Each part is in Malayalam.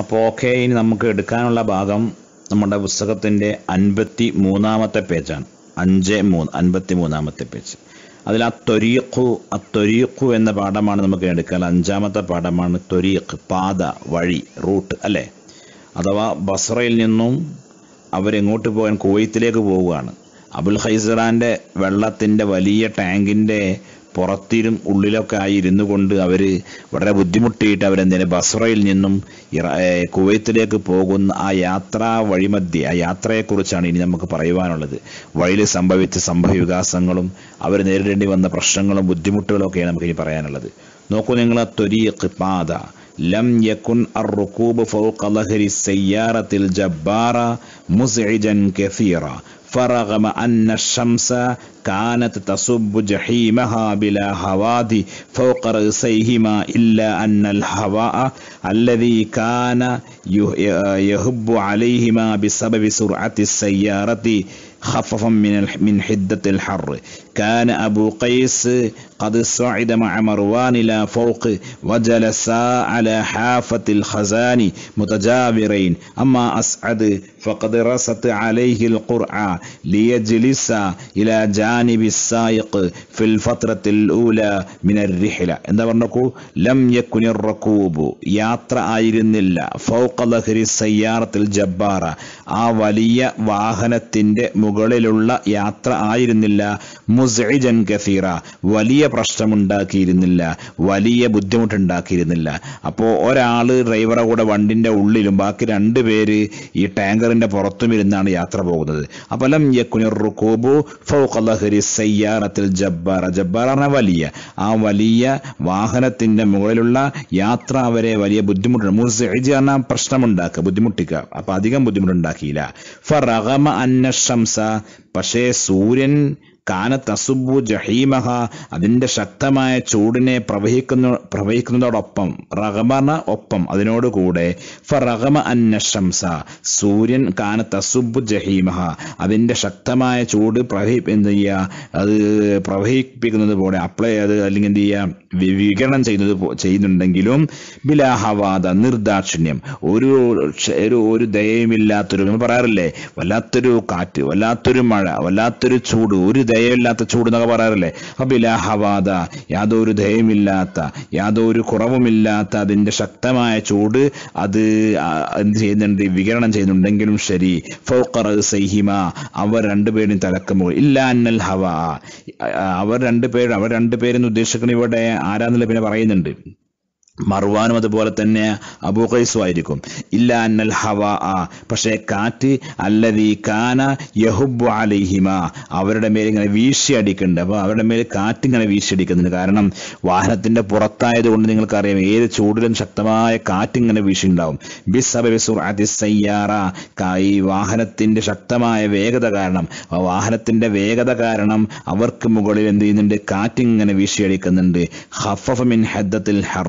അപ്പോൾ ഓക്കെ ഇനി നമുക്ക് എടുക്കാനുള്ള ഭാഗം നമ്മുടെ പുസ്തകത്തിൻ്റെ അൻപത്തി മൂന്നാമത്തെ പേജാണ് അഞ്ച് മൂന്ന് അൻപത്തി മൂന്നാമത്തെ പേജ് അതിൽ ആ ത്വരീഖു ആ ത്വരീഖു എന്ന പാഠമാണ് നമുക്ക് എടുക്കാൻ അഞ്ചാമത്തെ പാഠമാണ് ത്വരീഖ് പാത വഴി റൂട്ട് അല്ലേ അഥവാ ബസ്രയിൽ നിന്നും അവരെങ്ങോട്ട് പോകാൻ കുവൈത്തിലേക്ക് പോവുകയാണ് അബുൽ ഹൈസറാൻ്റെ വെള്ളത്തിൻ്റെ വലിയ ടാങ്കിൻ്റെ പുറത്തിരും ഉള്ളിലൊക്കെ ആയി ഇരുന്നു കൊണ്ട് അവർ വളരെ ബുദ്ധിമുട്ടിയിട്ട് അവരെന്തിന് ബസ്രയിൽ നിന്നും കുവൈത്തിലേക്ക് പോകുന്ന ആ യാത്രാ വഴിമധ്യ ആ യാത്രയെക്കുറിച്ചാണ് ഇനി നമുക്ക് പറയുവാനുള്ളത് വഴിയിൽ സംഭവിച്ച സംഭവ വികാസങ്ങളും അവർ നേരിടേണ്ടി വന്ന പ്രശ്നങ്ങളും ബുദ്ധിമുട്ടുകളും ഒക്കെയാണ് നമുക്കിനി പറയാനുള്ളത് നോക്കൂ നിങ്ങൾ ആ പാത لم يكن الركوب فوق ظهر السيارة الجبارة مزعجا كثيرا فرغم أن الشمس كانت تصب جحيمها بلا هواد فوق رأسيهما إلا أن الهواء الذي كان يهب عليهما بسبب سرعة السيارة خففا من من حدة الحر كان أبو قيس قد صعد مع مروان إلى فوق وجلسا على حافة الخزان متجابرين أما أسعد فقد رست عليه القرعة ليجلس إلى جانب السائق في الفترة الأولى من الرحلة لم يكن الركوب ياتر آيرنلا فوق ظهر السيارة الجبارة ആ വലിയ വാഹനത്തിൻ്റെ മുകളിലുള്ള യാത്ര ആയിരുന്നില്ല മുസൈജൻ കസീറ വലിയ പ്രശ്നമുണ്ടാക്കിയിരുന്നില്ല വലിയ ബുദ്ധിമുട്ടുണ്ടാക്കിയിരുന്നില്ല അപ്പോൾ ഒരാൾ ഡ്രൈവറെ കൂടെ വണ്ടിൻ്റെ ഉള്ളിലും ബാക്കി രണ്ട് പേര് ഈ ടാങ്കറിൻ്റെ പുറത്തും ഇരുന്നാണ് യാത്ര പോകുന്നത് അപ്പോൾ ലം ഫൗഖലഹരി സയ്യാറത്തിൽ ജബ്ബാറ ജബ്ബാറ പറഞ്ഞ വലിയ ആ വലിയ വാഹനത്തിൻ്റെ മുകളിലുള്ള യാത്ര അവരെ വലിയ ബുദ്ധിമുട്ടുണ്ട് മുസൈജ് പറഞ്ഞാൽ പ്രശ്നമുണ്ടാക്കുക ബുദ്ധിമുട്ടിക്കുക അപ്പോൾ അധികം ബുദ്ധിമുട്ടുണ്ടാക്കിയില്ല ഫറഹമ അന്ന പക്ഷേ സൂര്യൻ കാനത്തസുബു ജഹീമഹ അതിൻ്റെ ശക്തമായ ചൂടിനെ പ്രവഹിക്കുന്ന പ്രവഹിക്കുന്നതോടൊപ്പം റഹമന ഒപ്പം അതിനോടുകൂടെ ഫ റഹമ അന്നശംസ സൂര്യൻ കാനത്തസുബു ജഹീമഹ അതിൻ്റെ ശക്തമായ ചൂട് പ്രവഹി എന്ത് ചെയ്യുക അത് പ്രവഹിപ്പിക്കുന്നത് പോലെ അപ്ലൈ അത് അല്ലെങ്കിൽ എന്ത് ചെയ്യുക വികരണം ചെയ്യുന്നത് ചെയ്യുന്നുണ്ടെങ്കിലും ബിലാഹവാദ നിർദാക്ഷിണ്യം ഒരു ഒരു ഒരു ദയമില്ലാത്തൊരു നമ്മൾ പറയാറില്ലേ വല്ലാത്തൊരു കാറ്റ് വല്ലാത്തൊരു മഴ വല്ലാത്തൊരു ചൂട് ഒരു ദയമില്ലാത്ത ചൂട് എന്നൊക്കെ പറയാറില്ലേ അപ്പൊ ബിലാഹവാദ യാതൊരു ദയമില്ലാത്ത യാതൊരു കുറവുമില്ലാത്ത അതിൻ്റെ ശക്തമായ ചൂട് അത് എന്ത് ചെയ്യുന്നുണ്ട് വികരണം ചെയ്യുന്നുണ്ടെങ്കിലും ശരി ഫൗക്കറ സഹിമ അവർ രണ്ടുപേരും തലക്കുമ്പോൾ ഇല്ല അന്നൽ ഹവ അവർ രണ്ടുപേരും അവർ രണ്ടുപേരെന്ന് ഉദ്ദേശിക്കുന്ന ഇവിടെ ആരാന്നല്ല പിന്നെ പറയുന്നുണ്ട് മർവാനും അതുപോലെ തന്നെ അബുഖൈസു ആയിരിക്കും ഇല്ല അന്നൽ ആ പക്ഷേ കാറ്റ് അല്ലതി കാന യഹുബു അലിഹിമ അവരുടെ മേൽ ഇങ്ങനെ വീശിയടിക്കുന്നുണ്ട് അപ്പോൾ അവരുടെ മേൽ കാറ്റ് ഇങ്ങനെ വീശിയടിക്കുന്നുണ്ട് കാരണം വാഹനത്തിൻ്റെ പുറത്തായതുകൊണ്ട് നിങ്ങൾക്കറിയാം ഏത് ചൂടിലും ശക്തമായ കാറ്റ് ഇങ്ങനെ വീശിയുണ്ടാവും അതിസയ്യാറ ഈ വാഹനത്തിൻ്റെ ശക്തമായ വേഗത കാരണം വാഹനത്തിൻ്റെ വേഗത കാരണം അവർക്ക് മുകളിൽ എന്ത് ചെയ്യുന്നുണ്ട് കാറ്റ് വീശി വീശിയടിക്കുന്നുണ്ട് ഹഫഫ് മിൻ ഹദ്ദത്തിൽ ഹർ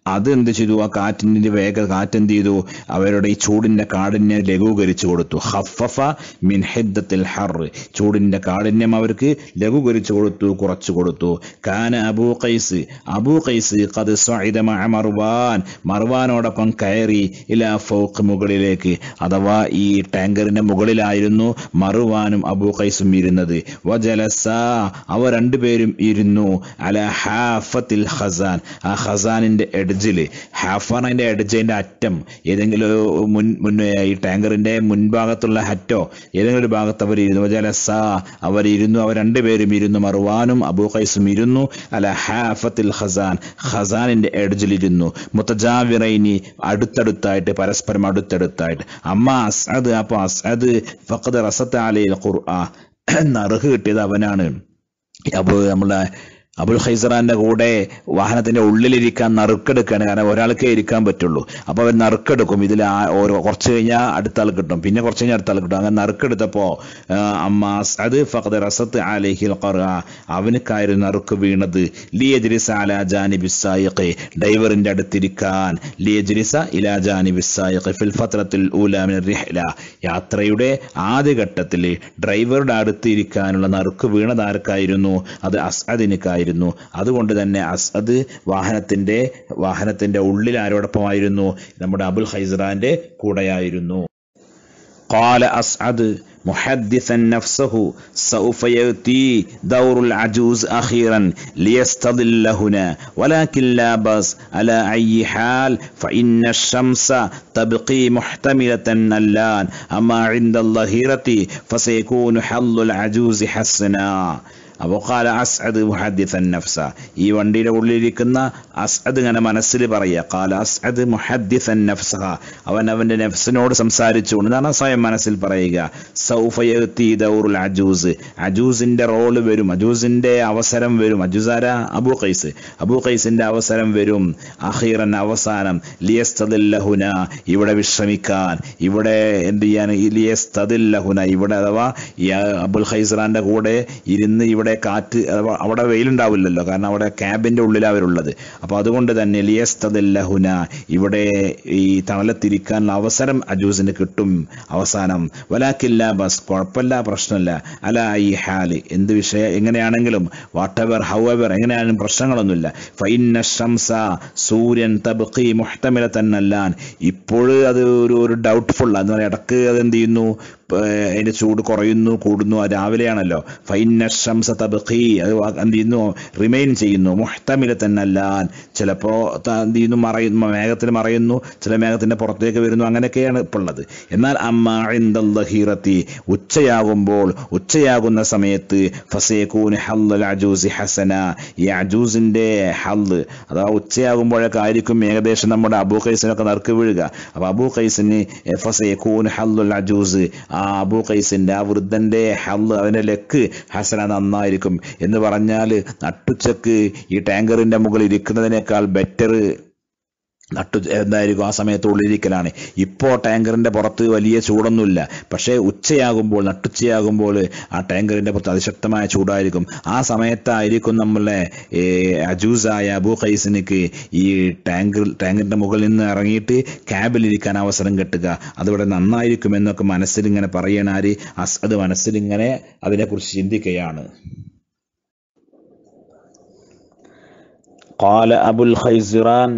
അത് എന്ത് ചെയ്തു ആ കാറ്റിന്റെ വേഗ എന്ത് ചെയ്തു അവരുടെ ഈ ചൂടിന്റെ കാഠിന്യം ലഘൂകരിച്ചു കൊടുത്തു ഹഫഫ മിൻ ഹെദ്ദത്തിൽ ഹർ ചൂടിന്റെ കാഠിന്യം അവർക്ക് ലഘൂകരിച്ചു കൊടുത്തു കുറച്ചു കൊടുത്തു കാന അബൂ ഖൈസ് അബൂ ഖൈസ് ഖദ് സഇദ മർവാൻ മർവാനോടൊപ്പം കയറി ഇലാ ഫോക്ക് മുകളിലേക്ക് അഥവാ ഈ ടാങ്കറിന്റെ മുകളിലായിരുന്നു മറുവാനും അബൂ ഖൈസും ഇരുന്നത് വ ജലസ അവ രണ്ടുപേരും ഇരുന്നു അല ഹാഫത്തിൽ ഖസാൻ ആ ഹസാനിന്റെ എഡ്ജിൽ ഹാഫ് ആണ് അതിൻ്റെ എഡ്ജിൻ്റെ അറ്റം ഏതെങ്കിലും മുൻ മുൻ ഈ ടാങ്കറിൻ്റെ മുൻഭാഗത്തുള്ള ഹറ്റോ ഏതെങ്കിലും ഒരു ഭാഗത്ത് അവർ ഇരുന്നു ജലസ അവർ ഇരുന്നു അവർ രണ്ടുപേരും ഇരുന്നു മറുവാനും അബൂ ഖൈസും ഇരുന്നു അല്ല ഹാഫത്തിൽ ഹസാൻ ഹസാനിൻ്റെ എഡ്ജിൽ ഇരുന്നു മുത്തജാവിറൈനി അടുത്തടുത്തായിട്ട് പരസ്പരം അടുത്തടുത്തായിട്ട് അമ്മ അസ്അദ് അപ്പൊ അസ്അദ് ഫഖദ് റസത്ത് അലയിൽ ഖുർആ നറുഹ് കിട്ടിയത് അവനാണ് അപ്പോൾ നമ്മളെ അബുൽ ഹൈസറാന്റെ കൂടെ വാഹനത്തിന്റെ ഉള്ളിലിരിക്കാൻ നറുക്കെടുക്കുകയാണ് കാരണം ഒരാൾക്കേ ഇരിക്കാൻ പറ്റുള്ളൂ അപ്പോൾ അവർ നറുക്കെടുക്കും ഇതിൽ കുറച്ച് കഴിഞ്ഞാൽ അടുത്ത ആൾ കിട്ടും പിന്നെ കുറച്ച് കഴിഞ്ഞാൽ അടുത്ത ആൾ കിട്ടും അങ്ങനെ നറുക്കെടുത്തപ്പോ അമ്മാസ് അത് ഫഖദ് റസത്ത് അലഹിൽ അവനക്കായിരുന്നു നറുക്ക് വീണത് ലിയജ്രിസ അല ജാനിബിസായിഖ് ഡ്രൈവറിന്റെ അടുത്തിരിക്കാൻ ലിയജ്രിസ ഇലാ ജാനിബിസായിഖ് ഫിൽ ഫത്രത്തിൽ ഊലാമിൻ റിഹ്ല യാത്രയുടെ ആദ്യഘട്ടത്തിൽ ഡ്രൈവറുടെ അടുത്തിരിക്കാനുള്ള നറുക്ക് വീണതാർക്കായിരുന്നു അത് അസ്അദിനിക്കായിരുന്നു ആയിരുന്നു അതുകൊണ്ട് തന്നെ അസദ് വാഹനത്തിന്റെ വാഹനത്തിന്റെ ഉള്ളിൽ ആരോടൊപ്പമായിരുന്നു നമ്മുടെ അബുൽ ഹൈസറാന്റെ കൂടെയായിരുന്നു قال أسعد محدثا نفسه سوف يأتي دور العجوز أخيرا ليستظل هنا ولكن لا بأس على أي حال فإن الشمس تبقي محتملة اللان أما عند الظهيرة فسيكون حل العجوز حسنا അബുഖാല അസ്അദ് മുഹദ്ദിസൻ നഫ്സ ഈ വണ്ടിയുടെ ഉള്ളിലിരിക്കുന്ന അസ്അദ് ഇങ്ങനെ മനസ്സിൽ പറയുക കാല അസ്അദ് മുഹദ്ദിസൻ നഫ്സ അവൻ അവൻ്റെ നഫ്സിനോട് സംസാരിച്ചുകൊണ്ട് എന്നാണ് സ്വയം മനസ്സിൽ പറയുക സൗഫയത്തി ദൗറുൽ അജൂസ് അജൂസിൻ്റെ റോള് വരും അജൂസിൻ്റെ അവസരം വരും അജൂസാര അബു ഖൈസ് അബു ഖൈസിന്റെ അവസരം വരും അഹീറൻ അവസാനം ലിയസ്തദില്ലഹുന ഇവിടെ വിശ്രമിക്കാൻ ഇവിടെ എന്ത് ചെയ്യാൻ ലിയസ്തദില്ലഹുന ഇവിടെ അഥവാ അബുൽ ഖൈസറാൻ്റെ കൂടെ ഇരുന്ന് ഇവിടെ അവിടെ കാറ്റ് അവിടെ വെയിലുണ്ടാവില്ലല്ലോ കാരണം അവിടെ ക്യാബിൻ്റെ ഉള്ളിൽ അവരുള്ളത് അപ്പോൾ അതുകൊണ്ട് തന്നെ ഹുന ഇവിടെ ഈ തണലത്തിരിക്കാനുള്ള അവസരം അജൂസിന് കിട്ടും അവസാനം വലാക്കില്ല ബസ് കുഴപ്പമില്ല പ്രശ്നമില്ല അല ഈ ഹാല് എന്ത് വിഷയ എങ്ങനെയാണെങ്കിലും വാട്ട് എവർ ഹൗ എവർ എങ്ങനെയാണെങ്കിലും പ്രശ്നങ്ങളൊന്നുമില്ല ഫൈന ഷംസ സൂര്യൻ തബക്കി മുഹ്തമില തന്നല്ലാൻ ഇപ്പോഴും അത് ഒരു ഒരു ഡൗട്ട്ഫുൾ എന്ന് പറയാം ഇടക്ക് അതെന്ത് ചെയ്യുന്നു അതിൻ്റെ ചൂട് കുറയുന്നു കൂടുന്നു രാവിലെയാണല്ലോ ഫൈന തബക്കി അത് എന്ത് ചെയ്യുന്നു റിമെയിൻ ചെയ്യുന്നു മുഹ്തമില തന്നെ അല്ലാൻ ചിലപ്പോൾ എന്ത് ചെയ്യുന്നു മറയുന്നു മേഘത്തിൽ മറയുന്നു ചില മേഘത്തിൻ്റെ പുറത്തേക്ക് വരുന്നു അങ്ങനെയൊക്കെയാണ് ഇപ്പോൾ ഉള്ളത് എന്നാൽ അമ്മ ഉച്ചയാകുമ്പോൾ ഉച്ചയാകുന്ന സമയത്ത് ഫസേക്കൂൻ ഹല്ലൂസി ഹസന ഈ അജൂസിൻ്റെ ഹല്ല് അതാ ഉച്ചയാകുമ്പോഴൊക്കെ ആയിരിക്കും ഏകദേശം നമ്മുടെ അബൂ ഖൈസിനൊക്കെ നറുക്ക് വീഴുക അപ്പോൾ അബൂ ഖൈസിന് ഫസേക്കൂൻ ഹല്ലുൽ അജൂസ് ആ ആ അബൂ കൈസിൻ്റെ ആ വൃദ്ധൻ്റെ ഹല്ല് അവൻ്റെ ലക്ക് ഹസന നന്നായിരിക്കും എന്ന് പറഞ്ഞാൽ നട്ടുച്ചക്ക് ഈ ടാങ്കറിൻ്റെ മുകളിൽ ഇരിക്കുന്നതിനേക്കാൾ ബെറ്റർ നട്ടു എന്തായിരിക്കും ആ സമയത്ത് ഉള്ളിരിക്കലാണ് ഇപ്പോൾ ടാങ്കറിൻ്റെ പുറത്ത് വലിയ ചൂടൊന്നുമില്ല പക്ഷേ ഉച്ചയാകുമ്പോൾ നട്ടുച്ചയാകുമ്പോൾ ആ ടാങ്കറിൻ്റെ പുറത്ത് അതിശക്തമായ ചൂടായിരിക്കും ആ സമയത്തായിരിക്കും നമ്മളെ അജൂസായ അബൂ ഖൈസിനിക്ക് ഈ ടാങ്കർ ടാങ്കറിൻ്റെ മുകളിൽ നിന്ന് ഇറങ്ങിയിട്ട് ക്യാബിലിരിക്കാൻ അവസരം കിട്ടുക അതിവിടെ നന്നായിരിക്കും എന്നൊക്കെ മനസ്സിലിങ്ങനെ പറയണ ആര് അസ്അദ് മനസ്സിലിങ്ങനെ അതിനെക്കുറിച്ച് ചിന്തിക്കുകയാണ് قال أبو الخيزران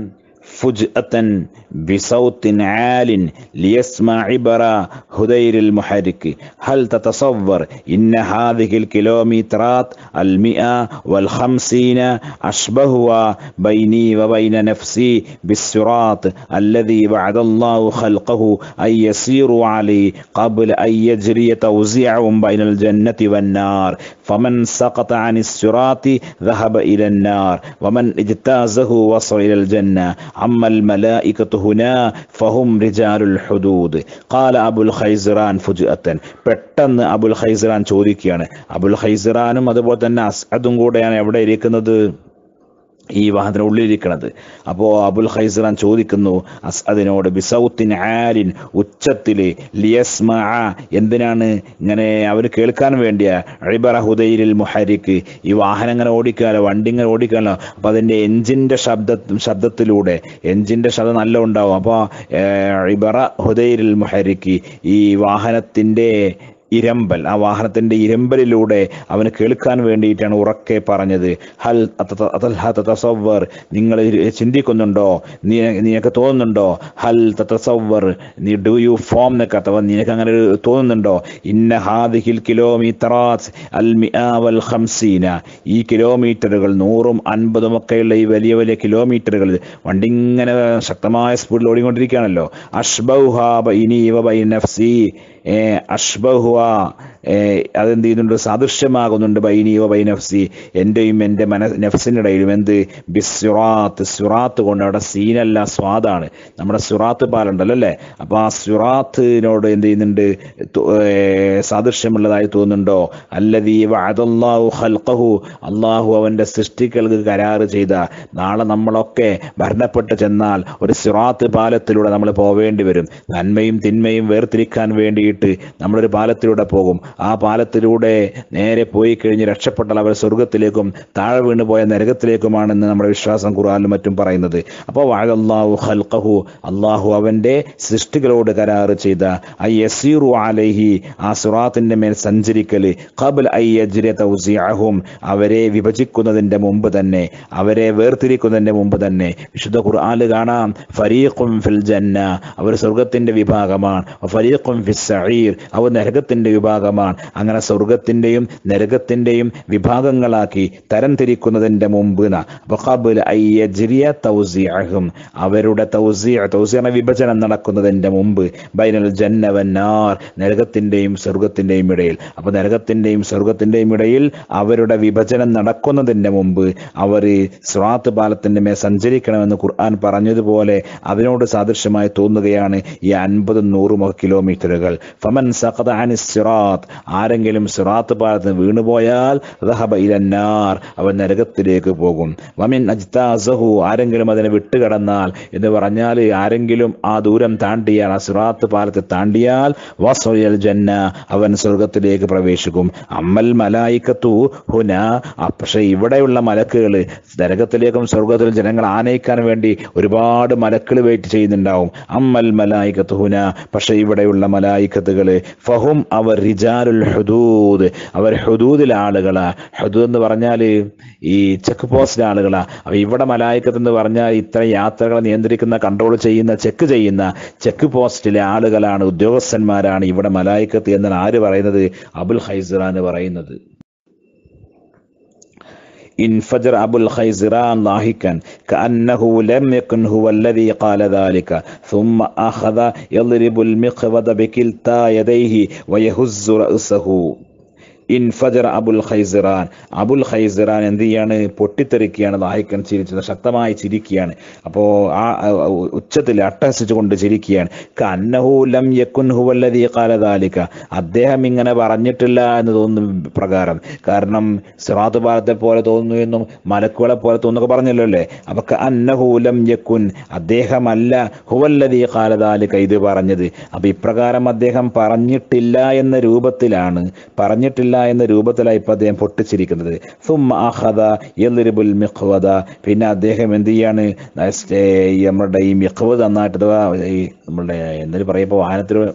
فجأة بصوت عال ليسمع عبر هدير المحرك هل تتصور إن هذه الكيلومترات المئة والخمسين أشبه بيني وبين نفسي بالصراط الذي بعد الله خلقه أن يسير عليه قبل أن يجري توزيعهم بين الجنة والنار فمن سقط عن الصراط ذهب إلى النار ومن اجتازه وصل إلى الجنة فأما الملائكة هنا فهم رجال الحدود قال أبو الخيزران فجأة പെട്ടെന്ന് അബുൽ ഖൈസറാൻ ചോദിക്കുകയാണ് അബുൽ ഖൈസറാനും അതുപോലെ തന്നെ അസ്അദും കൂടെയാണ് എവിടെ ഇരിക്കുന്നത് ഈ വാഹനത്തിന് ഉള്ളിലിരിക്കണത് അപ്പോൾ അബുൽ ഹൈസറാൻ ചോദിക്കുന്നു അസ്അദിനോട് ബിസൗത്തിൻ ആലിൻ ഉച്ചത്തിൽ ലിയസ്മ എന്തിനാണ് ഇങ്ങനെ അവർ കേൾക്കാൻ വേണ്ടിയ അഴിബറ ഹുദൈരിൽ മുഹരിക്ക് ഈ വാഹനം ഇങ്ങനെ ഓടിക്കാനോ വണ്ടി ഇങ്ങനെ ഓടിക്കാനോ അപ്പോൾ അതിൻ്റെ എഞ്ചിൻ്റെ ശബ്ദ ശബ്ദത്തിലൂടെ എഞ്ചിൻ്റെ ശബ്ദം നല്ല ഉണ്ടാവും അപ്പോൾ അഴിബറ ഹുദൈരിൽ മുഹരിക്ക് ഈ വാഹനത്തിൻ്റെ ഇരമ്പൽ ആ വാഹനത്തിന്റെ ഇരമ്പലിലൂടെ അവന് കേൾക്കാൻ വേണ്ടിയിട്ടാണ് ഉറക്കെ പറഞ്ഞത് ഹൽ തസവർ നിങ്ങൾ ചിന്തിക്കുന്നുണ്ടോ നീ നിനക്ക് തോന്നുന്നുണ്ടോ ഹൽ തസവർ നീ ഡു യു ഫോം എന്നൊക്കെ അഥവാ നിനക്ക് അങ്ങനെ തോന്നുന്നുണ്ടോ ഇന്ന ഹാദിഹിൽ കിലോമീറ്ററാസ് അൽ മിയാവൽ ഹംസീന ഈ കിലോമീറ്ററുകൾ നൂറും അൻപതും ഒക്കെയുള്ള ഈ വലിയ വലിയ കിലോമീറ്ററുകൾ വണ്ടി ഇങ്ങനെ ശക്തമായ സ്പീഡിൽ ഓടിക്കൊണ്ടിരിക്കുകയാണല്ലോ അഷ്ബൗഹാബ ഇനി ഇവ ബൈ നഫ്സി അഷ്ബഹുവ അതെന്ത് ചെയ്യുന്നുണ്ട് സാദൃശ്യമാകുന്നുണ്ട് ബൈനിയോ ബൈനഫ്സി എൻ്റെയും എൻ്റെ മന നഫ്സിനിടയിലും എന്ത് ബിസ്വറാത്ത് സുറാത്ത് കൊണ്ട് അവിടെ സീനല്ല സ്വാദാണ് നമ്മുടെ സുറാത്ത് പാലുണ്ടല്ലോ അല്ലേ അപ്പോൾ ആ സുറാത്തിനോട് എന്ത് ചെയ്യുന്നുണ്ട് സാദൃശ്യമുള്ളതായി തോന്നുന്നുണ്ടോ അല്ലതീ വഅദല്ലാഹു ഖൽഖഹു അള്ളാഹു അവൻ്റെ സൃഷ്ടികൾക്ക് കരാറ് ചെയ്ത നാളെ നമ്മളൊക്കെ ഭരണപ്പെട്ട് ചെന്നാൽ ഒരു സിറാത്ത് പാലത്തിലൂടെ നമ്മൾ പോവേണ്ടി വരും നന്മയും തിന്മയും വേർതിരിക്കാൻ വേണ്ടി വേണ്ടിയിട്ട് നമ്മളൊരു പാലത്തിലൂടെ പോകും ആ പാലത്തിലൂടെ നേരെ പോയി കഴിഞ്ഞ് രക്ഷപ്പെട്ടാൽ അവർ സ്വർഗത്തിലേക്കും താഴെ വീണ് പോയ നരകത്തിലേക്കുമാണെന്ന് നമ്മുടെ വിശ്വാസം ഖുർആാനിലും മറ്റും പറയുന്നത് അപ്പോൾ വാഴല്ലാഹു ഹൽക്കഹു അള്ളാഹു അവൻ്റെ സൃഷ്ടികളോട് കരാറ് ചെയ്ത ഐ യസീറു ആലഹി ആ സുറാത്തിൻ്റെ മേൽ സഞ്ചരിക്കൽ ഖബൽ ഐ അജ്രെ തൗസിയാഹും അവരെ വിഭജിക്കുന്നതിൻ്റെ മുമ്പ് തന്നെ അവരെ വേർതിരിക്കുന്നതിൻ്റെ മുമ്പ് തന്നെ വിശുദ്ധ ഖുർആാനിൽ കാണാം ഫരീഖും ഫിൽ ജന്ന അവർ സ്വർഗത്തിൻ്റെ വിഭാഗമാണ് ഫരീഖും ഫിസ് സഹീർ അവ നരകത്തിൻ്റെ വിഭാഗമാണ് അങ്ങനെ സ്വർഗത്തിൻ്റെയും നരകത്തിൻ്റെയും വിഭാഗങ്ങളാക്കി തരംതിരിക്കുന്നതിൻ്റെ മുമ്പ് അവരുടെ വിഭജനം നടക്കുന്നതിൻ്റെ മുമ്പ് ബൈനൽ ജന്നവന്നാർ നരകത്തിൻ്റെയും സ്വർഗത്തിൻ്റെയും ഇടയിൽ അപ്പോൾ നരകത്തിൻ്റെയും സ്വർഗത്തിൻ്റെയും ഇടയിൽ അവരുടെ വിഭജനം നടക്കുന്നതിൻ്റെ മുമ്പ് അവർ സ്വാത്ത് പാലത്തിൻ്റെ മേൽ സഞ്ചരിക്കണമെന്ന് ഖുർആൻ പറഞ്ഞതുപോലെ അതിനോട് സാദൃശ്യമായി തോന്നുകയാണ് ഈ അൻപതും നൂറുമൊക്കെ കിലോമീറ്ററുകൾ ഫമൻ സിറാത്ത് ആരെങ്കിലും സിറാത്ത് പാലത്തിന് വീണുപോയാൽ ഇലന്നാർ അവൻ നരകത്തിലേക്ക് പോകും വമിൻ അജ്താസഹു ആരെങ്കിലും അതിനെ വിട്ടുകടന്നാൽ എന്ന് പറഞ്ഞാൽ ആരെങ്കിലും ആ ദൂരം താണ്ടിയാൽ ആ സിറാത്ത് പാലത്തെ താണ്ടിയാൽ വസോയൽ ജന്ന അവൻ സ്വർഗത്തിലേക്ക് പ്രവേശിക്കും അമ്മൽ മലായിക്കത്തു ഹുന പക്ഷെ ഇവിടെയുള്ള മലക്കുകൾ നരകത്തിലേക്കും സ്വർഗത്തിലും ജനങ്ങൾ ആനയിക്കാൻ വേണ്ടി ഒരുപാട് മലക്കൾ വെയിറ്റ് ചെയ്യുന്നുണ്ടാവും അമ്മൽ മലായിക്കത്തു ഹുന പക്ഷെ ഇവിടെയുള്ള മലായിക്കത്ത് സമ്പന്നത്തുകളെ ഫഹും അവർ റിജാലുൽ ഹുദൂദ് അവർ ഹുദൂദിൽ ആളുകളാ ഹുദൂദ് എന്ന് പറഞ്ഞാൽ ഈ ചെക്ക് പോസ്റ്റിലെ ആളുകളാ അപ്പൊ ഇവിടെ മലായിക്കത്ത് എന്ന് പറഞ്ഞാൽ ഇത്ര യാത്രകളെ നിയന്ത്രിക്കുന്ന കൺട്രോൾ ചെയ്യുന്ന ചെക്ക് ചെയ്യുന്ന ചെക്ക് പോസ്റ്റിലെ ആളുകളാണ് ഉദ്യോഗസ്ഥന്മാരാണ് ഇവിടെ മലായിക്കത്ത് എന്നാണ് ആര് പറയുന്നത് അബുൽ ഹൈസറാണ് പറയുന്നത് انفجر أبو الخيزران ضاحكا كأنه لم يكن هو الذي قال ذلك ثم أخذ يضرب المقبض بكلتا يديه ويهز رأسه ഇൻ അബുൽ ഖൈസിറാൻ അബുൽ ഖൈസിറാൻ എന്ത് ചെയ്യാണ് പൊട്ടിത്തെറിക്കുകയാണ് നായക്കൻ ചിരിച്ചത് ശക്തമായി ചിരിക്കുകയാണ് അപ്പോ ആ ഉച്ചത്തിൽ അട്ടഹസിച്ചുകൊണ്ട് ചിരിക്കുകയാണ് കന്നഹു ലം കാലതാലിക്ക അദ്ദേഹം ഇങ്ങനെ പറഞ്ഞിട്ടില്ല എന്ന് തോന്നുന്ന പ്രകാരം കാരണം സിറാത്ത് പാലത്തെ പോലെ തോന്നുന്നു എന്നും മലക്കുകളെ പോലെ തോന്നുന്നൊക്കെ പറഞ്ഞല്ലോ അല്ലേ അപ്പോൾ അന്നഹൂലം ലം യക്കുൻ അദ്ദേഹമല്ല ഹുവല്ലതി കാലതാലിക്ക ഇത് പറഞ്ഞത് അപ്പൊ ഇപ്രകാരം അദ്ദേഹം പറഞ്ഞിട്ടില്ല എന്ന രൂപത്തിലാണ് പറഞ്ഞിട്ടില്ല ഇല്ല എന്ന രൂപത്തിലാണ് ഇപ്പം അദ്ദേഹം പൊട്ടിച്ചിരിക്കുന്നത് സും അഹദ എല്ലിരുബുൽ പിന്നെ അദ്ദേഹം എന്ത് ചെയ്യാണ് നമ്മുടെ ഈ മിഖ്വദ് നന്നായിട്ട് ഈ നമ്മുടെ എന്തൊരു പറയപ്പോൾ വാഹനത്തിന്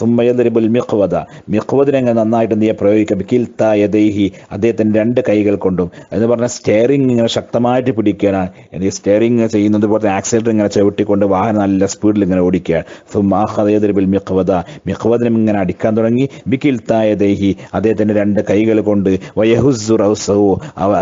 സുമ്മയദരിബുൽ മിഖ്വദ മിഖ്വദിനെ നന്നായിട്ട് നീയെ പ്രയോഗിക്കും കിൽത്ത യദേഹി അദ്ദേഹത്തിൻ്റെ രണ്ട് കൈകൾ കൊണ്ടും എന്ന് പറഞ്ഞാൽ സ്റ്റെയറിംഗ് ഇങ്ങനെ ശക്തമായിട്ട് പിടിക്കുകയാണ് എനിക്ക് സ്റ്റെയറിംഗ് ചെയ്യുന്നത് പോലെ ആക്സിലറേറ്റർ ഇങ്ങനെ ചവിട്ടിക്കൊണ്ട് വാഹനം നല്ല സ്പീഡിൽ ഇങ്ങനെ ഓടിക്കുക സുമാഹദരിബിൽ മിഖ്വദ മിഖ്വദിനും ഇങ്ങനെ അടിക്കാൻ തുടങ്ങി ബിക്കിൽത്ത യദേഹി അദ്ദേഹത്തിൻ്റെ രണ്ട് കൈകൾ കൊണ്ട് വയഹുസു റൗസവു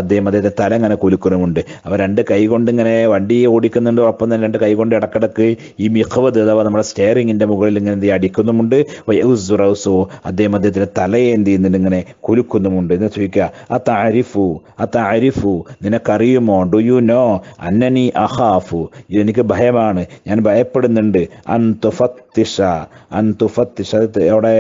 അദ്ദേഹം അദ്ദേഹത്തെ തല ഇങ്ങനെ കുലുക്കുന്നുണ്ട് അവ രണ്ട് കൈ കൊണ്ട് ഇങ്ങനെ വണ്ടി ഓടിക്കുന്നുണ്ട് ഒപ്പം തന്നെ രണ്ട് കൈ കൊണ്ട് ഇടക്കിടക്ക് ഈ മിഖ്വദ് അഥവാ നമ്മുടെ സ്റ്റിയറിംഗിന്റെ മുകളിൽ ഇങ്ങനെ അടിക്കുന്നുമുണ്ട് ചെയ്യുന്നുമുണ്ട് വയൗസുറൗസോ അദ്ദേഹം അദ്ദേഹത്തിൻ്റെ തലയെ എന്ത് ചെയ്യുന്നുണ്ട് ഇങ്ങനെ കുലുക്കുന്നുമുണ്ട് എന്ന് ചോദിക്കുക ആ താരിഫു ആ താരിഫു നിനക്കറിയുമോ ഡു യു നോ അന്നനി അഹാഫു എനിക്ക് ഭയമാണ് ഞാൻ ഭയപ്പെടുന്നുണ്ട് അൻ തുഫത്തിഷ അൻ തുഫത്തിഷ അവിടെ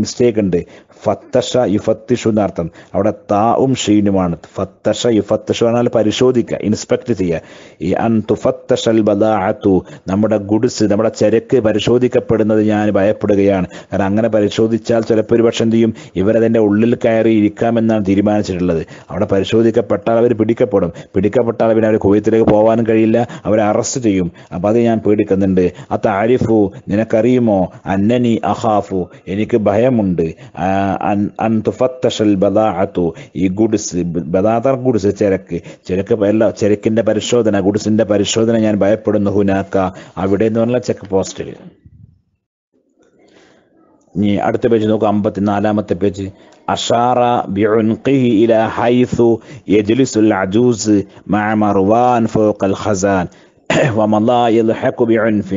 മിസ്റ്റേക്ക് ഉണ്ട് ഫത്തഷ യുഫത്തിഷു എന്നർത്ഥം അവിടെ താവും ഷീനുമാണ് ഫത്തഷ യുഫത്തിഷു എന്നാൽ പരിശോധിക്കുക ഇൻസ്പെക്ട് ചെയ്യുക ഈ അൻ തുഫത്തഷൽ ബദാഅത്തു നമ്മുടെ ഗുഡ്സ് നമ്മുടെ ചരക്ക് പരിശോധിക്കപ്പെടുന്നത് ഞാൻ ഭയപ്പെടുകയാണ് കാരണം അങ്ങനെ പരിശോധിച്ചാൽ ചിലപ്പോൾ ഒരു പക്ഷം എന്ത് ചെയ്യും ഇവരതിൻ്റെ ഉള്ളിൽ കയറി ഇരിക്കാമെന്നാണ് തീരുമാനിച്ചിട്ടുള്ളത് അവിടെ പരിശോധിക്കപ്പെട്ടാൽ അവർ പിടിക്കപ്പെടും പിടിക്കപ്പെട്ടാൽ പിന്നെ അവർ കുവൈത്തിലേക്ക് പോകാനും കഴിയില്ല അവരെ അറസ്റ്റ് ചെയ്യും അപ്പം അത് ഞാൻ പേടിക്കുന്നുണ്ട് ആ താരിഫു നിനക്കറിയുമോ അന്നനി അഹാഫു എനിക്ക് ഭയമുണ്ട് അൻ തുഫത്തഷൽ ഈ ഗുഡ്സ് ബദാദർ ഗുഡ്സ് ചരക്ക് ചരക്ക് എല്ലാ ചരക്കിന്റെ പരിശോധന ഗുഡ്സിന്റെ പരിശോധന ഞാൻ ഭയപ്പെടുന്നു ഹുനാക്ക അവിടെ എന്ന് പറഞ്ഞാൽ ചെക്ക് പോസ്റ്റിൽ ഇനി അടുത്ത പേജ് നോക്കുക അമ്പത്തി നാലാമത്തെ പേജ് അഷാറ ബിഉൻഖിഹി ഇലാ ഹൈസു യജ്ലിസുൽ അജൂസ് മഅ മർവാൻ ഫൗഖൽ ഖസാൻ وما لا يلحق بعنف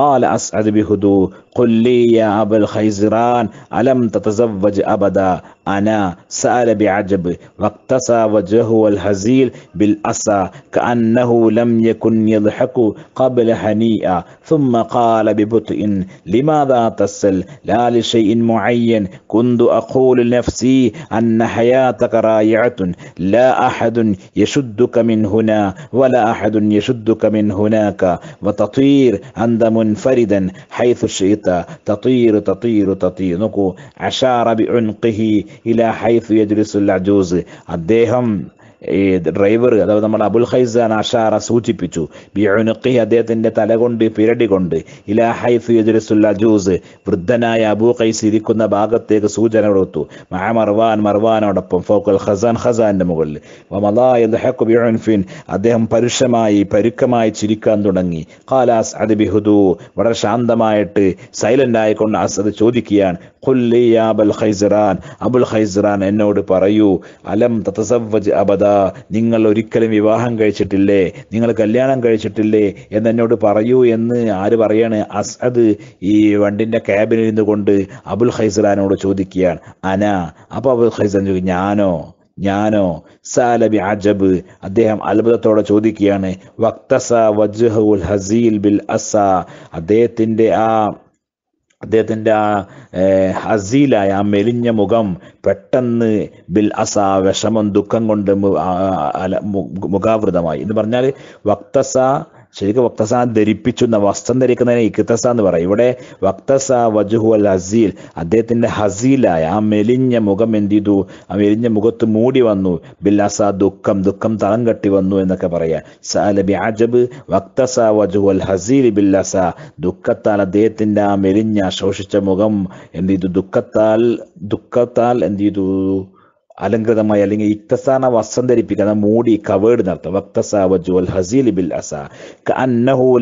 قال أسعد بهدوء قل لي يا أبا الخيزران ألم تتزوج أبدا أنا سأل بعجب واقتصى وجهه الهزيل بالأسى كأنه لم يكن يضحك قبل هنيئا ثم قال ببطء لماذا تصل لا لشيء معين كنت أقول لنفسي أن حياتك رايعة لا أحد يشدك من هنا ولا أحد يشدك من هناك وتطير أنت منفردا حيث شئت تطير تطير تطير نكو عشار بعنقه إلى حيث يجلس العجوز أديهم ഈ ഡ്രൈവർ അതായത് നമ്മുടെ അബുൽ ഹൈസാൻ അഷാറ സൂചിപ്പിച്ചു ബിഅുനുഖി അദ്ദേഹത്തിൻ്റെ തലകൊണ്ട് പിരടി കൊണ്ട് ഇലാ ഹൈഫ് യുദ്രസുല്ല ജൂസ് വൃദ്ധനായ അബൂ ഖൈസ് ഇരിക്കുന്ന ഭാഗത്തേക്ക് സൂചന കൊടുത്തു മഹ മർവാൻ മർവാനോടൊപ്പം ഫോക്കൽ ഖസാൻ ഖസാൻ്റെ മുകളിൽ ബിഅൻഫിൻ അദ്ദേഹം പരുഷമായി പരുക്കമായി ചിരിക്കാൻ തുടങ്ങി ഖാലാസ് അത് ബിഹുദു വളരെ ശാന്തമായിട്ട് സൈലന്റ് ആയിക്കൊണ്ട് അസദ് ചോദിക്കുകയാണ് ഖുല്ലിയാബൽ അബുൽ ഖൈസറാൻ അബുൽ ഖൈസറാൻ എന്നോട് പറയൂ അലം തതസവ്വജ് അബദാ നിങ്ങൾ ഒരിക്കലും വിവാഹം കഴിച്ചിട്ടില്ലേ നിങ്ങൾ കല്യാണം കഴിച്ചിട്ടില്ലേ എന്നോട് പറയൂ എന്ന് ആര് പറയാണ് അസദ് ഈ വണ്ടിൻ്റെ ക്യാബിനിൽ നിന്നുകൊണ്ട് അബുൽ ഹൈസലാനോട് ചോദിക്കുകയാണ് അന അപ്പോൾ അബുൽ ഹൈസലാൻ ചോദിക്കും ഞാനോ ഞാനോ സാലബി അജബ് അദ്ദേഹം അത്ഭുതത്തോടെ ചോദിക്കുകയാണ് വക്തസ വജ്ഹുൽ ഹസീൽ ബിൽ അസ അദ്ദേഹത്തിൻ്റെ ആ അദ്ദേഹത്തിൻ്റെ ആ ഹസീലായ ആ മെലിഞ്ഞ മുഖം പെട്ടെന്ന് ബിൽ അസ വിഷമം ദുഃഖം കൊണ്ട് മുഖാവൃതമായി എന്ന് പറഞ്ഞാൽ വക്തസ ശരിക്കും വക്തസ ധരിപ്പിച്ചു വസ്ത്രം ധരിക്കുന്നതിനെ ഇക്തസ എന്ന് പറയും ഇവിടെ വക്തസ വജുഹു അൽ ഹസീൽ അദ്ദേഹത്തിന്റെ ഹസീലായ ആ മെലിഞ്ഞ മുഖം എന്ത് ചെയ്തു ആ മെലിഞ്ഞ മുഖത്ത് മൂടി വന്നു ബില്ലാസ ദുഃഖം ദുഃഖം തളം കെട്ടി വന്നു എന്നൊക്കെ പറയാ സാലബി അജബ് വക്തസ വജുഹു അൽ ഹസീൽ ബില്ലാസ ദുഃഖത്താൽ അദ്ദേഹത്തിന്റെ ആ മെലിഞ്ഞ ശോഷിച്ച മുഖം എന്ത് ചെയ്തു ദുഃഖത്താൽ ദുഃഖത്താൽ എന്ത് ചെയ്തു അലങ്കൃതമായി അല്ലെങ്കിൽ ഇക്തസാന വസ്ത്രം ധരിപ്പിക്കുന്ന മൂടി കവേഡ് നടത്തും ഹസീൽ ബിൽ അസ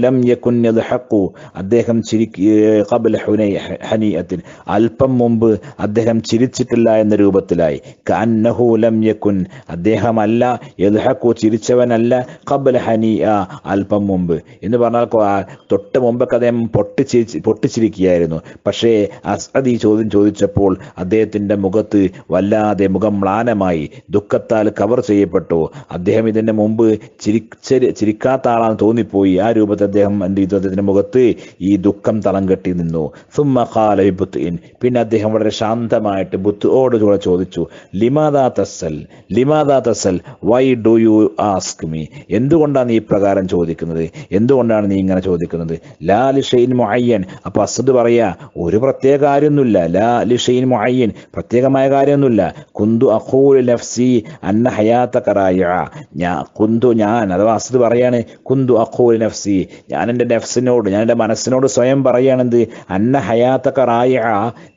ലം യകുൻ യദ്ഹഖു അദ്ദേഹം ചിരി ഖബൽ അല്പം മുമ്പ് അദ്ദേഹം ചിരിച്ചിട്ടില്ല എന്ന രൂപത്തിലായി കഅന്നഹു ലം യകുൻ അദ്ദേഹമല്ല യദ്ഹഖു ചിരിച്ചവനല്ല ഖബൽ ഹനി അല്പം മുമ്പ് എന്ന് പറഞ്ഞാൽ തൊട്ട് മുമ്പൊക്കെ അദ്ദേഹം പൊട്ടിച്ചിരി പൊട്ടിച്ചിരിക്കുകയായിരുന്നു പക്ഷേ അസദി ചോദ്യം ചോദിച്ചപ്പോൾ അദ്ദേഹത്തിന്റെ മുഖത്ത് വല്ലാതെ മുഖം മ്ലാനമായി ദുഃഖത്താൽ കവർ ചെയ്യപ്പെട്ടു അദ്ദേഹം ഇതിൻ്റെ മുമ്പ് ചിരിച്ചരി ചിരിക്കാത്ത ആളാണെന്ന് തോന്നിപ്പോയി ആ രൂപത്തിൽ അദ്ദേഹം എൻ്റെ യുദ്ധത്തിൻ്റെ മുഖത്ത് ഈ ദുഃഖം തളം കെട്ടി നിന്നു സുമ്മഖാല ബുത്തുൻ പിന്നെ അദ്ദേഹം വളരെ ശാന്തമായിട്ട് ബുത്തുവോട് കൂടെ ചോദിച്ചു ലിമാദാ തസ്സൽ ലിമാദാ തസ്സൽ why do you ask me എന്തുകൊണ്ടാണ് നീ ഇപ്രകാരം ചോദിക്കുന്നത് എന്തുകൊണ്ടാണ് നീ ഇങ്ങനെ ചോദിക്കുന്നത് ലാ ലിഷൈൻ മൊയ്യൻ അപ്പോൾ അസദ് പറയാ ഒരു പ്രത്യേക കാര്യമൊന്നുമില്ല ലാ ലിഷൈൻ മൊയ്യൻ പ്രത്യേകമായ കാര്യമൊന്നുമില്ല കുന്തു അഖൂൽ നഫ്സി അന്ന ഹയാത്ത കറായ ഞാൻ കുന്തു ഞാൻ അഥവാ അസദ് പറയാണ് കുന്തു അഖൂൽ നഫ്സി ഞാൻ എൻ്റെ നഫ്സിനോട് ഞാൻ എൻ്റെ മനസ്സിനോട് സ്വയം പറയുകയാണെന്ത് അന്ന ഹയാത്ത കറായ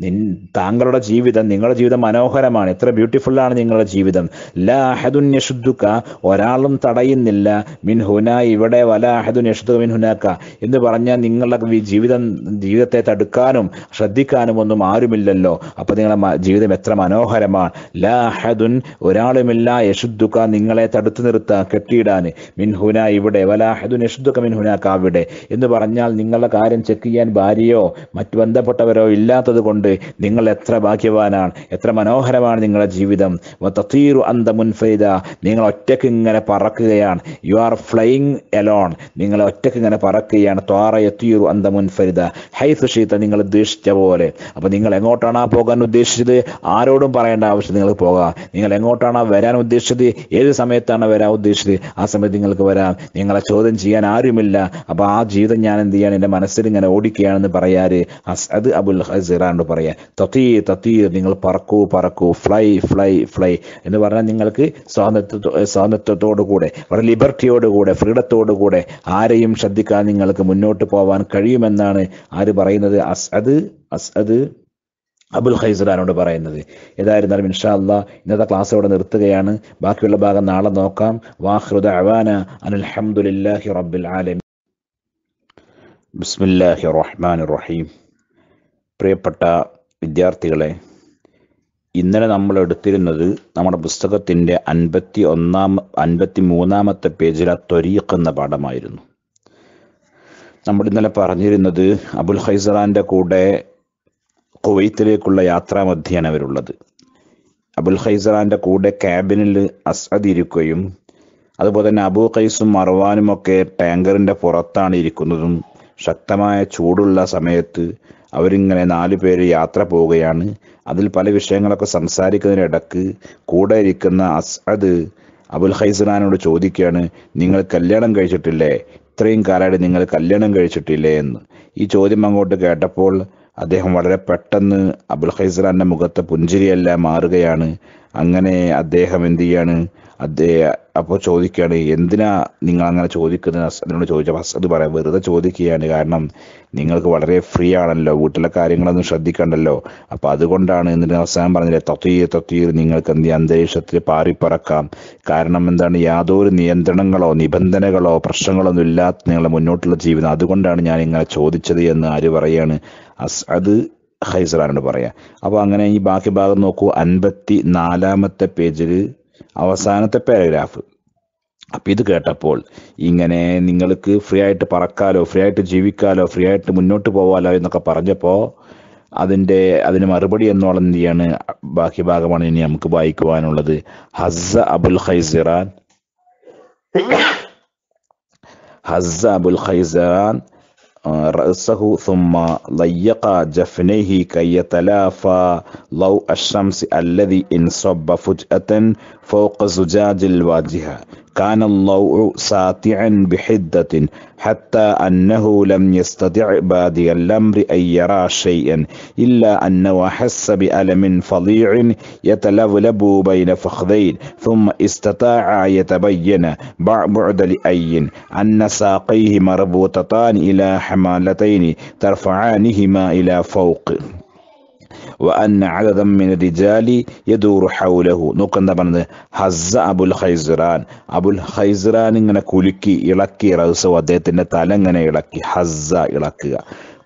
നിൻ താങ്കളുടെ ജീവിതം നിങ്ങളുടെ ജീവിതം മനോഹരമാണ് എത്ര ബ്യൂട്ടിഫുള്ളാണ് നിങ്ങളുടെ ജീവിതം ലാഹദുൻ യഷുദ്ധുക്ക ഒരാളും തടയുന്നില്ല മിൻ ഹുന ഇവിടെ വല അഹദുൻ യഷുദ്ധ മിൻ ഹുനാക്ക എന്ന് പറഞ്ഞാൽ നിങ്ങളുടെ ജീവിതം ജീവിതത്തെ തടുക്കാനും ശ്രദ്ധിക്കാനും ഒന്നും ആരുമില്ലല്ലോ അപ്പോൾ നിങ്ങളുടെ ജീവിതം എത്ര മനോഹരമാണ് ലാ വലാഹദുൻ ഒരാളുമില്ല യശുദ്ധുക്ക നിങ്ങളെ തടുത്തു നിർത്താ കെട്ടിയിടാൻ മിൻഹുന ഇവിടെ വലാഹദുൻ യശുദ്ധുക്ക മിൻഹുന കാവിടെ എന്ന് പറഞ്ഞാൽ നിങ്ങളുടെ കാര്യം ചെക്ക് ചെയ്യാൻ ഭാര്യയോ മറ്റു ബന്ധപ്പെട്ടവരോ ഇല്ലാത്തത് കൊണ്ട് നിങ്ങൾ എത്ര ഭാഗ്യവാനാണ് എത്ര മനോഹരമാണ് നിങ്ങളുടെ ജീവിതം തീറു അന്ത മുൻഫൈദ നിങ്ങൾ ഒറ്റയ്ക്ക് ഇങ്ങനെ പറക്കുകയാണ് യു ആർ ഫ്ലൈയിങ് എലോൺ നിങ്ങൾ ഒറ്റയ്ക്ക് ഇങ്ങനെ പറക്കുകയാണ് ത്വാറ എത്തീറു അന്ത മുൻഫരിദ ഹൈ ഷീത്ത നിങ്ങൾ ഉദ്ദേശിച്ച പോലെ അപ്പൊ നിങ്ങൾ എങ്ങോട്ടാണ് പോകാൻ ഉദ്ദേശിച്ചത് ആരോടും പറയേണ്ട ആവശ്യം നിങ്ങൾ പോകാം പോകാം നിങ്ങൾ എങ്ങോട്ടാണ് വരാൻ ഉദ്ദേശിച്ചത് ഏത് സമയത്താണ് വരാൻ ഉദ്ദേശിച്ചത് ആ സമയത്ത് നിങ്ങൾക്ക് വരാം നിങ്ങളെ ചോദ്യം ചെയ്യാൻ ആരുമില്ല അപ്പോൾ ആ ജീവിതം ഞാൻ എന്ത് ചെയ്യാൻ എൻ്റെ മനസ്സിൽ ഇങ്ങനെ ഓടിക്കുകയാണെന്ന് പറയാറ് അസ്അദ് അബുൽ ഹസിറാണ്ട് പറയാൻ തത്തീ തത്തീർ നിങ്ങൾ പറക്കൂ പറക്കൂ ഫ്ലൈ ഫ്ലൈ ഫ്ലൈ എന്ന് പറഞ്ഞാൽ നിങ്ങൾക്ക് സ്വാതന്ത്ര്യ സ്വാതന്ത്ര്യത്തോടുകൂടെ വളരെ ലിബർട്ടിയോടുകൂടെ ഫ്രീഡത്തോടുകൂടെ ആരെയും ശ്രദ്ധിക്കാൻ നിങ്ങൾക്ക് മുന്നോട്ട് പോവാൻ കഴിയുമെന്നാണ് ആര് പറയുന്നത് അസ്അദ് അസ്അദ് അബുൽ ഖൈസറാനോട് പറയുന്നത് ഏതായിരുന്നാലും ഇൻഷാ അല്ലാ ഇന്നത്തെ ക്ലാസ് ഇവിടെ നിർത്തുകയാണ് ബാക്കിയുള്ള ഭാഗം നാളെ നോക്കാം വാഹൃദ അവാന അനൽഹമുല്ലാഹി റബ്ബിൽ ബിസ്മില്ലാഹി റഹ്മാൻ റഹീം പ്രിയപ്പെട്ട വിദ്യാർത്ഥികളെ ഇന്നലെ നമ്മൾ എടുത്തിരുന്നത് നമ്മുടെ പുസ്തകത്തിൻ്റെ അൻപത്തി ഒന്നാം അൻപത്തി മൂന്നാമത്തെ പേജിലെ ത്വരീഖ് എന്ന പാഠമായിരുന്നു നമ്മൾ ഇന്നലെ പറഞ്ഞിരുന്നത് അബുൽ ഖൈസറാൻ്റെ കൂടെ കുവൈത്തിലേക്കുള്ള യാത്രാമധ്യേന അവരുള്ളത് അബുൽ ഖൈസറാൻ്റെ കൂടെ ക്യാബിനിൽ അസദ് ഇരിക്കുകയും അതുപോലെ തന്നെ അബു ഖൈസും മർവാനും ഒക്കെ ടാങ്കറിന്റെ പുറത്താണ് ഇരിക്കുന്നതും ശക്തമായ ചൂടുള്ള സമയത്ത് അവരിങ്ങനെ നാലു പേര് യാത്ര പോവുകയാണ് അതിൽ പല വിഷയങ്ങളൊക്കെ സംസാരിക്കുന്നതിനിടക്ക് കൂടെ ഇരിക്കുന്ന അസദ് അബുൽ ഖൈസറാനോട് ചോദിക്കുകയാണ് നിങ്ങൾ കല്യാണം കഴിച്ചിട്ടില്ലേ ഇത്രയും കാലമായിട്ട് നിങ്ങൾ കല്യാണം കഴിച്ചിട്ടില്ലേ എന്ന് ഈ ചോദ്യം അങ്ങോട്ട് കേട്ടപ്പോൾ അദ്ദേഹം വളരെ പെട്ടെന്ന് അബുൽ ഖൈസറാന്റെ മുഖത്തെ പുഞ്ചിരിയെല്ലാം മാറുകയാണ് അങ്ങനെ അദ്ദേഹം എന്തു ചെയ്യാണ് അദ്ദേഹം അപ്പോൾ ചോദിക്കുകയാണ് എന്തിനാ നിങ്ങൾ അങ്ങനെ ചോദിക്കുന്നത് അതിനോട് ചോദിച്ചാൽ ഹസദ് പറയാം വെറുതെ ചോദിക്കുകയാണ് കാരണം നിങ്ങൾക്ക് വളരെ ഫ്രീ ആണല്ലോ വീട്ടിലെ കാര്യങ്ങളൊന്നും ശ്രദ്ധിക്കണ്ടല്ലോ അപ്പോൾ അതുകൊണ്ടാണ് എന്നിട്ട് അവസാനം പറഞ്ഞില്ലേ തത്വീർ തത്വീർ നിങ്ങൾക്ക് എന്ത് അന്തരീക്ഷത്തിൽ പാറിപ്പറക്കാം കാരണം എന്താണ് യാതൊരു നിയന്ത്രണങ്ങളോ നിബന്ധനകളോ പ്രശ്നങ്ങളൊന്നും ഇല്ലാത്ത നിങ്ങളുടെ മുന്നോട്ടുള്ള ജീവിതം അതുകൊണ്ടാണ് ഞാൻ ഇങ്ങനെ ചോദിച്ചത് എന്ന് ആര് പറയാണ് അത് ഹൈസറാനോട് പറയാം അപ്പോൾ അങ്ങനെ ഈ ബാക്കി ഭാഗം നോക്കൂ അൻപത്തി നാലാമത്തെ പേജിൽ അവസാനത്തെ പാരഗ്രാഫ് അപ്പം ഇത് കേട്ടപ്പോൾ ഇങ്ങനെ നിങ്ങൾക്ക് ഫ്രീ ആയിട്ട് പറക്കാലോ ഫ്രീ ആയിട്ട് ജീവിക്കാലോ ഫ്രീ ആയിട്ട് മുന്നോട്ട് പോവാലോ എന്നൊക്കെ പറഞ്ഞപ്പോൾ അതിൻ്റെ അതിന് മറുപടി എന്നോളം എന്തിയാണ് ബാക്കി ഭാഗമാണ് ഇനി നമുക്ക് വായിക്കുവാനുള്ളത് ഹസ്സ അബുൽ ഹൈസിറാൻ ഹസ്സ അബുൽ ഹൈസിറാൻ رأسه ثم ضيق جفنيه كي يتلافى ضوء الشمس الذي انصب فجأة فوق زجاج الواجهة كان الله ساطعا بحدة حتى أنه لم يستطع بادي الأمر أن يرى شيئا إلا أنه حس بألم فظيع يتلولب بين فخذين ثم استطاع يتبين بعد لأي أن ساقيه مربوطتان إلى حمالتين ترفعانهما إلى فوق നോക്ക് എന്താ പറഞ്ഞത് ഹസ്സ അബുൽ ഹൈസുറാൻ അബുൽ ഹൈസുറാൻ ഇങ്ങനെ കുലുക്കി ഇളക്കി റഹ്സവ് അദ്ദേഹത്തിന്റെ തല ഇങ്ങനെ ഇളക്കി ഹസ്സ ഇളക്കുക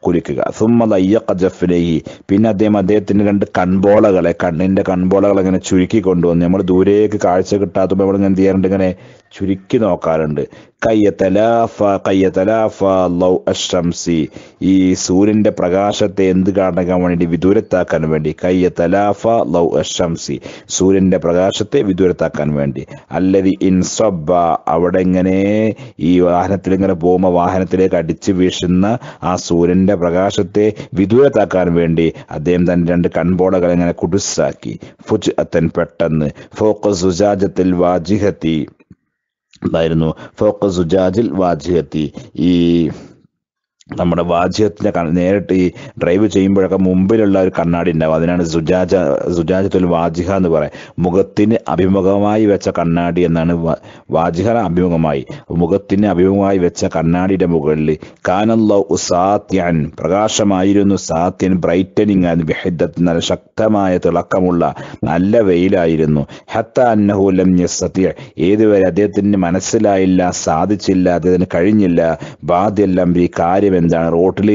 കുലിക്കുക സുമ്മലയ്യഖലഹി പിന്നെ അദ്ദേഹം അദ്ദേഹത്തിന്റെ രണ്ട് കൺബോളകളെ കണ്ണിന്റെ കൺബോളകൾ ഇങ്ങനെ ചുരുക്കി കൊണ്ടുവന്നു നമ്മൾ ദൂരേക്ക് കാഴ്ച കിട്ടാത്തപ്പോൾ നമ്മൾ എന്ത് ചെയ്യാറുണ്ട് ഇങ്ങനെ ചുരുക്കി നോക്കാറുണ്ട് ഈ സൂര്യന്റെ പ്രകാശത്തെ എന്ത് കാട്ടാക്കാൻ വേണ്ടി വിദൂരത്താക്കാൻ വേണ്ടി കയ്യ തലാഫ ലൗ അഷംസി സൂര്യന്റെ പ്രകാശത്തെ വിദൂരത്താക്കാൻ വേണ്ടി അല്ലെങ്കിൽ ഇൻസബ അവിടെ ഇങ്ങനെ ഈ വാഹനത്തിൽ ഇങ്ങനെ പോകുമ്പോൾ വാഹനത്തിലേക്ക് അടിച്ചു വീശുന്ന ആ സൂര്യന്റെ പ്രകാശത്തെ വിദൂരത്താക്കാൻ വേണ്ടി അദ്ദേഹം തന്റെ രണ്ട് കൺബോളകൾ ഇങ്ങനെ കുടുസാക്കി ഫുജ് അത്തൻ പെട്ടെന്ന് ഫോക്കസ് സുജാജത്തിൽ വാജിഹത്തി ഉണ്ടായിരുന്നു ഫോക്കസ് സുജാജിൽ വാജിയത്തി ഈ നമ്മുടെ വാജ്യത്തിൻ്റെ നേരിട്ട് ഈ ഡ്രൈവ് ചെയ്യുമ്പോഴൊക്കെ മുമ്പിലുള്ള ഒരു കണ്ണാടി ഉണ്ടാവും അതിനാണ് സുജാജ സുജാജത്തുൽ വാജിഹ എന്ന് പറയും മുഖത്തിന് അഭിമുഖമായി വെച്ച കണ്ണാടി എന്നാണ് വാജിഹ അഭിമുഖമായി മുഖത്തിന് അഭിമുഖമായി വെച്ച കണ്ണാടിയുടെ മുകളിൽ കാനല്ലോ സാത്യൻ പ്രകാശമായിരുന്നു സാത്യൻ ബ്രൈറ്റനിങ് ആയിരുന്നു ബിഹിദ്ദത്ത് നല്ല ശക്തമായ തിളക്കമുള്ള നല്ല വെയിലായിരുന്നു ഹത്ത അന്നഹുലം സത്യ ഏതുവരെ അദ്ദേഹത്തിന് മനസ്സിലായില്ല സാധിച്ചില്ല അദ്ദേഹത്തിന് കഴിഞ്ഞില്ല ബാധ്യല്ലം ഈ കാര്യം എന്താണ് റോഡിൽ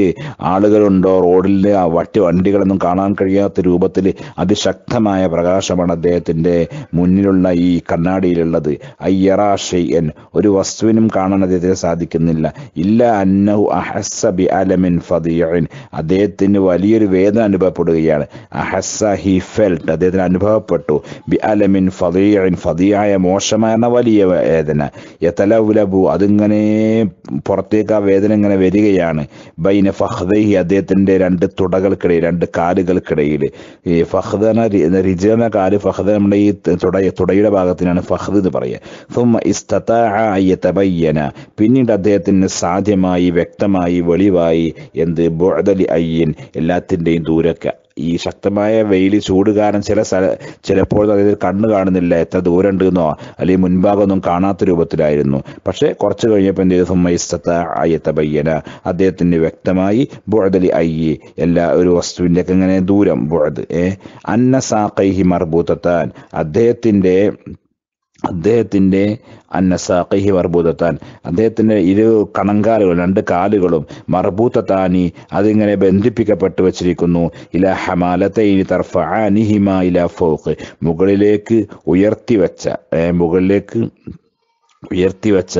ആളുകളുണ്ടോ റോഡിലെ ആ വട്ടി വണ്ടികളൊന്നും കാണാൻ കഴിയാത്ത രൂപത്തിൽ അതിശക്തമായ പ്രകാശമാണ് അദ്ദേഹത്തിൻ്റെ മുന്നിലുള്ള ഈ കണ്ണാടിയിലുള്ളത് അയ്യറ ഷെയ്യൻ ഒരു വസ്തുവിനും കാണാൻ അദ്ദേഹത്തിന് സാധിക്കുന്നില്ല ഇല്ല അന്നഹു അഹസബി ബി അലമിൻ ഫതിയൻ അദ്ദേഹത്തിന് വലിയൊരു വേദന അനുഭവപ്പെടുകയാണ് അഹസ ഹി ഫെൽട്ട് അദ്ദേഹത്തിന് അനുഭവപ്പെട്ടു ബി അലമിൻ ഫതിയൻ ഫതിയായ മോശമായ വലിയ വേദന എത്തലവുലബു അതിങ്ങനെ പുറത്തേക്ക് ആ വേദന ഇങ്ങനെ വരികയാണ് ആണ് ബൈന ഫഹ്ദൈ അദ്ദേഹത്തിൻ്റെ രണ്ട് തുടകൾക്കിടയിൽ രണ്ട് കാലുകൾക്കിടയിൽ ഈ ഫഹ്ദന റിജ എന്ന കാല് ഫഹ്ദ നമ്മുടെ ഈ തുട തുടയുടെ ഭാഗത്തിനാണ് ഫഹ്ദ് എന്ന് പറയുക സുമ ഇസ്തബയ്യന പിന്നീട് അദ്ദേഹത്തിന് സാധ്യമായി വ്യക്തമായി വെളിവായി എന്ത് ബുഅദലി അയ്യൻ എല്ലാത്തിൻ്റെയും ദൂരൊക്കെ ഈ ശക്തമായ വെയിൽ ചൂട് കാരണം ചില സ്ഥല ചിലപ്പോൾ അതായത് കണ്ണ് കാണുന്നില്ല എത്ര ദൂരം ഉണ്ടെന്നോ അല്ലെങ്കിൽ മുൻഭാഗമൊന്നും കാണാത്ത രൂപത്തിലായിരുന്നു പക്ഷേ കുറച്ച് കഴിഞ്ഞപ്പോൾ എന്ത് ചെയ്തു സുമ്മയിസ്തത്ത ആയത്തബയ്യന അദ്ദേഹത്തിന് വ്യക്തമായി ബുഴതലി അയ്യെ എല്ലാ ഒരു വസ്തുവിൻ്റെയൊക്കെ ഇങ്ങനെ ദൂരം ബുഴത് ഏ അന്ന സാഖൈഹി മർബൂത്തത്താൻ അദ്ദേഹത്തിൻ്റെ അദ്ദേഹത്തിൻ്റെ അന്നസാഖിഹി മർബൂതത്താൻ അദ്ദേഹത്തിൻ്റെ ഇരു കണങ്കാലുകളും രണ്ട് കാലുകളും മർബൂത്തത്താനി അതിങ്ങനെ ബന്ധിപ്പിക്കപ്പെട്ടു വച്ചിരിക്കുന്നു ഇല ഹമാലത്തെ ഇനി തർഫ അനിഹിമ ഇല ഫോക്ക് മുകളിലേക്ക് ഉയർത്തി വെച്ച മുകളിലേക്ക് ഉയർത്തിവെച്ച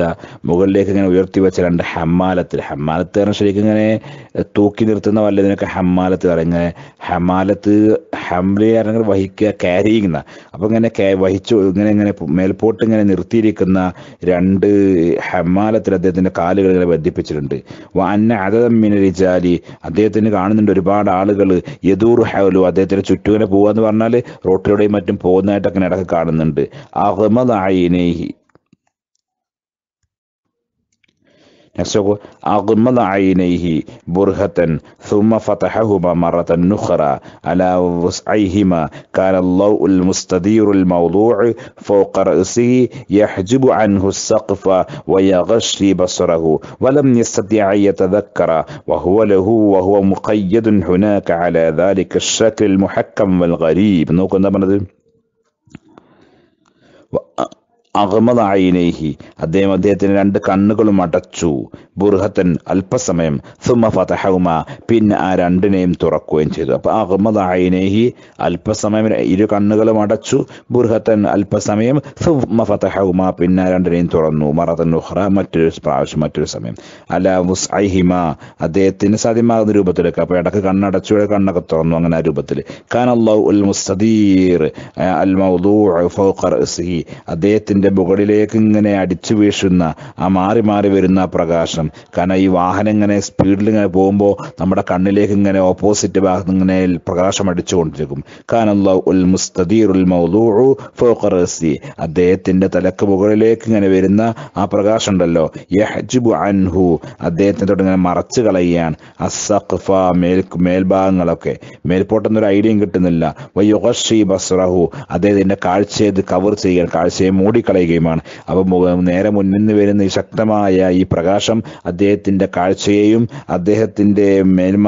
മുകളിലേക്ക് ഇങ്ങനെ ഉയർത്തിവെച്ച രണ്ട് ഹമാലത്തിൽ ഹമാലത്ത് പറഞ്ഞ ശരിക്കും ഇങ്ങനെ തൂക്കി നിർത്തുന്ന വല്ലതിനൊക്കെ ഹമാലത്ത് പറയും ഇങ്ങനെ ഹമാലത്ത് ഹംലിയാരങ്ങൾ വഹിക്കുക ക്യാരി ചെയ്യുന്ന അപ്പം ഇങ്ങനെ വഹിച്ചു ഇങ്ങനെ ഇങ്ങനെ മേൽപോട്ട് ഇങ്ങനെ നിർത്തിയിരിക്കുന്ന രണ്ട് ഹമാലത്തിൽ അദ്ദേഹത്തിൻ്റെ കാലുകൾ ഇങ്ങനെ ബന്ധിപ്പിച്ചിട്ടുണ്ട് അന്ന അതമ്മിനരിച്ചാലി അദ്ദേഹത്തിന് കാണുന്നുണ്ട് ഒരുപാട് ആളുകൾ യദൂർ ഹലു അദ്ദേഹത്തിന്റെ ചുറ്റുവിനെ ഇങ്ങനെ പോകുക എന്ന് പറഞ്ഞാൽ റോട്ടിലൂടെയും മറ്റും പോകുന്നതായിട്ടൊക്കെ ഇടക്ക് കാണുന്നുണ്ട് അഹമ്മദ് ആയിനെ اسوغ اغمض عينيه برهة ثم فتحهما مرة اخرى على وسعيهما كان الله المستدير الموضوع فوق رأسه يحجب عنه السقف ويغشي بصره ولم يستطع يتذكر وهو له وهو مقيد هناك على ذلك الشكل المحكم والغريب نوكو അഹമ്മദ് ആയിനേഹി അദ്ദേഹം അദ്ദേഹത്തിന് രണ്ട് കണ്ണുകളും അടച്ചു ബുർഹത്തൻ അല്പസമയം സുമ ഫതഹുമ പിന്നെ ആ രണ്ടിനെയും തുറക്കുകയും ചെയ്തു അപ്പൊ അഹമ്മദ് ആയിനേഹി അല്പസമയം ഇരു കണ്ണുകളും അടച്ചു ബുർഹത്തൻ അല്പസമയം സുമ ഫതഹുമ പിന്നെ രണ്ടിനെയും തുറന്നു മറത്തൻ ഉഹ്റ മറ്റൊരു പ്രാവശ്യം മറ്റൊരു സമയം അല വുസ്ഹിമ അദ്ദേഹത്തിന് സാധ്യമാകുന്ന രൂപത്തിലൊക്കെ അപ്പൊ ഇടക്ക് കണ്ണടച്ചു കണ്ണൊക്കെ തുറന്നു അങ്ങനെ ആ രൂപത്തിൽ കാനല്ലാ ഉൽ അൽ അൽ മൗദൂ അദ്ദേഹത്തിന്റെ അതിൻ്റെ മുകളിലേക്ക് ഇങ്ങനെ അടിച്ചു വീശുന്ന ആ മാറി മാറി വരുന്ന പ്രകാശം കാരണം ഈ വാഹനം ഇങ്ങനെ സ്പീഡിൽ ഇങ്ങനെ പോകുമ്പോൾ നമ്മുടെ കണ്ണിലേക്ക് ഇങ്ങനെ ഓപ്പോസിറ്റ് ഭാഗത്ത് ഇങ്ങനെ പ്രകാശം അടിച്ചുകൊണ്ടിരിക്കും കാരണം അദ്ദേഹത്തിൻ്റെ തലക്ക് മുകളിലേക്ക് ഇങ്ങനെ വരുന്ന ആ പ്രകാശം ഉണ്ടല്ലോ യഹ്ജുബു അൻഹു അദ്ദേഹത്തിൻ്റെ ഇങ്ങനെ മറച്ചു കളയാൻ അസഖഫ മേൽ മേൽഭാഗങ്ങളൊക്കെ ഒരു ഐഡിയയും കിട്ടുന്നില്ല വയ്യുഹി ബസ്റഹു അദ്ദേഹത്തിൻ്റെ കാഴ്ചയത് കവർ ചെയ്യാൻ കാഴ്ചയെ മൂടിക്കള കളയുകയുമാണ് അപ്പോൾ നേരെ മുന്നിൽ നിന്ന് വരുന്ന ഈ ശക്തമായ ഈ പ്രകാശം അദ്ദേഹത്തിൻ്റെ കാഴ്ചയെയും അദ്ദേഹത്തിൻ്റെ മേന്മ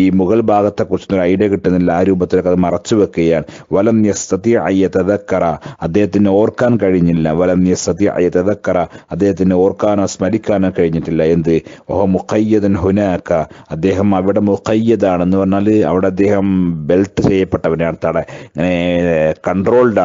ഈ കുറിച്ച് ഒരു ഐഡിയ കിട്ടുന്നില്ല ആ രൂപത്തിലൊക്കെ അത് മറച്ചു വെക്കുകയാണ് വലം യസ്തതി അയ്യ തെതക്കറ അദ്ദേഹത്തിന് ഓർക്കാൻ കഴിഞ്ഞില്ല വലം യസ്തതി അയ്യ തെതക്കറ അദ്ദേഹത്തിന് ഓർക്കാനോ സ്മരിക്കാനോ കഴിഞ്ഞിട്ടില്ല എന്ത് ഓഹോ മുഖയ്യതൻ ഹുനാക്ക അദ്ദേഹം അവിടെ മുഖയ്യതാണെന്ന് പറഞ്ഞാൽ അവിടെ അദ്ദേഹം ബെൽറ്റ് ചെയ്യപ്പെട്ടവനാണ് തട ഇങ്ങനെ കൺട്രോൾഡ്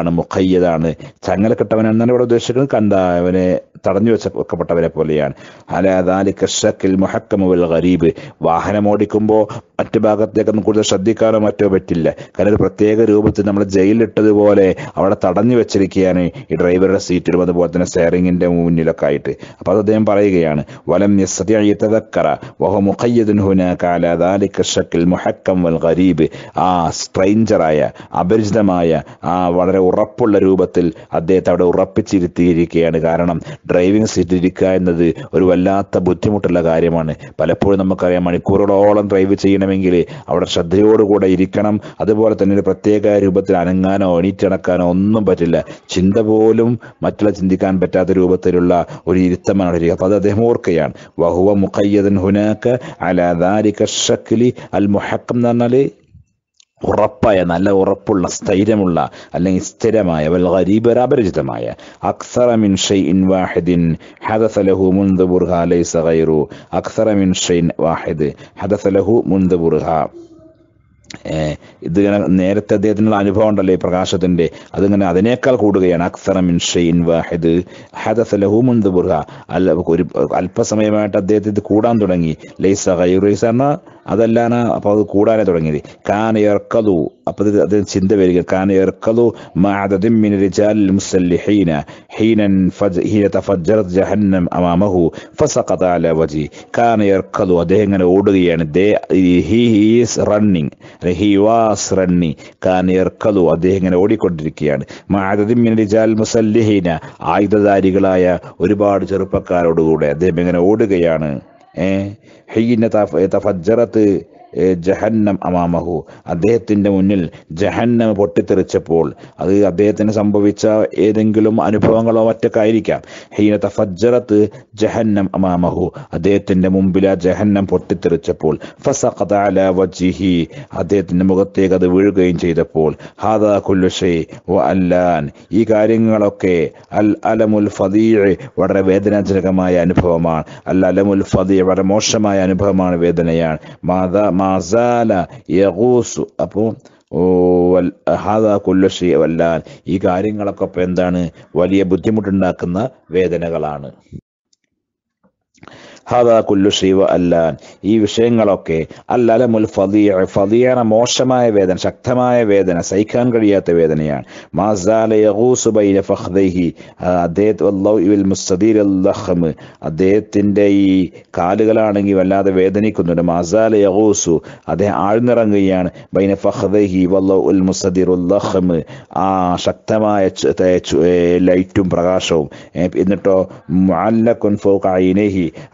ആണ് ചങ്ങല കിട്ടവൻ അവൻ എന്നാണ് ഇവിടെ ഉദ്ദേശിക്കുന്നത് അവനെ തടഞ്ഞു വെച്ച വെക്കപ്പെട്ടവരെ പോലെയാണ് അലാദാലിക്ക് ഷക്കിൽ മുഹക്കമുൽ ഗരീബ് വാഹനം ഓടിക്കുമ്പോൾ മറ്റു ഭാഗത്തേക്കൊന്നും കൂടുതൽ ശ്രദ്ധിക്കാനോ മറ്റോ പറ്റില്ല കാരണം ഒരു പ്രത്യേക രൂപത്തിൽ നമ്മൾ ജയിലിട്ടതുപോലെ അവിടെ തടഞ്ഞു വെച്ചിരിക്കുകയാണ് ഈ ഡ്രൈവറുടെ സീറ്റിലും അതുപോലെ തന്നെ സെയറിങ്ങിന്റെ മുന്നിലൊക്കെ ആയിട്ട് അപ്പോൾ അത് അദ്ദേഹം പറയുകയാണ് വലം ഗരീബ് ആ സ്ട്രെയിഞ്ചറായ അപരിചിതമായ ആ വളരെ ഉറപ്പുള്ള രൂപത്തിൽ അദ്ദേഹത്തെ അവിടെ ഉറപ്പിച്ചിരുത്തിയിരിക്കുകയാണ് കാരണം ഡ്രൈവിംഗ് സീറ്റിൽ ഇരിക്കുക എന്നത് ഒരു വല്ലാത്ത ബുദ്ധിമുട്ടുള്ള കാര്യമാണ് പലപ്പോഴും നമുക്കറിയാം മണിക്കൂറുകളോളം ഡ്രൈവ് ചെയ്യണമെങ്കിൽ അവിടെ ശ്രദ്ധയോടുകൂടെ ഇരിക്കണം അതുപോലെ തന്നെ ഒരു പ്രത്യേക രൂപത്തിൽ അനങ്ങാനോ എണീറ്റടക്കാനോ ഒന്നും പറ്റില്ല ചിന്ത പോലും മറ്റുള്ള ചിന്തിക്കാൻ പറ്റാത്ത രൂപത്തിലുള്ള ഒരു ഇരുത്തമാണ് ഇരിക്കുക അപ്പോൾ അത് അദ്ദേഹം ഓർക്കുകയാണ് വഹുവ മുഖയ്യദൻ ഹുനാക്ക അലാദാരിക്കലി അൽ മുഹക്കം എന്ന് പറഞ്ഞാൽ ഉറപ്പായ നല്ല ഉറപ്പുള്ള സ്ഥൈര്യമുള്ള അല്ലെങ്കിൽ സ്ഥിരമായ വൽ ഗരീബരാപരിചിതമായ അക്സറ മിൻ ഷൈഇൻ വാഹിദിൻ ഹദസ ലഹു ബുർഹ അക്സറ മിൻ വാഹിദ് ഹദസ ലഹു ബുർഹ ഇതിങ്ങനെ നേരത്തെ അദ്ദേഹത്തിനുള്ള അനുഭവം ഉണ്ടല്ലോ ഈ പ്രകാശത്തിന്റെ അതിങ്ങനെ അതിനേക്കാൾ കൂടുകയാണ് അക്സറ മിൻ ഷെയ്ൻ വാഹിദ് ഹദസ് ലഹു ബുർഹ അല്ല ഒരു അല്പസമയമായിട്ട് അദ്ദേഹത്തിന് കൂടാൻ തുടങ്ങി ലൈസ ഗൈറു ലൈസ അതല്ലാണ് അപ്പോൾ അത് കൂടാനേ തുടങ്ങിയത് കാൻ ഇറക്കതു അപ്പോൾ അത് ചിന്ത വരിക കാൻ ഇറക്കതു മഅദദിൻ ഹീനൻ തഫജ്ജറത് ജഹന്നം അമാമഹു ഫസഖത അല വജി അദ്ദേഹം ഇങ്ങനെ ഓടുകയാണ് ദേ he is running he was running കാൻ ഇർക്കതു അദ്ദേഹം ഇങ്ങനെ ഓടിക്കൊണ്ടിരിക്കുകയാണ് ആയുധധാരികളായ ഒരുപാട് ചെറുപ്പക്കാരോടുകൂടെ അദ്ദേഹം ഇങ്ങനെ ഓടുകയാണ് حين تفجرت ജഹന്നം അമാമഹു അദ്ദേഹത്തിൻ്റെ മുന്നിൽ ജഹന്നം പൊട്ടിത്തെറിച്ചപ്പോൾ അത് അദ്ദേഹത്തിന് സംഭവിച്ച ഏതെങ്കിലും അനുഭവങ്ങളോ ആയിരിക്കാം ഹീന തഫജ്ജറത്ത് ജഹന്നം അമാമഹു അദ്ദേഹത്തിൻ്റെ മുമ്പിൽ ആ ജഹന്നം പൊട്ടിത്തെറിച്ചപ്പോൾ ഫസഖതഅല വജിഹി അദ്ദേഹത്തിൻ്റെ മുഖത്തേക്ക് അത് വീഴുകയും ചെയ്തപ്പോൾ ഹാദാ കുല്ലുഷൈ വ അല്ലാൻ ഈ കാര്യങ്ങളൊക്കെ അൽ അലമുൽ ഫദീ വളരെ വേദനാജനകമായ അനുഭവമാണ് അൽ അലമുൽ ഫദീ വളരെ മോശമായ അനുഭവമാണ് വേദനയാണ് മാതാ മാസാല യഹൂസു അപ്പോൾ ഹാദാ ഈ കാര്യങ്ങളൊക്കെ ഇപ്പൊ എന്താണ് വലിയ ബുദ്ധിമുട്ടുണ്ടാക്കുന്ന വേദനകളാണ് കുല്ലു ഈ വിഷയങ്ങളൊക്കെ അല്ലലമുൽ ഫതിയാണ് മോശമായ വേദന ശക്തമായ വേദന സഹിക്കാൻ കഴിയാത്ത വേദനയാണ് അദ്ദേഹത്തിന്റെ ഈ കാലുകളാണെങ്കിൽ വല്ലാതെ വേദനിക്കുന്നുണ്ട് മാസാല യഹൂസു അദ്ദേഹം ആഴ്ന്നിറങ്ങുകയാണ് ബൈന ഫഹ്ദഹി വല്ലൗൽ മുസദിറുല്ലഹ്മ് ആ ശക്തമായ ലൈറ്റും പ്രകാശവും എന്നിട്ടോ മുഅല്ലഖുൻ ഫൗഖ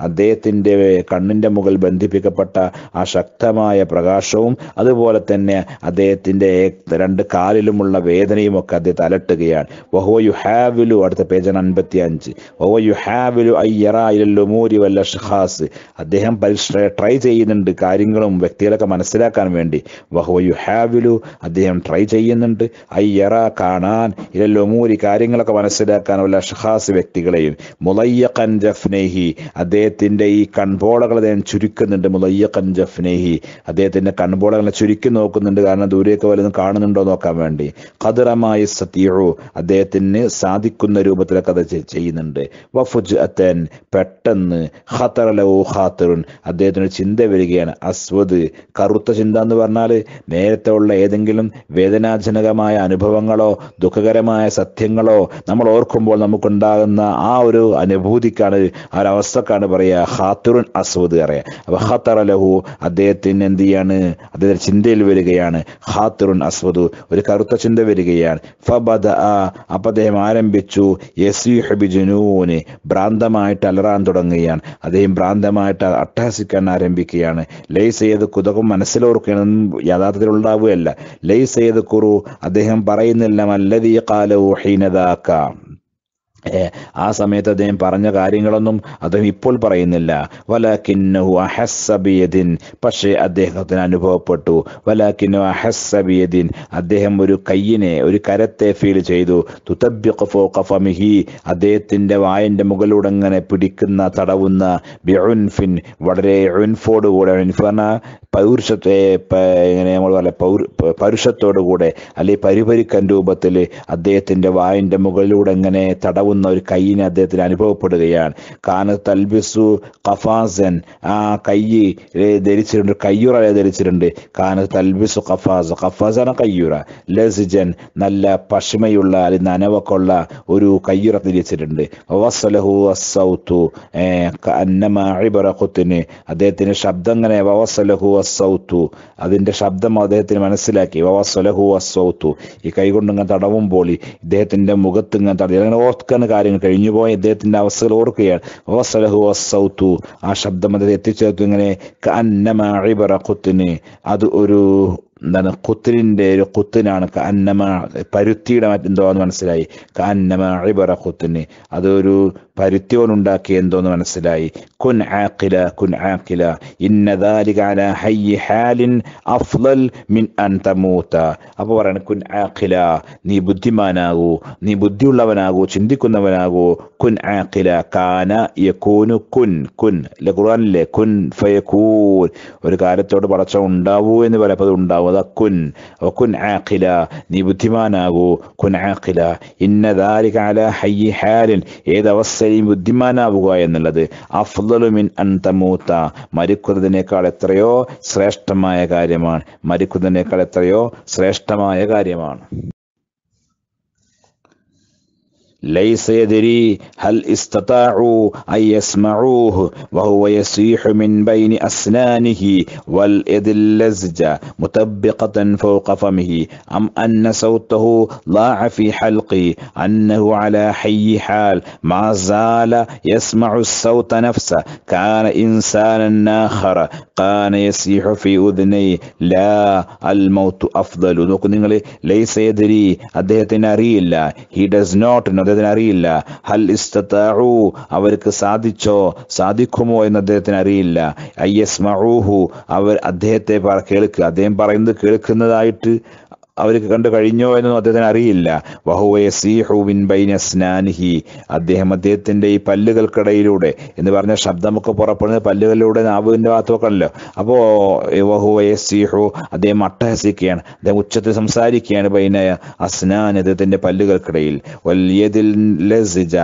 അദ്ദേഹം അദ്ദേഹത്തിൻ്റെ കണ്ണിൻ്റെ മുകൾ ബന്ധിപ്പിക്കപ്പെട്ട ആ ശക്തമായ പ്രകാശവും അതുപോലെ തന്നെ അദ്ദേഹത്തിൻ്റെ രണ്ട് കാലിലുമുള്ള വേദനയും ഒക്കെ അദ്ദേഹം അലട്ടുകയാണ് വഹോ യു ലു അടുത്ത പേജ് അൻപത്തി അഞ്ച് വഹോ യു ഹാവിലു അയ്യറായിലൂരി വല്ല ഷഹാസ് അദ്ദേഹം ട്രൈ ചെയ്യുന്നുണ്ട് കാര്യങ്ങളും വ്യക്തികളൊക്കെ മനസ്സിലാക്കാൻ വേണ്ടി വഹോ യു ലു അദ്ദേഹം ട്രൈ ചെയ്യുന്നുണ്ട് അയ്യറ കാണാൻ മൂരി കാര്യങ്ങളൊക്കെ മനസ്സിലാക്കാൻ വല്ല ഷഹാസ് വ്യക്തികളെയും മുലയ്യഖൻ ജഫ്നേഹി അദ്ദേഹത്തിൻ്റെ അദ്ദേഹത്തിൻ്റെ ഈ കൺപോളകൾ അദ്ദേഹം ചുരുക്കുന്നുണ്ട് മുലയ്യക്കൻ ജഫ്നേഹി അദ്ദേഹത്തിൻ്റെ കൺപോളകളെ ചുരുക്കി നോക്കുന്നുണ്ട് കാരണം ദൂരേക്ക് വലുതും കാണുന്നുണ്ടോ നോക്കാൻ വേണ്ടി ഖദറമായ സത്യഹു അദ്ദേഹത്തിന് സാധിക്കുന്ന രൂപത്തിലൊക്കെ അത് ചെയ്യുന്നുണ്ട് വഫുജ് അത്തൻ പെട്ടെന്ന് ഖത്തർ ലവു ഖാത്തറുൻ അദ്ദേഹത്തിന് ചിന്ത വരികയാണ് അസ്വദ് കറുത്ത ചിന്ത എന്ന് പറഞ്ഞാൽ നേരത്തെ ഉള്ള ഏതെങ്കിലും വേദനാജനകമായ അനുഭവങ്ങളോ ദുഃഖകരമായ സത്യങ്ങളോ നമ്മൾ ഓർക്കുമ്പോൾ നമുക്കുണ്ടാകുന്ന ആ ഒരു അനുഭൂതിക്കാണ് ആ ഒരവസ്ഥക്കാണ് അവസ്ഥക്കാണ് പറയുക ഹാത്തുറുൻ അസ്വദ് അറിയാം അപ്പൊ ഖത്തറ ലഹു അദ്ദേഹത്തിന് എന്ത് ചെയ്യാണ് ചിന്തയിൽ വരികയാണ് ഹാത്തുറുൻ അസ്വദ് ഒരു കറുത്ത ചിന്ത വരികയാണ് ഫബദ അപ്പൊ അദ്ദേഹം ആരംഭിച്ചു യസ്യുഹബിജുനൂന് ഭ്രാന്തമായിട്ട് അലറാൻ തുടങ്ങുകയാണ് അദ്ദേഹം ഭ്രാന്തമായിട്ട് അട്ടഹസിക്കാൻ ആരംഭിക്കുകയാണ് ലൈസ് ചെയ്ത് കുതകും മനസ്സിലോർക്കണം യഥാർത്ഥത്തിൽ ഉണ്ടാവുകയല്ല ലൈസ് ചെയ്ത് കുറു അദ്ദേഹം പറയുന്നില്ല മല്ലതീ കാലവും ഹീനതാക്കാം ആ സമയത്ത് അദ്ദേഹം പറഞ്ഞ കാര്യങ്ങളൊന്നും അദ്ദേഹം ഇപ്പോൾ പറയുന്നില്ല കിന്നു അഹസബിയദിൻ പക്ഷേ അദ്ദേഹത്തിന് അനുഭവപ്പെട്ടു കിന്നു അഹസബിയദിൻ അദ്ദേഹം ഒരു കയ്യിനെ ഒരു കരത്തെ ഫീൽ ചെയ്തു തുതബ്യഫോഖഫമിഹി അദ്ദേഹത്തിൻ്റെ വായൻ്റെ മുകളിലൂടെ അങ്ങനെ പിടിക്കുന്ന തടവുന്ന ബിഉൻഫിൻ വളരെ ഉൻഫോട് കൂടെ ഉൻഫന പൗരുഷത്തെ ഇങ്ങനെ നമ്മൾ പറയാം പൗർ പരുഷത്തോടു കൂടെ അല്ലെങ്കിൽ പരിപരിക്കൻ രൂപത്തിൽ അദ്ദേഹത്തിൻ്റെ വായൻ്റെ മുകളിലൂടെ ഇങ്ങനെ തടവുന്ന പോകുന്ന ഒരു കൈയിനെ അദ്ദേഹത്തിന് അനുഭവപ്പെടുകയാണ് കാന തൽബിസു കഫാസൻ ആ കൈ ധരിച്ചിട്ടുണ്ട് കയ്യുറ ധരിച്ചിട്ടുണ്ട് കാന തൽബിസു കഫാസ് ആണ് കയ്യുറ ലസിജൻ നല്ല പശിമയുള്ള അല്ലെങ്കിൽ നനവക്കുള്ള ഒരു കയ്യുറ ധരിച്ചിട്ടുണ്ട് വസലഹു അസൗത്തു അന്നമാറിബറക്കുത്തിന് അദ്ദേഹത്തിന് ശബ്ദം അങ്ങനെ വവസലഹു അസൗത്തു അതിന്റെ ശബ്ദം അദ്ദേഹത്തിന് മനസ്സിലാക്കി വവസലഹു അസൗത്തു ഈ തടവും പോളി ഇദ്ദേഹത്തിന്റെ മുഖത്ത് ഇങ്ങനെ തടഞ്ഞു അങ്ങനെ ഓർക്കാൻ പറയുന്ന കാര്യങ്ങൾ കഴിഞ്ഞുപോയ അദ്ദേഹത്തിന്റെ അവസ്ഥകൾ ഓർക്കുകയാണ് വസലഹു ആ ശബ്ദം അദ്ദേഹത്തെ എത്തിച്ചേർത്തു ഇങ്ങനെ അത് ഒരു എന്താണ് കുത്തിലിൻ്റെ ഒരു കുത്തിനാണ് അന്നമ പരുത്തിയുടെ എന്ന് മനസ്സിലായി അന്നമ അഴിബറ കുത്തിന് അതൊരു പരുത്തി കൊണ്ടുണ്ടാക്കി എന്തോന്ന് മനസ്സിലായി കുൻ ആക്കില കുൻ ആക്കില ഇന്നതാലികാല ഹൈ ഹാലിൻ അഫ്ലൽ മിൻ അൻ തമൂത്ത അപ്പോൾ പറയണം കുൻ ആക്കില നീ ബുദ്ധിമാനാകൂ നീ ബുദ്ധിയുള്ളവനാകൂ ചിന്തിക്കുന്നവനാകൂ കുൻ ആക്കില കാന യക്കൂനു കുൻ കുൻ അല്ലെ ഖുർആാനില്ലേ കുൻ ഫയക്കൂൻ ഒരു കാലത്തോട് പടച്ച ഉണ്ടാവൂ എന്ന് പറയപ്പോൾ അത് ഉണ്ടാവും വതക്കുൻ വക്കുൻ ആഖില നീ ബുദ്ധിമാനാകൂ കുൻ ആഖില ഇന്ന ദാരിക അല ഹയ്യി ഹാലിൻ ഏതവസ്ഥയും ബുദ്ധിമാനാവുക എന്നുള്ളത് അഫ്ദലുമിൻ അൻ തമൂത്ത മരിക്കുന്നതിനേക്കാൾ എത്രയോ ശ്രേഷ്ഠമായ കാര്യമാണ് മരിക്കുന്നതിനേക്കാൾ എത്രയോ ശ്രേഷ്ഠമായ കാര്യമാണ് ليس يدري هل استطاعوا أن يسمعوه وهو يسيح من بين أسنانه والإذ اللزجة مطبقة فوق فمه أم أن صوته ضاع في حلقي أنه على حي حال ما زال يسمع الصوت نفسه كان إنسانا آخر كان يسيح في أذني لا الموت أفضل ليس يدري ലൈസ് എതിരി അദ്ദേഹത്തിന് അറിയില്ല ഹി ഡസ് അദ്ദേഹത്തിന് അറിയില്ല ഹൽ ഇസ്തത്താഴു അവർക്ക് സാധിച്ചോ സാധിക്കുമോ എന്ന് അദ്ദേഹത്തിന് അറിയില്ല ഐ എസ് മഴൂഹു അവർ അദ്ദേഹത്തെ കേൾക്കുക അദ്ദേഹം പറയുന്നത് കേൾക്കുന്നതായിട്ട് അവർ കണ്ടു കഴിഞ്ഞോ എന്നൊന്നും അദ്ദേഹത്തിന് അറിയില്ല വഹുവയസിഹുവിൻ ബൈനസ്നാനിഹി അദ്ദേഹം അദ്ദേഹത്തിന്റെ ഈ പല്ലുകൾക്കിടയിലൂടെ എന്ന് പറഞ്ഞ ശബ്ദമൊക്കെ പുറപ്പെടുന്നത് പല്ലുകളിലൂടെ നാവുവിന്റെ ഭാഗത്തൊക്കെ അപ്പോ അപ്പോൾ വഹുവയസിഹു അദ്ദേഹം അട്ടഹസിക്കുകയാണ് അദ്ദേഹം ഉച്ചത്തിൽ സംസാരിക്കുകയാണ് ബൈന അസ്നാൻ അദ്ദേഹത്തിന്റെ പല്ലുകൾക്കിടയിൽ വലിയതിൽ ലസിജ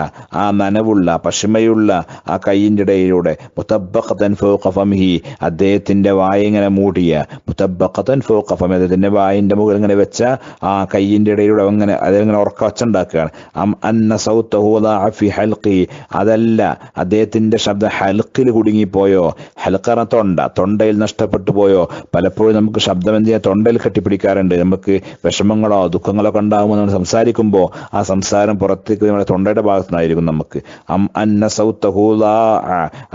ആ നനവുള്ള പശിമയുള്ള ആ കൈയിൻ്റെ ഇടയിലൂടെ അദ്ദേഹത്തിന്റെ ഫമഹി വായ ഇങ്ങനെ മൂടിയ മുത്തബഖത്തൻ ഫമി അദ്ദേഹത്തിൻ്റെ വായിന്റെ മുകളിൽ ഇങ്ങനെ വെച്ച ആ കയ്യിൻ്റെ ഇടയിലൂടെ അങ്ങനെ അതിങ്ങനെ ഉറക്ക ഒച്ചുണ്ടാക്കുകയാണ് അം അന്ന സൗത്തഹുദി ഹൽക്കി അതല്ല അദ്ദേഹത്തിൻ്റെ ശബ്ദം ഹൽക്കിൽ കുടുങ്ങിപ്പോയോ ഹൽക്കറ തൊണ്ട തൊണ്ടയിൽ നഷ്ടപ്പെട്ടു പോയോ പലപ്പോഴും നമുക്ക് ശബ്ദം എന്ത് ചെയ്യാൻ തൊണ്ടയിൽ കെട്ടിപ്പിടിക്കാറുണ്ട് നമുക്ക് വിഷമങ്ങളോ ദുഃഖങ്ങളോ ഒക്കെ ഉണ്ടാകുമ്പോൾ നമ്മൾ സംസാരിക്കുമ്പോൾ ആ സംസാരം പുറത്തേക്ക് നമ്മുടെ തൊണ്ടയുടെ ഭാഗത്തുനിന്നായിരിക്കും നമുക്ക് അം അന്ന സൗത്തഹൂല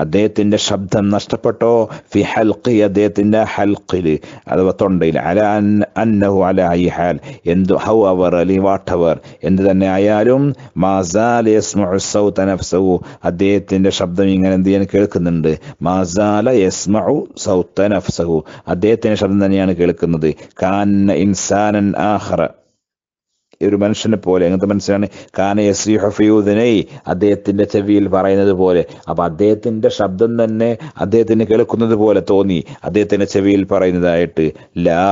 അദ്ദേഹത്തിൻ്റെ ശബ്ദം നഷ്ടപ്പെട്ടോ ഫി ഹൽക്കി അദ്ദേഹത്തിൻ്റെ ഹൽക്കിൽ അഥവാ തൊണ്ടയിൽ അല അന്നഹു അല അയി ഹാൽ ഹൗ അവർ അല്ലെങ്കിൽ വാട്ട് തന്നെ ആയാലും മാസാൽ അദ്ദേഹത്തിൻ്റെ ശബ്ദം ഇങ്ങനെ എന്ത് ചെയ്യാൻ കേൾക്കുന്നുണ്ട് മാസാല യസ്മഉ സൗ തനഫ്സഹു അദ്ദേഹത്തിൻ്റെ ശബ്ദം തന്നെയാണ് കേൾക്കുന്നത് കാന്ന ഇൻസാനൻ ആഹ്റ ഒരു മനുഷ്യനെ പോലെ എങ്ങനത്തെ മനുഷ്യനാണ് കാനയ യസ്രീ ഹഫിയൂദിനെ അദ്ദേഹത്തിൻ്റെ ചെവിയിൽ പറയുന്നത് പോലെ അപ്പം അദ്ദേഹത്തിൻ്റെ ശബ്ദം തന്നെ അദ്ദേഹത്തിന് കേൾക്കുന്നത് പോലെ തോന്നി അദ്ദേഹത്തിൻ്റെ ചെവിയിൽ പറയുന്നതായിട്ട് ലാ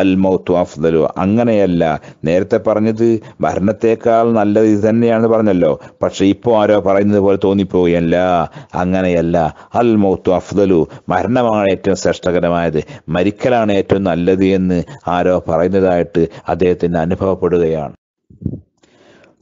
അൽ മൗത്ത് അഫ്ദലു അങ്ങനെയല്ല നേരത്തെ പറഞ്ഞത് മരണത്തേക്കാൾ നല്ലത് ഇത് തന്നെയാണെന്ന് പറഞ്ഞല്ലോ പക്ഷേ ഇപ്പോൾ ആരോ പറയുന്നത് പോലെ തോന്നിപ്പോയല്ല അങ്ങനെയല്ല അൽ മൗത്ത് അഫ്ദലു മരണമാണ് ഏറ്റവും ശ്രേഷ്ഠകരമായത് മരിക്കലാണ് ഏറ്റവും നല്ലത് എന്ന് ആരോ പറയുന്നതായിട്ട് അദ്ദേഹത്തിന് അനുഭവപ്പെടുകയാണ്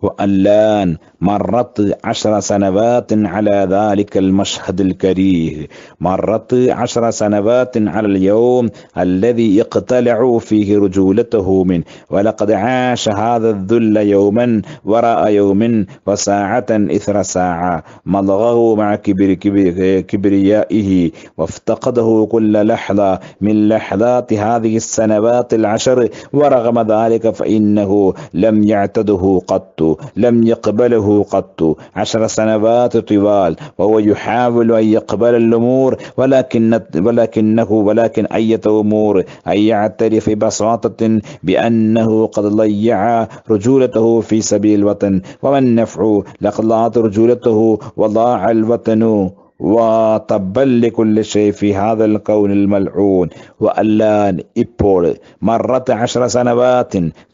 وألان مرت عشر سنوات على ذلك المشهد الكريه مرت عشر سنوات على اليوم الذي اقتلع فيه رجولته منه ولقد عاش هذا الذل يوما وراء يوم وساعة إثر ساعة مضغه مع كبر كبر كبريائه وافتقده كل لحظة من لحظات هذه السنوات العشر ورغم ذلك فإنه لم يعتده قط لم يقبله قط عشر سنوات طوال وهو يحاول أن يقبل الأمور ولكن ولكنه ولكن أية أمور أن يعترف ببساطة بأنه قد ضيع رجولته في سبيل الوطن ومن نفعه لقد ضاعت رجولته وضاع الوطن ഇപ്പോൾ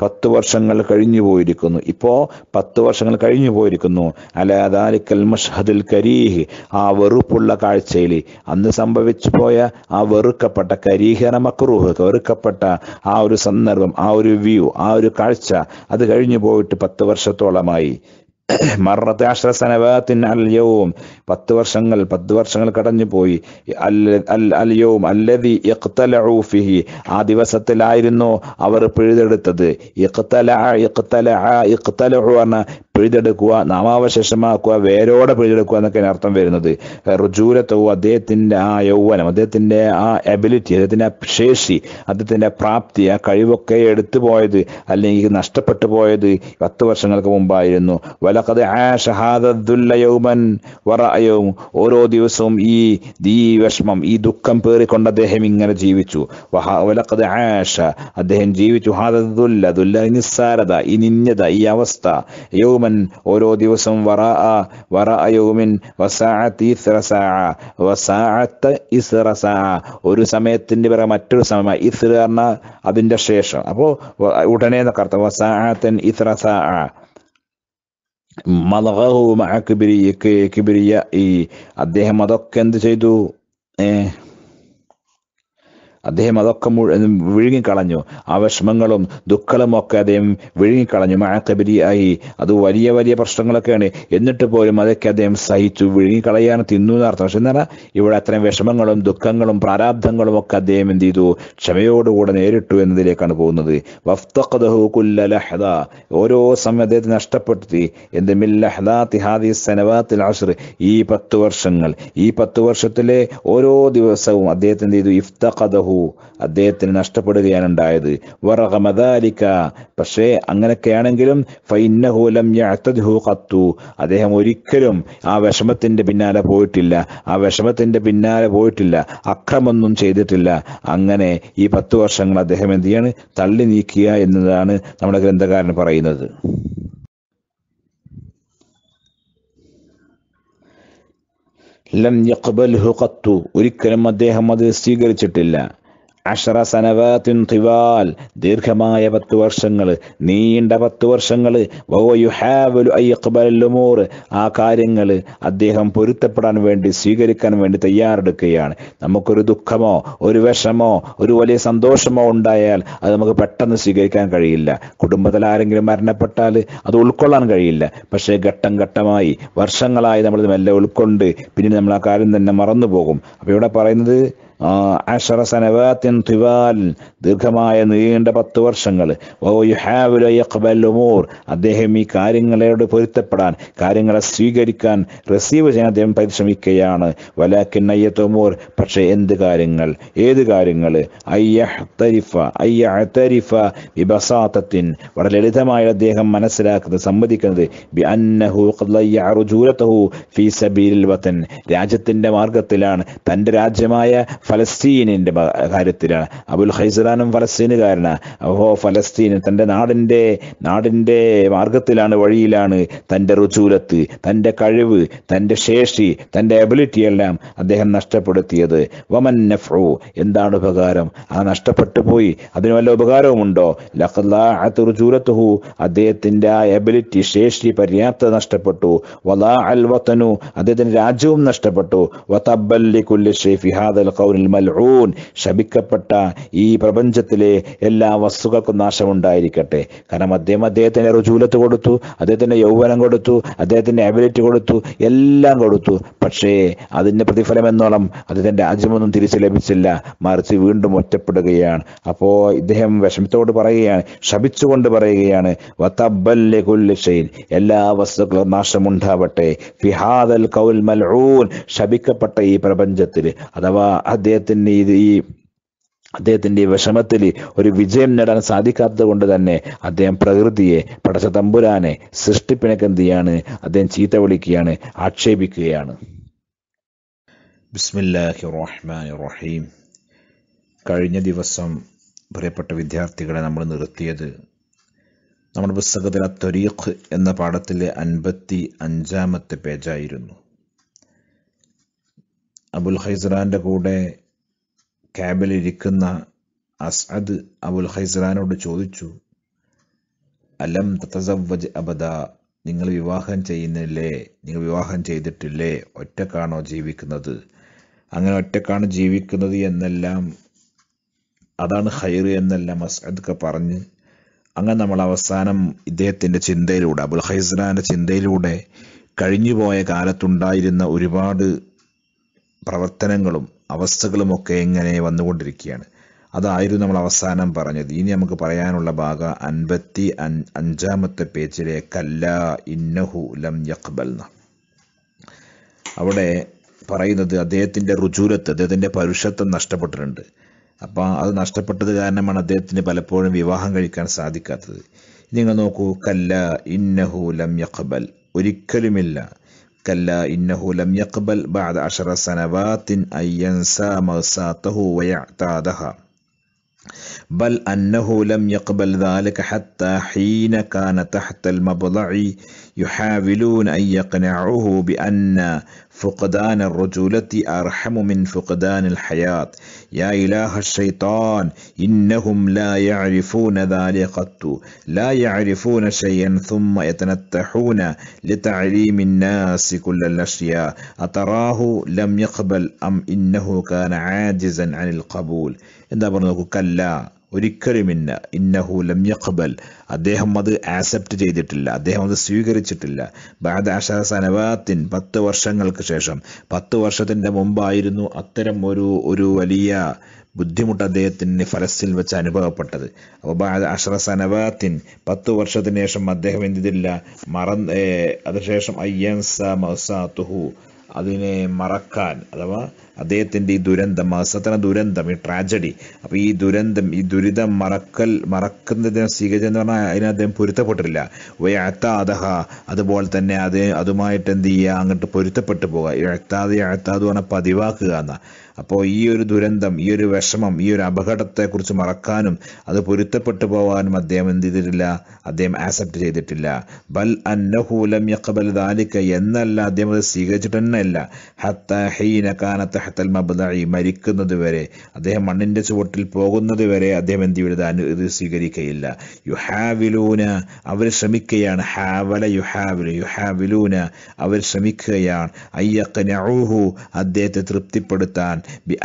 പത്ത് വർഷങ്ങൾ കഴിഞ്ഞു പോയിരിക്കുന്നു ഇപ്പോ പത്ത് വർഷങ്ങൾ കഴിഞ്ഞു പോയിരിക്കുന്നു അലാദാലിക്കൽ മഷ്ഹദിൽ കരീഹ് ആ വെറുപ്പുള്ള കാഴ്ചയിൽ അന്ന് സംഭവിച്ചു പോയ ആ വെറുക്കപ്പെട്ട കരീഹന മക്രൂഹ് വെറുക്കപ്പെട്ട ആ ഒരു സന്ദർഭം ആ ഒരു വ്യൂ ആ ഒരു കാഴ്ച അത് കഴിഞ്ഞു പോയിട്ട് പത്ത് വർഷത്തോളമായി മറത്തെ അഷ്ര സനവാത്തിൻ അൽയവും പത്ത് വർഷങ്ങൾ പത്ത് വർഷങ്ങൾ കടഞ്ഞു പോയി അൽയവും അല്ലതി ഇഖ്തലൂഫിഹി ആ ദിവസത്തിലായിരുന്നു അവർ പിഴുതെടുത്തത് ഇഖ്തല ഇഖ്തല ഇഖ്തലഹു പറഞ്ഞ പിഴുതെടുക്കുക നാമാവശേഷമാക്കുക വേരോടെ പിഴുതെടുക്കുക എന്നൊക്കെയാണ് അർത്ഥം വരുന്നത് റുജൂരത്വവും അദ്ദേഹത്തിൻ്റെ ആ യൗവനം അദ്ദേഹത്തിൻ്റെ ആ എബിലിറ്റി അദ്ദേഹത്തിൻ്റെ ആ ശേഷി അദ്ദേഹത്തിൻ്റെ പ്രാപ്തി ആ കഴിവൊക്കെ എടുത്തു പോയത് അല്ലെങ്കിൽ നഷ്ടപ്പെട്ടു പോയത് പത്ത് വർഷങ്ങൾക്ക് മുമ്പായിരുന്നു വലക്കത് ആ വറ വറയവും ഓരോ ദിവസവും ഈ ദീ വിഷമം ഈ ദുഃഖം പേറിക്കൊണ്ട് അദ്ദേഹം ഇങ്ങനെ ജീവിച്ചു വലക്കത് ആഷ അദ്ദേഹം ജീവിച്ചു ഹാദുല്ല ദുല്ല നിസ്സാരത ഈ നിന്യത ഈ അവസ്ഥ യൗമൻ ഓരോ ദിവസവും വറാ വറ യോമിൻ ഒരു സമയത്തിന്റെ പിറകെ മറ്റൊരു സമയം ഇസ്ര പറഞ്ഞാൽ അതിന്റെ ശേഷം അപ്പോൾ ഉടനെ കറുത്ത വസാഅത്തൻ ഇസ്ര സാ മലഹു മഅ കിബിരിയ കിബിരിയ ഈ അദ്ദേഹം അതൊക്കെ എന്ത് ചെയ്തു ഏഹ് അദ്ദേഹം അതൊക്കെ മുഴുവൻ വിഴുങ്ങിക്കളഞ്ഞു ആ വിഷമങ്ങളും ദുഃഖങ്ങളും ഒക്കെ അദ്ദേഹം വിഴുങ്ങിക്കളഞ്ഞു മഴക്കബരി ആയി അത് വലിയ വലിയ പ്രശ്നങ്ങളൊക്കെയാണ് എന്നിട്ട് പോലും അതൊക്കെ അദ്ദേഹം സഹിച്ചു വിഴുങ്ങിക്കളയാണ് തിന്നു എന്നർത്ഥം പക്ഷെ എന്നാൽ ഇവിടെ അത്രയും വിഷമങ്ങളും ദുഃഖങ്ങളും പ്രാരാബ്ധങ്ങളും ഒക്കെ അദ്ദേഹം എന്ത് ചെയ്തു ക്ഷമയോടുകൂടെ നേരിട്ടു എന്നതിലേക്കാണ് പോകുന്നത് വഫ്തഖുല്ലഹദ ഓരോ സമയം അദ്ദേഹത്തെ നഷ്ടപ്പെടുത്തി എന്ത് മില്ലഹദാതി ഈ പത്ത് വർഷങ്ങൾ ഈ പത്ത് വർഷത്തിലെ ഓരോ ദിവസവും അദ്ദേഹത്തെ എന്ത് ചെയ്തു ഇഫ്തഖദഹു അദ്ദേഹത്തിന് നഷ്ടപ്പെടുകയാണ് ഉണ്ടായത് വറഹമദാലിക്ക പക്ഷേ അങ്ങനെയൊക്കെയാണെങ്കിലും ഫൈന്നഹൂലം ഖത്തു അദ്ദേഹം ഒരിക്കലും ആ വിഷമത്തിന്റെ പിന്നാലെ പോയിട്ടില്ല ആ വിഷമത്തിന്റെ പിന്നാലെ പോയിട്ടില്ല അക്രമൊന്നും ചെയ്തിട്ടില്ല അങ്ങനെ ഈ പത്തു വർഷങ്ങൾ അദ്ദേഹം എന്ത് ചെയ്യാണ് തള്ളി നീക്കുക എന്നതാണ് നമ്മുടെ ഗ്രന്ഥകാരൻ പറയുന്നത് ലം ഖത്തു ഒരിക്കലും അദ്ദേഹം അത് സ്വീകരിച്ചിട്ടില്ല അഷറ സനവാത്തിൻ തിവാൽ ദീർഘമായ പത്ത് വർഷങ്ങൾ നീണ്ട പത്ത് വർഷങ്ങൾ ആ കാര്യങ്ങൾ അദ്ദേഹം പൊരുത്തപ്പെടാൻ വേണ്ടി സ്വീകരിക്കാൻ വേണ്ടി തയ്യാറെടുക്കുകയാണ് നമുക്കൊരു ദുഃഖമോ ഒരു വിഷമോ ഒരു വലിയ സന്തോഷമോ ഉണ്ടായാൽ അത് നമുക്ക് പെട്ടെന്ന് സ്വീകരിക്കാൻ കഴിയില്ല കുടുംബത്തിൽ ആരെങ്കിലും മരണപ്പെട്ടാൽ അത് ഉൾക്കൊള്ളാൻ കഴിയില്ല പക്ഷേ ഘട്ടം ഘട്ടമായി വർഷങ്ങളായി ഇത് മെല്ലെ ഉൾക്കൊണ്ട് പിന്നെ നമ്മൾ ആ കാര്യം തന്നെ മറന്നു പോകും അപ്പോൾ ഇവിടെ പറയുന്നത് അഷറ തിവാൽ ദീർഘമായ നീണ്ട പത്ത് വർഷങ്ങൾ അദ്ദേഹം ഈ കാര്യങ്ങളോട് പൊരുത്തപ്പെടാൻ കാര്യങ്ങളെ സ്വീകരിക്കാൻ റിസീവ് ചെയ്യാൻ അദ്ദേഹം പരിശ്രമിക്കുകയാണ് വലാക്കിന്നയ്യത്തുമൂർ പക്ഷേ എന്ത് കാര്യങ്ങൾ ഏത് കാര്യങ്ങൾ വളരെ ലളിതമായ അദ്ദേഹം മനസ്സിലാക്കുന്നത് സമ്മതിക്കുന്നത് രാജ്യത്തിന്റെ മാർഗത്തിലാണ് തന്റെ രാജ്യമായ ഫലസ്തീനിൻ്റെ കാര്യത്തിലാണ് അബുൽ ഹൈസലാനും ഫലസ്തീനുകാരനാണ് അഹോ ഫലസ്തീൻ തൻ്റെ നാടിൻ്റെ നാടിൻ്റെ മാർഗത്തിലാണ് വഴിയിലാണ് തൻ്റെ റുചൂലത്ത് തൻ്റെ കഴിവ് തൻ്റെ ശേഷി തൻ്റെ എബിലിറ്റി എല്ലാം അദ്ദേഹം നഷ്ടപ്പെടുത്തിയത് വമൻ നഫ്രോ എന്താണ് ഉപകാരം ആ നഷ്ടപ്പെട്ടു പോയി അതിന് വല്ല ഉപകാരവുമുണ്ടോ റുചൂലത്തുഹു അദ്ദേഹത്തിൻ്റെ ആ എബിലിറ്റി ശേഷി പര്യാപ്ത നഷ്ടപ്പെട്ടു വലാ അൽ വത്തനു അദ്ദേഹത്തിൻ്റെ രാജ്യവും നഷ്ടപ്പെട്ടു വത്തബല്ലി കുല്ലി ഷെയ്ഫി ഹാദൽ കൗൻ ഖബറിൽ മൽഊൻ ശപിക്കപ്പെട്ട ഈ പ്രപഞ്ചത്തിലെ എല്ലാ വസ്തുക്കൾക്കും നാശമുണ്ടായിരിക്കട്ടെ കാരണം അദ്ദേഹം അദ്ദേഹത്തിന് റുജൂലത്ത് കൊടുത്തു അദ്ദേഹത്തിൻ്റെ യൗവനം കൊടുത്തു അദ്ദേഹത്തിൻ്റെ എബിലിറ്റി കൊടുത്തു എല്ലാം കൊടുത്തു പക്ഷേ അതിൻ്റെ പ്രതിഫലം എന്നോളം അദ്ദേഹത്തിൻ്റെ അജമൊന്നും തിരിച്ചു ലഭിച്ചില്ല മറിച്ച് വീണ്ടും ഒറ്റപ്പെടുകയാണ് അപ്പോൾ ഇദ്ദേഹം വിഷമത്തോട് പറയുകയാണ് ശപിച്ചുകൊണ്ട് പറയുകയാണ് എല്ലാ വസ്തുക്കളും നാശമുണ്ടാവട്ടെ ഫിഹാദൽ കൗൽ മൽഊൻ ശപിക്കപ്പെട്ട ഈ പ്രപഞ്ചത്തിൽ അഥവാ അദ്ദേഹം അദ്ദേഹത്തിൻ്റെ ഇത് ഈ അദ്ദേഹത്തിൻ്റെ ഈ വിഷമത്തിൽ ഒരു വിജയം നേടാൻ സാധിക്കാത്തത് കൊണ്ട് തന്നെ അദ്ദേഹം പ്രകൃതിയെ പടച്ച തമ്പുരാനെ സൃഷ്ടിപ്പിനൊക്കെ ചെയ്യാണ് അദ്ദേഹം ചീത്ത വിളിക്കുകയാണ് ആക്ഷേപിക്കുകയാണ് ബിസ്മില്ലാഹി റഹ്മാൻ റഹീം കഴിഞ്ഞ ദിവസം പ്രിയപ്പെട്ട വിദ്യാർത്ഥികളെ നമ്മൾ നിർത്തിയത് നമ്മുടെ പുസ്തകത്തിൽ അത്തൊരീഖ് എന്ന പാഠത്തിലെ അൻപത്തി അഞ്ചാമത്തെ പേജായിരുന്നു അബുൽ ഹൈസ്റാൻ്റെ കൂടെ ക്യാബിലിരിക്കുന്ന അസ്അദ് അബുൽ ഹൈസ്റാനോട് ചോദിച്ചു അലം തസവജ് അബദ നിങ്ങൾ വിവാഹം ചെയ്യുന്നില്ലേ നിങ്ങൾ വിവാഹം ചെയ്തിട്ടില്ലേ ഒറ്റക്കാണോ ജീവിക്കുന്നത് അങ്ങനെ ഒറ്റക്കാണ് ജീവിക്കുന്നത് എന്നെല്ലാം അതാണ് ഹൈർ എന്നെല്ലാം അസ്അദ് പറഞ്ഞ് അങ്ങനെ നമ്മൾ അവസാനം ഇദ്ദേഹത്തിൻ്റെ ചിന്തയിലൂടെ അബുൽ ഹൈസ്റാൻ്റെ ചിന്തയിലൂടെ കഴിഞ്ഞുപോയ കാലത്തുണ്ടായിരുന്ന ഒരുപാട് പ്രവർത്തനങ്ങളും അവസ്ഥകളുമൊക്കെ എങ്ങനെ വന്നുകൊണ്ടിരിക്കുകയാണ് അതായിരുന്നു നമ്മൾ അവസാനം പറഞ്ഞത് ഇനി നമുക്ക് പറയാനുള്ള ഭാഗ അൻപത്തി അഞ്ചാമത്തെ പേജിലെ കല്ല ഇന്നഹു ലം യഖ്ബൽന അവിടെ പറയുന്നത് അദ്ദേഹത്തിൻ്റെ റുചൂരത്ത് അദ്ദേഹത്തിൻ്റെ പരുഷത്വം നഷ്ടപ്പെട്ടിട്ടുണ്ട് അപ്പോൾ അത് നഷ്ടപ്പെട്ടത് കാരണമാണ് അദ്ദേഹത്തിന് പലപ്പോഴും വിവാഹം കഴിക്കാൻ സാധിക്കാത്തത് നിങ്ങൾ നോക്കൂ കല്ല ഇന്നഹു ലം യഖ്ബൽ ഒരിക്കലുമില്ല كلا إنه لم يقبل بعد عشر سنوات أن ينسى مغساته ويعتادها بل أنه لم يقبل ذلك حتى حين كان تحت المبضع يحاولون أن يقنعوه بأن فقدان الرجولة أرحم من فقدان الحياة يا إله الشيطان إنهم لا يعرفون ذلك قط لا يعرفون شيئا ثم يتنتحون لتعليم الناس كل الأشياء أتراه لم يقبل أم إنه كان عاجزا عن القبول إذا كلا ഒരിക്കലുമില്ല ഇന്നഹു ലം യഖ്ബൽ അദ്ദേഹം അത് ആക്സെപ്റ്റ് ചെയ്തിട്ടില്ല അദ്ദേഹം അത് സ്വീകരിച്ചിട്ടില്ല ബഅദ അശറ സനവാത്തിൻ പത്ത് വർഷങ്ങൾക്ക് ശേഷം പത്ത് വർഷത്തിൻ്റെ മുമ്പായിരുന്നു അത്തരം ഒരു ഒരു വലിയ ബുദ്ധിമുട്ട് അദ്ദേഹത്തിന് ഫലസ്തീൻ വെച്ച് അനുഭവപ്പെട്ടത് അപ്പോൾ അശറ സനവാത്തിൻ പത്ത് വർഷത്തിന് ശേഷം അദ്ദേഹം എന്തിതില്ല മറന്ന് അതിനുശേഷം അയ്യൻസ മസാത്തുഹു അതിനെ മറക്കാൻ അഥവാ അദ്ദേഹത്തിൻ്റെ ഈ ദുരന്തം അസത്തന ദുരന്തം ഈ ട്രാജഡി അപ്പോൾ ഈ ദുരന്തം ഈ ദുരിതം മറക്കൽ മറക്കുന്നതിനെ എന്ന് പറഞ്ഞാൽ അതിനെ അദ്ദേഹം പൊരുത്തപ്പെട്ടില്ല വയത്താതഹ അതുപോലെ തന്നെ അത് അതുമായിട്ട് എന്ത് ചെയ്യുക അങ്ങോട്ട് പൊരുത്തപ്പെട്ടു പോകുക എഴുത്താതെ എഴുത്താതെ പറഞ്ഞാൽ പതിവാക്കുക എന്നാൽ അപ്പോൾ ഈ ഒരു ദുരന്തം ഈ ഒരു വിഷമം ഈ ഒരു അപകടത്തെക്കുറിച്ച് മറക്കാനും അത് പൊരുത്തപ്പെട്ടു പോകാനും അദ്ദേഹം എന്ത് ചെയ്തിട്ടില്ല അദ്ദേഹം ആക്സെപ്റ്റ് ചെയ്തിട്ടില്ല ബൽ അന്നഹൂലം യക്കബൽ ദാലിക്ക എന്നല്ല അദ്ദേഹം അത് സ്വീകരിച്ചിട്ട് തന്നെ അല്ല ഹത്ത ഹത്തൽ മബദായി മരിക്കുന്നത് വരെ അദ്ദേഹം മണ്ണിൻ്റെ ചുവട്ടിൽ പോകുന്നത് വരെ അദ്ദേഹം എന്ത് ചെയ്ത് ഇത് സ്വീകരിക്കുകയില്ല യുഹാവിലൂന അവർ ശ്രമിക്കുകയാണ് ഹാവല യുഹാവിലു യുഹാവിലൂന അവർ ശ്രമിക്കുകയാണ് അയ്യക്കനഊഹു അദ്ദേഹത്തെ തൃപ്തിപ്പെടുത്താൻ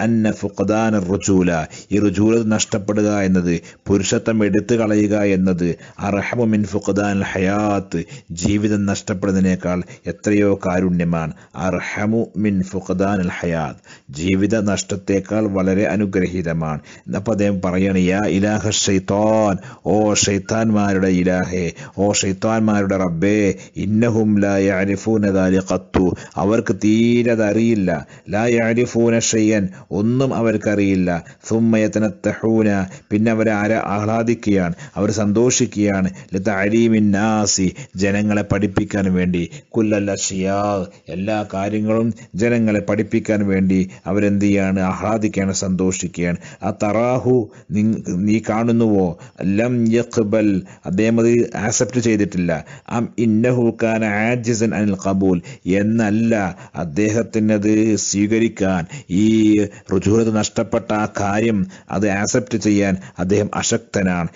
അന്ന ഫുഖദാന റുജൂല ഈ റുജൂല നഷ്ടപ്പെടുക എന്നത് പുരുഷത്വം എടുത്തു കളയുക എന്നത് അർഹമുമിൻ ഫുഖദാൻ ഹയാത്ത് ജീവിതം നഷ്ടപ്പെടുന്നതിനേക്കാൾ എത്രയോ കാരുണ്യമാണ് അർഹമു മിൻ ഫുഖദാൻ ഹയാത്ത് ജീവിത നഷ്ടത്തേക്കാൾ വളരെ അനുഗ്രഹീതമാണ് അപ്പോൾ അദ്ദേഹം പറയണ യാ ഇലാഹ ഷെയ്ത്താൻ ഓ ഷെയ്ത്താൻമാരുടെ ഇലാഹേ ഓ ഷെയ്ത്താൻമാരുടെ റബ്ബേ ഇന്നഹും ലാ യഅരിഫൂന കത്തു അവർക്ക് തീരെ അതറിയില്ല ലാ യഅരിഫൂന ഷെയ്യ ചെയ്യാൻ ഒന്നും അവർക്കറിയില്ല സുമ്മയത്തനത്തഹൂന പിന്നെ അവരെ ആര ആഹ്ലാദിക്കുകയാണ് അവർ സന്തോഷിക്കുകയാണ് ലത്ത ജനങ്ങളെ പഠിപ്പിക്കാൻ വേണ്ടി കുല്ലല്ല ഷിയാ എല്ലാ കാര്യങ്ങളും ജനങ്ങളെ പഠിപ്പിക്കാൻ വേണ്ടി അവരെന്ത് ചെയ്യാണ് ആഹ്ലാദിക്കുകയാണ് സന്തോഷിക്കുകയാണ് ആ തറാഹു നീ കാണുന്നുവോ ലം യഖ്ബൽ അദ്ദേഹം അത് ആക്സെപ്റ്റ് ചെയ്തിട്ടില്ല അം ഇന്നഹു ഖാൻ ആജിസൻ അനിൽ കബൂൽ എന്നല്ല അദ്ദേഹത്തിനത് സ്വീകരിക്കാൻ ഈ ഋജുഹത്ത് നഷ്ടപ്പെട്ട ആ കാര്യം അത് ആക്സെപ്റ്റ് ചെയ്യാൻ അദ്ദേഹം അശക്തനാണ്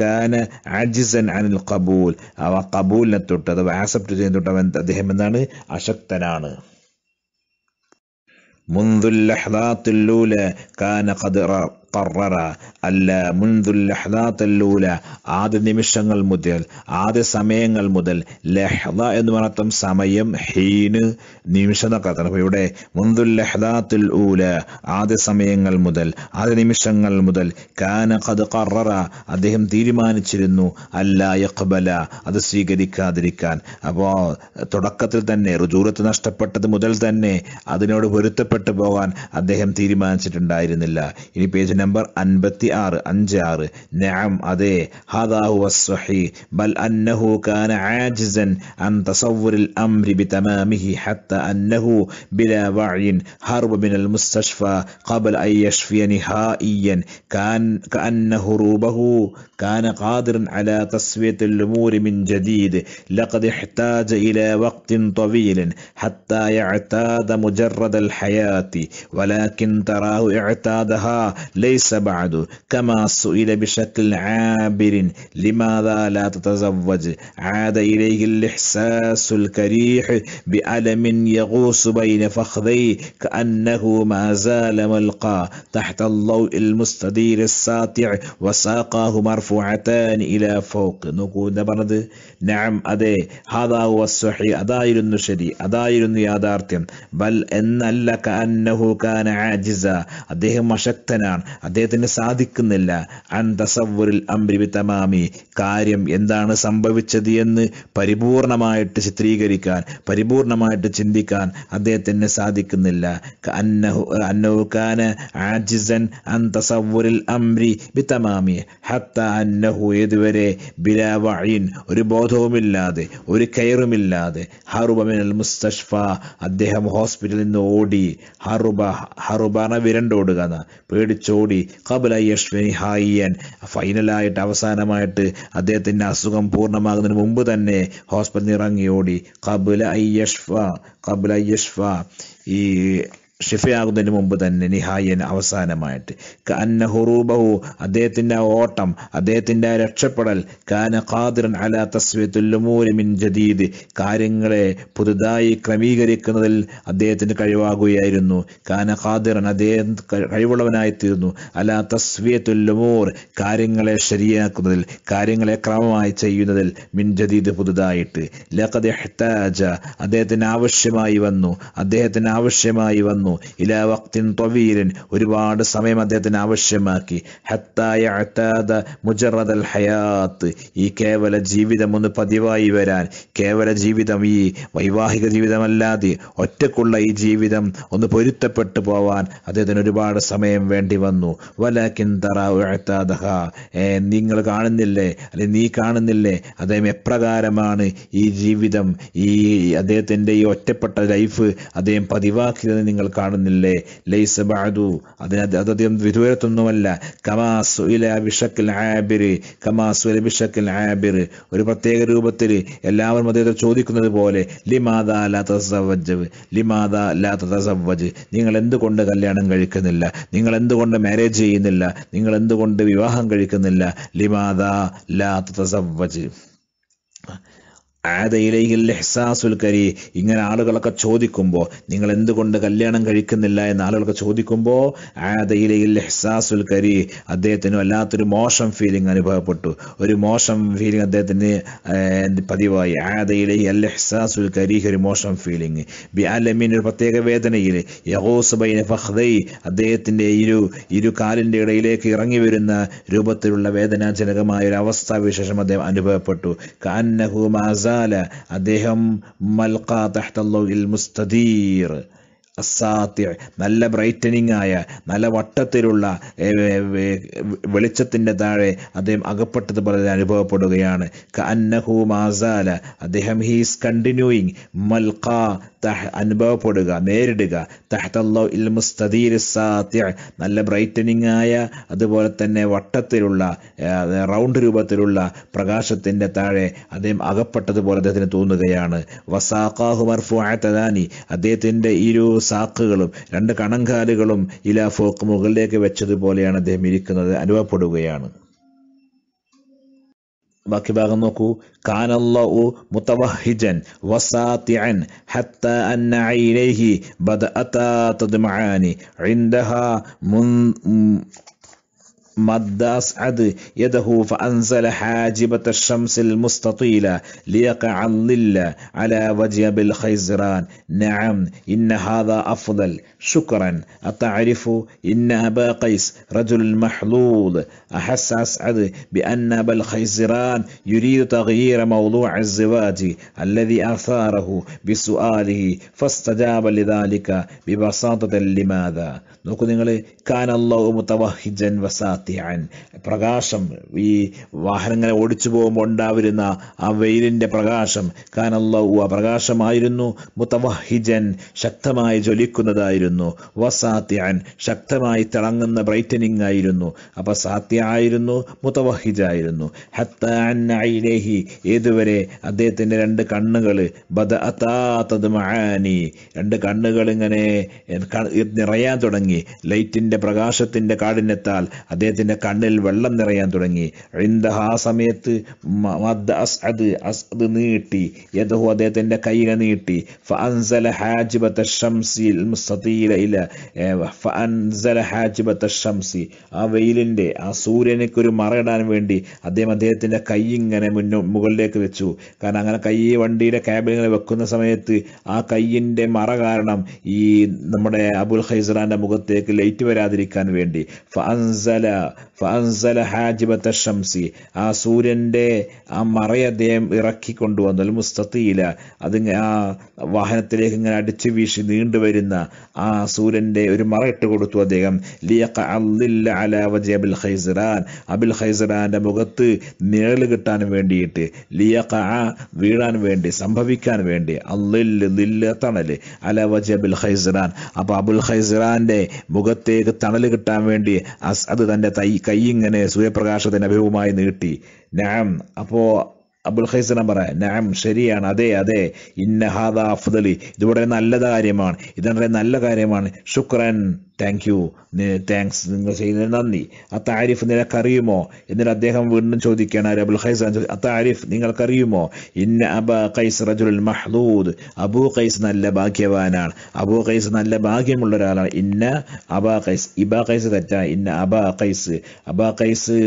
കാന ആജിസൻ അനിൽ കബൂൽ അവ കബൂലിനെ തൊട്ട് അത് ആക്സെപ്റ്റ് ചെയ്യാൻ തൊട്ട് അവൻ അദ്ദേഹം എന്താണ് അശക്തനാണ് മുന്തുല്ലഹദാത്തുല്ലൂല കാന ഖദറ അല്ല മുൻതുല്ലഹ്ലാത്തല്ലൂല ആദ്യ നിമിഷങ്ങൾ മുതൽ ആദ്യ സമയങ്ങൾ മുതൽ ലഹ്ദ എന്ന് പറഞ്ഞർത്ഥം സമയം ഹീന് നിമിഷം എന്നൊക്കെ അപ്പോൾ ഇവിടെ മുൻതുല്ലഹ്ലാത്തുൽ ഊല ആദ്യ സമയങ്ങൾ മുതൽ ആദ്യ നിമിഷങ്ങൾ മുതൽ കാന ഖദ് കററ അദ്ദേഹം തീരുമാനിച്ചിരുന്നു അല്ല യഖ്ബല അത് സ്വീകരിക്കാതിരിക്കാൻ അപ്പോൾ തുടക്കത്തിൽ തന്നെ റുജൂറത്ത് നഷ്ടപ്പെട്ടത് മുതൽ തന്നെ അതിനോട് പൊരുത്തപ്പെട്ടു പോകാൻ അദ്ദേഹം തീരുമാനിച്ചിട്ടുണ്ടായിരുന്നില്ല ഇനി പേജ് نمبر അൻപത്തി آر أنجار نعم നഅം هذا هو സഹീഹ് بل أنه كان عاجزا അൻ تصور الأمر بتمامه حتى أنه بلا വഅയിൻ ഹർബ من المستشفى قبل أن يشفي نهائيا كان كأن هروبه كان قادرا على تسوية الأمور من جديد لقد احتاج إلى وقت طويل حتى يعتاد مجرد الحياة ولكن تراه اعتادها ليس ليس بعد كما سئل بشكل عابر لماذا لا تتزوج عاد إليه الإحساس الكريح بألم يغوص بين فخذيه كأنه ما زال ملقى تحت اللوء المستدير الساطع وساقاه مرفوعتان إلى فوق نقود برد നാം അതെ ഹാദാവു വസ്സഹി അതായിരുന്നു ശരി അതായിരുന്നു യാഥാർത്ഥ്യം ബൽ എന്നല്ല കാന ആജിസ അദ്ദേഹം അശക്തനാണ് അദ്ദേഹത്തിന് സാധിക്കുന്നില്ല അൻ തസവറിൽ അംബ്രിബി തമാമി കാര്യം എന്താണ് സംഭവിച്ചത് എന്ന് പരിപൂർണമായിട്ട് ചിത്രീകരിക്കാൻ പരിപൂർണമായിട്ട് ചിന്തിക്കാൻ അദ്ദേഹത്തിന് സാധിക്കുന്നില്ല കാന ആജിസൻ അൻ അംബ്രി ബിത്തമാമി ഹത്ത അന്നഹു ഇതുവരെ ബിലാ ഒരു ബോധ ബോധവുമില്ലാതെ ഒരു കയറുമില്ലാതെ ഹറുബമിനൽ മുസ്തഷ്ഫ അദ്ദേഹം ഹോസ്പിറ്റലിൽ നിന്ന് ഓടി ഹറുബ ഹറുബാണ വിരണ്ടോടുക എന്ന് പേടിച്ചോടി കബല യശ്വനി ഹായിയൻ ഫൈനലായിട്ട് അവസാനമായിട്ട് അദ്ദേഹത്തിൻ്റെ അസുഖം പൂർണ്ണമാകുന്നതിന് മുമ്പ് തന്നെ ഹോസ്പിറ്റലിൽ ഇറങ്ങി ഓടി കബുല അയ്യഷ്ഫ യഷ്ഫ കബുല യഷ്ഫ ഈ ഷിഫയാകുന്നതിന് മുമ്പ് തന്നെ നിഹായൻ അവസാനമായിട്ട് കന്ന ഹുറൂബഹു അദ്ദേഹത്തിൻ്റെ ആ ഓട്ടം അദ്ദേഹത്തിൻ്റെ ആ രക്ഷപ്പെടൽ കാന ഖാദിറൻ അല മിൻ ജദീദ് കാര്യങ്ങളെ പുതുതായി ക്രമീകരിക്കുന്നതിൽ അദ്ദേഹത്തിന് കഴിവാകുകയായിരുന്നു കാന ഖാദിറൻ അദ്ദേഹം കഴിവുള്ളവനായിത്തീരുന്നു അല തസ്വീത്തുല്ലുമൂർ കാര്യങ്ങളെ ശരിയാക്കുന്നതിൽ കാര്യങ്ങളെ ക്രമമായി ചെയ്യുന്നതിൽ മിൻ ജദീദ് പുതുതായിട്ട് ലഖദ് അദ്ദേഹത്തിന് ആവശ്യമായി വന്നു അദ്ദേഹത്തിന് ആവശ്യമായി വന്നു വന്നു ഇലാ വക്തിൻ തൊവീരൻ ഒരുപാട് സമയം അദ്ദേഹത്തിന് ആവശ്യമാക്കി ഹത്താ യഅതാദ മുജറദൽ ഹയാത്ത് ഈ കേവല ജീവിതം ഒന്ന് പതിവായി വരാൻ കേവല ജീവിതം ഈ വൈവാഹിക ജീവിതമല്ലാതെ ഒറ്റക്കുള്ള ഈ ജീവിതം ഒന്ന് പൊരുത്തപ്പെട്ടു പോവാൻ അദ്ദേഹത്തിന് ഒരുപാട് സമയം വേണ്ടി വന്നു വലാക്കിൻ ഏ നിങ്ങൾ കാണുന്നില്ലേ അല്ലെ നീ കാണുന്നില്ലേ അദ്ദേഹം എപ്രകാരമാണ് ഈ ജീവിതം ഈ അദ്ദേഹത്തിൻ്റെ ഈ ഒറ്റപ്പെട്ട ലൈഫ് അദ്ദേഹം പതിവാക്കിയതെന്ന് നിങ്ങൾ കാണുന്നില്ലേ ലൈസ ബഅദു അതിന് അതധികം വിദൂരത്തൊന്നുമല്ല കമാസു ഇല ബിഷക്കിൽ ആബിർ കമാസു ഇല ഒരു പ്രത്യേക രൂപത്തിൽ എല്ലാവരും അദ്ദേഹത്തെ ചോദിക്കുന്നത് പോലെ ലിമാദ ലാ ലിമാദ ലാ നിങ്ങൾ എന്തുകൊണ്ട് കല്യാണം കഴിക്കുന്നില്ല നിങ്ങൾ എന്തുകൊണ്ട് മാരേജ് ചെയ്യുന്നില്ല നിങ്ങൾ എന്തുകൊണ്ട് വിവാഹം കഴിക്കുന്നില്ല ലിമാദ ലാ തസവജ് ആദയിലേക്കിൽ ഇങ്ങനെ ആളുകളൊക്കെ ചോദിക്കുമ്പോൾ നിങ്ങൾ എന്തുകൊണ്ട് കല്യാണം കഴിക്കുന്നില്ല എന്ന് ആളുകളൊക്കെ ചോദിക്കുമ്പോൾ ആദയിലേക്കിൽ ഇഹ്സാസുൽ കരി അദ്ദേഹത്തിന് വല്ലാത്തൊരു മോശം ഫീലിംഗ് അനുഭവപ്പെട്ടു ഒരു മോശം ഫീലിംഗ് അദ്ദേഹത്തിന് പതിവായി ആദയിലേക്ക് അല്ലെഹ്സാസുൽ കരി ഒരു മോശം ഫീലിംഗ് ബി അലമീൻ ഒരു പ്രത്യേക വേദനയിൽ അദ്ദേഹത്തിൻ്റെ ഇരു ഇരു കാലിൻ്റെ ഇടയിലേക്ക് ഇറങ്ങി വരുന്ന രൂപത്തിലുള്ള വേദനാജനകമായ ഒരു അവസ്ഥാവിശേഷം അദ്ദേഹം അനുഭവപ്പെട്ടു കാന്നഹു മാസ അദ്ദേഹം മൽക്കാ തഹ്തല്ലൗൽ മുസ്തദീർ അസാധ്യ നല്ല ബ്രൈറ്റനിങ് ആയ നല്ല വട്ടത്തിലുള്ള വെളിച്ചത്തിൻ്റെ താഴെ അദ്ദേഹം അകപ്പെട്ടതുപോലെ അനുഭവപ്പെടുകയാണ് അന്നഹു മാസാല അദ്ദേഹം ഹീസ് കണ്ടിന്യൂയിങ് മൽക്കാ തഹ് അനുഭവപ്പെടുക നേരിടുക നല്ല ബ്രൈറ്റനിങ് ആയ അതുപോലെ തന്നെ വട്ടത്തിലുള്ള റൗണ്ട് രൂപത്തിലുള്ള പ്രകാശത്തിൻ്റെ താഴെ അദ്ദേഹം അകപ്പെട്ടതുപോലെ അദ്ദേഹത്തിന് തോന്നുകയാണ് വസാഖാഹു മർഫു അദ്ദേഹത്തിൻ്റെ ഈ ഒരു സാക്കുകളും രണ്ട് കണങ്കാലുകളും ഫോക്ക് മുകളിലേക്ക് വെച്ചതുപോലെയാണ് അദ്ദേഹം ഇരിക്കുന്നത് അനുഭവപ്പെടുകയാണ് ബാക്കി ഭാഗം നോക്കൂ കാനല്ലു മുത്തവഹിജൻ വസാത്യൻ ബദഅത തദ്മആനി مد أسعد يده فأنزل حاجبة الشمس المستطيلة ليقع الظل على وجه بالخيزران نعم إن هذا أفضل شكرا أتعرف إن أبا قيس رجل محلول أحس أسعد بأن أبا الخيزران يريد تغيير موضوع الزواج الذي أثاره بسؤاله فاستجاب لذلك ببساطة لماذا നോക്കൂ നിങ്ങൾ പ്രകാശം ഈ വാഹനങ്ങളെ ഓടിച്ചു പോകുമ്പോൾ ഉണ്ടാവുന്ന ആ വെയിലിൻ്റെ പ്രകാശം കാൻ അള്ളാഹു ആ പ്രകാശമായിരുന്നു മുത്തവഹിജൻ ശക്തമായി ജ്വലിക്കുന്നതായിരുന്നു വസാത്യാൻ ശക്തമായി തിളങ്ങുന്ന ബ്രൈറ്റനിങ് ആയിരുന്നു അപ്പോൾ സാത്യ ആയിരുന്നു മുത്തവഹിജായിരുന്നു ഹത്താനൈലേഹി ഏതുവരെ അദ്ദേഹത്തിൻ്റെ രണ്ട് കണ്ണുകൾ ബദ അത്താത്തത് രണ്ട് കണ്ണുകൾ ഇങ്ങനെ നിറയാൻ തുടങ്ങി തുടങ്ങി ലൈറ്റിൻ്റെ പ്രകാശത്തിൻ്റെ കാഠിന്യത്താൽ അദ്ദേഹത്തിൻ്റെ കണ്ണിൽ വെള്ളം നിറയാൻ തുടങ്ങി ഇന്ദഹ ആ സമയത്ത് അസ്അദ് അസ്അദ് നീട്ടി യഥോ അദ്ദേഹത്തിൻ്റെ കൈക നീട്ടി ഫഅൻസല ഹാജിബത്ത ഷംസിൽ മുസ്തീലയില ഫഅൻസല ഹാജിബത്ത ഷംസി ആ വെയിലിൻ്റെ ആ സൂര്യനൊക്കൊരു മറയിടാൻ വേണ്ടി അദ്ദേഹം അദ്ദേഹത്തിൻ്റെ കൈ ഇങ്ങനെ മുന്നോ മുകളിലേക്ക് വെച്ചു കാരണം അങ്ങനെ കൈ വണ്ടിയുടെ ക്യാബിനിങ്ങനെ വെക്കുന്ന സമയത്ത് ആ കയ്യിൻ്റെ മറ കാരണം ഈ നമ്മുടെ അബുൽ ഹൈസറാൻ്റെ മുഖത്ത് ഭാഗത്തേക്ക് ലൈറ്റ് വരാതിരിക്കാൻ വേണ്ടി ഫഅൻസല ആ സൂര്യന്റെ ആ മറയ അദ്ദേഹം ഇറക്കിക്കൊണ്ടുവന്നു അല്ലെങ്കിൽ മുസ്തത്തിയില അത് ആ വാഹനത്തിലേക്ക് ഇങ്ങനെ അടിച്ചു വീശി നീണ്ടുവരുന്ന ആ സൂര്യന്റെ ഒരു ഇട്ട് കൊടുത്തു അദ്ദേഹം അബിൽ ഹൈസറാൻ അബിൽ മുഖത്ത് നിഴൽ കിട്ടാൻ വേണ്ടിയിട്ട് ആ വീഴാൻ വേണ്ടി സംഭവിക്കാൻ വേണ്ടി അല്ലില്ല തണല് അലാവജി അബിൽ ഹൈസറാൻ അപ്പോൾ അബുൽ ഹൈസറാന്റെ മുഖത്തേക്ക് തണൽ കിട്ടാൻ വേണ്ടി അസ്അദ് തൻ്റെ തൈ കൈ ഇങ്ങനെ സൂര്യപ്രകാശത്തിൻ്റെ അഭിമുഖമായി നീട്ടി നാം അപ്പോ അബുൽ ഹൈസന പറ നാം ശരിയാണ് അതെ അതെ ഇന്നഹാദ അഫ്ദലി ഇത് വളരെ നല്ല കാര്യമാണ് ഇത് വളരെ നല്ല കാര്യമാണ് ശുക്രൻ താങ്ക് യു താങ്ക്സ് നിങ്ങൾ ചെയ്യുന്നതിന് നന്ദി അത്ത ആരിഫ് നിനക്കറിയുമോ എന്നിട്ട് അദ്ദേഹം വീണ്ടും ചോദിക്കുകയാണ് അബുൽ ഖൈസ് അത്ത ആരിഫ് നിങ്ങൾക്കറിയുമോ ഇന്ന അബ ഖൈസ് റജുൽ മഹ്ദൂദ് അബു ഖൈസ് നല്ല ഭാഗ്യവാനാണ് അബു ഖൈസ് നല്ല ഭാഗ്യമുള്ള ഒരാളാണ് ഇന്ന അബ ഖൈസ് ഇബ ഖൈസ് തെറ്റ ഇന്ന അബ ഖൈസ് അബ ഖൈസ്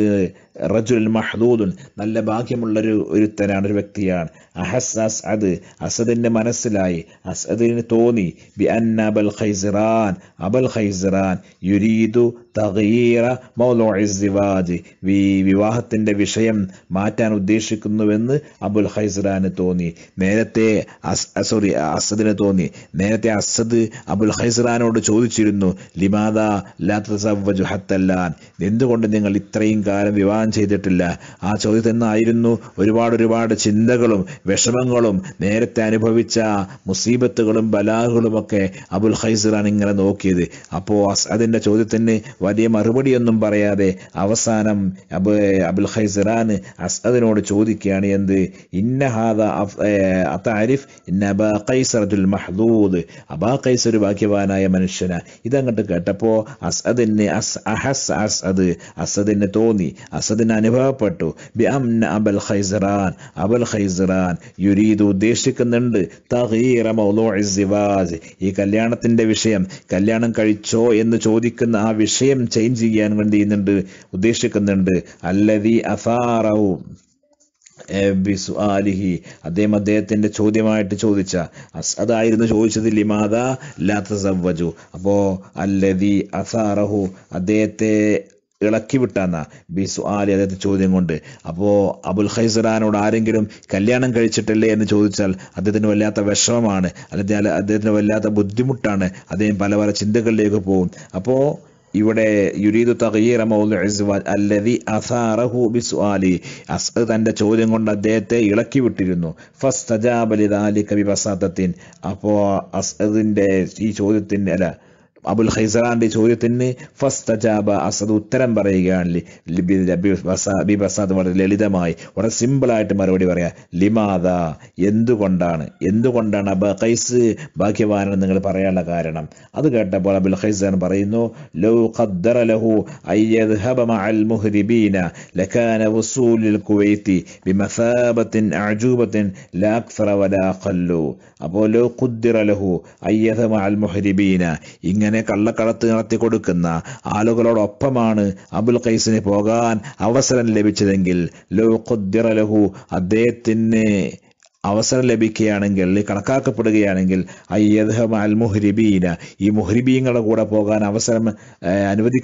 റജുൽ മഹ്ദൂദുൻ നല്ല ഭാഗ്യമുള്ളൊരു ഒരുത്തനാണ് ഒരു വ്യക്തിയാണ് أحس أسعد عدي أسد إن ما نسلعي أسد إن توني بأن أبل خيزران أبل خيزران يريد തകീറ മൗലോ ഇസ്വാജ് ഈ വിവാഹത്തിൻ്റെ വിഷയം മാറ്റാൻ ഉദ്ദേശിക്കുന്നുവെന്ന് അബുൽ ഹൈസറാന് തോന്നി നേരത്തെ സോറി അസദിന് തോന്നി നേരത്തെ അസദ് അബുൽ ഹൈസറാനോട് ചോദിച്ചിരുന്നു ലിമാദ ലാത്തസവജു എന്തുകൊണ്ട് നിങ്ങൾ ഇത്രയും കാലം വിവാഹം ചെയ്തിട്ടില്ല ആ ചോദ്യത്തിൽ നിന്നായിരുന്നു ഒരുപാട് ഒരുപാട് ചിന്തകളും വിഷമങ്ങളും നേരത്തെ അനുഭവിച്ച മുസീബത്തുകളും ബലാഹുകളുമൊക്കെ അബുൽ ഹൈസറാൻ ഇങ്ങനെ നോക്കിയത് അപ്പോൾ അതിൻ്റെ ചോദ്യത്തിന് വലിയ മറുപടിയൊന്നും പറയാതെ അവസാനം അബ് അബുൽ ഖൈസറാൻ അസദിനോട് ചോദിക്കുകയാണ് എന്ത് ഇന്ന ഹാദ അത്താരിഫ് ഇന്ന അബാ ഖൈസറത്തുൽ മഹദൂദ് അബാ കൈസർ ഭാഗ്യവാനായ മനുഷ്യന ഇതങ്ങോട്ട് കേട്ടപ്പോൾ അസദിന് അസ് അഹസ് അസദ് അസദിന് തോന്നി അസദിന് അനുഭവപ്പെട്ടു ബി അബൽ ഹൈസറാൻ അബൽ ഹൈസറാൻ യുരീദ് ഉദ്ദേശിക്കുന്നുണ്ട് ഈ കല്യാണത്തിന്റെ വിഷയം കല്യാണം കഴിച്ചോ എന്ന് ചോദിക്കുന്ന ആ വിഷയം വിഷയം ചേഞ്ച് ചെയ്യാൻ വേണ്ടി ചെയ്യുന്നുണ്ട് ഉദ്ദേശിക്കുന്നുണ്ട് അല്ലതി അസാറവും ബിസ്വാലിഹി അദ്ദേഹം അദ്ദേഹത്തിൻ്റെ ചോദ്യമായിട്ട് ചോദിച്ച അതായിരുന്നു ചോദിച്ചത് ലിമാദ ലാത്തസവജു അപ്പോ അല്ലതി അസാറഹു അദ്ദേഹത്തെ ഇളക്കി വിട്ടാന്ന ബിസു ആലി അദ്ദേഹത്തെ ചോദ്യം കൊണ്ട് അപ്പോ അബുൽ ഖൈസറാനോട് ആരെങ്കിലും കല്യാണം കഴിച്ചിട്ടില്ലേ എന്ന് ചോദിച്ചാൽ അദ്ദേഹത്തിന് വല്ലാത്ത വിഷമമാണ് അല്ലെങ്കിൽ അദ്ദേഹത്തിന് വല്ലാത്ത ബുദ്ധിമുട്ടാണ് അദ്ദേഹം പല പല ചിന്തകളിലേക്ക് പോകും അപ്പോൾ ഇവിടെ യുരീദു തകീറ അല്ലതി അസാറഹു ബിസ്വാലി അസ് തൻ്റെ ചോദ്യം കൊണ്ട് അദ്ദേഹത്തെ ഇളക്കി വിട്ടിരുന്നു ഫസ് തജാബലി ദാലി കബി ബസാത്തത്തിൻ ഈ ചോദ്യത്തിൻ്റെ അല്ല അബുൽ ഹൈസറാന്റെ ചോദ്യത്തിന് ഫസ്തജാബ അസദ് ഉത്തരം പറയുകയാണ് വളരെ ലളിതമായി വളരെ സിമ്പിളായിട്ട് മറുപടി പറയാ ലിമാദ എന്തുകൊണ്ടാണ് എന്തുകൊണ്ടാണ് അബ ഖൈസ് ഭാഗ്യവാനെന്ന് നിങ്ങൾ പറയാനുള്ള കാരണം അത് കേട്ടപ്പോൾ അബുൽ ഹൈസാൻ പറയുന്നു ലൗ ഖദ്ദറ ലഹു അയ്യദ്ഹബ മഅൽ മുഹ്രിബീന ലകാന വസൂലിൽ കുവൈത്തി ബിമസാബത്തിൻ അജൂബത്തിൻ ലാ വലാ ഖല്ലു അപ്പോ ലോ കുദ്ദിറലഹു അയ്യതമ മുഹരിബീന ഇങ്ങനെ കള്ളക്കടത്ത് നടത്തി കൊടുക്കുന്ന ആളുകളോടൊപ്പമാണ് അബുൽ ഖൈസിന് പോകാൻ അവസരം ലഭിച്ചതെങ്കിൽ ലോ കുദ്ദിറലഹു അദ്ദേഹത്തിന് അവസരം ലഭിക്കുകയാണെങ്കിൽ കണക്കാക്കപ്പെടുകയാണെങ്കിൽ അയ്യദ്ഹം അൽ മുഹ്രിബീന ഈ മുഹ്രിബീങ്ങളുടെ കൂടെ പോകാൻ അവസരം അനുവദിക്ക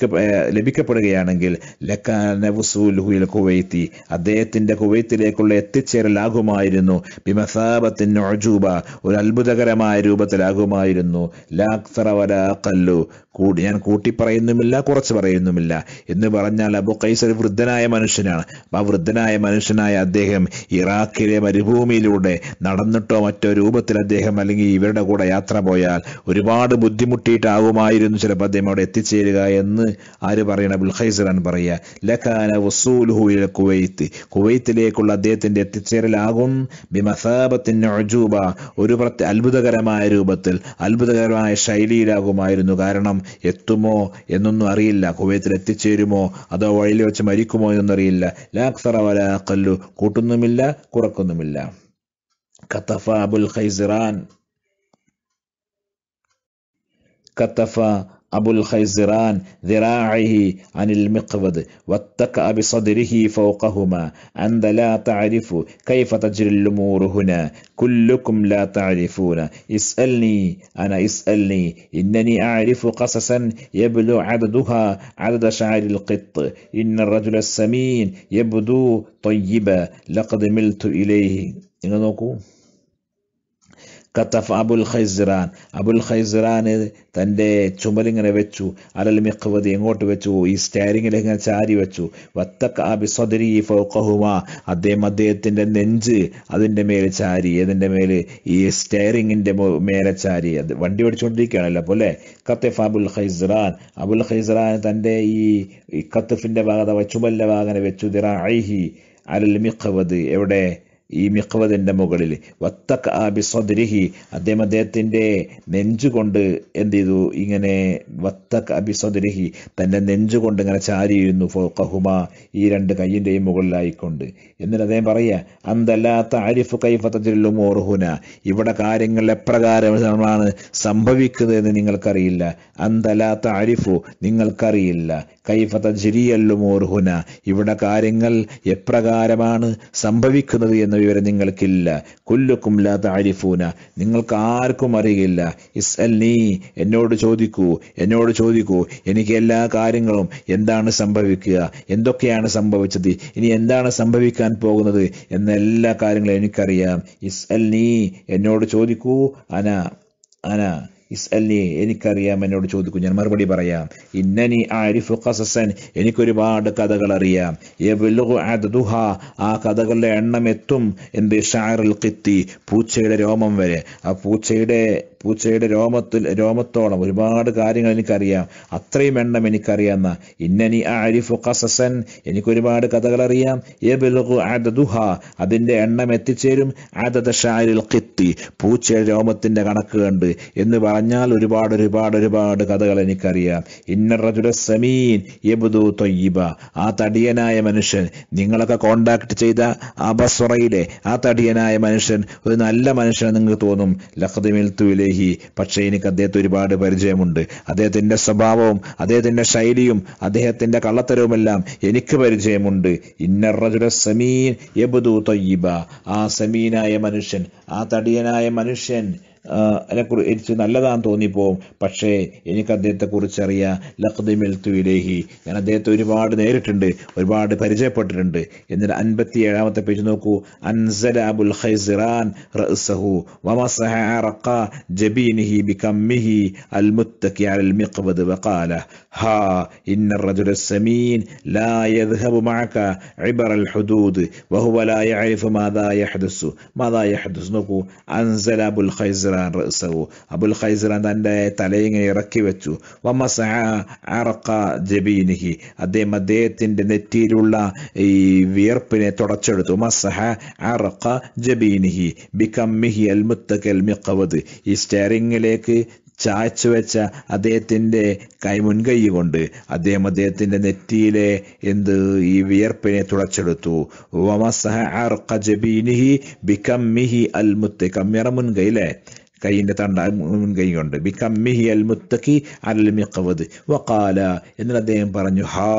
ലഭിക്കപ്പെടുകയാണെങ്കിൽ ലക്കാനവുസൂൽഹുൽ കുവൈത്തി അദ്ദേഹത്തിൻ്റെ കുവൈത്തിലേക്കുള്ള എത്തിച്ചേരലാകുമായിരുന്നു ബിമസാബത്തിൻ ഒഴൂബ ഒരു അത്ഭുതകരമായ രൂപത്തിലാകുമായിരുന്നു ലാക്തറവരാ കല്ലു ഞാൻ കൂട്ടി പറയുന്നുമില്ല കുറച്ച് പറയുന്നുമില്ല എന്ന് പറഞ്ഞാൽ അബു കൈസർ വൃദ്ധനായ മനുഷ്യനാണ് ആ വൃദ്ധനായ മനുഷ്യനായ അദ്ദേഹം ഇറാഖിലെ മരുഭൂമിയിലൂടെ നടന്നിട്ടോ മറ്റോ രൂപത്തിൽ അദ്ദേഹം അല്ലെങ്കിൽ ഇവരുടെ കൂടെ യാത്ര പോയാൽ ഒരുപാട് ബുദ്ധിമുട്ടിയിട്ടാകുമായിരുന്നു ചിലപ്പോൾ അദ്ദേഹം അവിടെ എത്തിച്ചേരുക എന്ന് ആര് പറയണം അബുൽ ഖൈസറാണ് പറയുക ലഖാന വസൂലുഹുല കുവൈത്ത് കുവൈത്തിലേക്കുള്ള അദ്ദേഹത്തിൻ്റെ എത്തിച്ചേരലാകും ബിമസാബത്തിൻ്റെ അജൂബ ഒരു പ്രത്യേക അത്ഭുതകരമായ രൂപത്തിൽ അത്ഭുതകരമായ ശൈലിയിലാകുമായിരുന്നു കാരണം എത്തുമോ എന്നൊന്നും അറിയില്ല കുവൈത്തിൽ എത്തിച്ചേരുമോ അതോ വഴിയിൽ വെച്ച് മരിക്കുമോ എന്നൊന്നറിയില്ല ലാക്സറ വല കല്ലു കൂട്ടുന്നുമില്ല കുറക്കുന്നുമില്ല കത്തഫ അബുൽ ഖൈസിറാൻ കത്തഫ أبو الخيزران ذراعه عن المقبض واتكأ بصدره فوقهما أنت لا تعرف كيف تجري الأمور هنا كلكم لا تعرفون اسألني أنا اسألني إنني أعرف قصصا يبلو عددها عدد شعر القط إن الرجل السمين يبدو طيبا لقد ملت إليه إنه കത്തഫ് അബുൽ ഖൈസ്റാൻ അബുൽ ഖൈസ്റാന് തൻ്റെ ചുമലിങ്ങനെ വെച്ചു അലൽ മിഖ്വതി എങ്ങോട്ട് വെച്ചു ഈ സ്റ്റാരിങ്ങിൽ ഇങ്ങനെ ചാരി വെച്ചു വത്തക്ക അബി സദരി ഫൗഖഹുമ അദ്ദേഹം അദ്ദേഹത്തിൻ്റെ നെഞ്ച് അതിൻ്റെ മേൽ ചാരി അതിൻ്റെ മേൽ ഈ സ്റ്റയറിങ്ങിൻ്റെ മേലെ ചാരി അത് വണ്ടി ഓടിച്ചുകൊണ്ടിരിക്കുകയാണല്ലോ അപ്പോൾ അല്ലേ കത്തഫ് അബുൽ ഖൈസ്റാൻ അബുൽ ഖൈസ്റാൻ തൻ്റെ ഈ കത്തഫിൻ്റെ ഭാഗം ചുമലിൻ്റെ ഭാഗം വെച്ചു ഐഹി അലൽ മിഖ്വത് എവിടെ ഈ മിഖവതിൻ്റെ മുകളിൽ വത്തക്ക് ആബി സദുരിഹി അദ്ദേഹം അദ്ദേഹത്തിൻ്റെ നെഞ്ചുകൊണ്ട് എന്ത് ചെയ്തു ഇങ്ങനെ വത്തക്ക് അബി തൻ്റെ നെഞ്ചുകൊണ്ട് ഇങ്ങനെ ചാരിയിരുന്നു ഫോക്കഹുമ ഈ രണ്ട് കൈയിൻ്റെയും മുകളിലായിക്കൊണ്ട് എന്നിട്ട് അദ്ദേഹം പറയുക അന്തല്ലാത്ത അരിഫ് കൈഫത്തിലും ഓർഹുന ഇവിടെ കാര്യങ്ങൾ എപ്രകാരമാണ് സംഭവിക്കുന്നതെന്ന് എന്ന് നിങ്ങൾക്കറിയില്ല അന്തലാത്ത അരിഫു നിങ്ങൾക്കറിയില്ല കൈഫ ഇവിടെ കാര്യങ്ങൾ എപ്രകാരമാണ് സംഭവിക്കുന്നത് എന്ന വിവരം നിങ്ങൾക്കില്ല കുല്ലുക്കും ലാ താരിഫൂന നിങ്ങൾക്ക് ആർക്കും അറിയില്ല ഇസ് അൽ നീ എന്നോട് ചോദിക്കൂ എന്നോട് ചോദിക്കൂ എനിക്ക് എല്ലാ കാര്യങ്ങളും എന്താണ് സംഭവിക്കുക എന്തൊക്കെയാണ് സംഭവിച്ചത് ഇനി എന്താണ് സംഭവിക്കാൻ പോകുന്നത് എന്ന എല്ലാ കാര്യങ്ങളും എനിക്കറിയാം ഇസ് അൽ നീ എന്നോട് ചോദിക്കൂ അന അന ഇസ്അല്ലി എനിക്കറിയാം എന്നോട് ചോദിക്കും ഞാൻ മറുപടി പറയാം ഇന്നനി ആരിഫു ഖസസൻ എനിക്കൊരുപാട് കഥകൾ അറിയാം ആ കഥകളുടെ എണ്ണം എത്തും എന്ത് ഷാറുൽ കിത്തി പൂച്ചയുടെ രോമം വരെ ആ പൂച്ചയുടെ പൂച്ചയുടെ രോമത്തിൽ രോമത്തോളം ഒരുപാട് കാര്യങ്ങൾ എനിക്കറിയാം അത്രയും എണ്ണം എനിക്കറിയാം ഇന്നനി ആരിഫു കസസൻ എനിക്കൊരുപാട് കഥകളറിയാം എബിലു അദദുഹ അതിൻ്റെ എണ്ണം എത്തിച്ചേരും ആദദ ഷാരിൽ കിത്തി പൂച്ചയുടെ രോമത്തിന്റെ കണക്ക് കണ്ട് എന്ന് പറഞ്ഞാൽ ഒരുപാട് ഒരുപാട് ഒരുപാട് കഥകൾ എനിക്കറിയാം ഇന്നറജുല സമീൻ എബുദു തൊയ്യബ ആ തടിയനായ മനുഷ്യൻ നിങ്ങളൊക്കെ കോണ്ടാക്ട് ചെയ്ത അബസ്വറയിലെ ആ തടിയനായ മനുഷ്യൻ ഒരു നല്ല മനുഷ്യൻ നിങ്ങൾക്ക് തോന്നും ലഹദിമിൽ തുയിലേ ബിഹി പക്ഷേ എനിക്ക് അദ്ദേഹത്തെ ഒരുപാട് പരിചയമുണ്ട് അദ്ദേഹത്തിൻ്റെ സ്വഭാവവും അദ്ദേഹത്തിൻ്റെ ശൈലിയും അദ്ദേഹത്തിൻ്റെ കള്ളത്തരവുമെല്ലാം എനിക്ക് പരിചയമുണ്ട് ഇന്നറജുര സമീൻ യബുദു തൊയ്യബ ആ സമീനായ മനുഷ്യൻ ആ തടിയനായ മനുഷ്യൻ കുറിച്ച് നല്ലതാണെന്ന് തോന്നിപ്പോവും പക്ഷേ എനിക്ക് അദ്ദേഹത്തെ കുറിച്ചറിയ ലഖ്ദിമിൽത്തു ഇലേഹി ഞാൻ അദ്ദേഹത്തെ ഒരുപാട് നേരിട്ടുണ്ട് ഒരുപാട് പരിചയപ്പെട്ടിട്ടുണ്ട് എന്നിട്ട് അൻപത്തി ഏഴാമത്തെ പേജ് നോക്കൂ അൻസല അബുൽ ഖൈസിറാൻ റസഹു വമസഹ അറഖ ജബീനിഹി ബികമ്മിഹി المتكي على المقبض وقال ها إن الرجل സമീൻ ലാ യദ്ഹബു മഅക عبر ഹുദൂദ് വഹുവ ലാ يعرف മാദാ യഹദസു മാദാ യഹദസു نقول അൻസല അബുൽ ഖൈസ ഖൈസറാൻ റസവു അബുൽ ഖൈസറാൻ തൻ്റെ തലയിങ്ങനെ ഇറക്കി വെച്ചു വമസ അറക്ക ജബീനിഹി അദ്ദേഹം അദ്ദേഹത്തിൻ്റെ നെറ്റിയിലുള്ള ഈ വിയർപ്പിനെ തുടച്ചെടുത്തു മസഹ അറക്ക ജബീനിഹി ബിക്കമ്മിഹി അൽ മുത്തക്കൽ മിക്കവത് ഈ സ്റ്റെയറിങ്ങിലേക്ക് ചായച്ചു വെച്ച അദ്ദേഹത്തിൻ്റെ കൈ മുൻകൈ കൊണ്ട് അദ്ദേഹം അദ്ദേഹത്തിൻ്റെ നെറ്റിയിലെ എന്ത് ഈ വിയർപ്പിനെ തുടച്ചെടുത്തു വമസഹ അർക്ക ജബീനിഹി ബിക്കമ്മിഹി അൽ മുത്ത് കമ്മിറ മുൻകൈ കൈയിൻ്റെ തണ്ട മുൻകൈ കൊണ്ട് ബി അൽ മുത്തക്കി അൽ വക്കാല എന്നിട്ട് അദ്ദേഹം പറഞ്ഞു ഹാ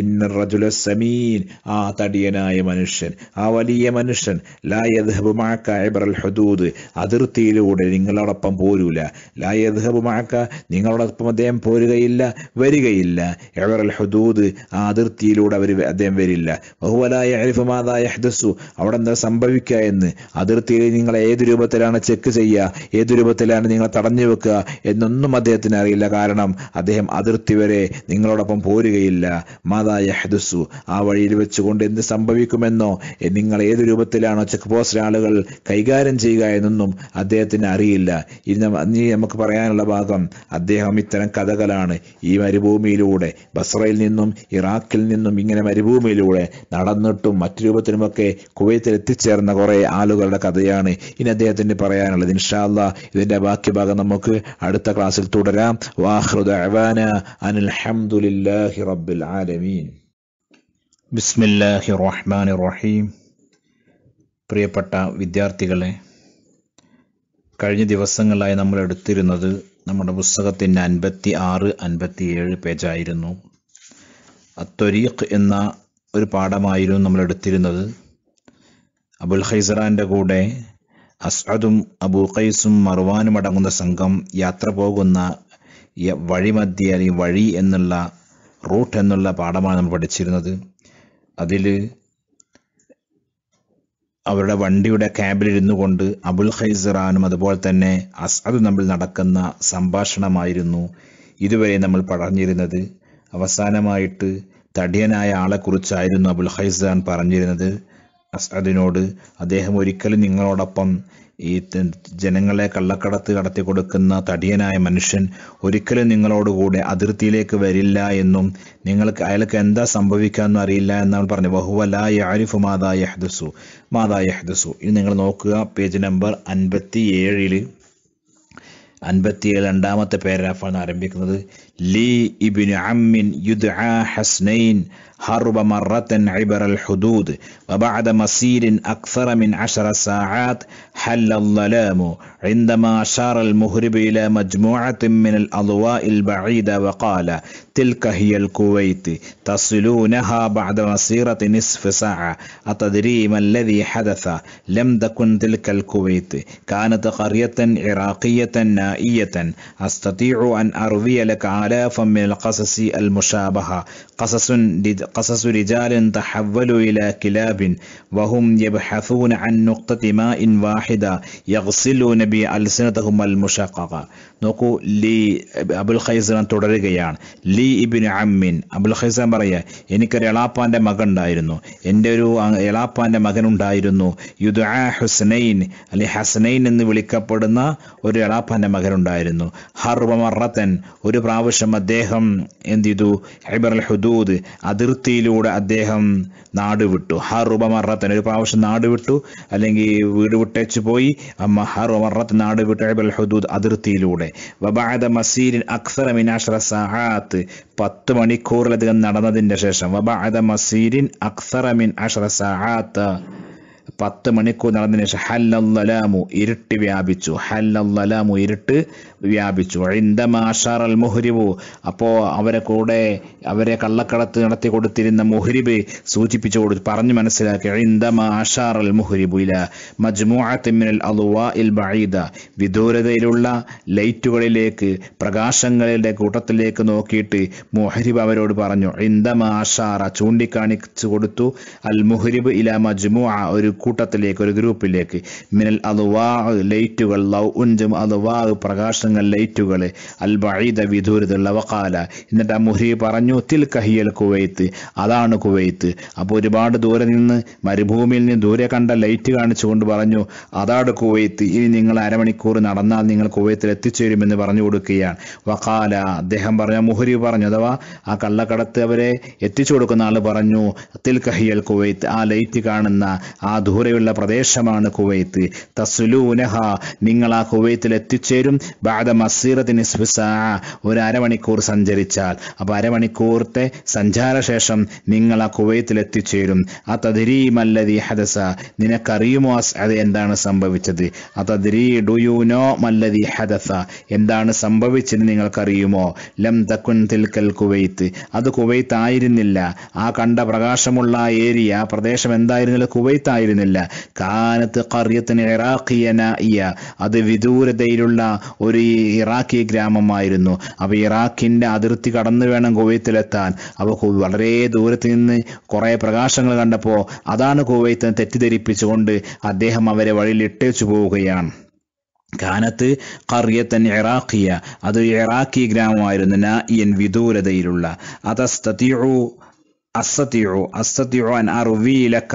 ഇന്ന റജുല സമീൻ ആ തടിയനായ മനുഷ്യൻ ആ വലിയ മനുഷ്യൻ ലായദ്ഹബ് മാക്ക എബറൽ ഹദൂദ് അതിർത്തിയിലൂടെ നിങ്ങളോടൊപ്പം പോരൂല ലായദ്ഹബ് മാക്ക നിങ്ങളോടൊപ്പം അദ്ദേഹം പോരുകയില്ല വരികയില്ല എബറൽ ഹദൂദ് ആ അതിർത്തിയിലൂടെ അവർ അദ്ദേഹം വരില്ല ബഹുവലായ അരിഫമാതായ ഹദസ്സു അവിടെ എന്താ സംഭവിക്കുക എന്ന് അതിർത്തിയിൽ നിങ്ങൾ ഏത് രൂപത്തിലാണ് ചെക്ക് ചെയ്യുക ഏത് രൂപത്തിലാണ് നിങ്ങൾ തടഞ്ഞു വെക്കുക എന്നൊന്നും അദ്ദേഹത്തിന് അറിയില്ല കാരണം അദ്ദേഹം അതിർത്തി വരെ നിങ്ങളോടൊപ്പം പോരുകയില്ല മാതായ ഹെദുസു ആ വഴിയിൽ വെച്ചുകൊണ്ട് എന്ത് സംഭവിക്കുമെന്നോ നിങ്ങൾ ഏത് രൂപത്തിലാണോ ചെക്ക് പോസ്റ്റ് ആളുകൾ കൈകാര്യം ചെയ്യുക എന്നൊന്നും അദ്ദേഹത്തിന് അറിയില്ല ഇനി നമുക്ക് പറയാനുള്ള ഭാഗം അദ്ദേഹം ഇത്തരം കഥകളാണ് ഈ മരുഭൂമിയിലൂടെ ബസ്രയിൽ നിന്നും ഇറാഖിൽ നിന്നും ഇങ്ങനെ മരുഭൂമിയിലൂടെ നടന്നിട്ടും മറ്റു രൂപത്തിലുമൊക്കെ കുവൈത്തിൽ എത്തിച്ചേർന്ന കുറേ ആളുകളുടെ കഥയാണ് ഇനി അദ്ദേഹത്തിന് പറയാനുള്ളത് ഇൻഷാല്ല ഇൻഷാല്ല ഇതിൻ്റെ ബാക്കി ഭാഗം നമുക്ക് അടുത്ത ക്ലാസ്സിൽ തുടരാം പ്രിയപ്പെട്ട വിദ്യാർത്ഥികളെ കഴിഞ്ഞ ദിവസങ്ങളായി നമ്മൾ എടുത്തിരുന്നത് നമ്മുടെ പുസ്തകത്തിൻ്റെ അൻപത്തി ആറ് അൻപത്തി ഏഴ് പേജായിരുന്നു അത്തൊരീഖ് എന്ന ഒരു പാഠമായിരുന്നു നമ്മൾ എടുത്തിരുന്നത് അബുൽ ഹൈസറാൻ്റെ കൂടെ അസ്അദും അബൂ ഖൈസും മർവാനും അടങ്ങുന്ന സംഘം യാത്ര പോകുന്ന വഴിമധ്യ അല്ലെങ്കിൽ വഴി എന്നുള്ള റൂട്ട് എന്നുള്ള പാഠമാണ് നമ്മൾ പഠിച്ചിരുന്നത് അതിൽ അവരുടെ വണ്ടിയുടെ ക്യാബിലിരുന്നു കൊണ്ട് അബുൽ ഖൈസറാനും അതുപോലെ തന്നെ അസ്അദ് നമ്മൾ നടക്കുന്ന സംഭാഷണമായിരുന്നു ഇതുവരെ നമ്മൾ പറഞ്ഞിരുന്നത് അവസാനമായിട്ട് തടിയനായ ആളെക്കുറിച്ചായിരുന്നു അബുൽ ഹൈസാൻ പറഞ്ഞിരുന്നത് അസ്അദിനോട് അദ്ദേഹം ഒരിക്കലും നിങ്ങളോടൊപ്പം ഈ ജനങ്ങളെ കള്ളക്കടത്ത് കടത്തി കൊടുക്കുന്ന തടിയനായ മനുഷ്യൻ ഒരിക്കലും നിങ്ങളോടുകൂടെ അതിർത്തിയിലേക്ക് വരില്ല എന്നും നിങ്ങൾക്ക് അയാൾക്ക് എന്താ സംഭവിക്കാമെന്നും അറിയില്ല എന്നാണ് പറഞ്ഞു ബഹുവലായ ആരിഫ് മാതായ ഹദസു മാതായ ഹദസു ഇനി നിങ്ങൾ നോക്കുക പേജ് നമ്പർ അൻപത്തി ഏഴില് അൻപത്തിയേഴ് രണ്ടാമത്തെ പാരഗ്രാഫാണ് ആരംഭിക്കുന്നത് ലീ ഇബിൻ അമ്മിൻ യുദ് ഹസ്നൈൻ هرب مرة عبر الحدود وبعد مسير أكثر من عشر ساعات حل الظلام عندما أشار المهرب إلى مجموعة من الأضواء البعيدة وقال تلك هي الكويت تصلونها بعد مسيرة نصف ساعة أتدري ما الذي حدث لم تكن تلك الكويت كانت قرية عراقية نائية أستطيع أن أروي لك آلاف من القصص المشابهة قصص قصص رجال تحولوا إلى كلاب وهم يبحثون عن نقطة ماء واحدة يغسلون بألسنتهم المشققة നോക്കൂ ലീ അബുൽ ഖൈസറൻ തുടരുകയാണ് ലീ ഇബിൻ അമ്മിൻ അബുൽ ഖൈസൻ പറയുക എനിക്കൊരു എളാപ്പാൻ്റെ മകൻ ഉണ്ടായിരുന്നു എൻ്റെ ഒരു എളാപ്പാൻ്റെ മകൻ ഉണ്ടായിരുന്നു യുദ് ഹുസ്നൈൻ അല്ലെ ഹസ്നൈൻ എന്ന് വിളിക്കപ്പെടുന്ന ഒരു എളാപ്പാൻ്റെ മകൻ ഉണ്ടായിരുന്നു ഹർവമറത്തൻ ഒരു പ്രാവശ്യം അദ്ദേഹം എന്ത് ചെയ്തു ഹൈബർ അൽ ഹുദൂദ് അതിർത്തിയിലൂടെ അദ്ദേഹം നാട് വിട്ടു ഹർവമറത്തൻ ഒരു പ്രാവശ്യം നാട് വിട്ടു അല്ലെങ്കിൽ വീട് വിട്ടേച്ചു പോയി ഹർവമറത്ത് നാട് വിട്ടു ഹൈബർ അൽ ഹുദൂദ് അതിർത്തിയിലൂടെ വബാദ മസീരിൻ അക്സറ മിൻ മിനാഷ്ര സഹാത്ത് പത്ത് മണിക്കൂറിലധികം നടന്നതിൻ്റെ ശേഷം വബാദ മസീരിൻ അക്സറ മിൻ അഷ്ര സഹാത്ത് പത്ത് മണിക്കൂർ നടന്നതിന് ശേഷം ഹല്ലല്ലാമു ഇരുട്ട് വ്യാപിച്ചു ഹല്ലല്ലാമു ഇരുട്ട് വ്യാപിച്ചു ഇന്ദമാഷാറൽ മുഹരിബു അപ്പോൾ അവരെ കൂടെ അവരെ കള്ളക്കടത്ത് നടത്തി കൊടുത്തിരുന്ന മുഹരിബ് സൂചിപ്പിച്ചു കൊടുത്തു പറഞ്ഞു മനസ്സിലാക്കി ഇന്ദമാഷാറൽ മുഹരിബു ഇല മജ്മുഅത്തിമിനൽ അലുവ ഇൽ ബഈദ വിദൂരതയിലുള്ള ലൈറ്റുകളിലേക്ക് പ്രകാശങ്ങളുടെ കൂട്ടത്തിലേക്ക് നോക്കിയിട്ട് മുഹരിബ് അവരോട് പറഞ്ഞു ഇന്ദമാഷാറ ചൂണ്ടിക്കാണിച്ചു കൊടുത്തു അൽ മുഹരിബ് ഇല മജ്മു ഒരു കൂട്ടത്തിലേക്ക് ഒരു ഗ്രൂപ്പിലേക്ക് മിനൽ അലുവാ ലൈറ്റുകൾ ലൗ ഉഞ്ചും അലുവാ പ്രകാശം ദിവസങ്ങൾ ലൈറ്റുകൾ അൽ വിദൂരതുള്ള വക്കാല എന്നിട്ട് ആ മുഹരി പറഞ്ഞു തിൽ കഹിയൽ കുവൈത്ത് അതാണ് കുവൈത്ത് അപ്പോൾ ഒരുപാട് ദൂരെ നിന്ന് മരുഭൂമിയിൽ നിന്ന് ദൂരെ കണ്ട ലൈറ്റ് കാണിച്ചുകൊണ്ട് പറഞ്ഞു അതാണ് കുവൈത്ത് ഇനി നിങ്ങൾ അരമണിക്കൂർ നടന്നാൽ നിങ്ങൾ കുവൈത്തിൽ എത്തിച്ചേരുമെന്ന് പറഞ്ഞു കൊടുക്കുകയാണ് വക്കാല അദ്ദേഹം പറഞ്ഞ മുഹരി പറഞ്ഞു അഥവാ ആ കള്ളക്കടത്ത് അവരെ എത്തിച്ചു കൊടുക്കുന്ന ആൾ പറഞ്ഞു തിൽ കഹിയൽ കുവൈത്ത് ആ ലൈറ്റ് കാണുന്ന ആ ദൂരെയുള്ള പ്രദേശമാണ് കുവൈത്ത് തസ്ലൂനഹ നിങ്ങൾ ആ കുവൈത്തിൽ എത്തിച്ചേരും ബാദ മസീറത്തിന് ഒരു അരമണിക്കൂർ സഞ്ചരിച്ചാൽ അപ്പൊ അരമണിക്കൂറത്തെ സഞ്ചാരശേഷം നിങ്ങൾ ആ കുവൈത്തിൽ എത്തിച്ചേരും ആ തദിരീമല്ലതി ഹദസ നിനക്കറിയുമോ അത് എന്താണ് സംഭവിച്ചത് ആ തദിരീ ഡു യു നോ മല്ലതി ഹദസ എന്താണ് സംഭവിച്ചത് നിങ്ങൾക്കറിയുമോ ലം തക്കുൻ തിൽക്കൽ കുവൈത്ത് അത് കുവൈത്ത് ആയിരുന്നില്ല ആ കണ്ട പ്രകാശമുള്ള ഏരിയ ആ പ്രദേശം എന്തായിരുന്നില്ല കുവൈത്ത് ആയിരുന്നില്ല കാനത്ത് കറിയത്തിന് ഇറാഖിയന അത് വിദൂരതയിലുള്ള ഒരു ഇറാഖി ഗ്രാമമായിരുന്നു അപ്പോൾ ഇറാഖിൻ്റെ അതിർത്തി കടന്നു വേണം കുവൈത്തിലെത്താൻ അപ്പോൾ വളരെ ദൂരത്ത് നിന്ന് കുറേ പ്രകാശങ്ങൾ കണ്ടപ്പോൾ അതാണ് കുവൈത്തിനെ തെറ്റിദ്ധരിപ്പിച്ചുകൊണ്ട് അദ്ദേഹം അവരെ വഴിയിൽ ഇട്ടേച്ചു പോവുകയാണ് കാനത്ത് കറിയത്തൻ ഇറാഖിയ അത് ഇറാഖി ഗ്രാമമായിരുന്നു നാ ഇയൻ വിദൂരതയിലുള്ള അതസ്തതിഉ അസത്തിയോ അസത്തിയോ അൻ അറുവിയിലക്ക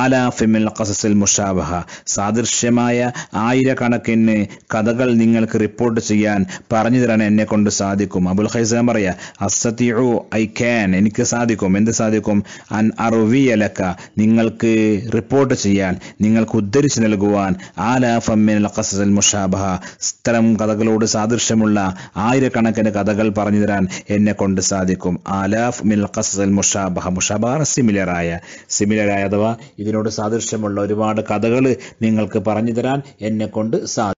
ആലാഫിമിൽ കസസിൽ മുഷാബഹ സാദൃശ്യമായ ആയിരക്കണക്കിന് കഥകൾ നിങ്ങൾക്ക് റിപ്പോർട്ട് ചെയ്യാൻ പറഞ്ഞു തരാൻ എന്നെ കൊണ്ട് സാധിക്കും അബുൽ ഹൈസാം പറയാ അസത്തിയോ ഐ ക്യാൻ എനിക്ക് സാധിക്കും എന്ത് സാധിക്കും അൻ അറുവിയലക്ക നിങ്ങൾക്ക് റിപ്പോർട്ട് ചെയ്യാൻ നിങ്ങൾക്ക് ഉദ്ധരിച്ചു നൽകുവാൻ ആലാഫമ്മിൽ കസസിൽ മുഷാബഹ ഇത്തരം കഥകളോട് സാദൃശ്യമുള്ള ആയിരക്കണക്കിന് കഥകൾ പറഞ്ഞു തരാൻ എന്നെ കൊണ്ട് സാധിക്കും ആലാഫ് മിൽ കസൽ മുഷാബ മുഷാബാണ് സിമിലറായ സിമിലറായ അഥവാ ഇതിനോട് സാദൃശ്യമുള്ള ഒരുപാട് കഥകൾ നിങ്ങൾക്ക് പറഞ്ഞു തരാൻ എന്നെ കൊണ്ട് സാധിക്കും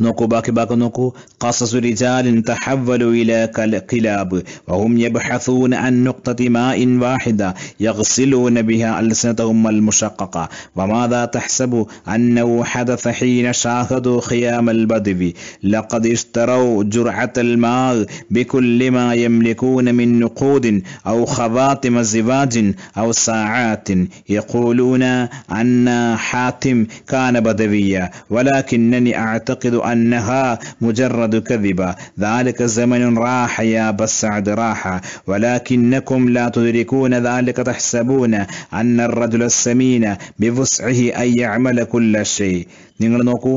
نوكو باكي باك نوكو قصص رجال تحولوا إلى كلاب وهم يبحثون عن نقطة ماء واحدة يغسلون بها ألسنتهم المشققة وماذا تحسب أنه حدث حين شاهدوا خيام البدو لقد اشتروا جرعة الماء بكل ما يملكون من نقود أو خواتم زواج أو ساعات يقولون أن حاتم كان بدويا ولكنني أعتقد أنها مجرد كذبة ذلك زمن راح يا بسعد راح ولكنكم لا تدركون ذلك تحسبون أن الرجل السمين بوسعه أن يعمل كل شيء നിങ്ങൾ നോക്കൂ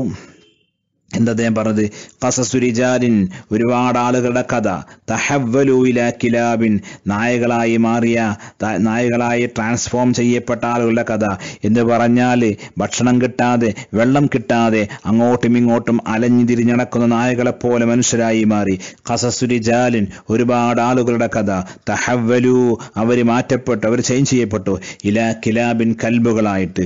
എന്താ അദ്ദേഹം പറഞ്ഞത് കസസുരിജാലിൻ ഒരുപാട് ആളുകളുടെ കഥ തഹവലൂല കിലാബിൻ നായകളായി മാറിയ നായകളായി ട്രാൻസ്ഫോം ചെയ്യപ്പെട്ട ആളുകളുടെ കഥ എന്ന് പറഞ്ഞാൽ ഭക്ഷണം കിട്ടാതെ വെള്ളം കിട്ടാതെ അങ്ങോട്ടും ഇങ്ങോട്ടും അലഞ്ഞു തിരിഞ്ഞടക്കുന്ന നായകളെപ്പോലെ മനുഷ്യരായി മാറി കസസുരിജാലിൻ ഒരുപാട് ആളുകളുടെ കഥ തഹവലു അവർ മാറ്റപ്പെട്ടു അവർ ചേഞ്ച് ചെയ്യപ്പെട്ടു ഇല കിലാബിൻ കൽബുകളായിട്ട്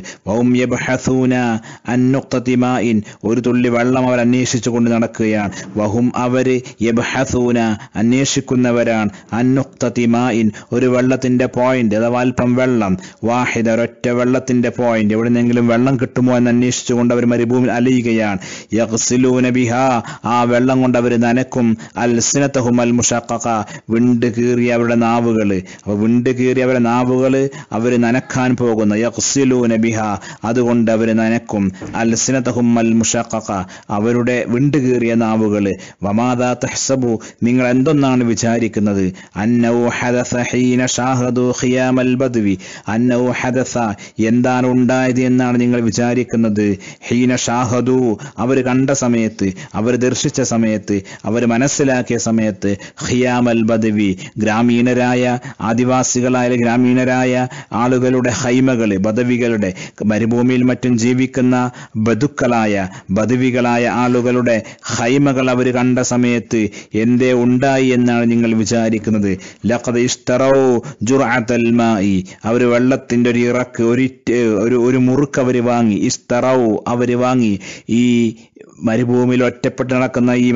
ഒരു തുള്ളി വെള്ളം അവർ അന്വേഷിച്ചു കൊണ്ട് നടക്കുകയാണ് വഹും അവര് യബ്ഹസൂന അന്വേഷിക്കുന്നവരാണ് അന്നുക്തതിമായിൻ ഒരു വെള്ളത്തിന്റെ പോയിന്റ് അഥവാ അല്പം വെള്ളം വാഹിദ ഒരൊറ്റ വെള്ളത്തിന്റെ പോയിന്റ് നിന്നെങ്കിലും വെള്ളം കിട്ടുമോ എന്ന് അന്വേഷിച്ചു കൊണ്ട് അവർ മരുഭൂമി അലയുകയാണ് യഹ്സിലൂന ബിഹ ആ വെള്ളം കൊണ്ട് അവർ നനക്കും അൽസിനത്തഹും അൽ മുഷക്ക വിണ്ട് കീറി അവരുടെ നാവുകൾ അപ്പൊ വിണ്ട് കീറി അവരുടെ നാവുകൾ അവർ നനക്കാൻ പോകുന്നു യഹ്സിലൂന ബിഹ അതുകൊണ്ട് അവർ നനക്കും അൽ സിനത്തഹും അൽ മുഷക്ക അവരുടെ വിണ്ടുകീറിയ നാവുകൾ വമാദാ തഹ്സബു നിങ്ങൾ എന്തൊന്നാണ് വിചാരിക്കുന്നത് എന്താണ് ഉണ്ടായത് എന്നാണ് നിങ്ങൾ വിചാരിക്കുന്നത് ഹീന ഷാഹദു അവർ കണ്ട സമയത്ത് അവർ ദർശിച്ച സമയത്ത് അവർ മനസ്സിലാക്കിയ സമയത്ത് ഖിയാം അൽ ബദവി ഗ്രാമീണരായ ആദിവാസികളായ ഗ്രാമീണരായ ആളുകളുടെ ഹൈമകൾ ബദവികളുടെ മരുഭൂമിയിൽ മറ്റും ജീവിക്കുന്ന ബദുക്കളായ ബദവികളായ ആളുകളുടെ ഹൈമകൾ അവർ കണ്ട സമയത്ത് എന്തേ ഉണ്ടായി എന്നാണ് നിങ്ങൾ വിചാരിക്കുന്നത് അവർ വെള്ളത്തിന്റെ ഒരു ഇറക്ക് ഒരു ഒരു മുറുക്ക് അവർ വാങ്ങി ഇസ്തറോ അവർ വാങ്ങി ഈ മരുഭൂമിയിൽ ഒറ്റപ്പെട്ട് നടക്കുന്ന ഈ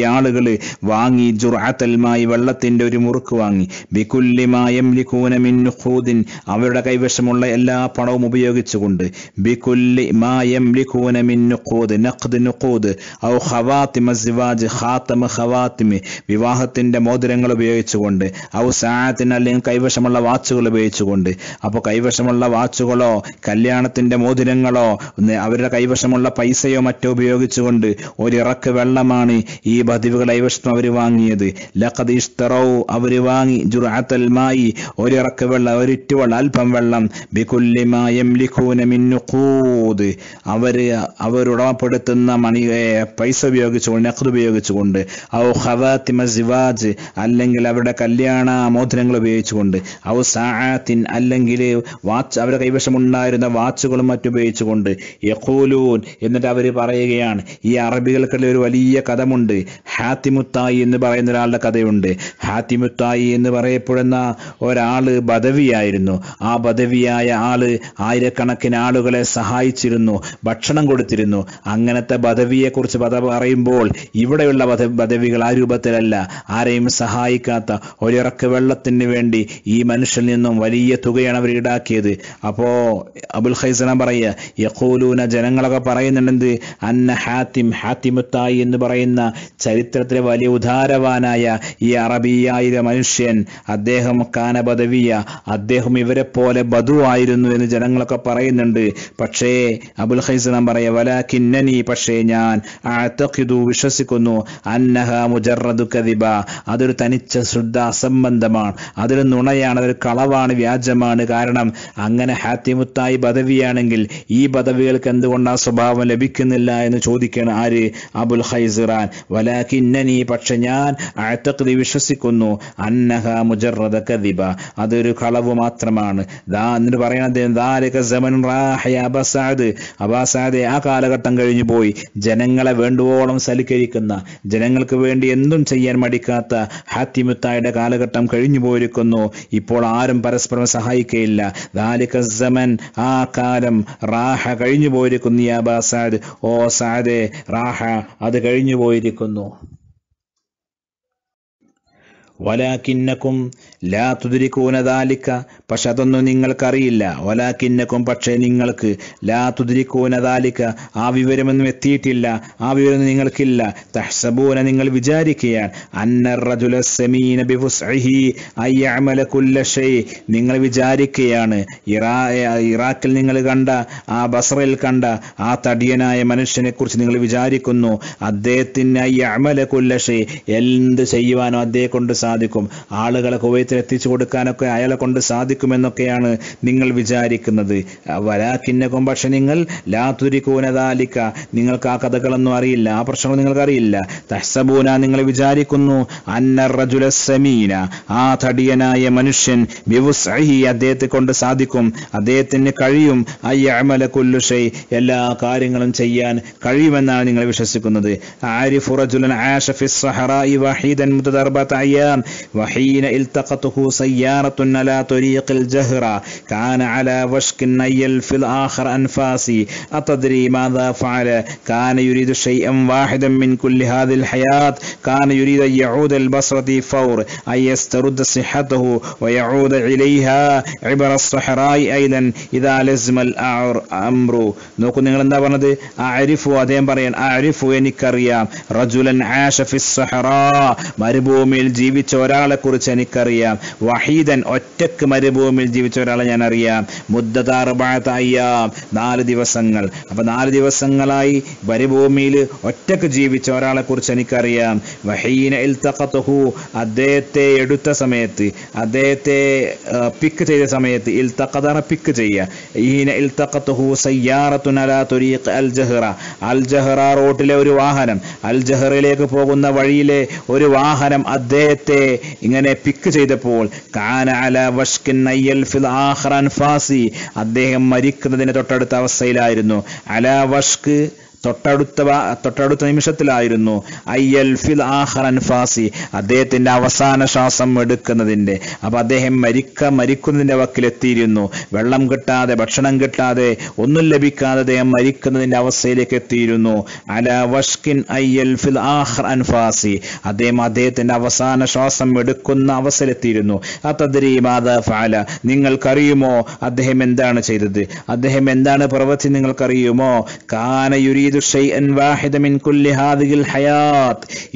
ഈ ആളുകൾ വാങ്ങി ജുറാത്തൽമായി വെള്ളത്തിൻ്റെ ഒരു മുറുക്ക് വാങ്ങി ബിക്കുല്യമായം ലിഖൂനമിൻഹൂദിൻ അവരുടെ കൈവശമുള്ള എല്ലാ പണവും ഉപയോഗിച്ചുകൊണ്ട് ബികുല്ലി മായം നഖ്ദ് നുഖൂദ് ഔ ഹവാത്തിമ സിവാജ് ഖാത്തമ് ഹവാത്തിമ് വിവാഹത്തിന്റെ മോതിരങ്ങൾ ഉപയോഗിച്ചുകൊണ്ട് ഔ സാത്തിന് അല്ലെങ്കിൽ കൈവശമുള്ള വാച്ചുകൾ ഉപയോഗിച്ചുകൊണ്ട് അപ്പോൾ കൈവശമുള്ള വാച്ചുകളോ കല്യാണത്തിന്റെ മോതിരങ്ങളോ അവരുടെ കൈവശമുള്ള പൈസയോ മറ്റോ ഉപയോഗിച്ച് വെച്ചുകൊണ്ട് ഒരിറക്ക് വെള്ളമാണ് ഈ പതിവ് കൈവശം അവർ വാങ്ങിയത് ലഖദ് അവർ വാങ്ങി ജുറാത്തൽമായി ഒരിറക്ക് വെള്ളം ഒരിറ്റു വെള്ളം അല്പം വെള്ളം ബികുല്യമായം ലിഖൂന മിന്നുഖൂത് അവർ അവരുടമപ്പെടുത്തുന്ന മണി പൈസ ഉപയോഗിച്ചുകൊണ്ട് നഖദ് ഉപയോഗിച്ചുകൊണ്ട് ഔ ഹവാത്തിമ സിവാജ് അല്ലെങ്കിൽ അവരുടെ കല്യാണ മോതിരങ്ങൾ ഉപയോഗിച്ചുകൊണ്ട് ഔ സാത്തിൻ അല്ലെങ്കിൽ വാച്ച് അവരുടെ കൈവശമുണ്ടായിരുന്ന വാച്ചുകളും മറ്റുപയോഗിച്ചുകൊണ്ട് യഖൂലൂൻ എന്നിട്ട് അവർ പറയുകയാണ് ഈ അറബികൾക്കിടയിൽ ഒരു വലിയ കഥമുണ്ട് ഹാത്തിമുത്തായി എന്ന് പറയുന്ന ഒരാളുടെ കഥയുണ്ട് ഹാത്തിമുത്തായി എന്ന് പറയപ്പെടുന്ന ഒരാൾ ബദവിയായിരുന്നു ആ ബദവിയായ ആൾ ആയിരക്കണക്കിന് ആളുകളെ സഹായിച്ചിരുന്നു ഭക്ഷണം കൊടുത്തിരുന്നു അങ്ങനത്തെ കുറിച്ച് കഥ പറയുമ്പോൾ ഇവിടെയുള്ള ബദവികൾ ആ രൂപത്തിലല്ല ആരെയും സഹായിക്കാത്ത ഒരിറക്ക് വെള്ളത്തിന് വേണ്ടി ഈ മനുഷ്യനിൽ നിന്നും വലിയ തുകയാണ് അവർ ഈടാക്കിയത് അപ്പോൾ അബുൽ ഹൈസന പറയുക യഖൂലൂന ജനങ്ങളൊക്കെ പറയുന്നുണ്ടെന്ന് അന്ന ഹാത്തിം ഹാത്തിമുത്തായി എന്ന് പറയുന്ന ചരിത്രത്തിലെ വലിയ ഉദാരവാനായ ഈ അറബിയായ മനുഷ്യൻ അദ്ദേഹം കാന ബദവിയ അദ്ദേഹം ഇവരെ പോലെ ആയിരുന്നു എന്ന് ജനങ്ങളൊക്കെ പറയുന്നുണ്ട് പക്ഷേ അബുൽ ഹൈസലാം പറയ വല കിന്നനി പക്ഷേ ഞാൻ ആത്തക്കിതു വിശ്വസിക്കുന്നു അന്നഹ മുജറു കദിബ അതൊരു തനിച്ച ശ്രദ്ധ അസംബന്ധമാണ് അതൊരു നുണയാണ് അതൊരു കളവാണ് വ്യാജമാണ് കാരണം അങ്ങനെ ഹാത്തിമുത്തായി ബദവിയാണെങ്കിൽ ഈ പദവികൾക്ക് എന്തുകൊണ്ട് സ്വഭാവം ലഭിക്കുന്നില്ല എന്ന് ചോദിച്ചു ചോദിക്കണം ആര് അബുൽ ഹൈസിറാൻ വലാക്കിന്നനി പക്ഷെ ഞാൻ അഴത്തക്കതി വിശ്വസിക്കുന്നു അന്നഹ മുജറദ കദിബ അതൊരു കളവ് മാത്രമാണ് ദാ എന്നിട്ട് പറയണത് സമൻ അബാസാദ് ആ കാലഘട്ടം കഴിഞ്ഞു പോയി ജനങ്ങളെ വേണ്ടുവോളം സൽക്കരിക്കുന്ന ജനങ്ങൾക്ക് വേണ്ടി എന്തും ചെയ്യാൻ മടിക്കാത്ത ഹാത്തിമുത്തായുടെ കാലഘട്ടം കഴിഞ്ഞു പോയിരിക്കുന്നു ഇപ്പോൾ ആരും പരസ്പരം സഹായിക്കയില്ല ദാലിക സമൻ ആ കാലം റാഹ കഴിഞ്ഞു പോയിരിക്കുന്നു ഈ അബാസാദ് ഓ സാദ് അതെ റാഹ അത് കഴിഞ്ഞു പോയിരിക്കുന്നു വലാക്കിന്നക്കും ലാ തുതിരിക്കൂനതാലിക്ക പക്ഷെ അതൊന്നും നിങ്ങൾക്കറിയില്ല ഒലാക്കിന്നക്കും പക്ഷേ നിങ്ങൾക്ക് ലാ തുതിരിക്കൂനതാലിക്ക ആ വിവരമൊന്നും എത്തിയിട്ടില്ല ആ വിവരം നിങ്ങൾക്കില്ല തഹ്സബൂന നിങ്ങൾ വിചാരിക്കുകയാൽ അന്നറജുല സെമീന ബിഫുസഹി അയ്യമല കുല്ലഷൈ നിങ്ങൾ വിചാരിക്കുകയാണ് ഇറാ ഇറാഖിൽ നിങ്ങൾ കണ്ട ആ ബസറയിൽ കണ്ട ആ തടിയനായ മനുഷ്യനെക്കുറിച്ച് നിങ്ങൾ വിചാരിക്കുന്നു അദ്ദേഹത്തിന് അയ്യമല കുല്ലഷൈ എന്ത് ചെയ്യുവാനോ അദ്ദേഹം കൊണ്ട് സാധിക്കും ആളുകളെ കുവൈത്ത് സ്വർഗത്തിൽ എത്തിച്ചു കൊടുക്കാനൊക്കെ അയാളെ കൊണ്ട് സാധിക്കുമെന്നൊക്കെയാണ് നിങ്ങൾ വിചാരിക്കുന്നത് വരാക്കിന്നക്കും പക്ഷെ നിങ്ങൾ ലാതുരിക്കൂനതാലിക്ക നിങ്ങൾക്ക് ആ കഥകളൊന്നും അറിയില്ല ആ പ്രശ്നങ്ങൾ അറിയില്ല തഹ്സബൂന നിങ്ങൾ വിചാരിക്കുന്നു അന്നറജുല സമീന ആ തടിയനായ മനുഷ്യൻ അദ്ദേഹത്തെ കൊണ്ട് സാധിക്കും അദ്ദേഹത്തിന് കഴിയും അയ്യമല കൊല്ലുഷൈ എല്ലാ കാര്യങ്ങളും ചെയ്യാൻ കഴിയുമെന്നാണ് നിങ്ങൾ വിശ്വസിക്കുന്നത് ആരിഫുറജുലൻ ആഷഫിസ് സഹറ വഹീദൻ മുതദർബത്ത് അയ്യാം വഹീന ഇൽത്തഖത്ത് وسيارته سيارة على طريق الجهرة كان على وشك النيل في الآخر أنفاسي أتدري ماذا فعل كان يريد شيئا واحدا من كل هذه الحياة كان يريد أن يعود البصرة فور أن يسترد صحته ويعود إليها عبر الصحراء أيضا إذا لزم الأمر നോക്കൂ نقول എന്താ പറഞ്ഞത് അരിഫു അദ്ദേഹം പറയാൻ അരിഫു رجلا عاش في الصحراء مربو من الجيب تورا لكورتاني എനിക്കറിയാം വഹീദൻ ഒറ്റക്ക് മരുഭൂമിയിൽ ജീവിച്ച ഒരാളെ ഞാൻ അറിയാം മുദ്ദതാർബാത്തായ്യാം നാല് ദിവസങ്ങൾ അപ്പൊ നാല് ദിവസങ്ങളായി മരുഭൂമിയിൽ ഒറ്റക്ക് ജീവിച്ച ഒരാളെക്കുറിച്ച് എനിക്കറിയാം വഹീന ഇൽത്തഖത്തുഹു അദ്ദേഹത്തെ എടുത്ത സമയത്ത് അദ്ദേഹത്തെ പിക്ക് ചെയ്ത സമയത്ത് ഇൽത്തഖതാണ് പിക്ക് ചെയ്യുക ഈന ഇൽത്തഖത്തുഹു സയ്യാറത്തുനല തുരീഖ് അൽ ജഹ്റ അൽ ജഹ്റ റോട്ടിലെ ഒരു വാഹനം അൽ ജഹ്റയിലേക്ക് പോകുന്ന വഴിയിലെ ഒരു വാഹനം അദ്ദേഹത്തെ ഇങ്ങനെ പിക്ക് ചെയ്ത ചെയ്തപ്പോൾ അദ്ദേഹം മരിക്കുന്നതിന് തൊട്ടടുത്ത അവസ്ഥയിലായിരുന്നു അല വഷ്ക് തൊട്ടടുത്ത തൊട്ടടുത്ത നിമിഷത്തിലായിരുന്നു അയ്യൽ ഫിൽ ആഹ്റൻ ഫാസി അദ്ദേഹത്തിന്റെ അവസാന ശ്വാസം എടുക്കുന്നതിന്റെ അപ്പോൾ അദ്ദേഹം മരിക്ക മരിക്കുന്നതിന്റെ വക്കിലെത്തിയിരുന്നു വെള്ളം കിട്ടാതെ ഭക്ഷണം കിട്ടാതെ ഒന്നും ലഭിക്കാതെ അദ്ദേഹം മരിക്കുന്നതിന്റെ അവസ്ഥയിലേക്ക് എത്തിയിരുന്നു അല വഷ്കിൻ അയ്യൽ ഫിൽ ആഹ്ർ ഫാസി അദ്ദേഹം അദ്ദേഹത്തിന്റെ അവസാന ശ്വാസം എടുക്കുന്ന അവസരത്തിയിരുന്നു അതദ്രി മാതാ ഫാല നിങ്ങൾക്കറിയുമോ അദ്ദേഹം എന്താണ് ചെയ്തത് അദ്ദേഹം എന്താണ് പ്രവർത്തി നിങ്ങൾക്കറിയുമോ കാനയുരി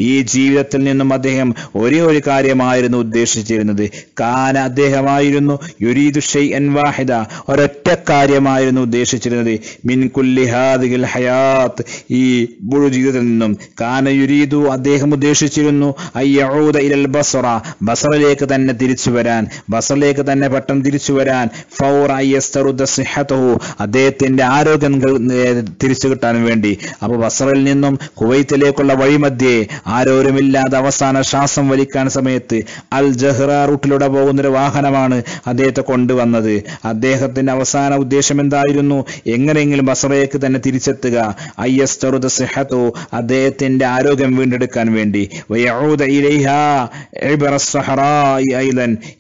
ഈ ജീവിതത്തിൽ നിന്നും അദ്ദേഹം ഒരേ ഒരു കാര്യമായിരുന്നു ഉദ്ദേശിച്ചിരുന്നത് കാന അദ്ദേഹമായിരുന്നു യുരീദു ഷെയ് വാഹിദ ഒരൊറ്റ കാര്യമായിരുന്നു ഉദ്ദേശിച്ചിരുന്നത് മിൻകുല്ലി ഹാദിഗിൽ ഹയാത്ത് ഈ മുഴു ജീവിതത്തിൽ നിന്നും കാന യുരീദു അദ്ദേഹം ഉദ്ദേശിച്ചിരുന്നു അയ്യൂദ ഇലൽ ബസറ ബസറിലേക്ക് തന്നെ തിരിച്ചു വരാൻ ബസറിലേക്ക് തന്നെ പെട്ടെന്ന് തിരിച്ചു വരാൻ ഫൗർ ഐ അദ്ദേഹത്തിന്റെ ആരോഗ്യം തിരിച്ചു കിട്ടാൻ വേണ്ടി വേണ്ടി അപ്പോൾ ബസറിൽ നിന്നും കുവൈത്തിലേക്കുള്ള വഴിമധ്യേ ആരോരുമില്ലാതെ അവസാന ശ്വാസം വലിക്കാൻ സമയത്ത് അൽ ജഹ്റ റൂട്ടിലൂടെ പോകുന്നൊരു വാഹനമാണ് അദ്ദേഹത്തെ കൊണ്ടുവന്നത് അദ്ദേഹത്തിന്റെ അവസാന ഉദ്ദേശം എന്തായിരുന്നു എങ്ങനെയെങ്കിലും ബസറയേക്ക് തന്നെ തിരിച്ചെത്തുക ഐ എസ് ചെറുത സെഹത്തോ അദ്ദേഹത്തിന്റെ ആരോഗ്യം വീണ്ടെടുക്കാൻ വേണ്ടി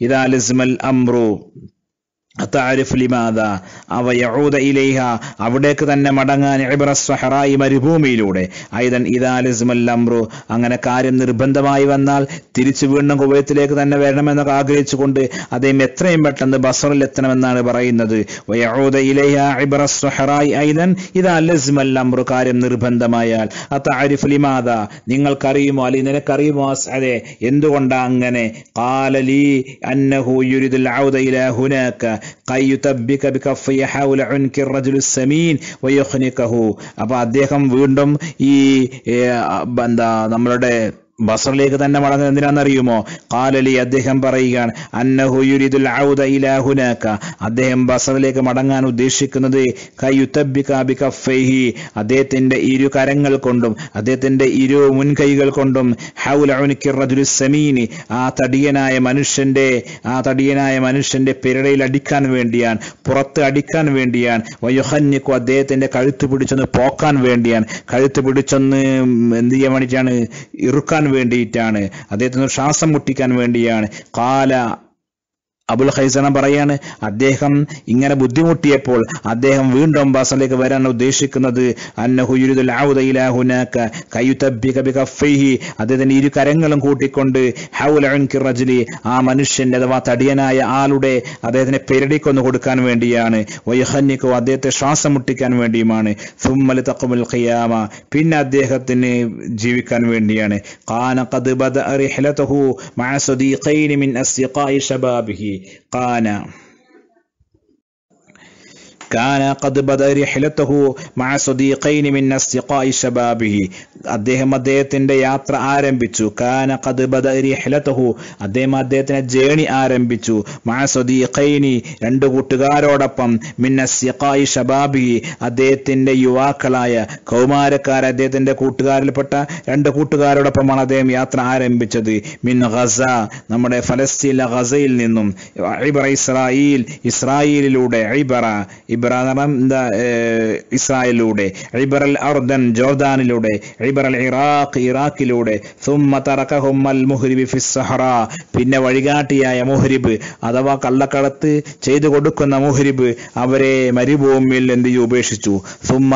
ഇതാ ലിസ്മൽ അംറു അത്താരിഫ് ലിമാദ അവ യഹൂദ ഇലൈഹ അവിടേക്ക് തന്നെ മടങ്ങാൻ ഇബ്ര സഹറായി മരുഭൂമിയിലൂടെ ഐതൻ ഇദാലിസ്മൽ അംറു അങ്ങനെ കാര്യം നിർബന്ധമായി വന്നാൽ തിരിച്ചു വീണ്ടും കുവൈത്തിലേക്ക് തന്നെ വരണമെന്നൊക്കെ ആഗ്രഹിച്ചുകൊണ്ട് അദ്ദേഹം എത്രയും പെട്ടെന്ന് ബസറിൽ എത്തണമെന്നാണ് പറയുന്നത് വയഹൂദ ഇലൈഹ ഇബ്ര സഹറായി ഐതൻ ഇദാലിസ്മൽ അംറു കാര്യം നിർബന്ധമായാൽ അത്താരിഫ് ലിമാദ നിങ്ങൾക്കറിയുമോ അല്ലെ നിനക്കറിയുമോ അതെ എന്തുകൊണ്ടാ അങ്ങനെ കാലലി അന്നഹു യുരിദുൽ ഔദ ഇലാ ഹുനാക്ക കൈ യുതബിക ബികഫി ഹൗല സമീൻ അദ്ദേഹം വീണ്ടും ഈ എന്താ നമ്മളുടെ ബസറിലേക്ക് തന്നെ മടങ്ങുന്നത് എന്തിനാണെന്നറിയുമോ കാലലി അദ്ദേഹം പറയുകയാണ് അന്നഹുയുരിദുൽ ഔദ ഇലാഹുനാക്ക അദ്ദേഹം ബസറിലേക്ക് മടങ്ങാൻ ഉദ്ദേശിക്കുന്നത് കയ്യുത്തബിക്കാബി കഫൈഹി അദ്ദേഹത്തിന്റെ ഇരു കരങ്ങൾ കൊണ്ടും അദ്ദേഹത്തിന്റെ ഇരു മുൻകൈകൾ കൊണ്ടും ഹൗലൗനിക്കിറദുൽ സമീനി ആ തടിയനായ മനുഷ്യന്റെ ആ തടിയനായ മനുഷ്യന്റെ പിരടയിൽ അടിക്കാൻ വേണ്ടിയാണ് പുറത്ത് അടിക്കാൻ വേണ്ടിയാണ് വയുഹന്യക്കു അദ്ദേഹത്തിന്റെ കഴുത്ത് പിടിച്ചൊന്ന് പോക്കാൻ വേണ്ടിയാണ് കഴുത്ത് പിടിച്ചൊന്ന് എന്ത് ചെയ്യാൻ വേണ്ടിയിട്ടാണ് ഇറുക്കാൻ വേണ്ടിയിട്ടാണ് അദ്ദേഹത്തിന് ശ്വാസം മുട്ടിക്കാൻ വേണ്ടിയാണ് കാല അബുൽ ഹൈസന പറയാണ് അദ്ദേഹം ഇങ്ങനെ ബുദ്ധിമുട്ടിയപ്പോൾ അദ്ദേഹം വീണ്ടും ബാസലേക്ക് വരാൻ ഉദ്ദേശിക്കുന്നത് അദ്ദേഹത്തിന് ഇരു കരങ്ങളും കൂട്ടിക്കൊണ്ട് ഹൗലി ആ മനുഷ്യന്റെ അഥവാ തടിയനായ ആളുടെ അദ്ദേഹത്തിനെ പെരടിക്കൊന്നു കൊടുക്കാൻ വേണ്ടിയാണ് വൈഹന്യക്കോ അദ്ദേഹത്തെ ശ്വാസം മുട്ടിക്കാൻ വേണ്ടിയുമാണ് സുമ്മൽ തക്കുമുൽ ഖിയാമ പിന്നെ അദ്ദേഹത്തിന് ജീവിക്കാൻ വേണ്ടിയാണ് ഖാന ഖദ് ബദ റിഹ്ലതഹു മഅ സദീഖൈനി മിൻ അസ്ദിഖായി ശബാബിഹി الزهري قال കാന ഖദ് ബദ റിഹ്ലതഹു മഅ സദീഖൈനി മിൻ അസ്തിഖായി ശബാബിഹി അദ്ദേഹം അദ്ദേഹത്തിന്റെ യാത്ര ആരംഭിച്ചു കാന ഖദ് ബദ റിഹ്ലതഹു അദ്ദേഹം അദ്ദേഹത്തിന്റെ ജേണി ആരംഭിച്ചു മഅ സദീഖൈനി രണ്ട് കൂട്ടുകാരോടൊപ്പം മിൻ അസ്തിഖായി ശബാബിഹി അദ്ദേഹത്തിന്റെ യുവാക്കളായ കൗമാരക്കാർ അദ്ദേഹത്തിന്റെ കൂട്ടുകാരിൽപ്പെട്ട രണ്ട് കൂട്ടുകാരോടൊപ്പമാണ് അദ്ദേഹം യാത്ര ആരംഭിച്ചത് മിൻ ഗസ നമ്മുടെ ഫലസ്തീൻ ഗസയിൽ നിന്നും ഇബറ ഇസ്രായേൽ ഇസ്രായേലിലൂടെ ഇബറ ഇബ ഇബറ എന്താ ഇസ്രായേലിലൂടെ ഇബറൽ അർദൻ ജോർദാനിലൂടെ ഇബറൽ ഇറാഖ് ഇറാഖിലൂടെ പിന്നെ വഴികാട്ടിയായ മുഹരിബ് അഥവാ കള്ളക്കടത്ത് ചെയ്തു കൊടുക്കുന്ന മുഹരിബ് അവരെ മരുഭൂമിയിൽ എന്ത് ഉപേക്ഷിച്ചു സുമ്മ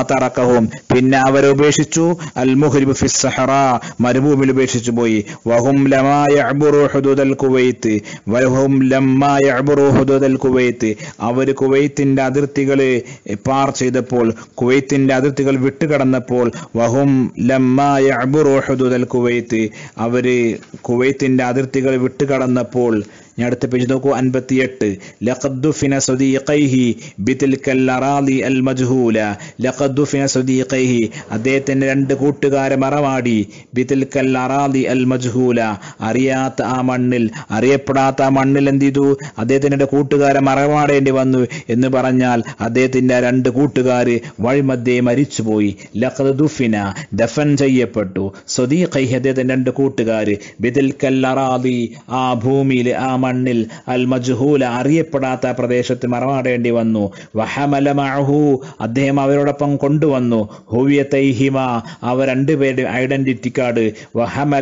പിന്നെ അവരെ ഉപേക്ഷിച്ചു അൽ മുഹരിബ് ഫിസ്സഹറ മരുഭൂമിയിൽ ഉപേക്ഷിച്ചു പോയി വഹും ലമായുദൽ കുവൈത്ത് വഹും കുവൈത്ത് അവർ കുവൈത്തിന്റെ അതിർത്തികൾ അതിർത്തികളെ പാർ ചെയ്തപ്പോൾ കുവൈത്തിൻ്റെ അതിർത്തികൾ വിട്ടുകടന്നപ്പോൾ വഹും ലമ്മായ അബുറോഹദുദൽ കുവൈത്ത് അവർ കുവൈത്തിൻ്റെ അതിർത്തികൾ വിട്ടുകടന്നപ്പോൾ ഞാൻ അടുത്ത പേജ് നോക്കൂ അൻപത്തി എട്ട് ലഖദ്ദുഫിന സ്വദീഖൈഹി ബിതിൽക്കൽ അറാദി അൽ മജ്ഹൂല ലഖദ്ദുഫിന സ്വദീഖൈഹി അദ്ദേഹത്തിൻ്റെ രണ്ട് കൂട്ടുകാരെ മറവാടി ബിതിൽക്കൽ അറാദി അൽ മജ്ഹൂല അറിയാത്ത ആ മണ്ണിൽ അറിയപ്പെടാത്ത ആ മണ്ണിൽ എന്ത് ചെയ്തു അദ്ദേഹത്തിൻ്റെ കൂട്ടുകാരെ മറവാടേണ്ടി വന്നു എന്ന് പറഞ്ഞാൽ അദ്ദേഹത്തിൻ്റെ രണ്ട് കൂട്ടുകാർ വഴിമധ്യേ മരിച്ചുപോയി ലഖദ് ദഫൻ ചെയ്യപ്പെട്ടു സ്വദീഖൈഹി അദ്ദേഹത്തിൻ്റെ രണ്ട് കൂട്ടുകാർ ബിതിൽക്കൽ അറാദി ആ ഭൂമിയിൽ ആ മണ്ണിൽ അൽ മജ്ഹൂല അറിയപ്പെടാത്ത പ്രദേശത്ത് മറമാടേണ്ടി വന്നു വഹമല അദ്ദേഹം അവരോടൊപ്പം കൊണ്ടുവന്നു ഹുവിയത്തൈഹിമ അവർ രണ്ടുപേരുടെ ഐഡന്റിറ്റി കാർഡ് വഹമല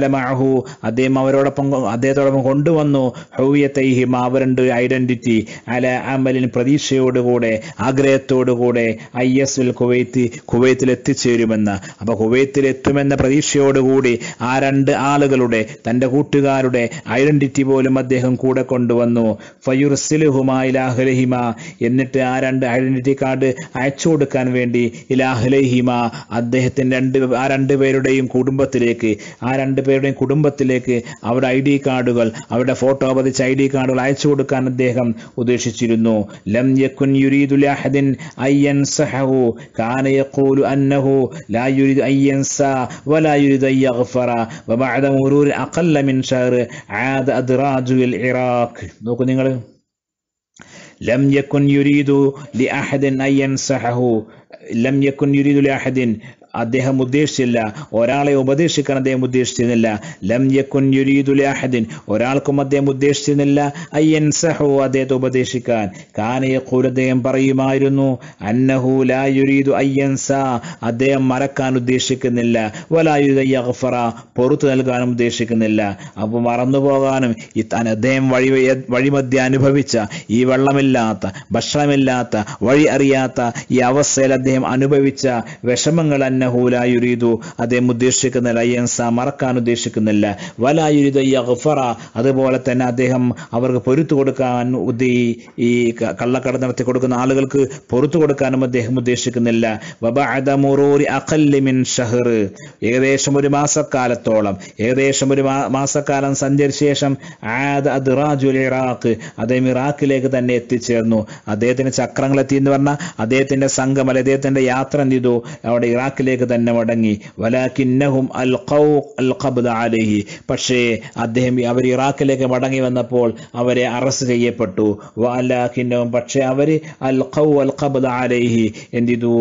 അദ്ദേഹം അവരോടൊപ്പം അദ്ദേഹത്തോടൊപ്പം കൊണ്ടുവന്നു ഹുവിയത്തൈഹിമ അവർ രണ്ട് ഐഡന്റിറ്റി അല അമലിൻ പ്രതീക്ഷയോടുകൂടെ ആഗ്രഹത്തോടുകൂടെ ഐ എസ് എൽ കുവൈത്ത് കുവൈത്തിൽ എത്തിച്ചേരുമെന്ന് അപ്പൊ കുവൈത്തിൽ എത്തുമെന്ന പ്രതീക്ഷയോടുകൂടി ആ രണ്ട് ആളുകളുടെ തന്റെ കൂട്ടുകാരുടെ ഐഡന്റിറ്റി പോലും അദ്ദേഹം കൂടെ കൊണ്ടുവന്നു ഫയുർ സിലുഹുമാ ഇലാഹലഹിമ എന്നിട്ട് ആ രണ്ട് ഐഡന്റിറ്റി കാർഡ് അയച്ചു കൊടുക്കാൻ വേണ്ടി ഇലാഹലഹിമ അദ്ദേഹത്തിൻ്റെ രണ്ട് ആ രണ്ട് പേരുടെയും കുടുംബത്തിലേക്ക് ആ രണ്ട് പേരുടെയും കുടുംബത്തിലേക്ക് അവരുടെ ഐ ഡി കാർഡുകൾ അവരുടെ ഫോട്ടോ പതിച്ച ഐ ഡി കാർഡുകൾ അയച്ചു കൊടുക്കാൻ അദ്ദേഹം ഉദ്ദേശിച്ചിരുന്നു ലം യക്കുൻ യുരീദുൽ അഹദിൻ അയ്യൻ സഹു കാന യഖൂലു അന്നഹു ലാ യുരീദു അയ്യൻ സ വലാ യുരീദു അയ്യഗ്ഫറ വബഅദ മുറൂർ അഖല്ല മിൻ ഷഹർ ആദ അദ്റാജു الإدراك لم يكن يريد لأحد أن ينصحه لم يكن يريد لأحد അദ്ദേഹം ഉദ്ദേശിച്ചില്ല ഒരാളെ ഉപദേശിക്കാൻ അദ്ദേഹം ഉദ്ദേശിച്ചിരുന്നില്ല ലം യക്കുൻ യുരീദുൽ അഹദിൻ ഒരാൾക്കും അദ്ദേഹം ഉദ്ദേശിച്ചിരുന്നില്ല അയ്യൻ സഹോ അദ്ദേഹത്തെ ഉപദേശിക്കാൻ കാനയക്കൂർ അദ്ദേഹം പറയുമായിരുന്നു അന്നഹു ലാ യുരീദു അയ്യൻ സാ അദ്ദേഹം മറക്കാൻ ഉദ്ദേശിക്കുന്നില്ല വലായുദ്ഫറ പുറത്തു നൽകാനും ഉദ്ദേശിക്കുന്നില്ല അപ്പോൾ മറന്നു പോകാനും അദ്ദേഹം വഴി വഴിമധ്യ അനുഭവിച്ച ഈ വെള്ളമില്ലാത്ത ഭക്ഷണമില്ലാത്ത വഴി അറിയാത്ത ഈ അവസ്ഥയിൽ അദ്ദേഹം അനുഭവിച്ച വിഷമങ്ങൾ ലാ യുരീദു അദ്ദേഹം ഉദ്ദേശിക്കുന്നില്ല അയ്യൻസ മറക്കാൻ ഉദ്ദേശിക്കുന്നില്ല വലായുരിത യഗ്ഫറ അതുപോലെ തന്നെ അദ്ദേഹം അവർക്ക് പൊരുത്തു കൊടുക്കാൻ ഈ കള്ളക്കട നടത്തി കൊടുക്കുന്ന ആളുകൾക്ക് പൊറത്തു കൊടുക്കാനും അദ്ദേഹം ഉദ്ദേശിക്കുന്നില്ല ഷഹർ ഏകദേശം ഒരു മാസക്കാലത്തോളം ഏകദേശം ഒരു മാസക്കാലം സഞ്ചരിച്ച ശേഷം അദ്റാജുൽ ഇറാഖ് അദ്ദേഹം ഇറാഖിലേക്ക് തന്നെ എത്തിച്ചേർന്നു അദ്ദേഹത്തിന്റെ ചക്രങ്ങൾ എത്തി എന്ന് പറഞ്ഞാൽ അദ്ദേഹത്തിന്റെ സംഘം അല്ലെ അദ്ദേഹത്തിന്റെ യാത്ര എന്ത് ചെയ്തു അവിടെ ഇറാഖിൽ അതിലേക്ക് തന്നെ മടങ്ങി വലാക്കിന്നഹും അൽ ഖൗ അൽ ഖബ്ദ അലഹി പക്ഷേ അദ്ദേഹം അവർ ഇറാഖിലേക്ക് മടങ്ങി വന്നപ്പോൾ അവരെ അറസ്റ്റ് ചെയ്യപ്പെട്ടു വലാഖിന്നവും പക്ഷേ അവർ അൽ ഖൗ അൽ ഖബ്ദ അലൈഹി എന്ത് ചെയ്തു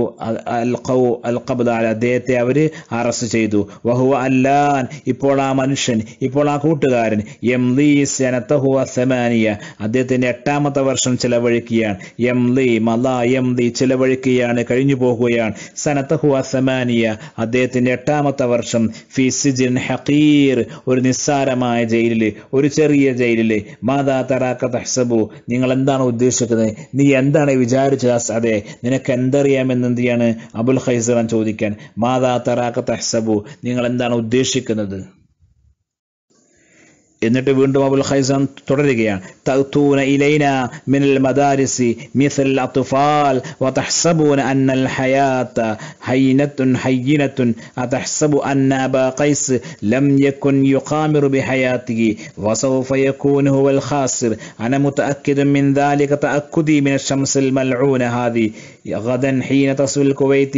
അൽ ഖൗ അൽ ഖബ്ദ അല അദ്ദേഹത്തെ അവർ അറസ്റ്റ് ചെയ്തു വഹുവ അല്ലാൻ ഇപ്പോൾ ആ മനുഷ്യൻ ഇപ്പോൾ ആ കൂട്ടുകാരൻ എം ലീ സെനത്തഹു അസമാനിയ അദ്ദേഹത്തിൻ്റെ എട്ടാമത്തെ വർഷം ചിലവഴിക്കുകയാണ് എം ലി മല എം ലി ചിലവഴിക്കുകയാണ് കഴിഞ്ഞു പോകുകയാണ് സനത്തഹു അസമാൻ സാനിയ അദ്ദേഹത്തിൻ്റെ എട്ടാമത്തെ വർഷം ഫിസിജിൻ ഹക്കീർ ഒരു നിസ്സാരമായ ജയിലിൽ ഒരു ചെറിയ ജയിലിൽ മാതാ തറാക്ക തഹ്സബു നിങ്ങൾ എന്താണ് ഉദ്ദേശിക്കുന്നത് നീ എന്താണ് വിചാരിച്ചത് അതെ നിനക്ക് എന്തറിയാമെന്ന് എന്ത് ചെയ്യാണ് അബുൽ ഹൈസറാൻ ചോദിക്കാൻ മാതാ തറാക്ക തഹ്സബു നിങ്ങൾ എന്താണ് ഉദ്ദേശിക്കുന്നത് എന്നിട്ട് വീണ്ടും അബുൽ ഹൈസൻ തുടരുകയാണ് തഅ്തൂന ഇലൈന മിനൽ മദാരിസി മിസൽ അത്ഫാൽ വതഹ്സബൂന അന്നൽ ഹയാത ഹൈനത്തുൻ ഹയ്യിനത്തുൻ അതഹ്സബു അന്ന അബാ ഖൈസ് ലം യകുൻ യുഖാമിറു ബിഹയാതിഹി വസൗഫ യകൂനു ഹുവൽ ഖാസിർ അന മുതഅക്കിദുൻ മിൻ ذلك تأكدي من الشمس الملعونة هذه غدا حين تصل الكويت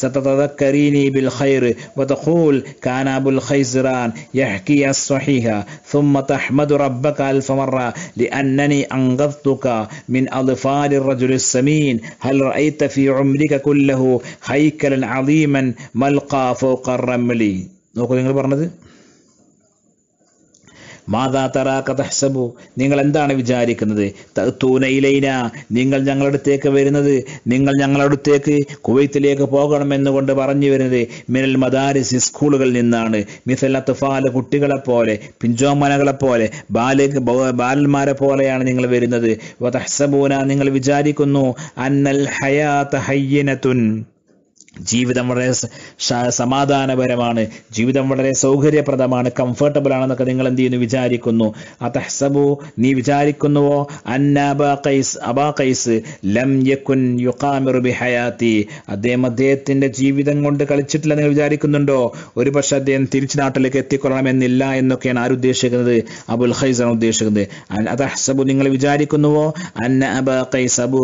ستتذكريني بالخير وتقول كان أبو الخيزران يحكي الصحيح ثم ثم تحمد ربك ألف مرة لأنني أنقذتك من أظفار الرجل السمين هل رأيت في عمرك كله هيكلا عظيما ملقى فوق الرمل നോക്കൂ നിങ്ങൾ പറഞ്ഞത് മാതാ തറാക്ക തഹ്സബു നിങ്ങൾ എന്താണ് വിചാരിക്കുന്നത് തൂനയിലൈന നിങ്ങൾ ഞങ്ങളടുത്തേക്ക് വരുന്നത് നിങ്ങൾ ഞങ്ങളടുത്തേക്ക് കുവൈത്തിലേക്ക് പോകണമെന്നുകൊണ്ട് പറഞ്ഞു വരുന്നത് മിനൽ മദാരിസ് സ്കൂളുകളിൽ നിന്നാണ് മിസൽ തുഫാല് കുട്ടികളെപ്പോലെ പിഞ്ചോമനകളെപ്പോലെ ബാല ബാലന്മാരെ പോലെയാണ് നിങ്ങൾ വരുന്നത് തഹ്സബൂന നിങ്ങൾ വിചാരിക്കുന്നു അന്നൽ ഹയാത്ത ഹയ്യനത്തുൻ ജീവിതം വളരെ സമാധാനപരമാണ് ജീവിതം വളരെ സൗകര്യപ്രദമാണ് കംഫർട്ടബിൾ ആണെന്നൊക്കെ നിങ്ങൾ എന്ത് ചെയ്യുന്നു വിചാരിക്കുന്നു അതഹസബു നീ വിചാരിക്കുന്നുവോ ലം ഹയാത്തി അദ്ദേഹം അദ്ദേഹത്തിന്റെ ജീവിതം കൊണ്ട് കളിച്ചിട്ടില്ല നിങ്ങൾ വിചാരിക്കുന്നുണ്ടോ ഒരു പക്ഷെ അദ്ദേഹം തിരിച്ചു നാട്ടിലേക്ക് എത്തിക്കൊള്ളണമെന്നില്ല എന്നൊക്കെയാണ് ആരുദ്ദേശിക്കുന്നത് അബുൽ ഖൈസ് ആണ് ഉദ്ദേശിക്കുന്നത് അതഹസബു നിങ്ങൾ വിചാരിക്കുന്നുവോ അന്ന കൈസ് അബു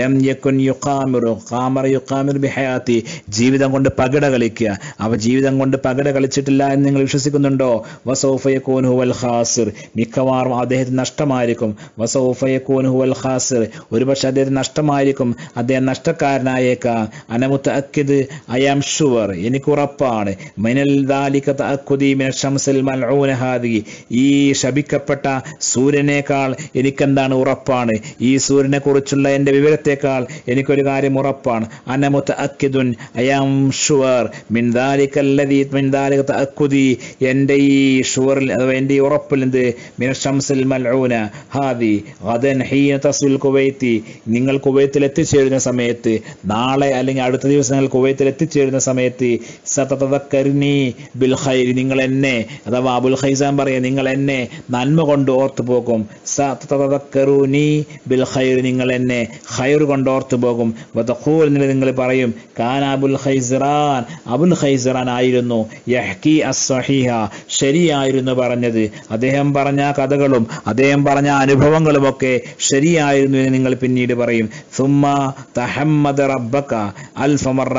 ലം യുക്കാമിറു കാമർ യുക്കാമിർ ബി ഹയാത്തി ജീവിതം കൊണ്ട് പകട കളിക്കുക അവ ജീവിതം കൊണ്ട് പകട കളിച്ചിട്ടില്ല എന്ന് നിങ്ങൾ വിശ്വസിക്കുന്നുണ്ടോ വസോഫയ കോനുഹുവൽ ഹാസിർ മിക്കവാറും അദ്ദേഹത്തിന് നഷ്ടമായിരിക്കും വസോഫയ കോനുഹുവൽ ഹാസിർ ഒരുപക്ഷെ അദ്ദേഹത്തിന് നഷ്ടമായിരിക്കും അദ്ദേഹം നഷ്ടക്കാരനായേക്കാം അനമുത്ത അക്കിത് ഐ ആം ഷുവർ എനിക്ക് ഉറപ്പാണ് മിനൽ ദാലിക തഅക്കുദി മിനൽ ഷംസിൽ മൽഊന ഹാദി ഈ ശപിക്കപ്പെട്ട സൂര്യനേക്കാൾ എനിക്കെന്താണ് ഉറപ്പാണ് ഈ സൂര്യനെ കുറിച്ചുള്ള എൻ്റെ വിവരത്തേക്കാൾ എനിക്കൊരു കാര്യം ഉറപ്പാണ് അനമുത്ത് അക്കി മുഅക്കിദുൻ അയാം ഷുവർ മിൻ ദാലിക അല്ലദീ മിൻ ദാലിക തഅക്കുദി എൻ്റെ ഈ ഷുവറിൽ അഥവാ എൻ്റെ ഈ ഉറപ്പിൽ എന്ത് മിന ഷംസിൽ മൽഊന ഹാദി ഗദൻ ഹിയ തസ്വിൽ കുവൈത്തി നിങ്ങൾ കുവൈത്തിൽ എത്തിച്ചേരുന്ന സമയത്ത് നാളെ അല്ലെങ്കിൽ അടുത്ത ദിവസം നിങ്ങൾ കുവൈത്തിൽ എത്തിച്ചേരുന്ന സമയത്ത് സതതദക്കരിനി ബിൽ ഖൈരി നിങ്ങൾ എന്നെ അഥവാ അബുൽ ഖൈസാൻ പറയാം നിങ്ങൾ എന്നെ നന്മ കൊണ്ട് ഓർത്തു പോകും സതതദക്കറൂനി ബിൽ ഖൈർ നിങ്ങൾ എന്നെ ഖൈർ കൊണ്ട് ഓർത്തു പോകും നിങ്ങൾ പറയും കാൻ അബുൽ ഖൈസിറാൻ അബുൽ ഖൈസിറാൻ ആയിരുന്നു യഹ്കി അസ്സഹീഹ ശരിയായിരുന്നു പറഞ്ഞത് അദ്ദേഹം പറഞ്ഞ കഥകളും അദ്ദേഹം പറഞ്ഞ അനുഭവങ്ങളും ഒക്കെ ശരിയായിരുന്നു എന്ന് നിങ്ങൾ പിന്നീട് പറയും സുമ്മ തഹമ്മദ് റബ്ബക്ക അൽഫമറ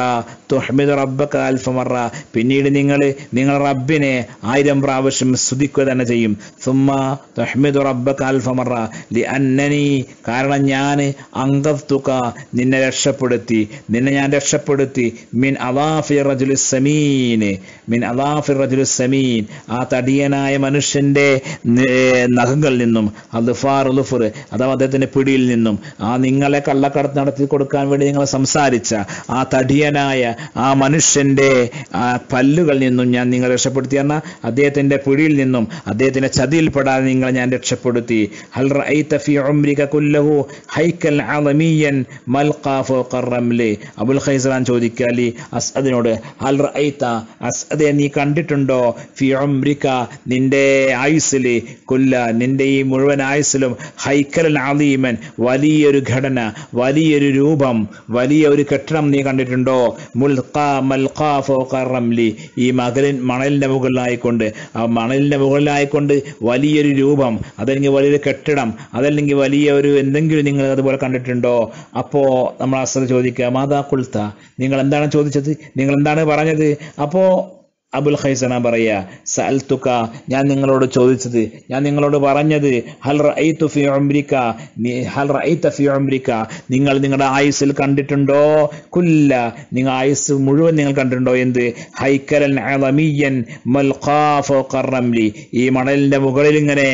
തുഹ്മിദ് റബ്ബക്ക അൽഫമറ പിന്നീട് നിങ്ങൾ നിങ്ങൾ റബ്ബിനെ ആയിരം പ്രാവശ്യം സ്തുതിക്കുക തന്നെ ചെയ്യും സുമ്മ തഹ്മിദ് റബ്ബക്ക അൽഫമറ ലി അന്നനി കാരണം ഞാൻ അങ്കത്തുക നിന്നെ രക്ഷപ്പെടുത്തി നിന്നെ ഞാൻ രക്ഷ രക്ഷപ്പെടുത്തി മിൻ അവാഫി റജുൽ സമീൻ മിൻ അവാഫി റജുൽ സമീൻ ആ തടിയനായ മനുഷ്യന്റെ നഖങ്ങളിൽ നിന്നും അൽഫാർ ഉലുഫർ അഥവാ അദ്ദേഹത്തിന്റെ പിടിയിൽ നിന്നും ആ നിങ്ങളെ കള്ളക്കടത്ത് നടത്തി കൊടുക്കാൻ വേണ്ടി നിങ്ങൾ സംസാരിച്ച ആ തടിയനായ ആ മനുഷ്യന്റെ പല്ലുകളിൽ നിന്നും ഞാൻ നിങ്ങളെ രക്ഷപ്പെടുത്തി എന്ന അദ്ദേഹത്തിന്റെ പിടിയിൽ നിന്നും അദ്ദേഹത്തിൻ്റെ ചതിയിൽപ്പെടാതെ നിങ്ങളെ ഞാൻ രക്ഷപ്പെടുത്തി ഹൽ റഅയ്ത ഉംരിക കുല്ലഹു ഹൈക്കൽ മൽഖാ അബുൽ ഖൈസർ ഖുർആൻ ചോദിക്കുക അലി അസ്അദിനോട് അൽ റൈത്ത അസ്അദെ നീ കണ്ടിട്ടുണ്ടോ ഫി ഉംരിക നിന്റെ ആയുസില് കൊല്ല നിന്റെ ഈ മുഴുവൻ ആയുസിലും ഹൈക്കൽ ആദീമൻ വലിയൊരു ഘടന വലിയൊരു രൂപം വലിയ ഒരു കെട്ടിടം നീ കണ്ടിട്ടുണ്ടോ മുൽഖ റംലി ഈ മകളിൻ മണലിന്റെ മുകളിലായിക്കൊണ്ട് ആ മണലിന്റെ മുകളിലായിക്കൊണ്ട് വലിയൊരു രൂപം അതല്ലെങ്കിൽ വലിയൊരു കെട്ടിടം അതല്ലെങ്കിൽ വലിയ ഒരു എന്തെങ്കിലും നിങ്ങൾ അതുപോലെ കണ്ടിട്ടുണ്ടോ അപ്പോ നമ്മൾ അസർ ചോദിക്കുക മാതാ കുൽത്ത നിങ്ങൾ എന്താണ് ചോദിച്ചത് നിങ്ങൾ എന്താണ് പറഞ്ഞത് അപ്പോൾ അബുൽ ഹൈസന പറയാ സൽത്തുക ഞാൻ നിങ്ങളോട് ചോദിച്ചത് ഞാൻ നിങ്ങളോട് പറഞ്ഞത് ഹൽ റഅയ്തു ഫി ഉംരിക ഹൽ റഅയ്ത ഫി ഉംരിക നിങ്ങൾ നിങ്ങളുടെ ആയുസ്സിൽ കണ്ടിട്ടുണ്ടോ കുല്ല നിങ്ങൾ ആയുസ് മുഴുവൻ നിങ്ങൾ കണ്ടിട്ടുണ്ടോ എന്ത് ഹൈക്കലൻ അലമിയൻ ഈ മണലിന്റെ മുകളിൽ ഇങ്ങനെ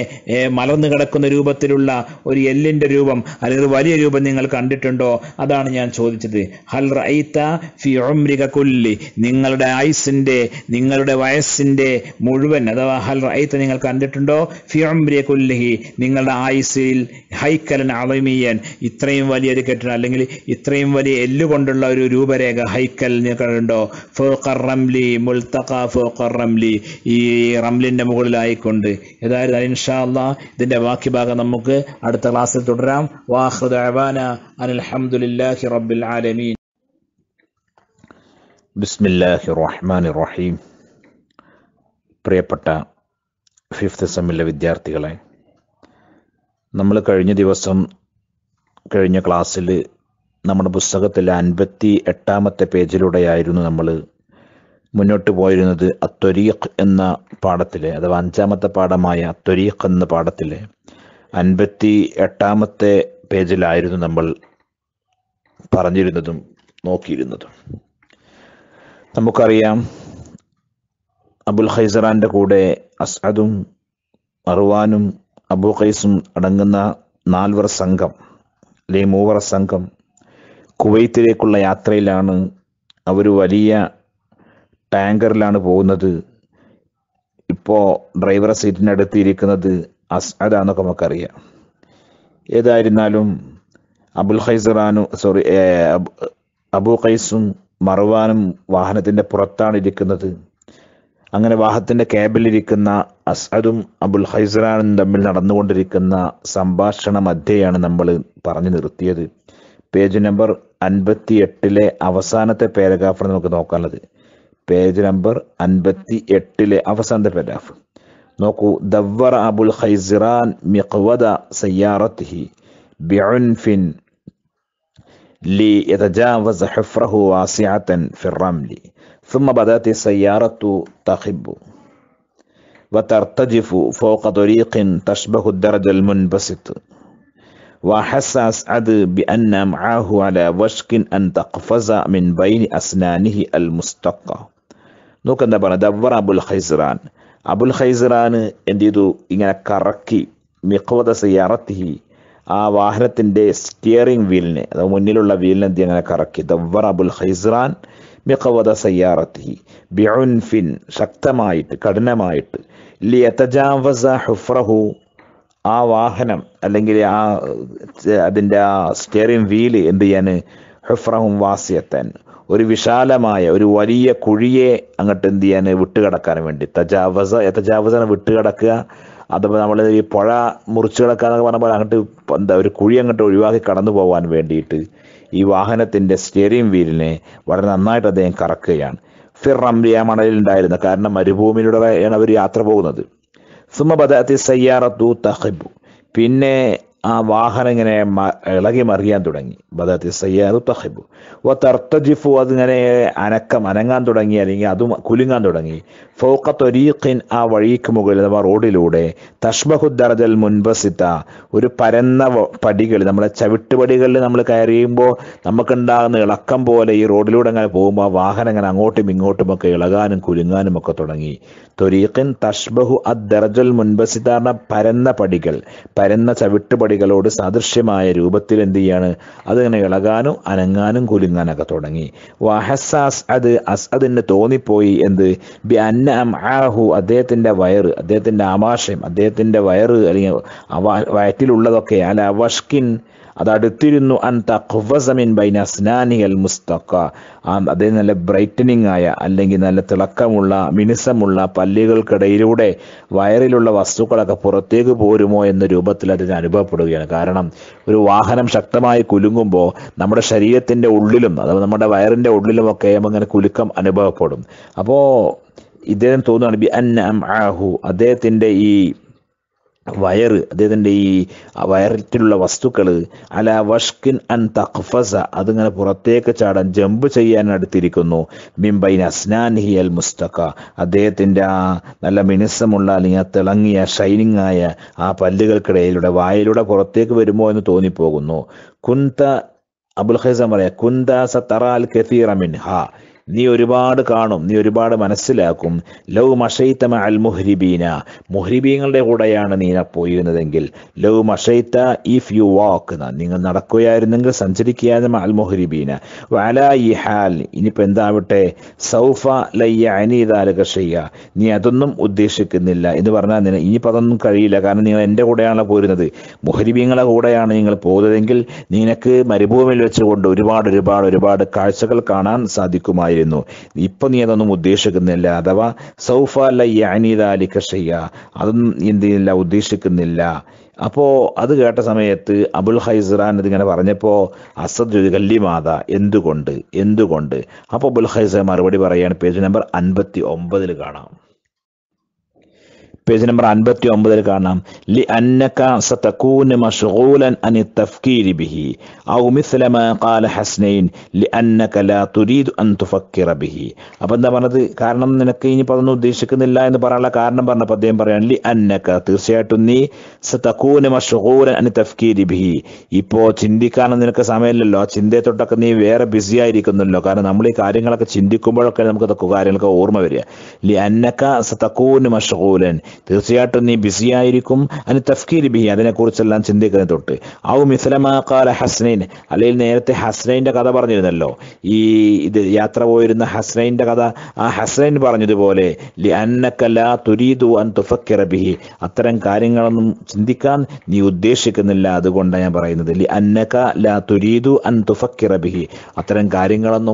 മലർന്നു കിടക്കുന്ന രൂപത്തിലുള്ള ഒരു എല്ലിന്റെ രൂപം അല്ലെങ്കിൽ വലിയ രൂപം നിങ്ങൾ കണ്ടിട്ടുണ്ടോ അതാണ് ഞാൻ ചോദിച്ചത് ഹൽ റഅയ്ത ഫി ഉംരിക കുല്ലി നിങ്ങളുടെ ആയുസിന്റെ നിങ്ങൾ നിങ്ങളുടെ വയസ്സിന്റെ മുഴുവൻ അഥവാ ഹൽ റൈത്ത് നിങ്ങൾ കണ്ടിട്ടുണ്ടോ ഫിയംബ്രിയ കൊല്ലഹി നിങ്ങളുടെ ആയുസ്സിൽ ഹൈക്കലൻ അളമിയൻ ഇത്രയും ഒരു കെട്ടിടം അല്ലെങ്കിൽ ഇത്രയും വലിയ എല്ലുകൊണ്ടുള്ള ഒരു രൂപരേഖ ഹൈക്കൽ കണ്ടോ ഫോക്കർ റംലി മുൽത്തഖ ഫോക്കർ റംലി ഈ റംലിന്റെ മുകളിലായിക്കൊണ്ട് ഏതായാലും ഇൻഷാ അള്ളാ ഇതിൻ്റെ ബാക്കി ഭാഗം നമുക്ക് അടുത്ത ക്ലാസ്സിൽ തുടരാം വാഹൃദ് അബാന അനിൽഹമുല്ലാഹി റബ്ബിൽ ആലമീൻ بسم الله الرحمن الرحيم പ്രിയപ്പെട്ട ഫിഫ്ത്ത് സെമ്മിലെ വിദ്യാർത്ഥികളെ നമ്മൾ കഴിഞ്ഞ ദിവസം കഴിഞ്ഞ ക്ലാസ്സിൽ നമ്മുടെ പുസ്തകത്തിലെ അൻപത്തി എട്ടാമത്തെ പേജിലൂടെയായിരുന്നു നമ്മൾ മുന്നോട്ട് പോയിരുന്നത് അത്വരീഖ് എന്ന പാഠത്തിലെ അഥവാ അഞ്ചാമത്തെ പാഠമായ അത്വരീഖ് എന്ന പാഠത്തിലെ അൻപത്തി എട്ടാമത്തെ പേജിലായിരുന്നു നമ്മൾ പറഞ്ഞിരുന്നതും നോക്കിയിരുന്നതും നമുക്കറിയാം അബുൽ ഹൈസറാന്റെ കൂടെ അസാദും മറുവാനും അബു ഖൈസും അടങ്ങുന്ന നാൽവർ സംഘം അല്ലെ മൂവർ സംഘം കുവൈത്തിലേക്കുള്ള യാത്രയിലാണ് അവർ വലിയ ടാങ്കറിലാണ് പോകുന്നത് ഇപ്പോൾ ഡ്രൈവർ സീറ്റിനടുത്ത് ഇരിക്കുന്നത് അസ്അദാന്നൊക്കെ നമുക്കറിയാം ഏതായിരുന്നാലും അബുൽ ഹൈസറാനും സോറി അബു ഖൈസും മറുവാനും വാഹനത്തിൻ്റെ പുറത്താണ് ഇരിക്കുന്നത് അങ്ങനെ വാഹത്തിന്റെ ക്യാബിലിരിക്കുന്ന അസ്അദും അബുൽ ഹൈസറാനും തമ്മിൽ നടന്നുകൊണ്ടിരിക്കുന്ന സംഭാഷണ മധ്യയാണ് നമ്മൾ പറഞ്ഞു നിർത്തിയത് പേജ് നമ്പർ അൻപത്തി എട്ടിലെ അവസാനത്തെ പാരഗ്രാഫ് നമുക്ക് നോക്കാനുള്ളത് പേജ് നമ്പർ അൻപത്തി എട്ടിലെ അവസാനത്തെ പാരഗ്രാഫ് നോക്കൂ ദവ്വറ അബുൽ ഹൈസിറാൻ മിഖ്വദ ഹി ബിഉൻഫിൻ ലി യതജാവസ ഹെഫ്രഹു വാസിയാത്തൻ ഫിർ റംലി ثم بدأت السيارة تخب وترتجف فوق طريق تشبه الدرج المنبسط وحس أسعد بأن معه على وشك أن تقفز من بين أسنانه المستقى نوك نبرا دبر أبو الخيزران أبو الخيزران انديدو إنا كاركي مقوض سيارته ആ വാഹനത്തിന്റെ സ്റ്റിയറിംഗ് വീലിനെ അത് മുന്നിലുള്ള വീലിനെ എന്ത് അങ്ങനെ കറക്കി ദവ്വർ അബുൽ ഖൈസ്രാൻ മികവത സയ്യാറത്തി ബിഉൻഫിൻ ശക്തമായിട്ട് കഠിനമായിട്ട് ലിയതജാവസ ഹുഫ്രഹു ആ വാഹനം അല്ലെങ്കിൽ ആ അതിൻ്റെ ആ സ്റ്റിയറിംഗ് വീല് എന്ത് ചെയ്യാൻ ഹുഫ്രഹും വാസിയത്തൻ ഒരു വിശാലമായ ഒരു വലിയ കുഴിയെ അങ്ങോട്ട് എന്ത് ചെയ്യാൻ വിട്ടുകിടക്കാൻ വേണ്ടി തജാവസ തജാവസാണ് വിട്ടുകിടക്കുക അഥവാ നമ്മൾ ഈ പുഴ മുറിച്ചു കിടക്കാന്നൊക്കെ എന്നൊക്കെ പറഞ്ഞ പോലെ അങ്ങോട്ട് എന്താ ഒരു കുഴി അങ്ങോട്ട് ഒഴിവാക്കി കടന്നു പോകാൻ വേണ്ടിയിട്ട് ഈ വാഹനത്തിൻ്റെ സ്റ്റിയറിംഗ് വീലിനെ വളരെ നന്നായിട്ട് അദ്ദേഹം കറക്കുകയാണ് ഫിർ റംലിയ മണലിൽ ഉണ്ടായിരുന്ന കാരണം മരുഭൂമിയിലൂടെയാണ് അവർ യാത്ര പോകുന്നത് സുമബദാത്തി സയ്യാറത്തു തഹിബു പിന്നെ ആ വാഹനം ഇങ്ങനെ ഇളകി മറിയാൻ തുടങ്ങി ബദത്തി സയ്യാറു തഹിബു വ തർത്തജിഫു അതിങ്ങനെ അനക്കം അനങ്ങാൻ തുടങ്ങി അല്ലെങ്കിൽ അതും കുലുങ്ങാൻ തുടങ്ങി ഫോക്കത്തൊരീഖിൻ ആ വഴിക്ക് മുകളിൽ അഥവാ റോഡിലൂടെ തഷ്ബഹുദ്ദർജൽ മുൻപസിത്ത ഒരു പരന്ന പടികൾ നമ്മളെ ചവിട്ടുപടികളിൽ നമ്മൾ കയറിയുമ്പോൾ നമുക്കുണ്ടാകുന്ന ഇളക്കം പോലെ ഈ റോഡിലൂടെ അങ്ങനെ പോകുമ്പോൾ ആ വാഹനം ഇങ്ങനെ അങ്ങോട്ടും ഇങ്ങോട്ടും ഒക്കെ ഇളകാനും കുലുങ്ങാനും ഒക്കെ തുടങ്ങി തൊരീഖിൻ തഷ്ബഹു അദ്ദർജൽ മുൻപസിത്ത പരന്ന പടികൾ പരന്ന ചവിട്ടുപടി പാറപ്പടികളോട് സദൃശ്യമായ രൂപത്തിൽ എന്ത് ചെയ്യാണ് അതിങ്ങനെ ഇളകാനും അനങ്ങാനും കുലുങ്ങാനൊക്കെ തുടങ്ങി വഹസാസ് അത് അസ്അദിന് തോന്നിപ്പോയി എന്ത് ബി അന്ന ആഹു അദ്ദേഹത്തിൻ്റെ വയറ് അദ്ദേഹത്തിൻ്റെ ആമാശയം അദ്ദേഹത്തിൻ്റെ വയറ് അല്ലെങ്കിൽ വയറ്റിലുള്ളതൊക്കെ അല്ല വഷ്കിൻ അത് അടുത്തിരുന്നു അൻ തഖ്വസമിൻ ബൈനസ്നാനിയൽ മുസ്തഖ അതേ നല്ല ബ്രൈറ്റനിങ് ആയ അല്ലെങ്കിൽ നല്ല തിളക്കമുള്ള മിനുസമുള്ള പല്ലുകൾക്കിടയിലൂടെ വയറിലുള്ള വസ്തുക്കളൊക്കെ പുറത്തേക്ക് പോരുമോ എന്ന രൂപത്തിൽ അതിന് അനുഭവപ്പെടുകയാണ് കാരണം ഒരു വാഹനം ശക്തമായി കുലുങ്ങുമ്പോൾ നമ്മുടെ ശരീരത്തിൻ്റെ ഉള്ളിലും അഥവാ നമ്മുടെ വയറിൻ്റെ ഉള്ളിലുമൊക്കെ അങ്ങനെ കുലുക്കം അനുഭവപ്പെടും അപ്പോൾ ഇദ്ദേഹം തോന്നുകയാണ് ബി അൻ അം ആഹു അദ്ദേഹത്തിൻ്റെ ഈ വയറ് അദ്ദേഹത്തിൻ്റെ ഈ വയറിലുള്ള വസ്തുക്കൾ അല വഷ്കിൻ അൻ തഖ്ഫസ അതിങ്ങനെ പുറത്തേക്ക് ചാടാൻ ജമ്പ് ചെയ്യാൻ അടുത്തിരിക്കുന്നു മിംബൈൻ അസ്നാൻഹി അൽ മുസ്തഖ അദ്ദേഹത്തിൻ്റെ ആ നല്ല മിനുസമുള്ള അല്ലെങ്കിൽ ആ തിളങ്ങിയ ഷൈനിങ് ആയ ആ പല്ലുകൾക്കിടയിലൂടെ വായിലൂടെ പുറത്തേക്ക് വരുമോ എന്ന് തോന്നിപ്പോകുന്നു കുന്ത അബുൽ ഹൈസം പറയാ കുന്ത സ തറാൽ കെത്തീറ ഹാ നീ ഒരുപാട് കാണും നീ ഒരുപാട് മനസ്സിലാക്കും ലൗ മഷൈത്തമ അൽ മുഹ്രിബീന മുഹ്രിബീങ്ങളുടെ കൂടെയാണ് നീ പോയിരുന്നതെങ്കിൽ ലൗ മഷൈത്ത ഇഫ് യു വാക്ക് നിങ്ങൾ നടക്കുകയായിരുന്നെങ്കിൽ സഞ്ചരിക്കുകയായിരുന്ന അൽ മുഹ്രിബീന വല ഇ ഹാൽ ഇനിയിപ്പോൾ എന്താവട്ടെ സൗഫ ലയ്യ അനീതാലക ഷെയ്യ നീ അതൊന്നും ഉദ്ദേശിക്കുന്നില്ല എന്ന് പറഞ്ഞാൽ നിന ഇനി പതൊന്നും കഴിയില്ല കാരണം നിങ്ങൾ എൻ്റെ കൂടെയാണ് പോരുന്നത് മുഹരിബീങ്ങളെ കൂടെയാണ് നിങ്ങൾ പോകുന്നതെങ്കിൽ നിനക്ക് മരുഭൂമിയിൽ വെച്ചുകൊണ്ട് ഒരുപാട് ഒരുപാട് ഒരുപാട് കാഴ്ചകൾ കാണാൻ സാധിക്കുമായിരുന്നു ഉണ്ടായിരുന്നു ഇപ്പൊ നീ അതൊന്നും ഉദ്ദേശിക്കുന്നില്ല അഥവാ സൗഫ ലയ്യാനിദാലിക്ക ഷയ്യ അതൊന്നും എന്ത് ചെയ്യുന്നില്ല ഉദ്ദേശിക്കുന്നില്ല അപ്പോ അത് കേട്ട സമയത്ത് അബുൽ ഹൈസറാൻ ഇതിങ്ങനെ പറഞ്ഞപ്പോ അസദ് ചോദിച്ചു എന്തുകൊണ്ട് എന്തുകൊണ്ട് അപ്പൊ അബുൽ ഹൈസ മറുപടി പറയാണ് പേജ് നമ്പർ അൻപത്തി ഒമ്പതിൽ കാണാം പേജ് നമ്പർ അൻപത്തി ഒമ്പതിൽ കാണാം ലി അന്നക സതകൂന മഷ്ഗൂലൻ അനി തഫ്കീരി ബിഹി ഔ മിസ്ല മാ ഖാല ഹസ്നൈൻ ലി അന്നക ലാ തുരീദു അൻ തുഫക്കിറ ബിഹി അപ്പോൾ എന്താ പറഞ്ഞത് കാരണം നിനക്ക് ഇനി അതൊന്നും ഉദ്ദേശിക്കുന്നില്ല എന്ന് പറയാനുള്ള കാരണം പറഞ്ഞപ്പോൾ അദ്ദേഹം പറയാൻ ലി അന്നക തീർച്ചയായിട്ടും നീ സതകൂന മഷ്ഗൂലൻ അനി തഫ്കീരി ബിഹി ഇപ്പോൾ ചിന്തിക്കാനൊന്നും നിനക്ക് സമയമില്ലല്ലോ ചിന്തയെ തൊട്ടൊക്കെ നീ വേറെ ബിസി ആയിരിക്കുന്നല്ലോ കാരണം നമ്മൾ ഈ കാര്യങ്ങളൊക്കെ ചിന്തിക്കുമ്പോഴൊക്കെ നമുക്ക് കാര്യങ്ങളൊക്കെ ഓർമ്മ വരിക ലി അന്നക സതകൂന മഷ്ഗൂലൻ തീർച്ചയായിട്ടും നീ ബിസിയായിരിക്കും അതിന് തഫ്കീർ ബി അതിനെക്കുറിച്ചെല്ലാം ചിന്തിക്കുന്ന തൊട്ട് ഔ മിസ്ലമാക്കാല ഹസ്നൈൻ അല്ലെങ്കിൽ നേരത്തെ ഹസ്നൈൻ്റെ കഥ പറഞ്ഞിരുന്നല്ലോ ഈ ഇത് യാത്ര പോയിരുന്ന ഹസ്നൈൻ്റെ കഥ ആ ഹസ്നൈൻ പറഞ്ഞതുപോലെ ലി അന്നക്കല തുരീദു അൻ തുഫക്കിർ ബിഹി അത്തരം കാര്യങ്ങളൊന്നും ചിന്തിക്കാൻ നീ ഉദ്ദേശിക്കുന്നില്ല അതുകൊണ്ടാണ് ഞാൻ പറയുന്നത് ലി അന്നക്ക ലാ തുരീദു അൻ തുഫക്കിർ ബിഹി അത്തരം കാര്യങ്ങളൊന്നും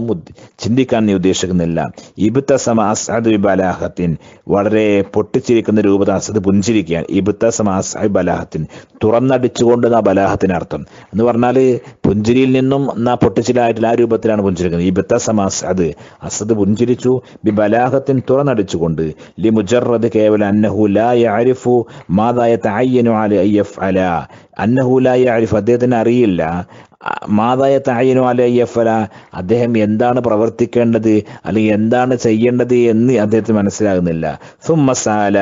ചിന്തിക്കാൻ നീ ഉദ്ദേശിക്കുന്നില്ല ഇബുത്തസമ അസാദ് വിബലാഹത്തിൻ വളരെ പൊട്ടിച്ചിരിക്കുന്ന രൂപത അത് പുഞ്ചിരിക്കാൻ ഇബുത്തസമാസ് ഐ ബലാഹത്തിൻ തുറന്നടിച്ചുകൊണ്ട് ആ ബലാഹത്തിന് അർത്ഥം എന്ന് പറഞ്ഞാൽ പുഞ്ചിരിയിൽ നിന്നും നാ പൊട്ടിച്ചിലായിട്ടുള്ള ആ രൂപത്തിലാണ് പുഞ്ചിരിക്കുന്നത് സമാസ് അത് അസദ് പുഞ്ചിരിച്ചു ബി ബലാഹത്തിൻ തുറന്നടിച്ചുകൊണ്ട് ലി മുജറത് കേവല അന്നഹു ലാ മാതായ തായ്യനു അല അയ്യഫ് അല അന്നഹു ലാ അദ്ദേഹത്തിന് അറിയില്ല മാതായ തായിനോ അല അദ്ദേഹം എന്താണ് പ്രവർത്തിക്കേണ്ടത് അല്ലെങ്കിൽ എന്താണ് ചെയ്യേണ്ടത് എന്ന് അദ്ദേഹത്തിന് മനസ്സിലാകുന്നില്ല സുമ്മസാല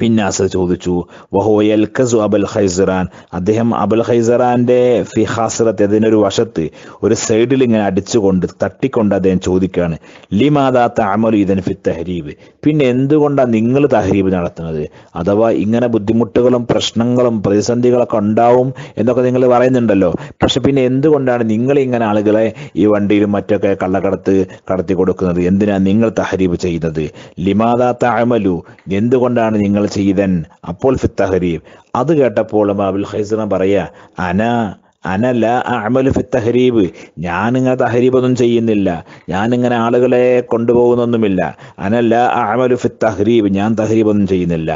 പിന്നെ അസർ ചോദിച്ചു വഹോയൽ കസു അബൽ ഖൈസറാൻ അദ്ദേഹം അബൽ ഖൈസറാന്റെ ഫിഹാസറത്ത് അതിനൊരു വശത്ത് ഒരു സൈഡിൽ ഇങ്ങനെ അടിച്ചുകൊണ്ട് തട്ടിക്കൊണ്ട് അദ്ദേഹം ചോദിക്കുകയാണ് ലിമാദാ താമലു ഇതൻ ഫി തഹരീബ് പിന്നെ എന്തുകൊണ്ടാണ് നിങ്ങൾ തഹരീബ് നടത്തുന്നത് അഥവാ ഇങ്ങനെ ബുദ്ധിമുട്ടുകളും പ്രശ്നങ്ങളും പ്രതിസന്ധികളൊക്കെ ഉണ്ടാവും എന്നൊക്കെ നിങ്ങൾ പറയുന്നുണ്ടല്ലോ പക്ഷെ പിന്നെ എന്തുകൊണ്ടാണ് നിങ്ങൾ ഇങ്ങനെ ആളുകളെ ഈ വണ്ടിയിലും മറ്റൊക്കെ കള്ളക്കടത്ത് കടത്തി കൊടുക്കുന്നത് എന്തിനാണ് നിങ്ങൾ തഹരീബ് ചെയ്യുന്നത് ലിമാദാ താമലു എന്തുകൊണ്ടാണ് നിങ്ങൾ ചെയ്തൻ അപ്പോൾ ഫിത്തഹരീബ് അത് കേട്ടപ്പോൾ അബുൽ ഹൈസന പറയാ അന അനല അമലു ഫിത്തഹരീബ് തഹരീബ് ഞാനിങ്ങനെ തഹരീബൊന്നും ചെയ്യുന്നില്ല ഞാനിങ്ങനെ ആളുകളെ കൊണ്ടുപോകുന്നൊന്നുമില്ല അനല്ല അമലു ഫിത്തഹരീബ് ഞാൻ തഹരീബൊന്നും ചെയ്യുന്നില്ല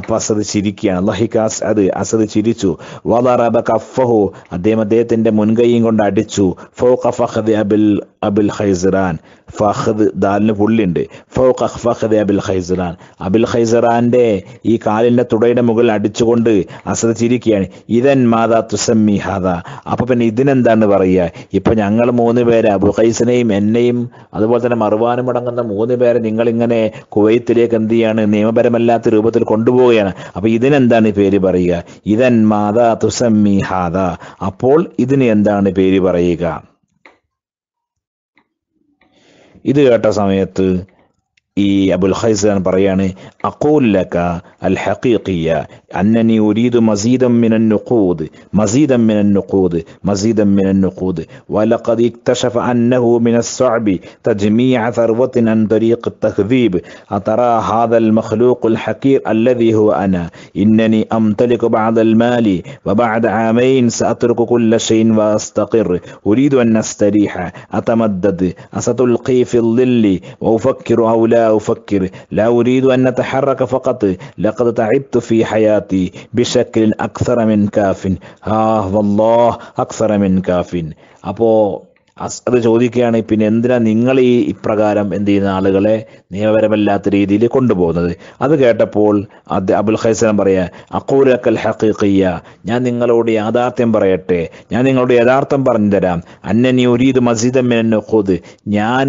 അപ്പൊ അസദ് ചിരിക്കുകയാണ് അള്ളാഹിക്ക് അത് അസദ് ചിരിച്ചു വലറബ കഫഹു അദ്ദേഹം അദ്ദേഹത്തിന്റെ മുൻകൈയും കൊണ്ട് അടിച്ചു ഫോ കഫഹദ് അബിൽ അബിൽ ഹൈസറാൻ ഫഹദ് ദാലിന് പുള്ളിയുണ്ട് ഫൗഖ് ഫഹദ് അബിൽ ഖൈസറാൻ അബിൽ ഖൈസറാന്റെ ഈ കാലിന്റെ തുടയുടെ മുകളിൽ അടിച്ചുകൊണ്ട് അസദ് ചിരിക്കുകയാണ് ഇതൻ മാതാ തുസമ്മി ഹാദ അപ്പോൾ പിന്നെ ഇതിനെന്താണ് പറയുക ഇപ്പൊ ഞങ്ങൾ മൂന്ന് പേര് അബു ഖൈസനെയും എന്നെയും അതുപോലെ തന്നെ മറുവാനും അടങ്ങുന്ന മൂന്ന് പേരെ ഇങ്ങനെ കുവൈത്തിലേക്ക് എന്ത് ചെയ്യാണ് നിയമപരമല്ലാത്ത രൂപത്തിൽ കൊണ്ടുപോവുകയാണ് അപ്പോൾ ഇതിനെന്താണ് പേര് പറയുക ഇതൻ മാതാ തുസമ്മി ഹാദ അപ്പോൾ ഇതിന് എന്താണ് പേര് പറയുക ഇത് കേട്ട സമയത്ത് أبو الخيزر برياني أقول لك الحقيقية أنني أريد مزيدا من النقود مزيدا من النقود مزيدا من النقود ولقد اكتشف أنه من الصعب تجميع ثروة عن طريق التكذيب أترى هذا المخلوق الحقير الذي هو أنا إنني أمتلك بعض المال وبعد عامين سأترك كل شيء وأستقر أريد أن أستريح أتمدد أستلقي في الظل وأفكر أولادي لا أفكر لا أريد أن أتحرك فقط لقد تعبت في حياتي بشكل أكثر من كاف آه والله أكثر من كاف أبو അസ്ഹർ ചോദിക്കുകയാണ് പിന്നെ എന്തിനാ നിങ്ങൾ ഈ ഇപ്രകാരം എന്ത് ചെയ്യുന്ന ആളുകളെ നിയമപരമല്ലാത്ത രീതിയിൽ കൊണ്ടുപോകുന്നത് അത് കേട്ടപ്പോൾ അത് അബുൽ ഖൈസലം പറയാ അക്കൂരക്കൽ ഹക്കീഖയ്യ ഞാൻ നിങ്ങളോട് യാഥാർത്ഥ്യം പറയട്ടെ ഞാൻ നിങ്ങളോട് യഥാർത്ഥം പറഞ്ഞു തരാം അന്നനി ഒരീത് മസീദമ്മനോത് ഞാൻ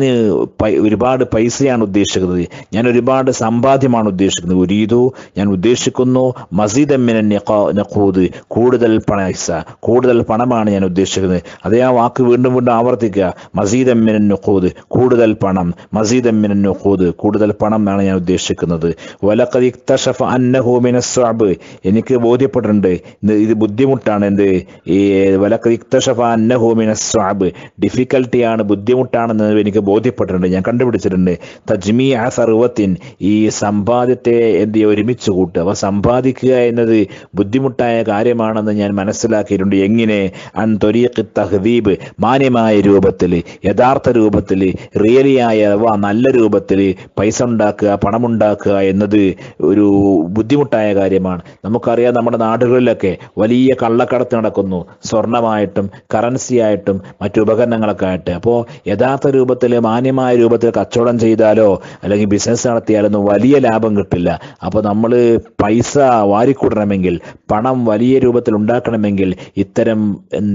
ഒരുപാട് പൈസയാണ് ഉദ്ദേശിക്കുന്നത് ഞാൻ ഒരുപാട് സമ്പാദ്യമാണ് ഉദ്ദേശിക്കുന്നത് ഒരീതു ഞാൻ ഉദ്ദേശിക്കുന്നു മസീദമ്മിനെ നഖൂദ് കൂടുതൽ പണ കൂടുതൽ പണമാണ് ഞാൻ ഉദ്ദേശിക്കുന്നത് അതേ ആ വാക്ക് വീണ്ടും വീണ്ടും ആവർത്തി പ്രവർത്തിക്കുക മസീദമ്മിനൻ നുക്കൂത് കൂടുതൽ പണം മസീദമ്മിനൻ നുക്കൂത് കൂടുതൽ പണം എന്നാണ് ഞാൻ ഉദ്ദേശിക്കുന്നത് വലക്കതി തഷഫ എനിക്ക് ബോധ്യപ്പെട്ടിട്ടുണ്ട് ഇത് ബുദ്ധിമുട്ടാണ് എന്ത് ഈ വലക്കതി തഷഫ അന്നഹൂമിന സ്വാബ് ഡിഫിക്കൽട്ടിയാണ് ബുദ്ധിമുട്ടാണെന്ന് എനിക്ക് ബോധ്യപ്പെട്ടിട്ടുണ്ട് ഞാൻ കണ്ടുപിടിച്ചിട്ടുണ്ട് തജ്മി ആ സർവത്തിൻ ഈ സമ്പാദ്യത്തെ എന്ത് ഒരുമിച്ച് കൂട്ടുക അപ്പൊ സമ്പാദിക്കുക എന്നത് ബുദ്ധിമുട്ടായ കാര്യമാണെന്ന് ഞാൻ മനസ്സിലാക്കിയിട്ടുണ്ട് എങ്ങനെ അൻ തൊരീഖ് തഹദീബ് മാന്യമായ രൂപത്തിൽ യഥാർത്ഥ രൂപത്തിൽ റിയലിയായ നല്ല രൂപത്തിൽ പൈസ ഉണ്ടാക്കുക പണമുണ്ടാക്കുക എന്നത് ഒരു ബുദ്ധിമുട്ടായ കാര്യമാണ് നമുക്കറിയാം നമ്മുടെ നാടുകളിലൊക്കെ വലിയ കള്ളക്കടത്ത് നടക്കുന്നു സ്വർണമായിട്ടും കറൻസി ആയിട്ടും മറ്റു ഉപകരണങ്ങളൊക്കെ ആയിട്ട് അപ്പോൾ യഥാർത്ഥ രൂപത്തിൽ മാന്യമായ രൂപത്തിൽ കച്ചവടം ചെയ്താലോ അല്ലെങ്കിൽ ബിസിനസ് നടത്തിയാലൊന്നും വലിയ ലാഭം കിട്ടില്ല അപ്പോൾ നമ്മൾ പൈസ വാരിക്കൂടണമെങ്കിൽ പണം വലിയ രൂപത്തിൽ ഉണ്ടാക്കണമെങ്കിൽ ഇത്തരം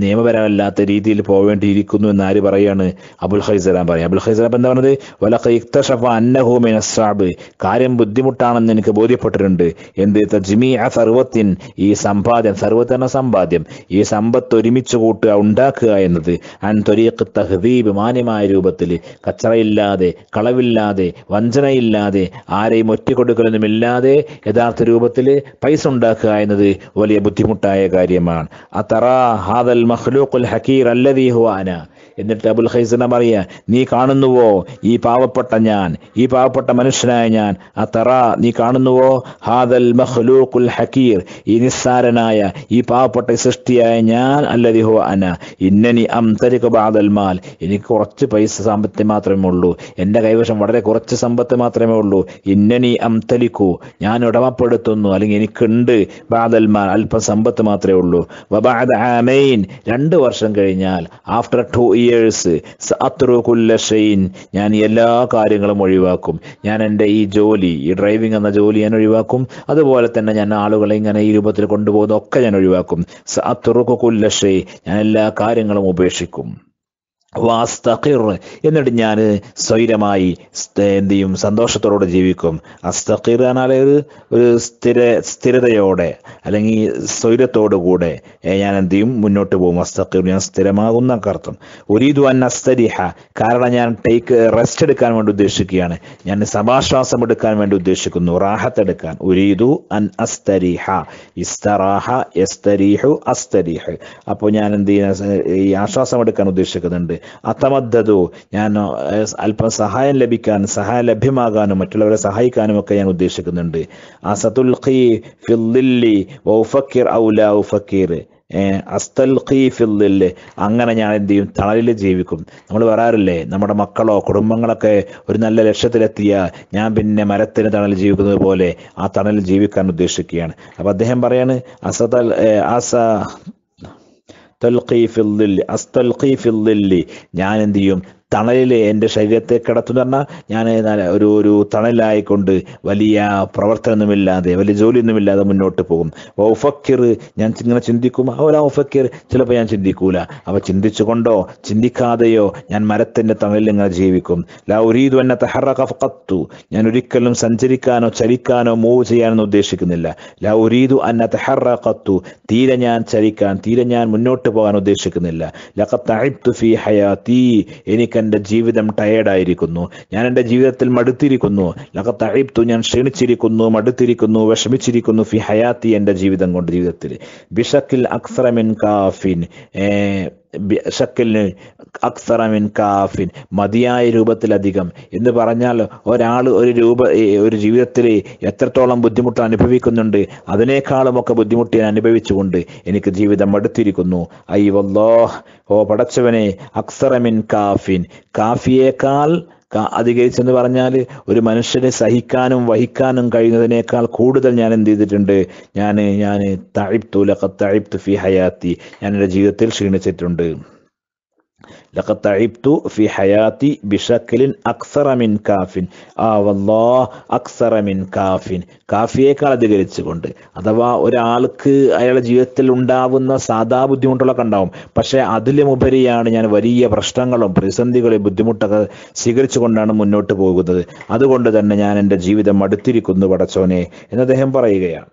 നിയമപരമല്ലാത്ത രീതിയിൽ പോവേണ്ടിയിരിക്കുന്നു എന്ന് ആര് പറയാണ് അബുൽ ഹൈസലാം പറയും അബുൽ ഹൈസലാം എന്താ പറഞ്ഞത് വലക്ക ഇക്തഷഫ അന്നഹൂമിൻ അസാബ് കാര്യം ബുദ്ധിമുട്ടാണെന്ന് എനിക്ക് ബോധ്യപ്പെട്ടിട്ടുണ്ട് എന്ത് തജ്മീ ആ സർവത്തിൻ ഈ സമ്പാദ്യം സർവത്ത് സമ്പാദ്യം ഈ സമ്പത്ത് ഒരുമിച്ച് കൂട്ടുക ഉണ്ടാക്കുക എന്നത് അൻ തൊരീഖ് തഹദീബ് മാന്യമായ രൂപത്തിൽ കച്ചറയില്ലാതെ കളവില്ലാതെ വഞ്ചനയില്ലാതെ ആരെയും ഒറ്റക്കൊടുക്കലൊന്നുമില്ലാതെ യഥാർത്ഥ രൂപത്തിൽ പൈസ ഉണ്ടാക്കുക എന്നത് വലിയ ബുദ്ധിമുട്ടായ കാര്യമാണ് അത്തറ ഹാദൽ മഹ്ലൂഖുൽ ഹക്കീർ അല്ലദീ എന്നിട്ട് അബുൽ ഹൈസന പറയ നീ കാണുന്നുവോ ഈ പാവപ്പെട്ട ഞാൻ ഈ പാവപ്പെട്ട മനുഷ്യനായ ഞാൻ തറ നീ കാണുന്നുവോ ഹാദൽ മഹ്ലൂഖുൽ ഹക്കീർ ഈ നിസ്സാരനായ ഈ പാവപ്പെട്ട സൃഷ്ടിയായ ഞാൻ ഹോ അന ഇന്നനി അം തരിക ബാദൽ മാൽ എനിക്ക് കുറച്ച് പൈസ സാമ്പത്തി മാത്രമേ ഉള്ളൂ എൻ്റെ കൈവശം വളരെ കുറച്ച് സമ്പത്ത് മാത്രമേ ഉള്ളൂ ഇന്നനി അം ഞാൻ ഉടമപ്പെടുത്തുന്നു അല്ലെങ്കിൽ എനിക്കുണ്ട് ബാദൽ മാൽ അല്പം സമ്പത്ത് മാത്രമേ ഉള്ളൂ ആമൈൻ രണ്ട് വർഷം കഴിഞ്ഞാൽ ആഫ്റ്റർ ടു ഇയർ ഇയേഴ്സ് സത്രുകുല്ലഷൈൻ ഞാൻ എല്ലാ കാര്യങ്ങളും ഒഴിവാക്കും ഞാൻ എൻ്റെ ഈ ജോലി ഈ ഡ്രൈവിംഗ് എന്ന ജോലി ഞാൻ ഒഴിവാക്കും അതുപോലെ തന്നെ ഞാൻ ആളുകളെ ഇങ്ങനെ ഈ രൂപത്തിൽ കൊണ്ടുപോകുന്നതൊക്കെ ഞാൻ ഒഴിവാക്കും സത്രുക്കുല്ലഷൈ ഞാൻ എല്ലാ കാര്യങ്ങളും ഉപേക്ഷിക്കും വാസ്തഖിർ എന്നിട്ട് ഞാൻ സ്വൈരമായി എന്ത് ചെയ്യും സന്തോഷത്തോടെ ജീവിക്കും അസ്തഖിർ എന്നാൽ ഒരു ഒരു സ്ഥിര സ്ഥിരതയോടെ അല്ലെങ്കിൽ സ്വൈരത്തോടുകൂടെ ഞാൻ എന്ത് ചെയ്യും മുന്നോട്ട് പോകും അസ്തഖിർ ഞാൻ സ്ഥിരമാകുന്ന അർത്ഥം ഒരീതു അൻ അസ്തരിഹ കാരണം ഞാൻ ടേക്ക് റെസ്റ്റ് എടുക്കാൻ വേണ്ടി ഉദ്ദേശിക്കുകയാണ് ഞാൻ സഭാശ്വാസം എടുക്കാൻ വേണ്ടി ഉദ്ദേശിക്കുന്നു റാഹത്ത് എടുക്കാൻ ഒരീതു അൻ അസ്തരിഹ ഇസ്തറാഹ എസ്തരിഹു അസ്തരിഹ അപ്പോൾ ഞാൻ എന്ത് ചെയ്യുന്ന ഈ ആശ്വാസം എടുക്കാൻ ഉദ്ദേശിക്കുന്നുണ്ട് അത്തമദ്ദതു ഞാൻ അല്പം സഹായം ലഭിക്കാൻ സഹായം ലഭ്യമാകാനും മറ്റുള്ളവരെ സഹായിക്കാനും ഒക്കെ ഞാൻ ഉദ്ദേശിക്കുന്നുണ്ട് അസതുൽ ഖി ഫില്ലി അങ്ങനെ ഞാൻ എന്ത് ചെയ്യും തണലിൽ ജീവിക്കും നമ്മൾ പറയാറില്ലേ നമ്മുടെ മക്കളോ കുടുംബങ്ങളൊക്കെ ഒരു നല്ല ലക്ഷ്യത്തിലെത്തിയ ഞാൻ പിന്നെ മരത്തിന് തണലിൽ ജീവിക്കുന്നത് പോലെ ആ തണലിൽ ജീവിക്കാൻ ഉദ്ദേശിക്കുകയാണ് അപ്പൊ അദ്ദേഹം പറയാണ് അസതൽ അസ തൽഖീഫിൽ അസ്തൽഖീഫിൽ ഞാൻ എന്ത് ചെയ്യും തണലിൽ എൻ്റെ ശരീരത്തെ കിടത്തുന്നു പറഞ്ഞാൽ ഞാൻ ഒരു ഒരു തണലായിക്കൊണ്ട് വലിയ പ്രവർത്തനമൊന്നുമില്ലാതെ വലിയ ജോലിയൊന്നുമില്ലാതെ മുന്നോട്ട് പോകും ഒഫക്കീർ ഞാൻ ഇങ്ങനെ ചിന്തിക്കും ഓല ഒഫക്കീർ ചിലപ്പോൾ ഞാൻ ചിന്തിക്കൂല അപ്പോൾ ചിന്തിച്ചുകൊണ്ടോ ചിന്തിക്കാതെയോ ഞാൻ മരത്തിൻ്റെ തണലിൽ ഇങ്ങനെ ജീവിക്കും ലാ ഉരീദു എന്നെ തഹറക്കത്തു ഞാൻ ഒരിക്കലും സഞ്ചരിക്കാനോ ചലിക്കാനോ മൂവ് ചെയ്യാനൊന്നും ഉദ്ദേശിക്കുന്നില്ല ലാ ഉരീദു അന്ന തഹറഖത്തു തീരെ ഞാൻ ചലിക്കാൻ തീരെ ഞാൻ മുന്നോട്ട് പോകാൻ ഉദ്ദേശിക്കുന്നില്ല ലക്കത്തു ഫി തീ എനിക്ക് എന്റെ ജീവിതം ടയേർഡായിരിക്കുന്നു ഞാൻ എൻ്റെ ജീവിതത്തിൽ മടുത്തിരിക്കുന്നു ലഖത്തഴിബ്തു ഞാൻ ക്ഷീണിച്ചിരിക്കുന്നു മടുത്തിരിക്കുന്നു വിഷമിച്ചിരിക്കുന്നു ഫി ഹയാത്തി എൻ്റെ ജീവിതം കൊണ്ട് ജീവിതത്തിൽ ബിഷക്കിൽ അക്സറമിൻ കാഫിൻ അക്സറ മിൻ കാഫിൻ മതിയായ രൂപത്തിലധികം എന്ന് പറഞ്ഞാൽ ഒരാൾ ഒരു രൂപ ഒരു ജീവിതത്തിൽ എത്രത്തോളം ബുദ്ധിമുട്ട് അനുഭവിക്കുന്നുണ്ട് അതിനേക്കാളുമൊക്കെ ബുദ്ധിമുട്ട് ഞാൻ അനുഭവിച്ചുകൊണ്ട് എനിക്ക് ജീവിതം മടുത്തിരിക്കുന്നു അയ്യോ ഓ പടച്ചവനെ അക്സറമിൻ കാഫിൻ കാഫിയേക്കാൾ അധികരിച്ചെന്ന് പറഞ്ഞാൽ ഒരു മനുഷ്യനെ സഹിക്കാനും വഹിക്കാനും കഴിയുന്നതിനേക്കാൾ കൂടുതൽ ഞാൻ എന്ത് ചെയ്തിട്ടുണ്ട് ഞാൻ ഞാൻ തഴിപ്തു ലഖ തഴിപ്തു ഫി ഹയാത്തി ഞാൻ എൻ്റെ ജീവിതത്തിൽ ക്ഷീണിച്ചിട്ടുണ്ട് ലഖത്തഇബ്തു ഫി ഹയാത്തി ബിഷക്കലിൻ അക്സറമിൻ കാഫിൻ ആ വല്ലാ അക്സറമിൻ കാഫിൻ കാഫിയേക്കാൾ അധികരിച്ചുകൊണ്ട് അഥവാ ഒരാൾക്ക് അയാളുടെ ജീവിതത്തിൽ ഉണ്ടാവുന്ന സാധാ ബുദ്ധിമുട്ടുകളൊക്കെ ഉണ്ടാവും പക്ഷേ അതിലുമുപരിയാണ് ഞാൻ വലിയ പ്രശ്നങ്ങളും പ്രതിസന്ധികളും ബുദ്ധിമുട്ടൊക്കെ സ്വീകരിച്ചുകൊണ്ടാണ് മുന്നോട്ട് പോകുന്നത് അതുകൊണ്ട് തന്നെ ഞാൻ എൻ്റെ ജീവിതം അടുത്തിരിക്കുന്നു പടച്ചോനെ എന്ന് അദ്ദേഹം പറയുകയാണ്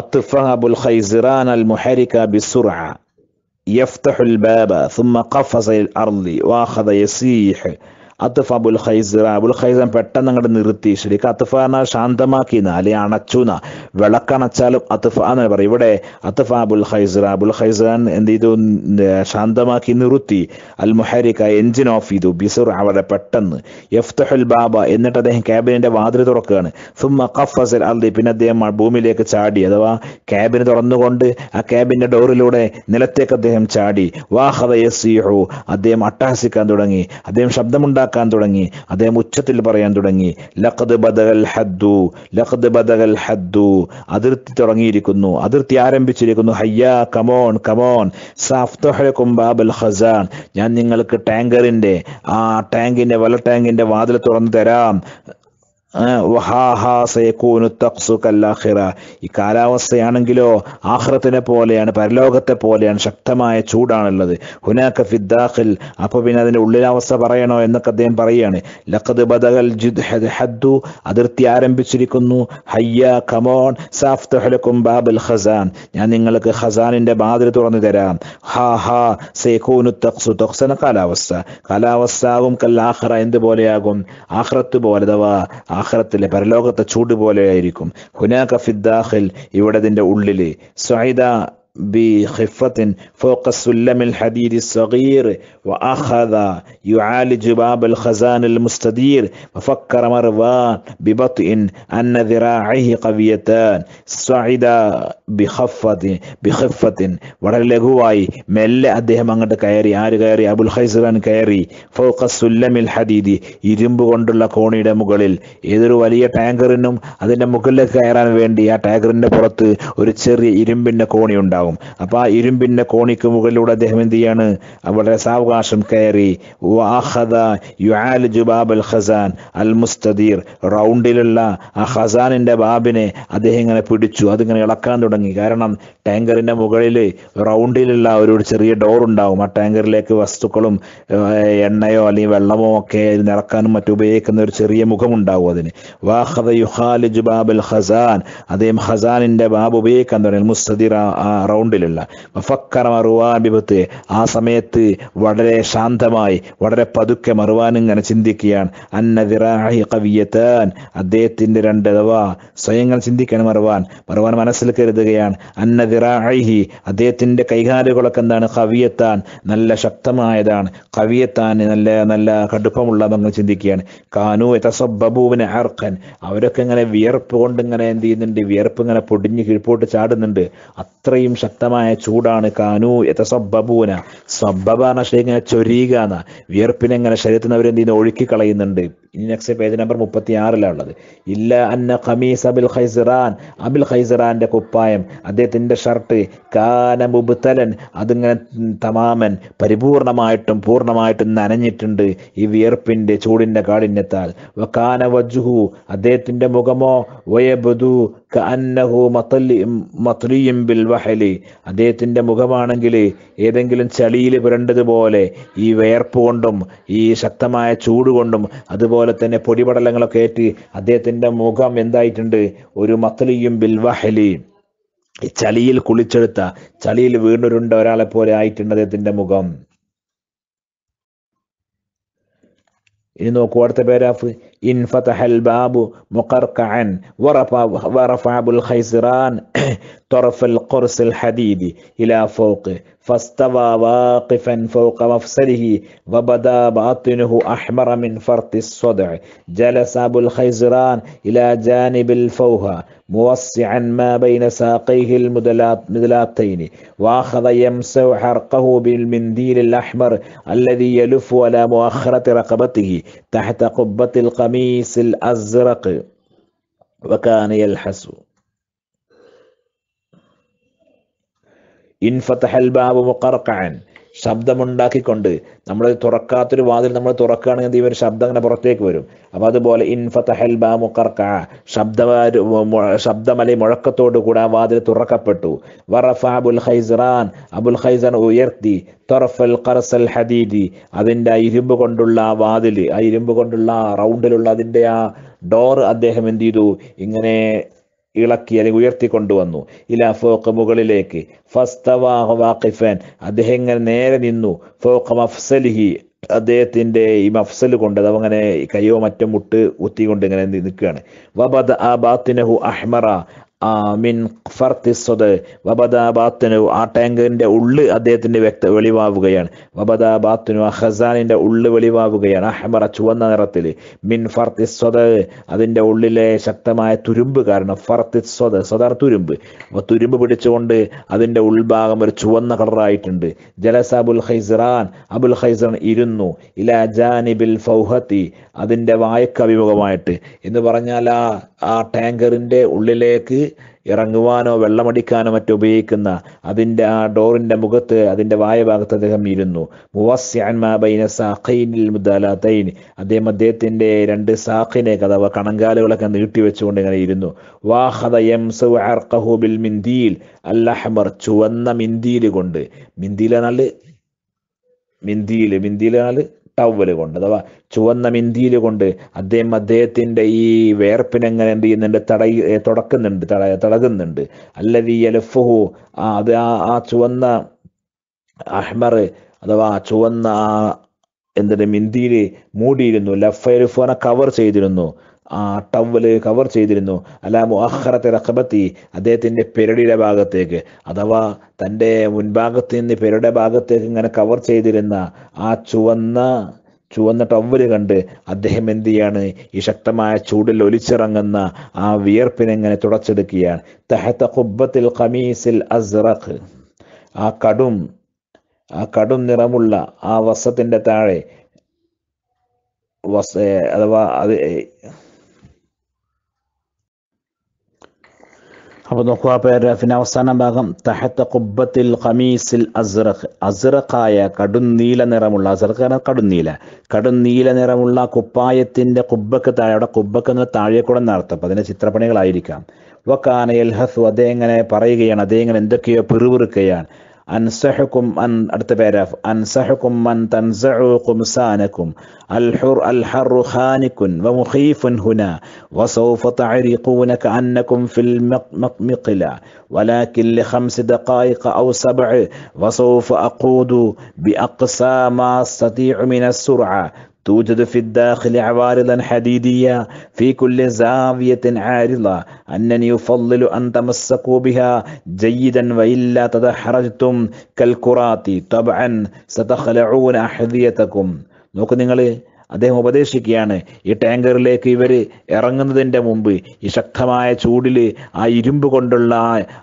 അത്തുഫ അബുൽ ഖൈസിറാൻ അൽ മുഹരിക ബിസുറ يفتح الباب ثم قفز الأرض وأخذ يصيح അത്തഫ അബുൽ ഖൈസ് അബുൽ ഖൈസൻ പെട്ടെന്ന് അങ്ങോട്ട് നിർത്തി ശരിക്കും അത്തഫ എന്നാൽ ശാന്തമാക്കിയെന്ന് അല്ലെങ്കിൽ അണച്ചുന്ന വിളക്കണച്ചാലും അത്തഫ എന്ന് പറയും ഇവിടെ അത്തഫ അബുൽ ഖൈസ് അബുൽ ഖൈസാൻ എന്ത് ചെയ്തു ശാന്തമാക്കി നിർത്തി അൽ മുഹരിക്ക എഞ്ചിൻ ഓഫ് ചെയ്തു ബിസുർ അവിടെ പെട്ടെന്ന് എഫ്തഹുൽ ബാബ എന്നിട്ട് അദ്ദേഹം ക്യാബിനിന്റെ വാതിൽ തുറക്കുകയാണ് സുമ ഖഫസൽ അർദി പിന്നെ അദ്ദേഹം ഭൂമിയിലേക്ക് ചാടി അഥവാ ക്യാബിന് തുറന്നുകൊണ്ട് ആ ക്യാബിന്റെ ഡോറിലൂടെ നിലത്തേക്ക് അദ്ദേഹം ചാടി വാഹദ യസീഹു അദ്ദേഹം അട്ടഹസിക്കാൻ തുടങ്ങി അദ്ദേഹം ശബ്ദമുണ്ടാക്കി മനസ്സിലാക്കാൻ തുടങ്ങി അദ്ദേഹം ഉച്ചത്തിൽ പറയാൻ തുടങ്ങി ലഖദ് ബദകൽ ഹദ്ദു ലഖദ് ബദകൽ ഹദ്ദു അതിർത്തി തുടങ്ങിയിരിക്കുന്നു അതിർത്തി ആരംഭിച്ചിരിക്കുന്നു ഹയ്യ കമോൺ കമോൺ സാഫ്തഹക്കും ബാബൽ ഖസാൻ ഞാൻ നിങ്ങൾക്ക് ടാങ്കറിൻ്റെ ആ ടാങ്കിൻ്റെ വല ടാങ്കിൻ്റെ വാതിൽ തുറന്നു തരാം ഈ കാലാവസ്ഥയാണെങ്കിലോ ആഹ്റത്തിനെ പോലെയാണ് പരലോകത്തെ പോലെയാണ് ശക്തമായ ചൂടാണുള്ളത് ഹുനാക്ക ഫിദ്ദാഖിൽ അപ്പോൾ പിന്നെ അതിൻ്റെ ഉള്ളിലാവസ്ഥ പറയണോ എന്നൊക്കെ അദ്ദേഹം പറയുകയാണ് ലഖദ് ബദകൽ ഹദ്ദു അതിർത്തി ആരംഭിച്ചിരിക്കുന്നു ഹയ്യ കമോൺ സാഫ്തഹലക്കും ബാബുൽ ഖസാൻ ഞാൻ നിങ്ങൾക്ക് ഖസാനിൻ്റെ മാതിരി തുറന്നു തരാം ഹാ ഹാ സേഖൂനു തഖ്സു തഖ്സന കാലാവസ്ഥ കാലാവസ്ഥാവും കല്ലാഹ്റ എന്ത് പോലെയാകും ആഹ്റത്ത് പോലെ അഥവാ ആഹ്റത്തിലെ പരലോകത്തെ ചൂട് പോലെയായിരിക്കും ഹുനാക ഫിദ്ദാഖിൽ ഇവിടെ അതിൻ്റെ ഉള്ളില് സഹിദ بخفة فوق السلم الحديد الصغير وأخذ يعالج باب الخزان المستدير ففكر مروان ببطء أن ذراعيه قويتان صعد بخفة بخفة വളരെ ലഘുവായി മെല്ലെ അദ്ദേഹം അങ്ങോട്ട് കയറി ആര് കയറി അബുൽ ഹൈസറാൻ കയറി ഫൗഖ സുല്ലമിൽ ഹദീദി ഇരുമ്പ് കൊണ്ടുള്ള കോണിയുടെ മുകളിൽ ഏതൊരു വലിയ ടാങ്കറിനും അതിൻ്റെ മുകളിലേക്ക് കയറാൻ വേണ്ടി ആ ടാങ്കറിൻ്റെ പുറത്ത് ഒരു ചെറിയ ഇരുമ്പിൻ്റെ കോണി ഉണ്ടാവും അപ്പോൾ ആ ഇരുമ്പിൻ്റെ കോണിക്ക് മുകളിലൂടെ അദ്ദേഹം എന്ത് ചെയ്യാണ് വളരെ സാവകാശം കയറി വാഹദ യുആൽ ജുബാബൽ ഖസാൻ അൽ മുസ്തദീർ റൗണ്ടിലുള്ള ആ ഖസാനിൻ്റെ ബാബിനെ അദ്ദേഹം ഇങ്ങനെ പിടിച്ചു അതിങ്ങനെ ഇളക്കാൻ തുടങ്ങി കാരണം ടാങ്കറിൻ്റെ മുകളിൽ റൗണ്ടിലുള്ള ഒരു ചെറിയ ഡോർ ഉണ്ടാവും ആ ടാങ്കറിലേക്ക് വസ്തുക്കളും എണ്ണയോ അല്ലെങ്കിൽ വെള്ളമോ ഒക്കെ നിറക്കാനും മറ്റും ഉപയോഗിക്കുന്ന ഒരു ചെറിയ മുഖമുണ്ടാവും അതിന് വാഹദ യുഹാൽ ജുബാബൽ ഖസാൻ അദ്ദേഹം ഖസാനിൻ്റെ ബാബ് ഉപയോഗിക്കാൻ തുടങ്ങി മുസ്തദീർ ആ റൗണ്ടിലുള്ള ഫക്കറ വിപത്ത് ആ സമയത്ത് വളരെ ശാന്തമായി വളരെ പതുക്കെ മറുവാനും ഇങ്ങനെ ചിന്തിക്കുകയാണ് അന്ന ദിറാഹി കവിയത്താൻ അദ്ദേഹത്തിൻ്റെ രണ്ട് അഥവാ സ്വയങ്ങൾ ചിന്തിക്കണം മറുവാൻ മറുവാൻ മനസ്സിൽ കരുതുകയാണ് അന്ന ദിറാഹി അദ്ദേഹത്തിൻ്റെ കൈകാലുകളൊക്കെ എന്താണ് കവിയത്താൻ നല്ല ശക്തമായതാണ് കവിയത്താൻ നല്ല നല്ല കടുപ്പമുള്ളതെന്ന് ചിന്തിക്കുകയാണ് കാനു യഥസബൂവിന് ആർക്കൻ അവരൊക്കെ ഇങ്ങനെ വിയർപ്പ് കൊണ്ട് ഇങ്ങനെ എന്ത് ചെയ്യുന്നുണ്ട് വിയർപ്പ് ഇങ്ങനെ പൊടിഞ്ഞ് കീഴ്പോട്ട് ചാടുന്നുണ്ട് അത്രയും ശക്തമായ ചൂടാണ് കാനു യഥസബൂന സബ്ബബാണ് ശരിക്കും ചൊരിയുക വിയർപ്പിനെങ്ങനെ ശരീരത്തിൽ നിന്ന് അവരെന്ത് ചെയ്യുന്നു ഒഴുക്കി കളയുന്നുണ്ട് ഇനി നെക്സ്റ്റ് പേജ് നമ്പർ മുപ്പത്തി ആറിലാണ് ഉള്ളത് ഇല്ല അന്ന ഖമീസ് അബിൽ ഖൈസിറാൻ അബിൽ ഖൈസിറാന്റെ കുപ്പായം അദ്ദേഹത്തിന്റെ ഷർട്ട് കാന മുബുത്തലൻ അതിങ്ങനെ തമാമൻ പരിപൂർണമായിട്ടും പൂർണ്ണമായിട്ടും നനഞ്ഞിട്ടുണ്ട് ഈ വിയർപ്പിന്റെ ചൂടിന്റെ കാഠിന്യത്താൽ കാന വജുഹു അദ്ദേഹത്തിന്റെ മുഖമോ വയബുദു കഅന്നഹു മത്ലിയും ബിൽ വഹലി അദ്ദേഹത്തിന്റെ മുഖമാണെങ്കിൽ ഏതെങ്കിലും ചളിയിൽ പുരണ്ടതുപോലെ ഈ വിയർപ്പ് കൊണ്ടും ഈ ശക്തമായ ചൂട് കൊണ്ടും അതുപോലെ അതുപോലെ തന്നെ പൊടിപടലങ്ങളൊക്കെ ഏറ്റ് അദ്ദേഹത്തിൻ്റെ മുഖം എന്തായിട്ടുണ്ട് ഒരു മത്തലിയും ബിൽവാഹലിയും ചളിയിൽ കുളിച്ചെടുത്ത ചളിയിൽ വീണുരുണ്ട ഒരാളെ പോലെ ആയിട്ടുണ്ട് അദ്ദേഹത്തിൻ്റെ മുഖം ഇനി നോക്കൂ അടുത്ത പേരാഫ് إن فتح الباب مقرقعا ورفع, ورفع الخيزران طرف القرص الحديد إلى فوقه فاستوى واقفا فوق مفصله وبدا باطنه أحمر من فرط الصدع جلس أبو الخيزران إلى جانب الفوهة موسعا ما بين ساقيه المدلاتين وأخذ يمسح حرقه بالمنديل الأحمر الذي يلف على مؤخرة رقبته تحت قبة القميص القميص الأزرق وكان يلحس انفتح الباب مقرقعا ശബ്ദമുണ്ടാക്കിക്കൊണ്ട് നമ്മൾ തുറക്കാത്തൊരു വാതിൽ നമ്മൾ തുറക്കുകയാണെങ്കിൽ എന്ത് ഒരു ശബ്ദം അങ്ങനെ പുറത്തേക്ക് വരും അപ്പം അതുപോലെ ഇൻഫത്തഹൽ ബാ മുക്കർക്ക ശബ്ദ ശബ്ദമലി മുഴക്കത്തോടു കൂടെ ആ വാതിൽ തുറക്കപ്പെട്ടു വറഫ അബുൽ ഹൈസറാൻ അബുൽ ഹൈസൻ ഉയർത്തി തൊറഫൽ കറസൽ ഹദീദി അതിൻ്റെ ആ ഇരുമ്പ് കൊണ്ടുള്ള ആ വാതിൽ ആ ഇരുമ്പ് കൊണ്ടുള്ള ആ റൗണ്ടിലുള്ള അതിൻ്റെ ആ ഡോർ അദ്ദേഹം എന്ത് ചെയ്തു ഇങ്ങനെ ഇളക്കി അല്ലെങ്കിൽ ഉയർത്തിക്കൊണ്ടുവന്നു ഇലാ ഫോക്ക് മുകളിലേക്ക് ഫസ്തവാഖിഫൻ അദ്ദേഹം ഇങ്ങനെ നേരെ നിന്നു ഫോക്ക് മഫ്സലിഹി അദ്ദേഹത്തിന്റെ ഈ മഫ്സൽ കൊണ്ട് അത് അങ്ങനെ കയ്യോ മറ്റോ മുട്ട് കൊണ്ട് ഇങ്ങനെ നിൽക്കുകയാണ് വബദ് ആ ബാത്തിനഹു അഹ്മറ മിൻ വബദാ വബദാബാത്തിനു ആ ടാങ്കിന്റെ ഉള്ള് അദ്ദേഹത്തിന്റെ വ്യക്ത വെളിവാവുകയാണ് വബദാബാത്തിനു ആ ഖസാനിന്റെ ഉള്ള് വെളിവാവുകയാണ് അഹ്മറ ചുവന്ന നിറത്തിൽ മിൻ ഫർത്തിസ്വത് അതിന്റെ ഉള്ളിലെ ശക്തമായ തുരുമ്പ് കാരണം ഫർത്തിസ്വത് സദാർ തുരുമ്പ് തുരുമ്പ് പിടിച്ചുകൊണ്ട് അതിന്റെ ഉൾഭാഗം ഒരു ചുവന്ന കളറായിട്ടുണ്ട് ജലസ അബുൽ ഹൈസറാൻ അബുൽ ഹൈസറൻ ഇരുന്നു ഇല ജാനിബിൽ ഫൗഹത്തി അതിന്റെ വായക്ക് അഭിമുഖമായിട്ട് എന്ന് പറഞ്ഞാൽ ആ ആ ടാങ്കറിന്റെ ഉള്ളിലേക്ക് ഇറങ്ങുവാനോ വെള്ളമടിക്കാനോ മറ്റോ ഉപയോഗിക്കുന്ന അതിൻ്റെ ആ ഡോറിൻ്റെ മുഖത്ത് അതിൻ്റെ വായഭാഗത്ത് അദ്ദേഹം ഇരുന്നു മുദാലാത്തൈൻ അദ്ദേഹം അദ്ദേഹത്തിൻ്റെ രണ്ട് സാഖിനെ അഥവാ കണങ്കാലുകളൊക്കെ നീട്ടിവെച്ചുകൊണ്ട് ഇങ്ങനെ ഇരുന്നു മിന്തിയിൽ അല്ലഹമർ ചുവന്ന മിന്തിയിൽ കൊണ്ട് മിന്തിയിലാണ് മിന്തിയിൽ മിന്തിയിലാണ് ടവൽ കൊണ്ട് അഥവാ ചുവന്ന മിന്തിയിൽ കൊണ്ട് അദ്ദേഹം അദ്ദേഹത്തിൻ്റെ ഈ വേർപ്പിനെങ്ങനെ എന്ത് ചെയ്യുന്നുണ്ട് തടയി തുടക്കുന്നുണ്ട് തട തടകുന്നുണ്ട് അല്ലതി അലഫുഹു അത് ആ ആ ചുവന്ന അഹ്മർ അഥവാ ചുവന്ന ആ എന്തിട്ട് മിന്തിയിൽ മൂടിയിരുന്നു ലഫ് എലുഫുനെ കവർ ചെയ്തിരുന്നു ആ ടവല് കവർ ചെയ്തിരുന്നു അലാ മുഹറത്തെ റക്കബത്തി അദ്ദേഹത്തിൻ്റെ പെരടിയുടെ ഭാഗത്തേക്ക് അഥവാ തൻ്റെ മുൻഭാഗത്ത് നിന്ന് പെരുടെ ഭാഗത്തേക്ക് ഇങ്ങനെ കവർ ചെയ്തിരുന്ന ആ ചുവന്ന ചുവന്ന ടവല് കണ്ട് അദ്ദേഹം എന്തു ചെയ്യാണ് ഈ ശക്തമായ ചൂടിൽ ഒലിച്ചിറങ്ങുന്ന ആ ഇങ്ങനെ തുടച്ചെടുക്കുകയാണ് തഹത്ത കുബത്തിൽ ഖമീസിൽ അസ്റഖ് ആ കടും ആ കടും നിറമുള്ള ആ വസ്ത്രത്തിൻ്റെ താഴെ വസ് അഥവാ അത് അപ്പൊ നോക്കുക പാരഗ്രാഫിൻ്റെ അവസാന ഭാഗം തഹത്ത കുബ്ബത്തിൽ ഖമീസിൽ അസ്രഖായ അസ്റഖായ നീല നിറമുള്ള അസ്റഖ് കടുന്നീല നീല നിറമുള്ള കുപ്പായത്തിന്റെ കുബ്ബക്ക് താഴെ അവിടെ കുബ്ബക്ക് എന്ന താഴെക്കൂടെ നടത്തും അപ്പം അതിൻ്റെ ചിത്രപ്പണികളായിരിക്കാം വക്കാന എൽഹസു അതേ പറയുകയാണ് അതേ എങ്ങനെ എന്തൊക്കെയോ പിറുപിറുക്കുകയാണ് أنصحكم أن أرتبعرف أنصحكم من تنزعوا قمصانكم الحر الحر خانق ومخيف هنا وسوف تعرقون كأنكم في المقمقلة ولكن لخمس دقائق أو سبع وسوف أقود بأقصى ما أستطيع من السرعة توجد في الداخل عوارضا حديدية في كل زاوية عارضة أنني أفضل أن تمسكوا بها جيدا وإلا تدحرجتم كالكرات طبعا ستخلعون أحذيتكم നോക്ക് നിങ്ങളെ അദ്ദേഹം ഉപദേശിക്കുകയാണ് ഈ ടാങ്കറിലേക്ക് ഇവർ ഇറങ്ങുന്നതിൻ്റെ മുമ്പ് ഈ ശക്തമായ ചൂടിൽ ആ ഇരുമ്പ് കൊണ്ടുള്ള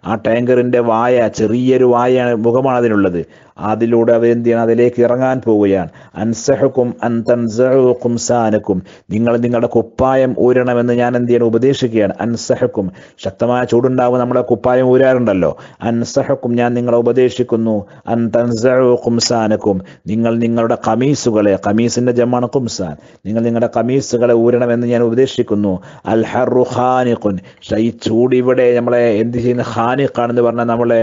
ആ ടാങ്കറിൻ്റെ വായ ചെറിയൊരു വായ മുഖമാണ് അതിനുള്ളത് അതിലൂടെ അവരെന്ത് ചെയ്യണം അതിലേക്ക് ഇറങ്ങാൻ പോവുകയാണ് അൻസഹുക്കും അൻ സാനക്കും നിങ്ങൾ നിങ്ങളുടെ കുപ്പായം ഊരണമെന്ന് ഞാൻ എന്ത് ചെയ്യണം ഉപദേശിക്കുകയാണ് അൻസഹക്കും ശക്തമായ ചൂടുണ്ടാവും നമ്മുടെ കുപ്പായം ഊരാറുണ്ടല്ലോ അൻസഹക്കും ഞാൻ നിങ്ങളെ ഉപദേശിക്കുന്നു അൻ സാനക്കും നിങ്ങൾ നിങ്ങളുടെ കമീസുകളെ കമീസിന്റെ ജമാണ് കുംസാൻ നിങ്ങൾ നിങ്ങളുടെ കമീസുകളെ ഊരണമെന്ന് ഞാൻ ഉപദേശിക്കുന്നു അൽ ഹാനിഖുൻ ഈ ചൂട് ഇവിടെ നമ്മളെ എന്ത് ചെയ്യുന്ന ഹാനിഖാണെന്ന് പറഞ്ഞാൽ നമ്മളെ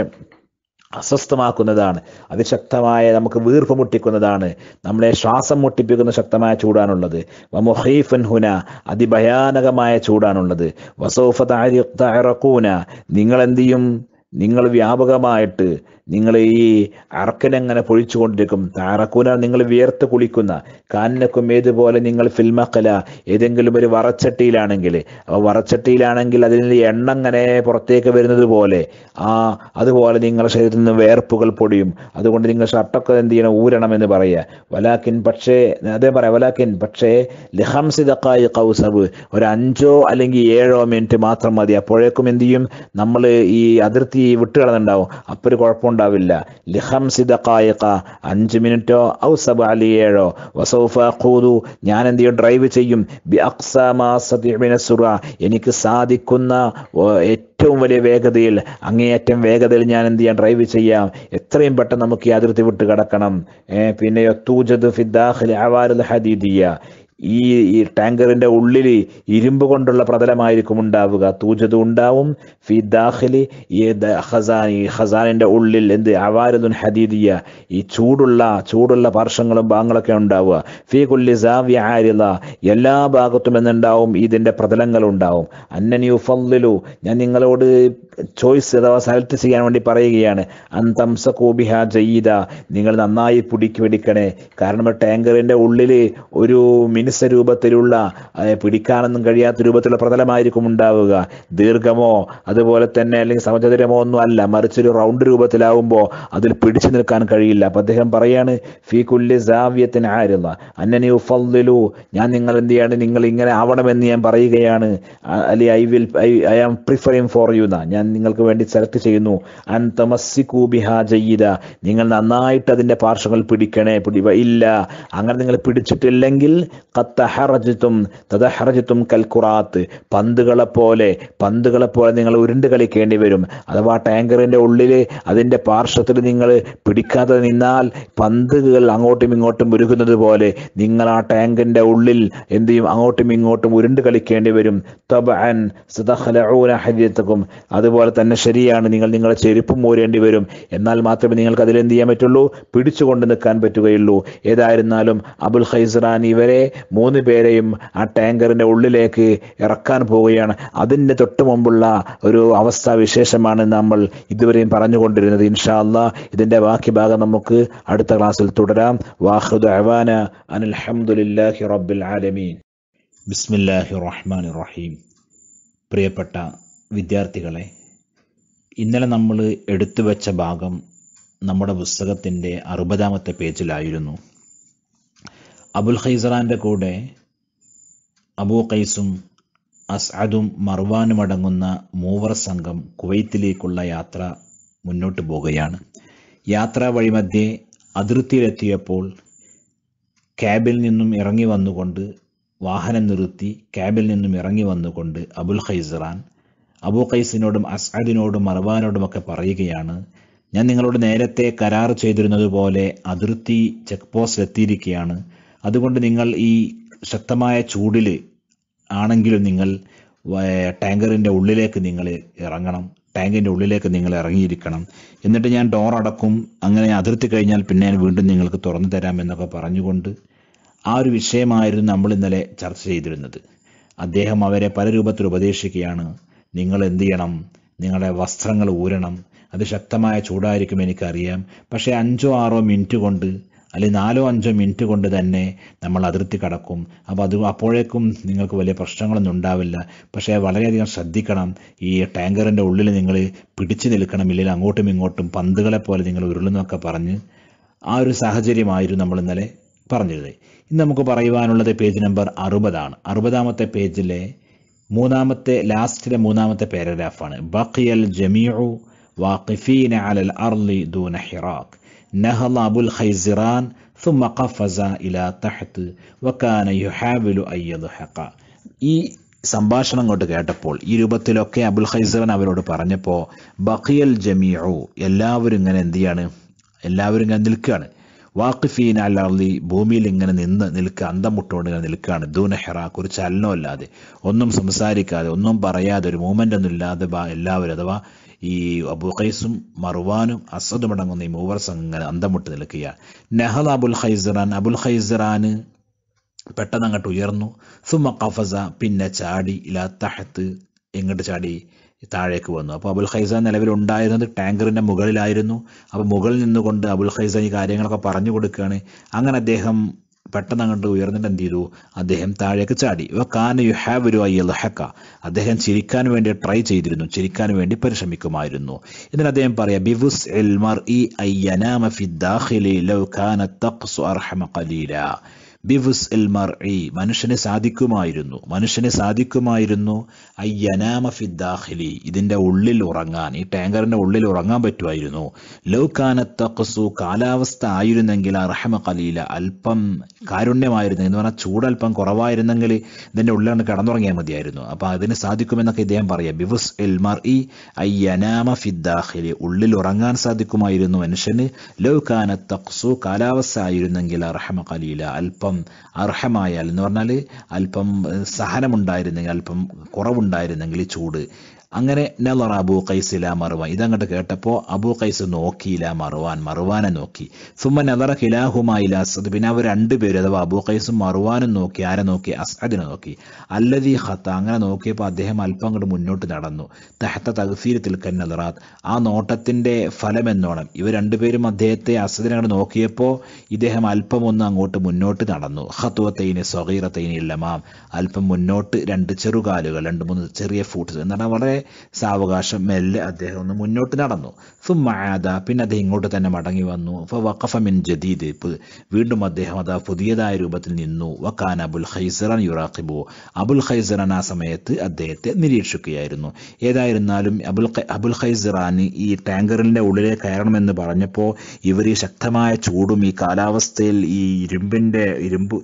അസ്വസ്ഥമാക്കുന്നതാണ് അതിശക്തമായ നമുക്ക് വീർപ്പ് മുട്ടിക്കുന്നതാണ് നമ്മളെ ശ്വാസം മുട്ടിപ്പിക്കുന്ന ശക്തമായ ചൂടാണുള്ളത് വമുഹീഫൻ ഹുന അതിഭയാനകമായ ചൂടാണുള്ളത് വസോഫ താരക്കൂന നിങ്ങൾ എന്ത് ചെയ്യും നിങ്ങൾ വ്യാപകമായിട്ട് നിങ്ങൾ ഈ അർക്കനങ്ങനെ പൊഴിച്ചുകൊണ്ടിരിക്കും താറക്കൂന നിങ്ങൾ വിയർത്ത് കുളിക്കുന്ന കാനനക്കും ഏതുപോലെ നിങ്ങൾ ഫിൽമക്കല ഏതെങ്കിലും ഒരു വറച്ചട്ടിയിലാണെങ്കിൽ അപ്പോൾ വറച്ചട്ടിയിലാണെങ്കിൽ അതിൻ്റെ എണ്ണ അങ്ങനെ പുറത്തേക്ക് വരുന്നത് പോലെ ആ അതുപോലെ നിങ്ങളുടെ ശരീരത്തിൽ നിന്ന് വേർപ്പുകൾ പൊടിയും അതുകൊണ്ട് നിങ്ങൾ ഷർട്ടൊക്കെ എന്ത് ചെയ്യണം ഊരണം എന്ന് പറയുക വലാക്കിൻ പക്ഷേ അതേ പറയാം വലാക്കിൻ പക്ഷേ ലിഹംസിതക്കായ ദക്കായി കൗസബ് ഒരു അഞ്ചോ അല്ലെങ്കിൽ ഏഴോ മിനിറ്റ് മാത്രം മതി അപ്പോഴേക്കും എന്ത് ചെയ്യും നമ്മൾ ഈ അതിർത്തി വിട്ടുകളന്നുണ്ടാവും അപ്പോൾ ഒരു കുഴപ്പമുണ്ട് ഉണ്ടാവില്ല ലിഹം സിദക്കായക്ക അഞ്ച് മിനിറ്റോ ഔസബ് അലിയേഴോ വസൗഫ ഖൂദു ഞാൻ എന്ത് ഡ്രൈവ് ചെയ്യും ബി എനിക്ക് സാധിക്കുന്ന ഏറ്റവും വലിയ വേഗതയിൽ അങ്ങേയറ്റം വേഗതയിൽ ഞാൻ എന്ത് ചെയ്യാം ഡ്രൈവ് ചെയ്യാം എത്രയും പെട്ടെന്ന് നമുക്ക് ഈ അതിർത്തി വിട്ട് കിടക്കണം പിന്നെ ഈ ഈ ടാങ്കറിന്റെ ഉള്ളിൽ ഇരുമ്പ് കൊണ്ടുള്ള പ്രതലമായിരിക്കും ഉണ്ടാവുക തൂജത് ഉണ്ടാവും ഫി ദാഖിലി ഈ ഹസാനിന്റെ ഉള്ളിൽ എന്ത് അവാരതുൻ ഹദീദിയ ഈ ചൂടുള്ള ചൂടുള്ള പാർശ്വങ്ങളും ഭാഗങ്ങളൊക്കെ ഉണ്ടാവുക ഫി കുല്ലി ആരില എല്ലാ ഭാഗത്തും എന്നുണ്ടാവും ഇതിന്റെ പ്രതലങ്ങൾ ഉണ്ടാവും അന്നനിയു ഉഫല്ലിലു ഞാൻ നിങ്ങളോട് ചോയ്സ് അഥവാ സെലക്ട് ചെയ്യാൻ വേണ്ടി പറയുകയാണ് അന്തംസ കോബിഹ ജയ്യിദ നിങ്ങൾ നന്നായി പിടിക്കു കാരണം ടാങ്കറിന്റെ ഉള്ളിൽ ഒരു മിനി മിനുസ രൂപത്തിലുള്ള പിടിക്കാനൊന്നും കഴിയാത്ത രൂപത്തിലുള്ള പ്രതലമായിരിക്കും ഉണ്ടാവുക ദീർഘമോ അതുപോലെ തന്നെ അല്ലെങ്കിൽ സമചതുരമോ ഒന്നും അല്ല മറിച്ച് ഒരു റൗണ്ട് രൂപത്തിലാവുമ്പോൾ അതിൽ പിടിച്ചു നിൽക്കാൻ കഴിയില്ല അപ്പൊ അദ്ദേഹം പറയാണ് ഫീ കുല്ലി സാവ്യത്തിന് ആരുന്ന അന്നനെ ഉഫല്ലു ഞാൻ നിങ്ങൾ എന്ത് ചെയ്യാണ് നിങ്ങൾ ഇങ്ങനെ ആവണമെന്ന് ഞാൻ പറയുകയാണ് അല്ലെ I will I I am preferring for you ഞാൻ നിങ്ങൾക്ക് വേണ്ടി സെലക്ട് ചെയ്യുന്നു അൻ തമസ്സിക്കൂ ബിഹാ ജയ്യിത നിങ്ങൾ നന്നായിട്ട് അതിന്റെ പാർശ്വങ്ങൾ പിടിക്കണേ പിടി ഇല്ല അങ്ങനെ നിങ്ങൾ പിടിച്ചിട്ടില്ലെങ്കിൽ കത്തഹറജിത്തും തദഹറജിത്തും കൽക്കുറാത്ത് പന്തുകളെ പോലെ നിങ്ങൾ ഉരുണ്ട് കളിക്കേണ്ടി വരും അഥവാ ടാങ്കറിൻ്റെ ഉള്ളില് അതിൻ്റെ പാർശ്വത്തിൽ നിങ്ങൾ പിടിക്കാതെ നിന്നാൽ പന്തുകൾ അങ്ങോട്ടും ഇങ്ങോട്ടും ഉരുകുന്നത് പോലെ നിങ്ങൾ ആ ടാങ്കിൻ്റെ ഉള്ളിൽ എന്ത് ചെയ്യും അങ്ങോട്ടും ഇങ്ങോട്ടും ഉരുണ്ട് കളിക്കേണ്ടി വരും അതുപോലെ തന്നെ ശരിയാണ് നിങ്ങൾ നിങ്ങളെ ചെരുപ്പും മൂരേണ്ടി വരും എന്നാൽ മാത്രമേ നിങ്ങൾക്ക് അതിലെന്ത് ചെയ്യാൻ പറ്റുള്ളൂ പിടിച്ചുകൊണ്ട് നിൽക്കാൻ പറ്റുകയുള്ളൂ ഏതായിരുന്നാലും അബുൽ ഖൈസറാൻ ഇവരെ മൂന്ന് പേരെയും ആ ടാങ്കറിൻ്റെ ഉള്ളിലേക്ക് ഇറക്കാൻ പോവുകയാണ് അതിൻ്റെ തൊട്ട് മുമ്പുള്ള ഒരു അവസ്ഥ വിശേഷമാണ് നമ്മൾ ഇതുവരെയും പറഞ്ഞുകൊണ്ടിരുന്നത് ഇൻഷാ അല്ലാ ഇതിൻ്റെ ബാക്കി ഭാഗം നമുക്ക് അടുത്ത ക്ലാസ്സിൽ തുടരാം വാഹുദ് അവാന അനിൽഹമുല്ലാഹി റബ്ബിൽ ആലമീൻ ബിസ്മില്ലാഹി റഹ്മാൻ റഹീം പ്രിയപ്പെട്ട വിദ്യാർത്ഥികളെ ഇന്നലെ നമ്മൾ എടുത്തു വെച്ച ഭാഗം നമ്മുടെ പുസ്തകത്തിൻ്റെ അറുപതാമത്തെ പേജിലായിരുന്നു അബുൽ ഖൈസറാൻ്റെ കൂടെ അബൂ ഖൈസും അസ്അദും മർവാനും അടങ്ങുന്ന മൂവർ സംഘം കുവൈത്തിലേക്കുള്ള യാത്ര മുന്നോട്ട് പോവുകയാണ് യാത്രാ വഴിമധ്യേ അതിർത്തിയിലെത്തിയപ്പോൾ ക്യാബിൽ നിന്നും ഇറങ്ങി വന്നുകൊണ്ട് വാഹനം നിർത്തി ക്യാബിൽ നിന്നും ഇറങ്ങി വന്നുകൊണ്ട് അബുൽ ഖൈസറാൻ അബൂ ഖൈസിനോടും അസ്അദിനോടും മർവാനോടുമൊക്കെ പറയുകയാണ് ഞാൻ നിങ്ങളോട് നേരത്തെ കരാർ ചെയ്തിരുന്നതുപോലെ അതിർത്തി ചെക്ക് പോസ്റ്റ് എത്തിയിരിക്കുകയാണ് അതുകൊണ്ട് നിങ്ങൾ ഈ ശക്തമായ ചൂടിൽ ആണെങ്കിലും നിങ്ങൾ ടാങ്കറിൻ്റെ ഉള്ളിലേക്ക് നിങ്ങൾ ഇറങ്ങണം ടാങ്കിൻ്റെ ഉള്ളിലേക്ക് നിങ്ങൾ ഇറങ്ങിയിരിക്കണം എന്നിട്ട് ഞാൻ ഡോർ അടക്കും അങ്ങനെ അതിർത്തി കഴിഞ്ഞാൽ പിന്നെ ഞാൻ വീണ്ടും നിങ്ങൾക്ക് തുറന്നു തരാമെന്നൊക്കെ പറഞ്ഞുകൊണ്ട് ആ ഒരു വിഷയമായിരുന്നു നമ്മൾ ഇന്നലെ ചർച്ച ചെയ്തിരുന്നത് അദ്ദേഹം അവരെ പല രൂപത്തിൽ ഉപദേശിക്കുകയാണ് നിങ്ങൾ എന്ത് ചെയ്യണം നിങ്ങളുടെ വസ്ത്രങ്ങൾ ഊരണം അത് ശക്തമായ ചൂടായിരിക്കും എനിക്കറിയാം പക്ഷേ അഞ്ചോ ആറോ മിനിറ്റ് കൊണ്ട് അല്ലെങ്കിൽ നാലോ അഞ്ചോ മിനിറ്റ് കൊണ്ട് തന്നെ നമ്മൾ അതിർത്തി കടക്കും അപ്പോൾ അത് അപ്പോഴേക്കും നിങ്ങൾക്ക് വലിയ പ്രശ്നങ്ങളൊന്നും ഉണ്ടാവില്ല പക്ഷേ വളരെയധികം ശ്രദ്ധിക്കണം ഈ ടാങ്കറിൻ്റെ ഉള്ളിൽ നിങ്ങൾ പിടിച്ചു നിൽക്കണം ഇല്ലെങ്കിൽ അങ്ങോട്ടും ഇങ്ങോട്ടും പന്തുകളെ പോലെ നിങ്ങൾ ഉരുളുന്നൊക്കെ പറഞ്ഞ് ആ ഒരു സാഹചര്യമായിരുന്നു നമ്മൾ ഇന്നലെ പറഞ്ഞിരുന്നത് ഇന്ന് നമുക്ക് പറയുവാനുള്ളത് പേജ് നമ്പർ അറുപതാണ് അറുപതാമത്തെ പേജിലെ മൂന്നാമത്തെ ലാസ്റ്റിലെ മൂന്നാമത്തെ പാരഗ്രാഫാണ് ബഖിയൽ ജമീഉ വാഖിഫീന അലൽ അർലി ദൂന ഹിറാഖ് نهض أبو الخيزران ثم قفز إلى تحت وكان يحاول أن يضحك ഈ സംഭാഷണം കൊണ്ട് കേട്ടപ്പോൾ ഈ രൂപത്തിലൊക്കെ അബുൽ ഖൈസറൻ അവരോട് പറഞ്ഞപ്പോൾ ബഖിയൽ ജമീഉ എല്ലാവരും ഇങ്ങനെ എന്ത് ചെയ്യാണ് എല്ലാവരും ഇങ്ങനെ നിൽക്കുകയാണ് വാക്കിഫീൻ അല്ലാതെ ഭൂമിയിൽ ഇങ്ങനെ നിന്ന് നിൽക്കുക അന്തം മുട്ടുകൊണ്ട് ഇങ്ങനെ നിൽക്കുകയാണ് ദൂനഹെറാക്ക് ഒരു ചലനമില്ലാതെ ഒന്നും സംസാരിക്കാതെ ഒന്നും പറയാതെ ഒരു മൂമെൻ്റ് ഒന്നും ഇല്ലാതെ എല്ലാവരും അഥവാ ഈ അബുഖൈസും ഖൈസും മറുവാനും അസദുമടങ്ങുന്ന ഈ മൂവർ സംഘം അന്തമുട്ട് നിൽക്കുകയാണ് നെഹദ് അബുൽ ഹൈസറാൻ അബുൽ ഹൈസറാന് പെട്ടെന്ന് അങ്ങോട്ട് ഉയർന്നു സുമ കഫസ പിന്നെ ചാടി ഇലാ തഹത്ത് എങ്ങോട്ട് ചാടി താഴേക്ക് വന്നു അപ്പോൾ അബുൽ നിലവിൽ ഉണ്ടായിരുന്നത് ടാങ്കറിൻ്റെ മുകളിലായിരുന്നു അപ്പോൾ മുകളിൽ നിന്നുകൊണ്ട് അബുൽ ഹൈസ ഈ കാര്യങ്ങളൊക്കെ പറഞ്ഞു കൊടുക്കുകയാണ് അങ്ങനെ അദ്ദേഹം പെട്ടെന്ന് അങ്ങോട്ട് ഉയർന്നിട്ട് എന്ത് ചെയ്തു അദ്ദേഹം താഴേക്ക് ചാടി കാന യു ഹാവ് ഒരു ഐ ഹക്ക അദ്ദേഹം ചിരിക്കാൻ വേണ്ടി ട്രൈ ചെയ്തിരുന്നു ചിരിക്കാൻ വേണ്ടി പരിശ്രമിക്കുമായിരുന്നു എന്നിട്ട് അദ്ദേഹം പറയാം ബിവുസ് എൽമർ ഈ ബിവുസ് എൽമർ മനുഷ്യനെ സാധിക്കുമായിരുന്നു മനുഷ്യനെ സാധിക്കുമായിരുന്നു അയ്യനാമ ഫിദ്ദാഖിലി ഇതിൻ്റെ ഉള്ളിൽ ഉറങ്ങാൻ ഈ ടാങ്കറിൻ്റെ ഉള്ളിൽ ഉറങ്ങാൻ പറ്റുമായിരുന്നു ലൗക്കാന തഖസു കാലാവസ്ഥ ആയിരുന്നെങ്കിൽ അർഹമ കലീല അല്പം കാരുണ്യമായിരുന്നു എന്ന് പറഞ്ഞാൽ ചൂടൽപ്പം കുറവായിരുന്നെങ്കിൽ ഇതിൻ്റെ ഉള്ളിലാണ് കടന്നുറങ്ങിയാൽ മതിയായിരുന്നു അപ്പോൾ അതിന് സാധിക്കുമെന്നൊക്കെ ഇദ്ദേഹം പറയാം ബിവുസ് എൽമർ ഇ അയ്യനാമ ഫിദ്ദാഖിലി ഉള്ളിൽ ഉറങ്ങാൻ സാധിക്കുമായിരുന്നു മനുഷ്യന് ലൗക്കാന തഖസു കാലാവസ്ഥ ആയിരുന്നെങ്കിൽ അർഹമ കലീല അല്പം അർഹമായാൽ എന്ന് പറഞ്ഞാൽ അല്പം സഹനമുണ്ടായിരുന്നെങ്കിൽ അല്പം കുറവുണ്ട് ഉണ്ടായിരുന്നെങ്കിൽ ഈ ചൂട് അങ്ങനെ നലർ അബൂ ഖൈസ് ഇലാ മറുവാൻ ഇതങ്ങോട്ട് കേട്ടപ്പോൾ അബൂ ഖൈസ് നോക്കി മറുവാൻ മറുവാനെ നോക്കി സുമ നലറ ഖിലാഹുമാ ഇലാ അസദ് പിന്നെ അവർ രണ്ടുപേര് അഥവാ അബൂ ഖൈസും മറുവാനും നോക്കി ആരെ നോക്കി അസദിനെ നോക്കി അല്ലതി ഹത്ത അങ്ങനെ നോക്കിയപ്പോൾ അദ്ദേഹം അല്പം അങ്ങോട്ട് മുന്നോട്ട് നടന്നു തഹത്ത തഗ്ഫീരത്തിൽ കന്നലറാത്ത് ആ നോട്ടത്തിൻ്റെ ഫലമെന്നോണം ഇവർ രണ്ടുപേരും അദ്ദേഹത്തെ അസദിനെ അങ്ങോട്ട് നോക്കിയപ്പോൾ ഇദ്ദേഹം അല്പം ഒന്ന് അങ്ങോട്ട് മുന്നോട്ട് നടന്നു ഹത്തുവത്തൈന് സ്വകീറത്തൈന് ഇല്ലമാം അല്പം മുന്നോട്ട് രണ്ട് ചെറുകാലുകൾ രണ്ട് മൂന്ന് ചെറിയ ഫൂട്ട്സ് എന്താണ് വളരെ സാവകാശം മെല്ലെ അദ്ദേഹം ഒന്ന് മുന്നോട്ട് നടന്നു സുമ്മാദ പിന്നെ അദ്ദേഹം ഇങ്ങോട്ട് തന്നെ മടങ്ങി വന്നു ഫ വഖഫമിൻ ജദീദ് വീണ്ടും അദ്ദേഹം അതാ പുതിയതായ രൂപത്തിൽ നിന്നു വക്കാൻ അബുൽ ഹൈസറൻ യുറാഖിബു അബുൽ ഹൈസറൻ ആ സമയത്ത് അദ്ദേഹത്തെ നിരീക്ഷിക്കുകയായിരുന്നു ഏതായിരുന്നാലും അബുൽ അബുൽ ഹൈസറാന് ഈ ടാങ്കറിൻ്റെ ഉള്ളിലെ കയറണമെന്ന് പറഞ്ഞപ്പോൾ ഇവർ ഈ ശക്തമായ ചൂടും ഈ കാലാവസ്ഥയിൽ ഈ ഇരുമ്പിൻ്റെ ഇരുമ്പ്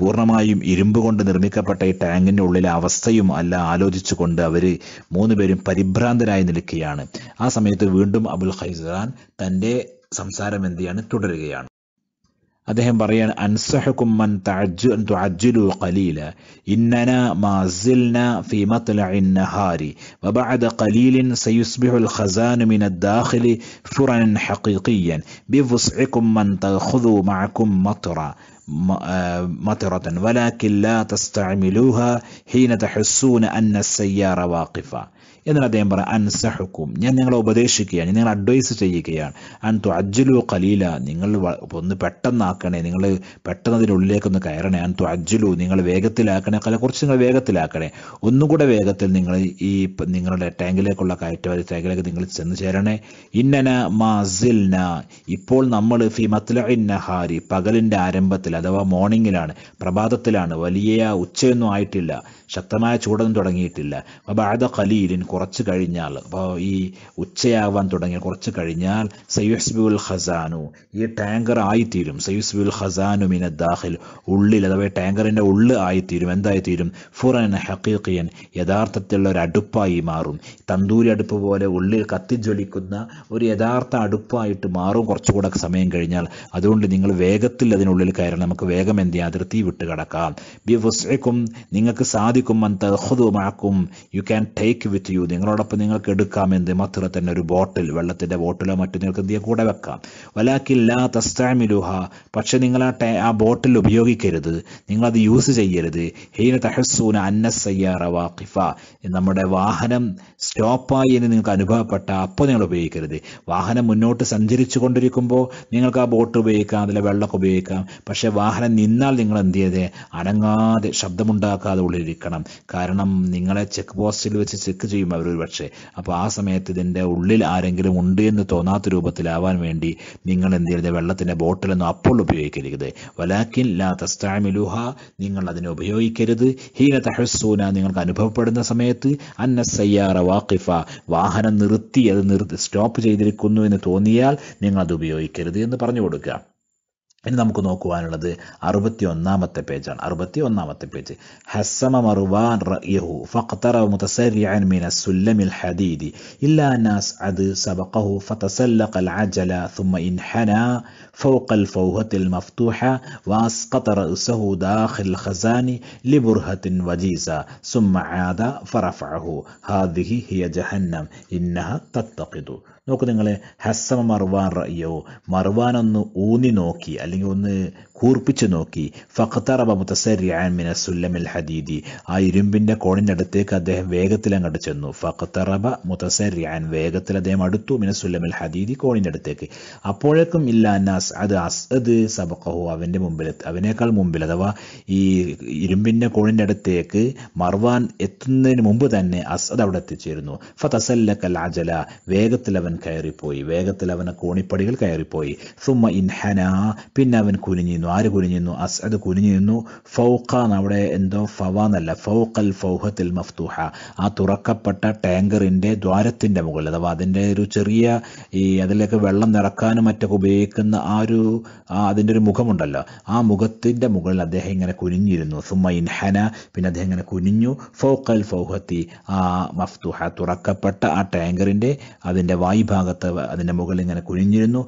പൂർണ്ണമായും ഇരുമ്പ് കൊണ്ട് നിർമ്മിക്കപ്പെട്ട ഈ ടാങ്കിൻ്റെ ഉള്ളിലെ അവസ്ഥയും അല്ല ആലോചിച്ചുകൊണ്ട് അവർ മൂന്നുപേരും പരിഭ്രാന്തരായി നിൽക്കുകയാണ് ആ സമയത്ത് വീണ്ടും അബുൽ ഹൈസാൻ തൻ്റെ സംസാരം എന്ത് ചെയ്യാണ് തുടരുകയാണ് അദ്ദേഹം പറയാണ് അൻസഹുക്കും മൻ തഅജ്ജുലു ഖലീല മത്ലഇൻ നഹാരി വബഅദ ഖലീലിൻ മിന ഹഖീഖിയൻ മൻ آه، مطرة ولكن لا تستعملوها حين تحسون أن السيارة واقفة എന്നിട്ട് അദ്ദേഹം പറയാം അൻസഹുക്കും ഞാൻ നിങ്ങളെ ഉപദേശിക്കുകയാണ് ഞാൻ നിങ്ങളെ അഡ്വൈസ് ചെയ്യുകയാണ് അൻ തുഅജ്ജലു കലീല നിങ്ങൾ ഒന്ന് പെട്ടെന്നാക്കണേ നിങ്ങൾ പെട്ടെന്ന് അതിനുള്ളിലേക്കൊന്ന് കയറണേ അൻ തുഅജ്ജലു നിങ്ങൾ വേഗത്തിലാക്കണേ കല കുറച്ച് നിങ്ങൾ വേഗത്തിലാക്കണേ ഒന്നുകൂടെ വേഗത്തിൽ നിങ്ങൾ ഈ നിങ്ങളുടെ ടാങ്കിലേക്കുള്ള കയറ്റവരി ടാങ്കിലേക്ക് നിങ്ങൾ ചെന്ന് ചേരണേ ഇന്നന മാസിൽന ഇപ്പോൾ നമ്മൾ ഫി മത്ലഹാരി പകലിൻ്റെ ആരംഭത്തിൽ അഥവാ മോർണിംഗിലാണ് പ്രഭാതത്തിലാണ് വലിയ ഉച്ചയൊന്നും ആയിട്ടില്ല ശക്തമായ ചൂടൊന്നും തുടങ്ങിയിട്ടില്ല അത് കലീലിൻ കുറച്ച് കഴിഞ്ഞാൽ അപ്പോൾ ഈ ഉച്ചയാവാൻ തുടങ്ങിയ കുറച്ച് കഴിഞ്ഞാൽ സയുസ്ബുൽ ഖസാനു ഈ ടാങ്കർ ആയിത്തീരും സയുസ്ബുൽ ഖസാനു മിന ദാഹിൽ ഉള്ളിൽ അഥവാ ടാങ്കറിൻ്റെ ഉള്ളിൽ ആയിത്തീരും എന്തായിത്തീരും ഫുറൻ ഹക്കീഖിയൻ യഥാർത്ഥത്തിലുള്ള ഒരു അടുപ്പായി മാറും തന്തൂരി അടുപ്പ് പോലെ ഉള്ളിൽ കത്തിജ്വലിക്കുന്ന ഒരു യഥാർത്ഥ അടുപ്പായിട്ട് മാറും കുറച്ചുകൂടെ സമയം കഴിഞ്ഞാൽ അതുകൊണ്ട് നിങ്ങൾ വേഗത്തിൽ അതിനുള്ളിൽ കയറണം നമുക്ക് വേഗം എന്ത് അതിർത്തി വിട്ട് കടക്കാം ബി നിങ്ങൾക്ക് സാധിക്കും മൻ തഹുദുമാക്കും you can take with you വരൂ നിങ്ങളോടൊപ്പം നിങ്ങൾക്ക് എടുക്കാം എന്ത് തന്നെ ഒരു ബോട്ടിൽ വെള്ളത്തിൻ്റെ ബോട്ടിലോ മറ്റു നിങ്ങൾക്ക് എന്ത് കൂടെ വെക്കാം വലാക്കില്ല തസ്താമിലുഹ പക്ഷെ നിങ്ങൾ ആ ടൈ ആ ബോട്ടിൽ ഉപയോഗിക്കരുത് നിങ്ങളത് യൂസ് ചെയ്യരുത് ഹെയ്ന തഹസൂന അന്നസയ്യാറ വാഖിഫ നമ്മുടെ വാഹനം സ്റ്റോപ്പായി എന്ന് നിങ്ങൾക്ക് അനുഭവപ്പെട്ട അപ്പോൾ നിങ്ങൾ ഉപയോഗിക്കരുത് വാഹനം മുന്നോട്ട് സഞ്ചരിച്ചു കൊണ്ടിരിക്കുമ്പോൾ നിങ്ങൾക്ക് ആ ബോട്ട് ഉപയോഗിക്കാം അതിലെ വെള്ളമൊക്കെ ഉപയോഗിക്കാം പക്ഷേ വാഹനം നിന്നാൽ നിങ്ങൾ എന്ത് ചെയ്ത് അനങ്ങാതെ ശബ്ദമുണ്ടാക്കാതെ ഉള്ളിരിക്കണം കാരണം നിങ്ങളെ ചെക്ക് പോസ്റ്റിൽ വെച്ച് ചെക്ക് ചെയ്യുമ്പോൾ അവർ ഒരു പക്ഷേ അപ്പോൾ ആ സമയത്ത് ഇതിൻ്റെ ഉള്ളിൽ ആരെങ്കിലും ഉണ്ട് എന്ന് തോന്നാത്ത രൂപത്തിലാവാൻ വേണ്ടി നിങ്ങൾ എന്ത് ചെയ്യരുത് വെള്ളത്തിൻ്റെ ബോട്ടിലൊന്നും അപ്പോൾ ഉപയോഗിക്കരുത് വലാക്കിൻ ലാ തസ്താമിലുഹ നിങ്ങൾ അതിനെ ഉപയോഗിക്കരുത് ഹീന തഹസൂന നിങ്ങൾക്ക് അനുഭവപ്പെടുന്ന സമയത്ത് അന്ന സയ്യാറ വാക്കിഫ വാഹനം നിർത്തി അത് നിർത്തി സ്റ്റോപ്പ് ചെയ്തിരിക്കുന്നു എന്ന് തോന്നിയാൽ നിങ്ങൾ അത് ഉപയോഗിക്കരുത് എന്ന് പറഞ്ഞു കൊടുക്കുക ഇനി നമുക്ക് നോക്കുവാനുള്ളത് അറുപത്തി ഒന്നാമത്തെ പേജാണ് അറുപത്തി ഒന്നാമത്തെ പേജ് ഹസ്സമ മറുവാൻ റഹു ഫഖ്തറ മുതസരിയൻ മിന സുല്ലമിൽ ഹദീദി ഇല്ലാ നാസ് അത് സബഖഹു ഫതസല്ലഖ അൽ അജല ثم انحنى فوق الفوهة المفتوحة وأسقط رأسه داخل الخزان لبرهة وجيزة ثم عاد فرفعه هذه هي جهنم إنها تتقد നോക്ക് നിങ്ങളെ ഹസ്സമ മർവാൻ റയ്യോ മർവാൻ ഒന്ന് ഊന്നി നോക്കി അല്ലെങ്കിൽ ഒന്ന് കൂർപ്പിച്ചു നോക്കി ഫഖത്തറബ മുത്തസരിയാൻ മിന സുല്ലമിൽ ഹദീദി ആ ഇരുമ്പിന്റെ കോണിനടുത്തേക്ക് അദ്ദേഹം വേഗത്തിൽ അങ്ങോട്ട് ചെന്നു ഫഖത്തറബ മുത്തസരിയാൻ വേഗത്തിൽ അദ്ദേഹം അടുത്തു മിന സുല്ലമിൽ ഹദീദി കോണിനടുത്തേക്ക് അപ്പോഴേക്കും ഇല്ല നാസ് അത് അസ്അദ് സബക്കഹു അവൻ്റെ മുമ്പിൽ അവനേക്കാൾ മുമ്പിൽ അഥവാ ഈ ഇരുമ്പിന്റെ കോണിൻ്റെ അടുത്തേക്ക് മർവാൻ എത്തുന്നതിന് മുമ്പ് തന്നെ അസദ് അവിടെ എത്തിച്ചേരുന്നു ഫതസല്ലക്കൽ അജല വേഗത്തിൽ അവൻ കയറിപ്പോയി വേഗത്തിൽ അവൻ കോണിപ്പടികൾ കയറിപ്പോയി സുമ ഇൻഹന പിന്നെ അവൻ കുനിഞ്ഞിരുന്നു ആര് കുനിഞ്ഞിരുന്നു അസ്അദ് കുനിഞ്ഞിരുന്നു നിന്നു ഫൗഖ അവിടെ എന്തോ ഫവാന്നല്ല ഫൗഖൽ ഫൗഹത്തിൽ മഫ്തൂഹ ആ തുറക്കപ്പെട്ട ടാങ്കറിൻ്റെ ദ്വാരത്തിൻ്റെ മുകളിൽ അഥവാ അതിൻ്റെ ഒരു ചെറിയ ഈ അതിലേക്ക് വെള്ളം നിറക്കാനും മറ്റൊക്കെ ഉപയോഗിക്കുന്ന ആ ഒരു അതിൻ്റെ ഒരു മുഖമുണ്ടല്ലോ ആ മുഖത്തിൻ്റെ മുകളിൽ അദ്ദേഹം ഇങ്ങനെ കുനിഞ്ഞിരുന്നു സുമ ഇൻഹന പിന്നെ അദ്ദേഹം ഇങ്ങനെ കുനിഞ്ഞു ഫൗഖൽ ഫൗഹത്തി ആ മഫ്തുഹ തുറക്കപ്പെട്ട ആ ടാങ്കറിൻ്റെ അതിൻ്റെ വായുഭാഗത്ത് അതിൻ്റെ മുകളിൽ ഇങ്ങനെ കുനിഞ്ഞിരുന്നു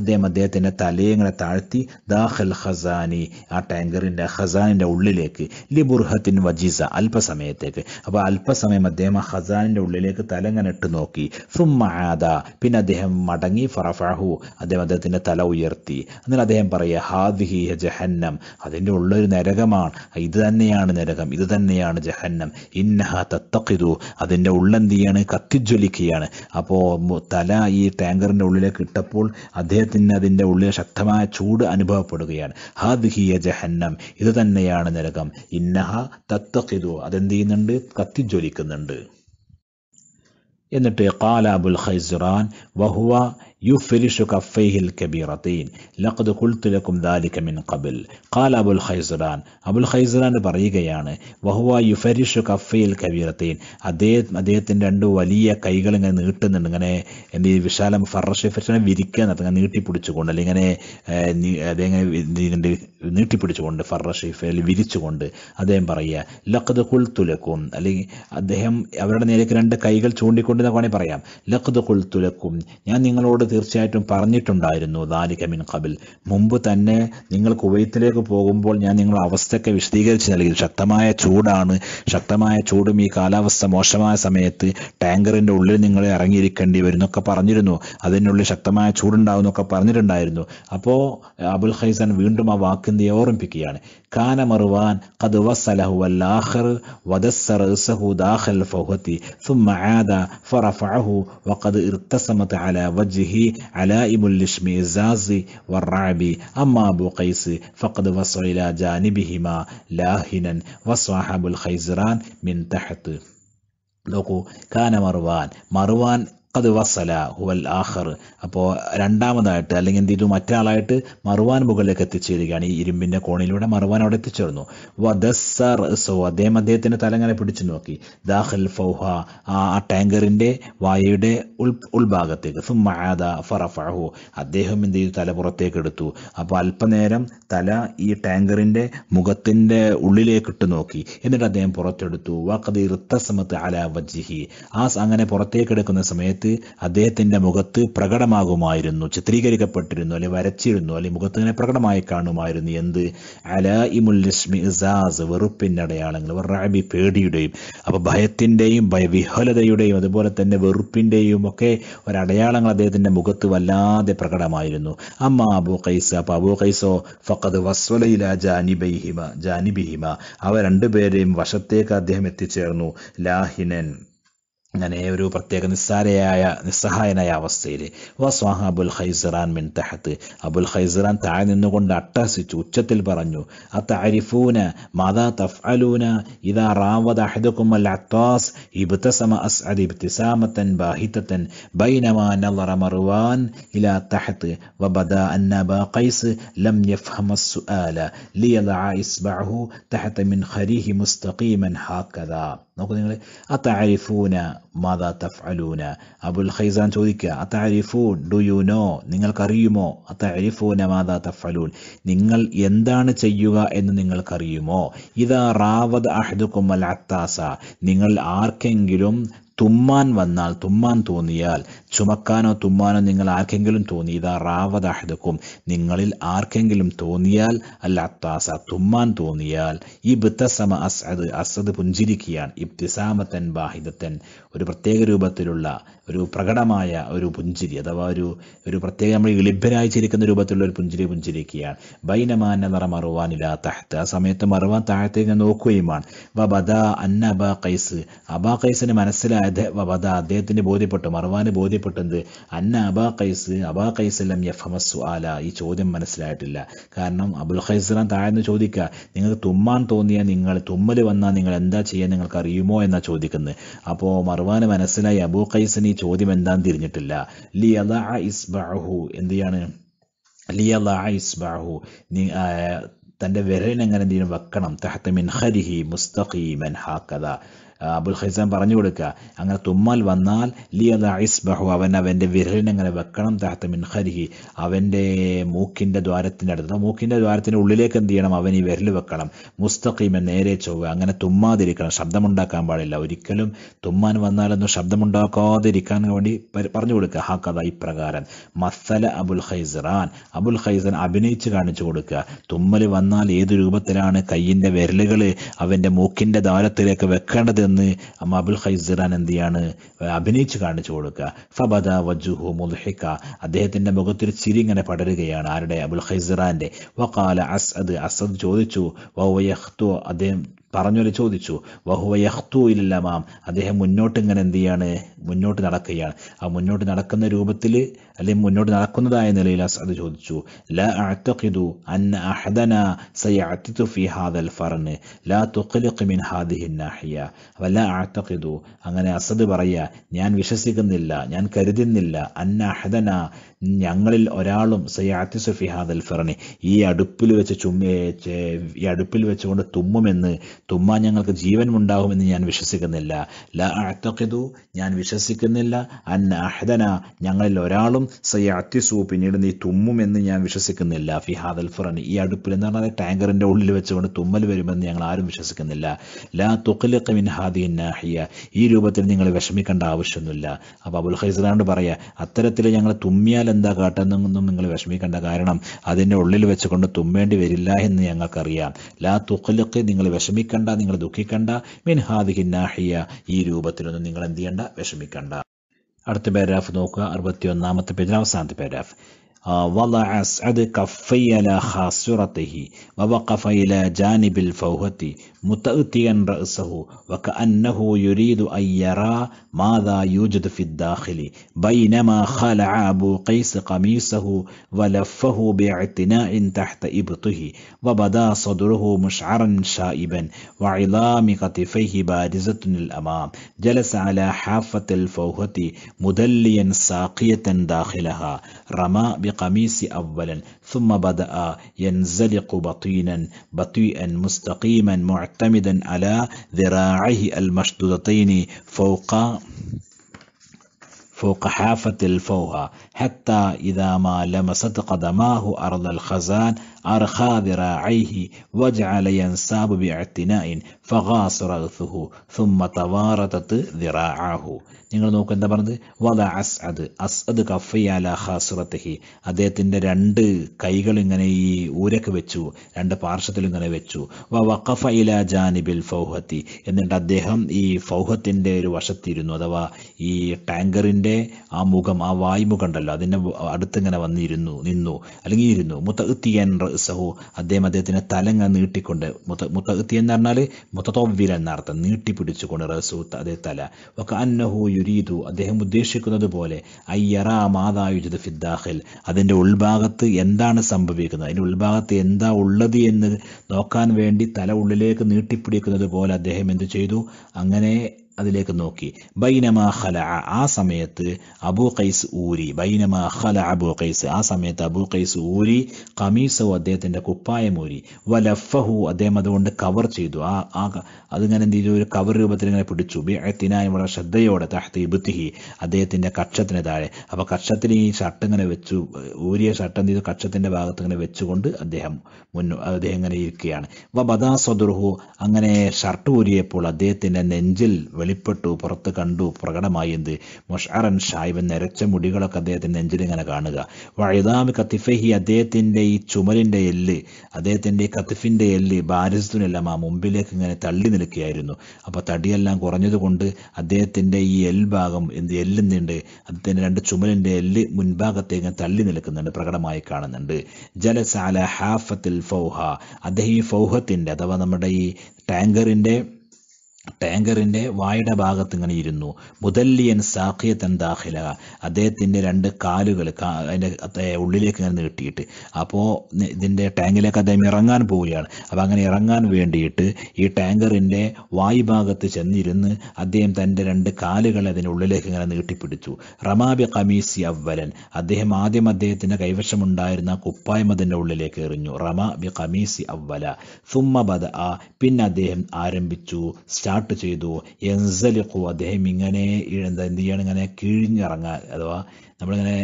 അദ്ദേഹം അദ്ദേഹത്തിൻ്റെ തലയെ ഇങ്ങനെ താഴ്ത്തി ദാഹൽ ഖസാനി ആ ടാങ്കറിൻ്റെ ഖസാനിൻ്റെ ഉള്ളിലേക്ക് ലിബുർഹത്തിൻ വജീസ അല്പസമയത്തേക്ക് അപ്പോൾ അല്പസമയം അദ്ദേഹം ആ ഖസാനിൻ്റെ ഉള്ളിലേക്ക് തലങ്ങനിട്ട് നോക്കി സുമ്മാദ പിന്നെ അദ്ദേഹം മടങ്ങി ഫറഫാഹു അദ്ദേഹം അദ്ദേഹത്തിൻ്റെ തല ഉയർത്തി എന്നിട്ട് അദ്ദേഹം പറയുക ഹാദിഹി ജഹന്നം അതിൻ്റെ ഉള്ളൊരു നരകമാണ് ഇത് തന്നെയാണ് നരകം ഇത് തന്നെയാണ് ജഹന്നം ഇന്നഹ തത്തക്കിതു അതിൻ്റെ ഉള്ളെന്ത് ചെയ്യാണ് കത്തിജ്വലിക്കുകയാണ് അപ്പോൾ തല ഈ ടാങ്കറിൻ്റെ ഉള്ളിലേക്ക് ഇട്ടപ്പോൾ അദ്ദേഹത്തിന് അതിൻ്റെ ഉള്ളിൽ ശക്തമായ ചൂട് അനുഭവപ്പെടുകയാണ് ഹാദ്ഹിയ ജഹന്നം ഇത് തന്നെയാണ് നരകം ഇന്നഹ തത്തഖിദു അതെന്ത് ചെയ്യുന്നുണ്ട് കത്തിജ്വലിക്കുന്നുണ്ട് എന്നിട്ട് കാലാബുൽ ഖൈസുറാൻ വഹുവ يفرشك فيه الكبيرتين ലഖദ് قلت لكم ذلك من قبل قال أبو الخيزران അബുൽ ഖൈസറാൻ പറയുകയാണ് വഹുവ യുഫരിഷു കഫയിൽ കബീറത്തീൻ അദ്ദേഹം അദ്ദേഹത്തിൻ്റെ രണ്ട് വലിയ കൈകൾ ഇങ്ങനെ നീട്ടുന്നുണ്ട് ഇങ്ങനെ എൻ്റെ ഈ വിശാലം ഫറഷ് ഫിഷനെ വിരിക്കാൻ അങ്ങനെ നീട്ടിപ്പിടിച്ചുകൊണ്ട് അല്ലെങ്കിൽ ഇങ്ങനെ അദ്ദേഹം നീട്ടിപ്പിടിച്ചുകൊണ്ട് ഫറഷീഫയിൽ വിരിച്ചുകൊണ്ട് അദ്ദേഹം പറയുക ലഖദ് കുൽത്തുലക്കും അല്ലെങ്കിൽ അദ്ദേഹം അവരുടെ നേരേക്ക് രണ്ട് കൈകൾ ചൂണ്ടിക്കൊണ്ട് എന്നൊക്കെ വേണമെങ്കിൽ പറയാം ലഖദ് കുൽത്തുലക്കും ഞാൻ നിങ്ങളോട് തീർച്ചയായിട്ടും പറഞ്ഞിട്ടുണ്ടായിരുന്നു ദാലികമിൻ കബിൽ മുമ്പ് തന്നെ നിങ്ങൾ കുവൈത്തിലേക്ക് പോകുമ്പോൾ ഞാൻ നിങ്ങളുടെ അവസ്ഥയൊക്കെ വിശദീകരിച്ച് നൽകി ശക്തമായ ചൂടാണ് ശക്തമായ ചൂടും ഈ കാലാവസ്ഥ മോശമായ സമയത്ത് ടാങ്കറിൻ്റെ ഉള്ളിൽ നിങ്ങൾ ഇറങ്ങിയിരിക്കേണ്ടി വരുന്നൊക്കെ പറഞ്ഞിരുന്നു അതിനുള്ളിൽ ശക്തമായ ചൂടുണ്ടാവുന്നൊക്കെ പറഞ്ഞിട്ടുണ്ടായിരുന്നു അപ്പോൾ അബുൽ ഹൈസൻ വീണ്ടും ആ വാക്കിന്തി ഓർമ്മിപ്പിക്കുകയാണ് كان مروان قد وصله والآخر ودس رأسه داخل الفوهة ثم عاد فرفعه وقد ارتسمت على وجهه علائم الاشمئزاز والرعب أما أبو قيس فقد وصل إلى جانبهما لاهنا وصاحب الخيزران من تحت لوكو كان مروان مروان കത് വസല ഹുവൽ ആഹർ അപ്പോൾ രണ്ടാമതായിട്ട് അല്ലെങ്കിൽ എന്ത് ചെയ്തു മറ്റാളായിട്ട് മറുവാൻ മുകളിലേക്ക് എത്തിച്ചേരുകയാണ് ഈ ഇരുമ്പിൻ്റെ കോണിലൂടെ മറുവാൻ അവിടെ എത്തിച്ചേർന്നു വദസ്സർ സോ അദ്ദേഹം അദ്ദേഹത്തിൻ്റെ തലങ്ങനെ പിടിച്ചു നോക്കി ദാഹൽ ഫൗഹ ആ ടാങ്കറിൻ്റെ വായയുടെ ഉൾ ഉൾഭാഗത്തേക്ക് സുമാദ ഫറഫഹു അദ്ദേഹം എന്ത് ചെയ്തു തല പുറത്തേക്ക് എടുത്തു അപ്പോൾ അല്പനേരം തല ഈ ടാങ്കറിൻ്റെ മുഖത്തിൻ്റെ ഉള്ളിലേക്ക് ഇട്ട് നോക്കി എന്നിട്ട് അദ്ദേഹം പുറത്തെടുത്തു വഖദീർ തസ്മത്ത് അല വജിഹി ആ അങ്ങനെ പുറത്തേക്ക് എടുക്കുന്ന സമയത്ത് സമയത്ത് അദ്ദേഹത്തിൻ്റെ മുഖത്ത് പ്രകടമാകുമായിരുന്നു ചിത്രീകരിക്കപ്പെട്ടിരുന്നു അല്ലെ വരച്ചിരുന്നു അല്ലെ മുഖത്തിങ്ങനെ പ്രകടമായി കാണുമായിരുന്നു എന്ത് അല ഇമുൽ ലക്ഷ്മി ഇസാസ് വെറുപ്പിൻ്റെ അടയാളങ്ങൾ റാബി പേടിയുടെയും അപ്പോൾ ഭയത്തിൻ്റെയും ഭയവിഹലതയുടെയും അതുപോലെ തന്നെ വെറുപ്പിൻ്റെയും ഒക്കെ ഒരടയാളങ്ങൾ അദ്ദേഹത്തിൻ്റെ മുഖത്ത് വല്ലാതെ പ്രകടമായിരുന്നു അമ്മ അബു ഖൈസ അപ്പോൾ അബു ഖൈസോ ഫക്കത് വസ്വലയില ജാനിബിഹിമ ജാനിബിഹിമ അവ രണ്ടുപേരെയും വശത്തേക്ക് അദ്ദേഹം എത്തിച്ചേർന്നു ലാഹിനൻ അങ്ങനെ ഒരു പ്രത്യേക നിസ്സാരയായ നിസ്സഹായനായ അവസ്ഥയിൽ വസ്വാഹ അബുൽ ഖൈസറാൻ മിൻ തഹത്ത് അബുൽ ഖൈസറാൻ താഴെ നിന്നുകൊണ്ട് അട്ടഹസിച്ചു ഉച്ചത്തിൽ പറഞ്ഞു അത്തരിഫൂന മാതാ തഫ് അലൂന ഇതാ റാവദ അഹദുക്കും അൽ അത്താസ് ഇബ്തസമ അസ്അദ് ഇബ്തിസാമത്തൻ ബാഹിതൻ ബൈനമാ നളറ മറുവാൻ ഇലാ തഹത്ത് വബദ അന്നബ ഖൈസ് ലം യഫ്ഹമ السؤال ليضع إصبعه تحت منخريه مستقيما هكذا നോക്കൂ നിങ്ങൾ അത്താരിഫൂന മാതാ തഫ്അലൂന അബുൽ ഖൈസാൻ ചോദിക്കുക അത്താരിഫൂൻ ഡു യു നോ നിങ്ങൾക്കറിയുമോ അത്താരിഫൂന മാതാ തഫ്അലൂൻ നിങ്ങൾ എന്താണ് ചെയ്യുക എന്ന് നിങ്ങൾക്കറിയുമോ ഇതാ റാവദ് അഹ്ദുക്കും അൽ അത്താസ നിങ്ങൾ ആർക്കെങ്കിലും തുമ്മാൻ വന്നാൽ തുമ്മാൻ തോന്നിയാൽ ചുമക്കാനോ തുമ്മാനോ നിങ്ങൾ ആർക്കെങ്കിലും തോന്നി ഇതാ നിങ്ങളിൽ ആർക്കെങ്കിലും തോന്നിയാൽ അല്ല അത്താസ തുമ്മാൻ തോന്നിയാൽ ഈ ബിത്തസമ അസദ് അസദ് പുഞ്ചിരിക്കുകയാണ് ഇബ്തിസാമത്തൻ ബാഹിദത്തൻ ഒരു പ്രത്യേക രൂപത്തിലുള്ള ഒരു പ്രകടമായ ഒരു പുഞ്ചിരി അഥവാ ഒരു ഒരു പ്രത്യേക നമ്മൾ ഇളിഭരായി ചിരിക്കുന്ന രൂപത്തിലുള്ള ഒരു പുഞ്ചിരി പുഞ്ചിരിക്കുകയാണ് ബൈനമാന നിറ മറുവാനില്ല താഴത്ത് ആ സമയത്ത് മറുവാൻ താഴത്തേക്ക് നോക്കുകയുമാണ് വബദ അന്ന അബാ കൈസ് അബാ കൈസിന് മനസ്സിലായത് വബദ അദ്ദേഹത്തിന് ബോധ്യപ്പെട്ടു മറുവാന് ബോധ്യം ആശ്ചര്യപ്പെട്ടത് അന്ന അബാ ഖൈസ് അബാ എം എസ് ആല ഈ ചോദ്യം മനസ്സിലായിട്ടില്ല കാരണം അബുൽ ഖൈസറാൻ താഴ്ന്ന് ചോദിക്കുക നിങ്ങൾക്ക് തുമ്മാൻ തോന്നിയാൽ നിങ്ങൾ തുമ്മൽ വന്നാൽ നിങ്ങൾ എന്താ ചെയ്യാൻ നിങ്ങൾക്ക് അറിയുമോ എന്നാ ചോദിക്കുന്നത് അപ്പോൾ മറുവാന് മനസ്സിലായി അബൂ ഖൈസിന് ഈ ചോദ്യം എന്താന്ന് തിരിഞ്ഞിട്ടില്ല ലി അദാ ഇസ്ബാഹു എന്ത് ചെയ്യാണ് ലി അദാ ഇസ്ബാഹു തൻ്റെ വിരലിനെങ്ങനെ എന്തെങ്കിലും വെക്കണം തഹത്ത് മിൻഹരിഹി മുസ്തഖീമൻ ഹാക്കഥ അബുൽ ഹൈസാൻ പറഞ്ഞു കൊടുക്കുക അങ്ങനെ തുമ്മൽ വന്നാൽ ലിയത ഇസ്ബഹു അവൻ അവൻ്റെ വിരലിനങ്ങനെ വെക്കണം താത്ത മിൻഹരിഹി അവൻ്റെ മൂക്കിൻ്റെ ദ്വാരത്തിൻ്റെ അടുത്ത് മൂക്കിൻ്റെ ദ്വാരത്തിൻ്റെ ഉള്ളിലേക്ക് എന്ത് ചെയ്യണം അവൻ ഈ വിരൽ വെക്കണം മുസ്തഖീമൻ നേരെ ചൊവ്വ അങ്ങനെ തുമ്മാതിരിക്കണം ശബ്ദമുണ്ടാക്കാൻ പാടില്ല ഒരിക്കലും തുമ്മാൻ വന്നാലൊന്നും ശബ്ദമുണ്ടാക്കാതിരിക്കാൻ വേണ്ടി പറഞ്ഞു കൊടുക്കുക ഹാ കഥ ഇപ്രകാരം മസല അബുൽ ഹൈസറാൻ അബുൽ ഹൈസൻ അഭിനയിച്ച് കാണിച്ചു കൊടുക്കുക തുമ്മൽ വന്നാൽ ഏത് രൂപത്തിലാണ് കയ്യിൻ്റെ വിരലുകൾ അവൻ്റെ മൂക്കിൻ്റെ ദ്വാരത്തിലേക്ക് വെക്കേണ്ടത് ചെന്ന് അബുൽ ഖൈസിറാൻ എന്ത് ചെയ്യാണ് അഭിനയിച്ച് കാണിച്ചു കൊടുക്കുക ഫബദ വജുഹു മുൽഹിക്ക അദ്ദേഹത്തിൻ്റെ മുഖത്തൊരു ചിരി ഇങ്ങനെ പടരുകയാണ് ആരുടെ അബുൽ ഖൈസിറാൻ്റെ വക്കാല അസ്അദ് അസദ് ചോദിച്ചു വവയഹ്തു അദ്ദേഹം പറഞ്ഞൊരു ചോദിച്ചു വഹുവ യഹ്തു ഇല്ലമാം അദ്ദേഹം മുന്നോട്ട് ഇങ്ങനെ എന്ത് ചെയ്യാണ് മുന്നോട്ട് നടക്കുകയാണ് ആ മുന്നോട്ട് നടക്കുന്ന രൂപത്തിൽ അല്ലെങ്കിൽ മുന്നോട്ട് നടക്കുന്നതായ നിലയിൽ അസാദ് ചോദിച്ചു ഫി ഹാദൽ ലാ മിൻ അങ്ങനെ അസദ് പറയുക ഞാൻ വിശ്വസിക്കുന്നില്ല ഞാൻ കരുതുന്നില്ല അന്ന ഞങ്ങളിൽ ഒരാളും സയാത്തിസു ഫി ഹാദൽ ഫർന് ഈ അടുപ്പിൽ വെച്ച് ചുമ്മ ഈ അടുപ്പിൽ വെച്ചുകൊണ്ട് തുമ്മുമെന്ന് തുമ്മ ഞങ്ങൾക്ക് ജീവൻ ഉണ്ടാകുമെന്ന് ഞാൻ വിശ്വസിക്കുന്നില്ല ല അഅ്തഖിദു ഞാൻ വിശ്വസിക്കുന്നില്ല അന്ന ഞങ്ങളിൽ ഒരാളും സയാറ്റിസു പിന്നീട് നീ തുമ്മുമെന്ന് ഞാൻ വിശ്വസിക്കുന്നില്ല ഫി ഹാദൽ ഫുറൻ ഈ അടുപ്പിൽ എന്ന് പറഞ്ഞാൽ ടാങ്കറിൻ്റെ ഉള്ളിൽ വെച്ചുകൊണ്ട് തുമ്മൽ വരുമെന്ന് ഞങ്ങൾ ആരും വിശ്വസിക്കുന്നില്ല ലാ തുക്കലിക്ക മിൻ ഹാദി നാഹിയ ഈ രൂപത്തിൽ നിങ്ങൾ വിഷമിക്കേണ്ട ആവശ്യമൊന്നുമില്ല അപ്പോൾ അബുൽ ഹൈസലാണ്ട് പറയുക അത്തരത്തിൽ ഞങ്ങൾ തുമ്മിയാൽ എന്താ കാട്ടെന്നൊന്നും നിങ്ങൾ വിഷമിക്കേണ്ട കാരണം അതിൻ്റെ ഉള്ളിൽ വെച്ചുകൊണ്ട് തുമ്മേണ്ടി വരില്ല എന്ന് ഞങ്ങൾക്കറിയാം ലാ തുക്കലൊക്കെ നിങ്ങൾ വിഷമിക്കണ്ട നിങ്ങൾ ദുഃഖിക്കണ്ട നാഹിയ ഈ രൂപത്തിലൊന്നും നിങ്ങൾ എന്ത് ചെയ്യണ്ട വിഷമിക്കണ്ട അടുത്ത പാരാഗ്രാഫ് നോക്കുക അറുപത്തി ഒന്നാമത്തെ പേജിൽ അവസാനത്തെ പാരാഗ്രാഫ് وضع أسعد كفي على خاصرته ووقف إلى جانب الفوهة متأتيا رأسه وكأنه يريد أن يرى ماذا يوجد في الداخل بينما خلع أبو قيس قميصه ولفه باعتناء تحت إبطه وبدا صدره مشعرا شائبا وعظام كتفيه بارزة الأمام جلس على حافة الفوهة مدليا ساقية داخلها رمى بقميص أولا ثم بدأ ينزلق بطينا بطيئا مستقيما معتمدا على ذراعه المشدودتين فوق فوق حافة الفوهة حتى إذا ما لمست قدماه أرض الخزان أرخى ذراعيه وجعل ينساب باعتناء فغاص رأسه ثم توارطت ذراعه നിങ്ങൾ നോക്കൂ എന്താ പറഞ്ഞത് വദ അസ് അത് അസ് അത് കഫയാല ഹാസുറത്തഹി അദ്ദേഹത്തിൻ്റെ രണ്ട് കൈകൾ ഇങ്ങനെ ഈ ഊരക്ക് വെച്ചു രണ്ട് പാർശ്വത്തിൽ ഇങ്ങനെ വെച്ചു വ വഖഫ ഇല ജാനിബിൽ ഫൗഹത്തി എന്നിട്ട് അദ്ദേഹം ഈ ഫൗഹത്തിൻ്റെ ഒരു വശത്തിരുന്നു അഥവാ ഈ ടാങ്കറിൻ്റെ ആ മുഖം ആ വായ്മുഖം ഉണ്ടല്ലോ അതിൻ്റെ അടുത്തിങ്ങനെ വന്നിരുന്നു നിന്നു അല്ലെങ്കിൽ ഇരുന്നു മുത്തത്തിയൻ സഹു അദ്ദേഹം അദ്ദേഹത്തിൻ്റെ തലങ്ങ നീട്ടിക്കൊണ്ട് മുത്ത എന്ന് പറഞ്ഞാൽ മുത്തത്തോവ്വിൽ എന്നർത്ഥം അർത്ഥം നീട്ടിപ്പിടിച്ചുകൊണ്ട് റസു അതേ തല ഒക്കെ അന്നഹു യുരീതു അദ്ദേഹം ഉദ്ദേശിക്കുന്നത് പോലെ അയ്യറ മാതായുജിത് ഫിദ്ദാഹിൽ അതിൻ്റെ ഉൾഭാഗത്ത് എന്താണ് സംഭവിക്കുന്നത് അതിൻ്റെ ഉൾഭാഗത്ത് എന്താ ഉള്ളത് എന്ന് നോക്കാൻ വേണ്ടി തല ഉള്ളിലേക്ക് നീട്ടിപ്പിടിക്കുന്നത് പോലെ അദ്ദേഹം എന്ത് ചെയ്തു അങ്ങനെ അതിലേക്ക് നോക്കി ബൈനമാ ഖല ആ സമയത്ത് അബൂ ഖൈസ് ഊരി ബൈനമാ ഖല അബൂ ഖൈസ് ആ സമയത്ത് അബൂ ഖൈസ് ഊരി കമീസോ അദ്ദേഹത്തിൻ്റെ കുപ്പായം ഊരി വലഫഹു അദ്ദേഹം അതുകൊണ്ട് കവർ ചെയ്തു ആ ആ അതിങ്ങനെ എന്ത് ചെയ്തു ഒരു കവർ രൂപത്തിൽ ഇങ്ങനെ പിടിച്ചു ബിഅത്തിനായി വളരെ ശ്രദ്ധയോടെ തഹത്തി ബുദ്ധിഹി അദ്ദേഹത്തിൻ്റെ കക്ഷത്തിന് താഴെ അപ്പോൾ കക്ഷത്തിൽ ഈ ഷർട്ട് ഇങ്ങനെ വെച്ചു ഊരിയ ഷർട്ട് എന്ത് ചെയ്തു കക്ഷത്തിൻ്റെ ഭാഗത്ത് ഇങ്ങനെ വെച്ചുകൊണ്ട് അദ്ദേഹം മുന്നു അദ്ദേഹം ഇങ്ങനെ ഇരിക്കുകയാണ് വ ബദാ സ്വദുർഹു അങ്ങനെ ഷർട്ട് ഊരിയപ്പോൾ അദ്ദേഹത്തിൻ്റെ നെഞ്ചിൽ വെളിപ്പെട്ടു പുറത്ത് കണ്ടു പ്രകടമായി എന്ത് മൊഷറൻ ഷായിബൻ നരച്ച മുടികളൊക്കെ അദ്ദേഹത്തിൻ്റെ നെഞ്ചിലിങ്ങനെ കാണുക വഴുതാമി കത്തിഫഹി അദ്ദേഹത്തിൻ്റെ ഈ ചുമലിൻ്റെ എല്ല് അദ്ദേഹത്തിൻ്റെ ഈ കത്തിഫിൻ്റെ എല്ല് ബാരിസ്തുനെല്ലാം ആ മുമ്പിലേക്ക് ഇങ്ങനെ തള്ളി നിൽക്കുകയായിരുന്നു അപ്പോൾ തടിയെല്ലാം കുറഞ്ഞതുകൊണ്ട് അദ്ദേഹത്തിൻ്റെ ഈ എൽ ഭാഗം എന്ത് എല്ലുന്നുണ്ട് അദ്ദേഹത്തിൻ്റെ രണ്ട് ചുമലിൻ്റെ എല്ല് മുൻഭാഗത്തേക്ക് തള്ളി നിൽക്കുന്നുണ്ട് പ്രകടമായി കാണുന്നുണ്ട് ജലസാല ഹാഫത്തിൽ ഫൗഹ അദ്ദേഹം ഈ ഫൗഹത്തിൻ്റെ അഥവാ നമ്മുടെ ഈ ടാങ്കറിൻ്റെ ടാങ്കറിൻ്റെ വായുടെ ഭാഗത്ത് ഇങ്ങനെ ഇരുന്നു മുതല്ലിയൻ സാഖിയത്തൻ ദാഖില അദ്ദേഹത്തിന്റെ രണ്ട് കാലുകൾ അതിൻ്റെ ഉള്ളിലേക്ക് ഇങ്ങനെ നീട്ടിയിട്ട് അപ്പോൾ ഇതിൻ്റെ ടാങ്കിലേക്ക് അദ്ദേഹം ഇറങ്ങാൻ പോവുകയാണ് അപ്പോൾ അങ്ങനെ ഇറങ്ങാൻ വേണ്ടിയിട്ട് ഈ ടാങ്കറിൻ്റെ വായു ഭാഗത്ത് ചെന്നിരുന്ന് അദ്ദേഹം തന്റെ രണ്ട് കാലുകൾ അതിൻ്റെ ഉള്ളിലേക്ക് ഇങ്ങനെ നീട്ടിപ്പിടിച്ചു റമാബി കമീസി അവ്വലൻ അദ്ദേഹം ആദ്യം അദ്ദേഹത്തിന്റെ കൈവശമുണ്ടായിരുന്ന കുപ്പായം അതിൻ്റെ ഉള്ളിലേക്ക് എറിഞ്ഞു റമാബി കമീസി അവ്വല സുമ്മ ബദ പിന്നെ അദ്ദേഹം ആരംഭിച്ചു സ്റ്റാർട്ട് ചെയ്തു എൻസലിക്കു അദ്ദേഹം ഇങ്ങനെ എന്താ എന്ത് ചെയ്യാണ് ഇങ്ങനെ കിഴിഞ്ഞിറങ്ങാൻ അഥവാ നമ്മളിങ്ങനെ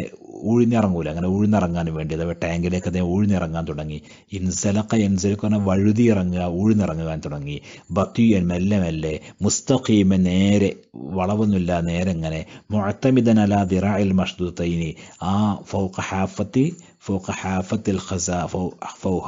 ഊഴ്ന്നിറങ്ങൂല അങ്ങനെ ഊഴ്ന്നിറങ്ങാൻ വേണ്ടി അഥവാ ടാങ്കിലേക്ക് അദ്ദേഹം ഊഴ്ന്നിറങ്ങാൻ തുടങ്ങി ഇൻസലക്ക എൻസലിക്കു പറഞ്ഞാൽ വഴുതി ഇറങ്ങുക തുടങ്ങി ബത്തിയൻ മെല്ലെ മെല്ലെ മുസ്തഖീമ നേരെ വളവൊന്നുമില്ല നേരെ ഇങ്ങനെ മുഴത്തമിതൻ അല ദിറായിൽ തൈനി ആ ഫൗഖ ഹാഫത്തി ഫൗഖ ഹാഫത്തിൽ ഖസ ഫൗ ഫൗഹ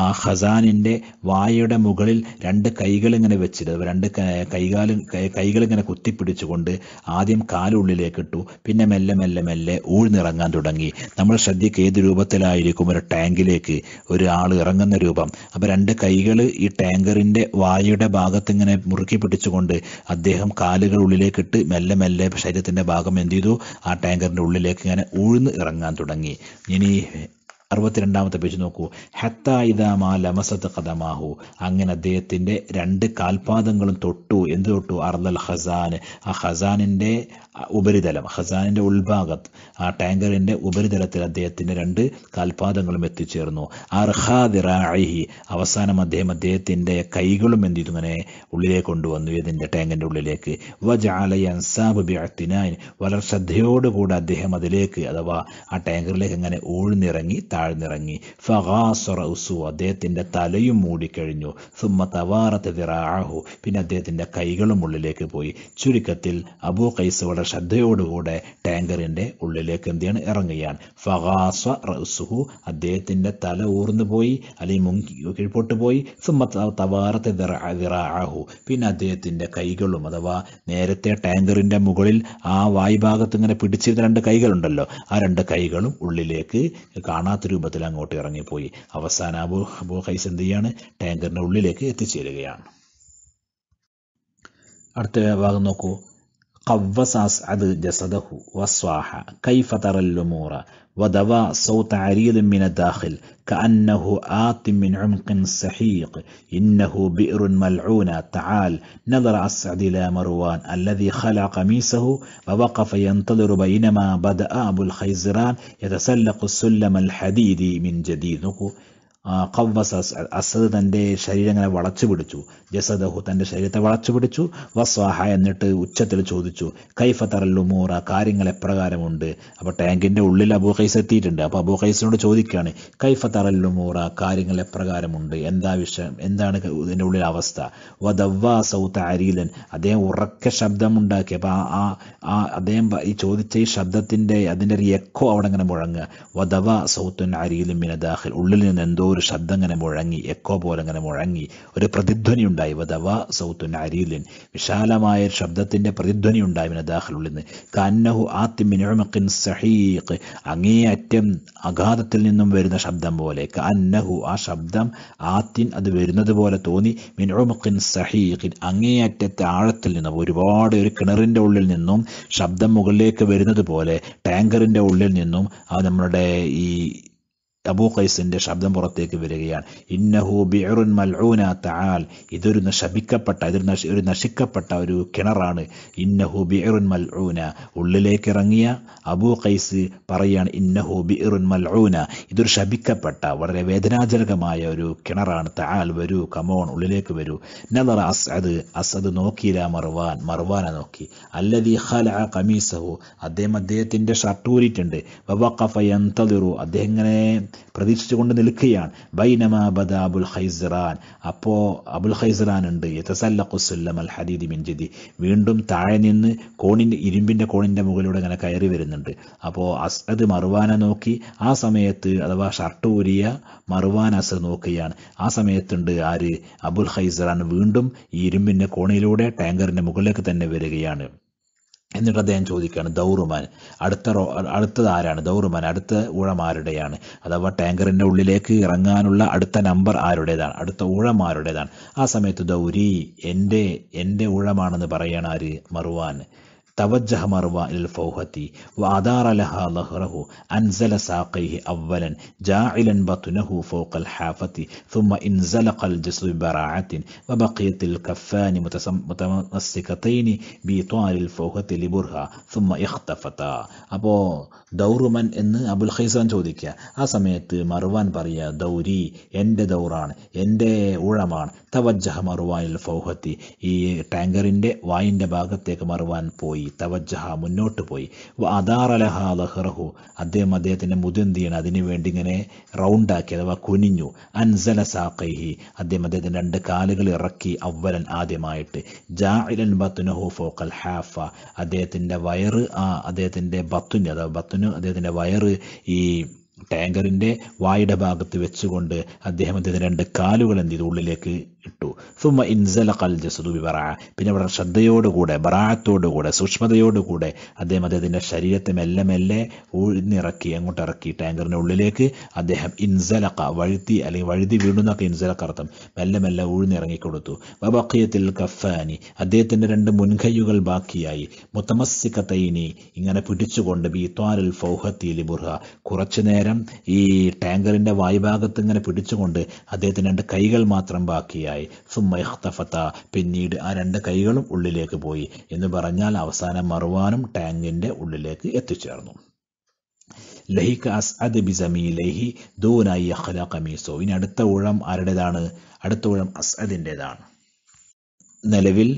ആ ഖസാനിൻ്റെ വായയുടെ മുകളിൽ രണ്ട് കൈകൾ ഇങ്ങനെ വെച്ചിട്ട് രണ്ട് കൈകാലും കൈകൾ ഇങ്ങനെ കുത്തിപ്പിടിച്ചുകൊണ്ട് ആദ്യം കാലുള്ളിലേക്ക് ഇട്ടു പിന്നെ മെല്ലെ മെല്ലെ മെല്ലെ ഊഴ്ന്നിറങ്ങാൻ തുടങ്ങി നമ്മൾ ശ്രദ്ധിക്കുക ഏത് രൂപത്തിലായിരിക്കും ഒരു ടാങ്കിലേക്ക് ഒരാൾ ഇറങ്ങുന്ന രൂപം അപ്പോൾ രണ്ട് കൈകൾ ഈ ടാങ്കറിൻ്റെ വായയുടെ ഭാഗത്ത് ഇങ്ങനെ മുറുക്കി പിടിച്ചുകൊണ്ട് അദ്ദേഹം കാലുകൾ ഉള്ളിലേക്ക് ഇട്ട് മെല്ലെ മെല്ലെ ശരീരത്തിൻ്റെ ഭാഗം എന്ത് ചെയ്തു ആ ടാങ്കറിൻ്റെ ഉള്ളിലേക്ക് ഇങ്ങനെ ഊഴ്ന്ന് ഇറങ്ങാൻ തുടങ്ങി ഇനി അറുപത്തിരണ്ടാമത്തെ പേജ് നോക്കൂ ഹത്ത ഇതാമാ ലമസത്ത് കഥമാഹു അങ്ങനെ അദ്ദേഹത്തിൻ്റെ രണ്ട് കാൽപാദങ്ങളും തൊട്ടു എന്ത് തൊട്ടു അർദൽ ഹസാൻ ആ ഹസാനിൻ്റെ ഉപരിതലം ഖസാനിൻ്റെ ഉൾഭാഗത്ത് ആ ടാങ്കറിൻ്റെ ഉപരിതലത്തിൽ അദ്ദേഹത്തിൻ്റെ രണ്ട് കാൽപാദങ്ങളും എത്തിച്ചേർന്നു അർഹാദിറാഹി അവസാനം അദ്ദേഹം അദ്ദേഹത്തിൻ്റെ കൈകളും എന്ത് ചെയ്തു ഇങ്ങനെ ഉള്ളിലേക്ക് കൊണ്ടുവന്നു ഇതിൻ്റെ ടാങ്കിൻ്റെ ഉള്ളിലേക്ക് വജാലയ വളരെ ശ്രദ്ധയോടുകൂടെ അദ്ദേഹം അതിലേക്ക് അഥവാ ആ ടാങ്കറിലേക്ക് അങ്ങനെ ഊഴ്ന്നിറങ്ങി താഴ്ന്നിറങ്ങി ഫഹാസുറ ഉസു അദ്ദേഹത്തിൻ്റെ തലയും മൂടിക്കഴിഞ്ഞു സുമ തവാറത്ത് ദിറാഹു പിന്നെ അദ്ദേഹത്തിൻ്റെ കൈകളും ഉള്ളിലേക്ക് പോയി ചുരുക്കത്തിൽ അബൂ കൈസ് വളരെ ശ്രദ്ധയോടുകൂടെ ടാങ്കറിൻ്റെ ഉള്ളിലേക്ക് എന്ത് ചെയ്യാണ് ഇറങ്ങുകയാണ് ഫഹാസ റസുഹു അദ്ദേഹത്തിൻ്റെ തല ഊർന്നു പോയി അല്ലെങ്കിൽ മുങ്കി കീഴ്പോട്ട് പോയി തവാറത്തെ ആഹു പിന്നെ അദ്ദേഹത്തിൻ്റെ കൈകളും അഥവാ നേരത്തെ ടാങ്കറിൻ്റെ മുകളിൽ ആ വായ്ഭാഗത്ത് ഇങ്ങനെ പിടിച്ചിരുന്ന രണ്ട് കൈകളുണ്ടല്ലോ ആ രണ്ട് കൈകളും ഉള്ളിലേക്ക് കാണാത്ത രൂപത്തിൽ അങ്ങോട്ട് ഇറങ്ങിപ്പോയി അവസാന അബു അബു ഹൈസ് എന്ത് ചെയ്യാണ് ടാങ്കറിൻ്റെ ഉള്ളിലേക്ക് എത്തിച്ചേരുകയാണ് അടുത്ത ഭാഗം നോക്കൂ قفص أسعد جسده وصاح كيف ترى الأمور ودوى صوت عريض من الداخل كأنه آت من عمق سحيق إنه بئر ملعونة تعال نظر أسعد إلى مروان الذي خلع قميصه ووقف ينتظر بينما بدأ أبو الخيزران يتسلق السلم الحديدي من جديده കവ്വസ അസദ് തൻ്റെ ശരീരം ഇങ്ങനെ വളച്ചു പിടിച്ചു ജസദഹു തൻ്റെ ശരീരത്തെ വളച്ചു പിടിച്ചു വസ്വാഹ എന്നിട്ട് ഉച്ചത്തിൽ ചോദിച്ചു കൈഫ തറല്ലുമൂറ കാര്യങ്ങൾ എപ്രകാരമുണ്ട് അപ്പോൾ ടാങ്കിൻ്റെ ഉള്ളിൽ അബൂ ഖൈസ് എത്തിയിട്ടുണ്ട് അപ്പോൾ അബൂ ഖൈസിനോട് ചോദിക്കുകയാണ് കൈഫ തറല്ലുമൂറ കാര്യങ്ങൾ എപ്രകാരമുണ്ട് എന്താ വിഷയം എന്താണ് ഇതിൻ്റെ ഉള്ളിൽ അവസ്ഥ വദവ്വാ സൗത്ത് അരീലൻ അദ്ദേഹം ഉറക്ക ശബ്ദമുണ്ടാക്കി അപ്പോൾ ആ ആ അദ്ദേഹം ഈ ചോദിച്ച ഈ ശബ്ദത്തിൻ്റെ അതിൻ്റെ ഒരു എക്കോ അവിടെ ഇങ്ങനെ മുഴങ്ങുക വദവ സൗത്തൻ അരീലും മിനദാഹിൽ ഉള്ളിൽ നിന്ന് എന്തോ ഒരു ശബ്ദം അങ്ങനെ മുഴങ്ങി എക്കോ പോലെ അങ്ങനെ മുഴങ്ങി ഒരു പ്രതിധ്വനി ഉണ്ടായി വധവ സൗത്തുൻ അരീലിൻ വിശാലമായ ശബ്ദത്തിന്റെ പ്രതിധ്വനി ഉണ്ടായി പിന്നെ നിന്ന് കന്നഹു ആത്തിമിനുഴമക്കിൻ സഹീഖ് അങ്ങേയറ്റം അഗാധത്തിൽ നിന്നും വരുന്ന ശബ്ദം പോലെ കന്നഹു ആ ശബ്ദം ആത്തിൻ അത് വരുന്നത് പോലെ തോന്നി മിനുമക്കിൻ സഹീഖിൻ അങ്ങേയറ്റത്തെ ആഴത്തിൽ നിന്നും ഒരുപാട് ഒരു കിണറിൻ്റെ ഉള്ളിൽ നിന്നും ശബ്ദം മുകളിലേക്ക് വരുന്നത് പോലെ ടാങ്കറിൻ്റെ ഉള്ളിൽ നിന്നും അത് നമ്മളുടെ ഈ അബൂ ഖൈസിൻ്റെ ശബ്ദം പുറത്തേക്ക് വരികയാണ് ഇന്നഹു ബിഅറുൻ മൽഊന തആൽ ഇതൊരു നശിക്കപ്പെട്ട ഇതൊരു ഒരു നശിക്കപ്പെട്ട ഒരു കിണറാണ് ഇന്നഹു ബിഅറുൻ മൽഊന ഉള്ളിലേക്ക് ഇറങ്ങിയ അബൂ ഖൈസ് പറയാണ് ഇന്നഹു ബിഅറുൻ മൽഊന ഇതൊരു ശബിക്കപ്പെട്ട വളരെ വേദനാജനകമായ ഒരു കിണറാണ് തആൽ വരൂ കമോൺ ഉള്ളിലേക്ക് വരൂ നദറ അസ്അദ് അസദ് നോക്കിയില്ല മർവാൻ മർവാനെ നോക്കി അല്ലദീ ഖലഅ ഖമീസഹു അദ്ദേഹം അദ്ദേഹത്തിന്റെ ഷർട്ട് ഊരിയിട്ടുണ്ട് വവഖഫ യന്തദിറു അദ്ദേഹം ഇങ്ങനെ പ്രതീക്ഷിച്ചുകൊണ്ട് നിൽക്കുകയാണ് ബൈനമാ ബദ അബുൽ ഹൈസറാൻ അപ്പോൾ അബുൽ ഹൈസറാൻ ഉണ്ട് യതസല്ലഖുസുല്ലം അൽ ഹദീദി മിൻജിദി വീണ്ടും താഴെ നിന്ന് കോണിൻ്റെ ഇരുമ്പിൻ്റെ കോണിൻ്റെ മുകളിലൂടെ ഇങ്ങനെ കയറി വരുന്നുണ്ട് അപ്പോൾ അസ്അദ് മറുവാന നോക്കി ആ സമയത്ത് അഥവാ ഷർട്ട് ഊരിയ മറുവാൻ അസർ നോക്കുകയാണ് ആ സമയത്തുണ്ട് ആര് അബുൽ ഹൈസറാൻ വീണ്ടും ഈ ഇരുമ്പിൻ്റെ കോണിലൂടെ ടാങ്കറിൻ്റെ മുകളിലേക്ക് തന്നെ വരികയാണ് എന്നിട്ട് അദ്ദേഹം ചോദിക്കുകയാണ് ദൗറുമാൻ അടുത്ത റോ അടുത്തത് ആരാണ് ദൗറുമാൻ അടുത്ത ഊഴമാരുടെയാണ് അഥവാ ടാങ്കറിൻ്റെ ഉള്ളിലേക്ക് ഇറങ്ങാനുള്ള അടുത്ത നമ്പർ ആരുടേതാണ് അടുത്ത ഊഴമാരുടേതാണ് ആ സമയത്ത് ദൗരി എൻ്റെ എൻ്റെ ഊഴമാണെന്ന് പറയണ ആര് മറുവാൻ توجه مروى إلى الفوهة وأدار لها ظهره أنزل ساقيه أولا جاعلا بطنه فوق الحافة ثم انزلق الجسد ببراعة وبقيت الكفان متمسكتين بطال الفوهة لبرها ثم اختفتا أبو ദൗറുമൻ എന്ന് അബുൽ ഖൈസാൻ ചോദിക്കുക ആ സമയത്ത് മറുവാൻ പറയുക ദൗരി എൻ്റെ ദൗറാണ് എൻ്റെ ഊഴമാണ് തവജ്ജഹ മറുവാനിൽ ഫൗഹത്തി ഈ ടാങ്കറിൻ്റെ വായിൻ്റെ ഭാഗത്തേക്ക് മറുവാൻ പോയി തവജ്ജഹ മുന്നോട്ട് പോയി അദാറലഹ ലഹ്റഹു അദ്ദേഹം അദ്ദേഹത്തിൻ്റെ മുതിന്തിയാണ് വേണ്ടി ഇങ്ങനെ റൗണ്ടാക്കി അഥവാ കുനിഞ്ഞു അൻസല സാഖൈഹി അദ്ദേഹം അദ്ദേഹത്തിൻ്റെ രണ്ട് കാലുകൾ ഇറക്കി അവലൻ ആദ്യമായിട്ട് ജാഇലൻ ബത്തുനഹു ഫോക്കൽ ഹാഫ അദ്ദേഹത്തിൻ്റെ വയറ് ആ അദ്ദേഹത്തിൻ്റെ ബത്തുന് അഥവാ ബത്തുന് പറഞ്ഞു അദ്ദേഹത്തിൻ്റെ വയറ് ഈ ടാങ്കറിൻ്റെ വായുടെ ഭാഗത്ത് വെച്ചുകൊണ്ട് അദ്ദേഹം അദ്ദേഹത്തിൻ്റെ രണ്ട് കാലുകൾ എന്ത് ചെയ്തു ഉള്ളിലേക്ക് ഇട്ടു സുമ ഇൻസലഖൽ ജസദു ബിബറ പിന്നെ അവിടെ ശ്രദ്ധയോടുകൂടെ ബറാത്തോടുകൂടെ സൂക്ഷ്മതയോടുകൂടെ അദ്ദേഹം അദ്ദേഹത്തിൻ്റെ ശരീരത്തെ മെല്ലെ മെല്ലെ ഊഴ്ന്നിറക്കി അങ്ങോട്ട് ഇറക്കി ടാങ്കറിൻ്റെ ഉള്ളിലേക്ക് അദ്ദേഹം ഇൻസലക്ക വഴുതി അല്ലെങ്കിൽ വഴുതി വീണു ഇൻസലക്ക അർത്ഥം മെല്ലെ മെല്ലെ ഊഴ്ന്നിറങ്ങിക്കൊടുത്തു ബബക്കിയത്തിൽ കഫാനി അദ്ദേഹത്തിൻ്റെ രണ്ട് മുൻകൈയുകൾ ബാക്കിയായി മുത്തമസിക്കത്തൈനി ഇങ്ങനെ പിടിച്ചുകൊണ്ട് ബീത്വാരൽ ഫൗഹത്തി ലിബുർഹ കുറച്ചു നേരം ഈ ടാങ്കറിൻ്റെ വായുഭാഗത്ത് ഇങ്ങനെ പിടിച്ചുകൊണ്ട് അദ്ദേഹത്തിൻ്റെ രണ്ട് കൈകൾ മാത്രം ബാക്കിയായി മനസ്സിലായി സുമ്മ പിന്നീട് ആ രണ്ട് കൈകളും ഉള്ളിലേക്ക് പോയി എന്ന് പറഞ്ഞാൽ അവസാനം മറുവാനും ടാങ്കിന്റെ ഉള്ളിലേക്ക് എത്തിച്ചേർന്നു ലഹിക അസ്അദ് ബിസമീലഹി ദൂനായി അഖ്ല കമീസോ ഇനി അടുത്ത ഊഴം ആരുടേതാണ് അടുത്ത ഊഴം അസ്അദിൻ്റേതാണ് നിലവിൽ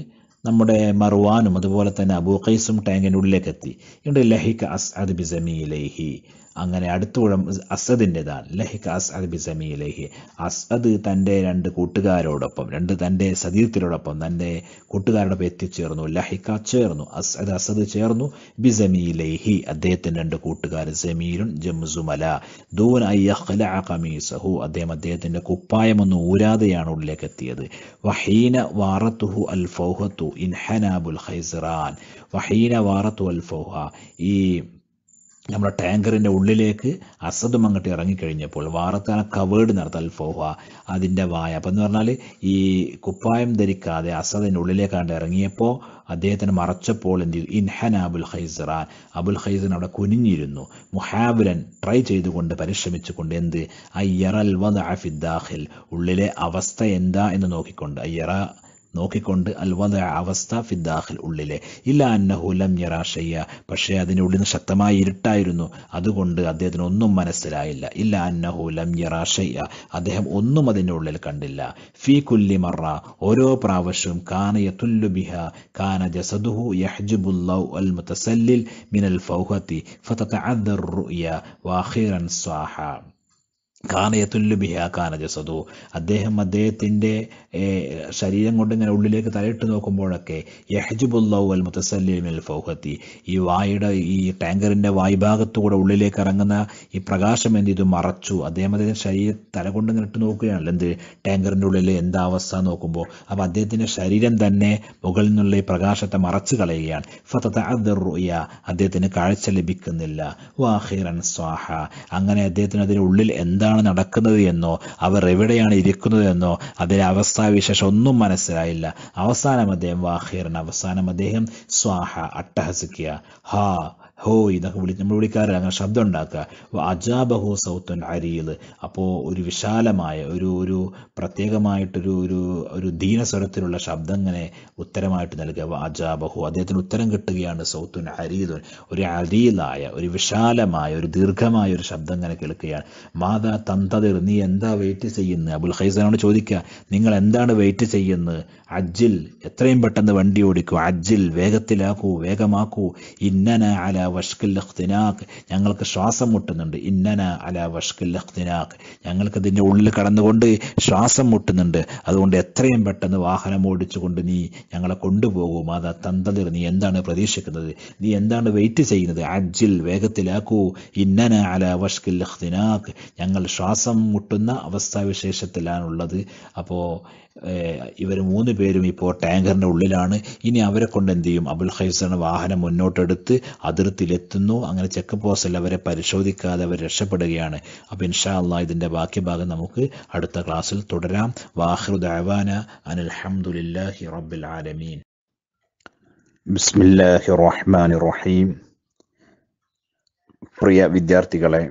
നമ്മുടെ മർവാനും അതുപോലെ തന്നെ അബൂ ഖൈസും ടാങ്കിൻ്റെ ഉള്ളിലേക്ക് എത്തി ഇവിടെ ലഹിക അസ്അദ് ലഹി അങ്ങനെ അടുത്തുപുഴം അസദിൻ്റെതാണ് ലഹിക അസ്അദ് ബിസമി ലഹി അസദ് തൻ്റെ രണ്ട് കൂട്ടുകാരോടൊപ്പം രണ്ട് തൻ്റെ സതീർത്തിനോടൊപ്പം തൻ്റെ കൂട്ടുകാരോടൊപ്പം എത്തിച്ചേർന്നു ലഹിക്ക ചേർന്നു അസ്അദ് അസദ് ചേർന്നു ബിസമി ലഹി അദ്ദേഹത്തിൻ്റെ രണ്ട് കൂട്ടുകാർ ജമീലുൻ ജംസുമല ദൂൻ അയ്യഹ്ല അദ്ദേഹം അദ്ദേഹത്തിൻ്റെ കുപ്പായം ഒന്ന് ഊരാതെയാണ് ഉള്ളിലേക്ക് എത്തിയത് വഹീന വാറത്തുഹു അൽ ഫൗഹത്തു ഇൻഹനാബുൽ ഹൈസറാൻ വഹീന വാറത്തു അൽ ഫൗഹ ഈ നമ്മുടെ ടാങ്കറിൻ്റെ ഉള്ളിലേക്ക് അസദും അങ്ങോട്ട് ഇറങ്ങിക്കഴിഞ്ഞപ്പോൾ വാറത്താന കവേഡ് നടത്താൽ ഫോഹ അതിൻ്റെ വായ അപ്പം എന്ന് പറഞ്ഞാൽ ഈ കുപ്പായം ധരിക്കാതെ അസദിൻ്റെ ഉള്ളിലേക്കാണ്ട് ഇറങ്ങിയപ്പോൾ അദ്ദേഹത്തിന് മറച്ചപ്പോൾ എന്ത് ചെയ്തു ഇൻഹൻ അബുൽ ഹൈസറാൻ അബുൽ ഹൈസൻ അവിടെ കുനിഞ്ഞിരുന്നു മുഹാബുലൻ ട്രൈ ചെയ്തുകൊണ്ട് പരിശ്രമിച്ചുകൊണ്ട് എന്ത് അയ്യറൽ വദ അഫിദാഹിൽ ഉള്ളിലെ അവസ്ഥ എന്താ എന്ന് നോക്കിക്കൊണ്ട് അയ്യറ നോക്കിക്കൊണ്ട് അൽവദ അവസ്ഥ ഫിദ്ദാഖിൽ ഉള്ളിലെ ഇല്ലാ അന്നഹു ലം യറാഷയ്യ പക്ഷേ അതിനുള്ളിൽ നിന്ന് ശക്തമായ ഇരുട്ടായിരുന്നു അതുകൊണ്ട് അദ്ദേഹത്തിന് ഒന്നും മനസ്സിലായില്ല ഇല്ല അന്നഹു ലം യറാഷയ്യ അദ്ദേഹം ഒന്നും അതിൻ്റെ ഉള്ളിൽ കണ്ടില്ല ഫി കുല്ലി മറ ഓരോ പ്രാവശ്യവും കാന യത്തുല്ലു ബിഹ കാന ജസദുഹു യഹ്ജുബുല്ലൗ അൽ മുത്തസല്ലിൽ മിനൽ ഫൗഹത്തി ഫതതഅദ്ദർ റുയ വാഖിറൻ സ്വാഹ കാനയത്തുല്ലുബിഹ കാന ജസതു അദ്ദേഹം അദ്ദേഹത്തിൻ്റെ ശരീരം കൊണ്ട് ഇങ്ങനെ ഉള്ളിലേക്ക് തലയിട്ട് നോക്കുമ്പോഴൊക്കെ യഹജുബുല്ലാഹു അൽ മുത്തസല്ലിമിൽ ഫൗഹത്തി ഈ വായുടെ ഈ ടാങ്കറിൻ്റെ വായുഭാഗത്തുകൂടെ ഉള്ളിലേക്ക് ഇറങ്ങുന്ന ഈ പ്രകാശം എന്ത് ഇത് മറച്ചു അദ്ദേഹം അദ്ദേഹത്തിൻ്റെ ശരീരം തല കൊണ്ട് ഇങ്ങനെ ഇട്ട് നോക്കുകയാണല്ലോ എന്ത് ടാങ്കറിൻ്റെ ഉള്ളിൽ എന്താ അവസ്ഥ നോക്കുമ്പോൾ അപ്പോൾ അദ്ദേഹത്തിൻ്റെ ശരീരം തന്നെ മുകളിൽ നിന്നുള്ള ഈ പ്രകാശത്തെ മറച്ചു കളയുകയാണ് ഫത്തത്തെ അദ്ദേഹത്തിന് കാഴ്ച ലഭിക്കുന്നില്ല വാഹിറൻ സ്വാഹ അങ്ങനെ അദ്ദേഹത്തിന് അതിൻ്റെ ഉള്ളിൽ എന്താണ് എന്താണ് നടക്കുന്നത് എന്നോ അവർ എവിടെയാണ് ഇരിക്കുന്നത് എന്നോ അതിലെ അവസ്ഥാവിശേഷം ഒന്നും മനസ്സിലായില്ല അവസാനം അദ്ദേഹം വാഹിറിന് അവസാനം അദ്ദേഹം സ്വാഹ അട്ടഹസിക്കുക ഹാ ഹോ ഇതൊക്കെ വിളി നമ്മൾ വിളിക്കാറില്ല അങ്ങനെ ശബ്ദം ഉണ്ടാക്കുക അജാബഹു സൗത്തൻ അരിയിൽ അപ്പോൾ ഒരു വിശാലമായ ഒരു ഒരു പ്രത്യേകമായിട്ടൊരു ഒരു ഒരു ദീനസ്വരത്തിലുള്ള ശബ്ദം ഇങ്ങനെ ഉത്തരമായിട്ട് നൽകുക അജാബഹു അദ്ദേഹത്തിന് ഉത്തരം കിട്ടുകയാണ് സൗത്തുൻ അരീദുൻ ഒരു അരിയിലായ ഒരു വിശാലമായ ഒരു ദീർഘമായ ഒരു ശബ്ദം ഇങ്ങനെ കേൾക്കുകയാണ് മാതാ തന്തതിർ നീ എന്താ വെയിറ്റ് ചെയ്യുന്നത് അബുൽ ഹൈസനോട് ചോദിക്കുക നിങ്ങൾ എന്താണ് വെയിറ്റ് ചെയ്യുന്നത് അജ്ജിൽ എത്രയും പെട്ടെന്ന് വണ്ടി ഓടിക്കൂ അജ്ജിൽ വേഗത്തിലാക്കൂ വേഗമാക്കൂ ഇന്നന അല വഷ്കിൽ ലഖ്തിനാഖ് ഞങ്ങൾക്ക് ശ്വാസം മുട്ടുന്നുണ്ട് ഇന്നന അല വഷ്കിൽ ലഖ്തിനാഖ് ഞങ്ങൾക്ക് ഇതിൻ്റെ ഉള്ളിൽ കടന്നുകൊണ്ട് ശ്വാസം മുട്ടുന്നുണ്ട് അതുകൊണ്ട് എത്രയും പെട്ടെന്ന് വാഹനം ഓടിച്ചുകൊണ്ട് നീ ഞങ്ങളെ കൊണ്ടുപോകൂ മാതാ തന്തതിർ നീ എന്താണ് പ്രതീക്ഷിക്കുന്നത് നീ എന്താണ് വെയിറ്റ് ചെയ്യുന്നത് അജ്ജിൽ വേഗത്തിലാക്കൂ ഇന്നന അല വഷ്കിൽ ലഖ്തിനാഖ് ഞങ്ങൾ ശ്വാസം മുട്ടുന്ന അവസ്ഥാവിശേഷത്തിലാണുള്ളത് അപ്പോൾ ഇവർ മൂന്ന് പേരും ഇപ്പോൾ ടാങ്കറിൻ്റെ ഉള്ളിലാണ് ഇനി അവരെ കൊണ്ട് എന്ത് ചെയ്യും അബുൽ ഹൈസറിന് വാഹനം മുന്നോട്ടെടുത്ത് അതിർത്തിയിലെത്തുന്നു അങ്ങനെ ചെക്ക് പോസ്റ്റിൽ അവരെ പരിശോധിക്കാതെ അവർ രക്ഷപ്പെടുകയാണ് അപ്പോൾ ഇൻഷാ അള്ളാഹ് ഇതിൻ്റെ ബാക്കി ഭാഗം നമുക്ക് അടുത്ത ക്ലാസ്സിൽ തുടരാം വാഹൃദ് അവാന അനൽഹമുല്ലാഹി റബ്ബിൽ ആലമീൻ ബിസ്മില്ലാഹി റഹ്മാൻ റഹീം പ്രിയ വിദ്യാർത്ഥികളെ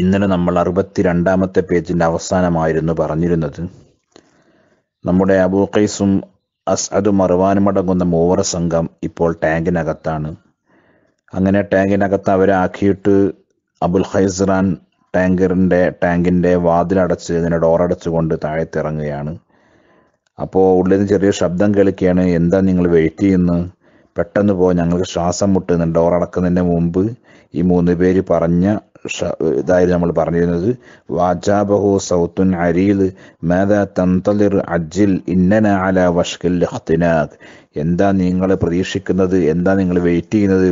ഇന്നലെ നമ്മൾ അറുപത്തി രണ്ടാമത്തെ പേജിൻ്റെ അവസാനമായിരുന്നു പറഞ്ഞിരുന്നത് നമ്മുടെ അബൂഖൈസും അസ്അദും മറുവാനും അടങ്ങുന്ന മൂവർ സംഘം ഇപ്പോൾ ടാങ്കിനകത്താണ് അങ്ങനെ ടാങ്കിനകത്ത് അവരെ ആക്കിയിട്ട് അബുൽ ഖൈസ്റാൻ ടാങ്കറിൻ്റെ ടാങ്കിൻ്റെ വാതിലടച്ച് ഇതിനെ ഡോറടച്ചുകൊണ്ട് താഴത്തിറങ്ങുകയാണ് അപ്പോൾ ഉള്ളിൽ നിന്ന് ചെറിയ ശബ്ദം കേൾക്കുകയാണ് എന്താ നിങ്ങൾ വെയിറ്റ് ചെയ്യുന്ന പെട്ടെന്ന് പോ ഞങ്ങൾക്ക് ശ്വാസം മുട്ടുന്നുണ്ട് ഡോറടക്കുന്നതിൻ്റെ മുമ്പ് ഈ മൂന്ന് പേര് പറഞ്ഞ ഇതായി നമ്മൾ പറഞ്ഞിരുന്നത് വാജാബഹു സൗത്തുൻ അരീൽ മേത തന്തലിർ അജിൽ ഇന്നന അല വഷ്കിൽ ഹത്തിനാദ് എന്താ നിങ്ങൾ പ്രതീക്ഷിക്കുന്നത് എന്താ നിങ്ങൾ വെയിറ്റ് ചെയ്യുന്നത്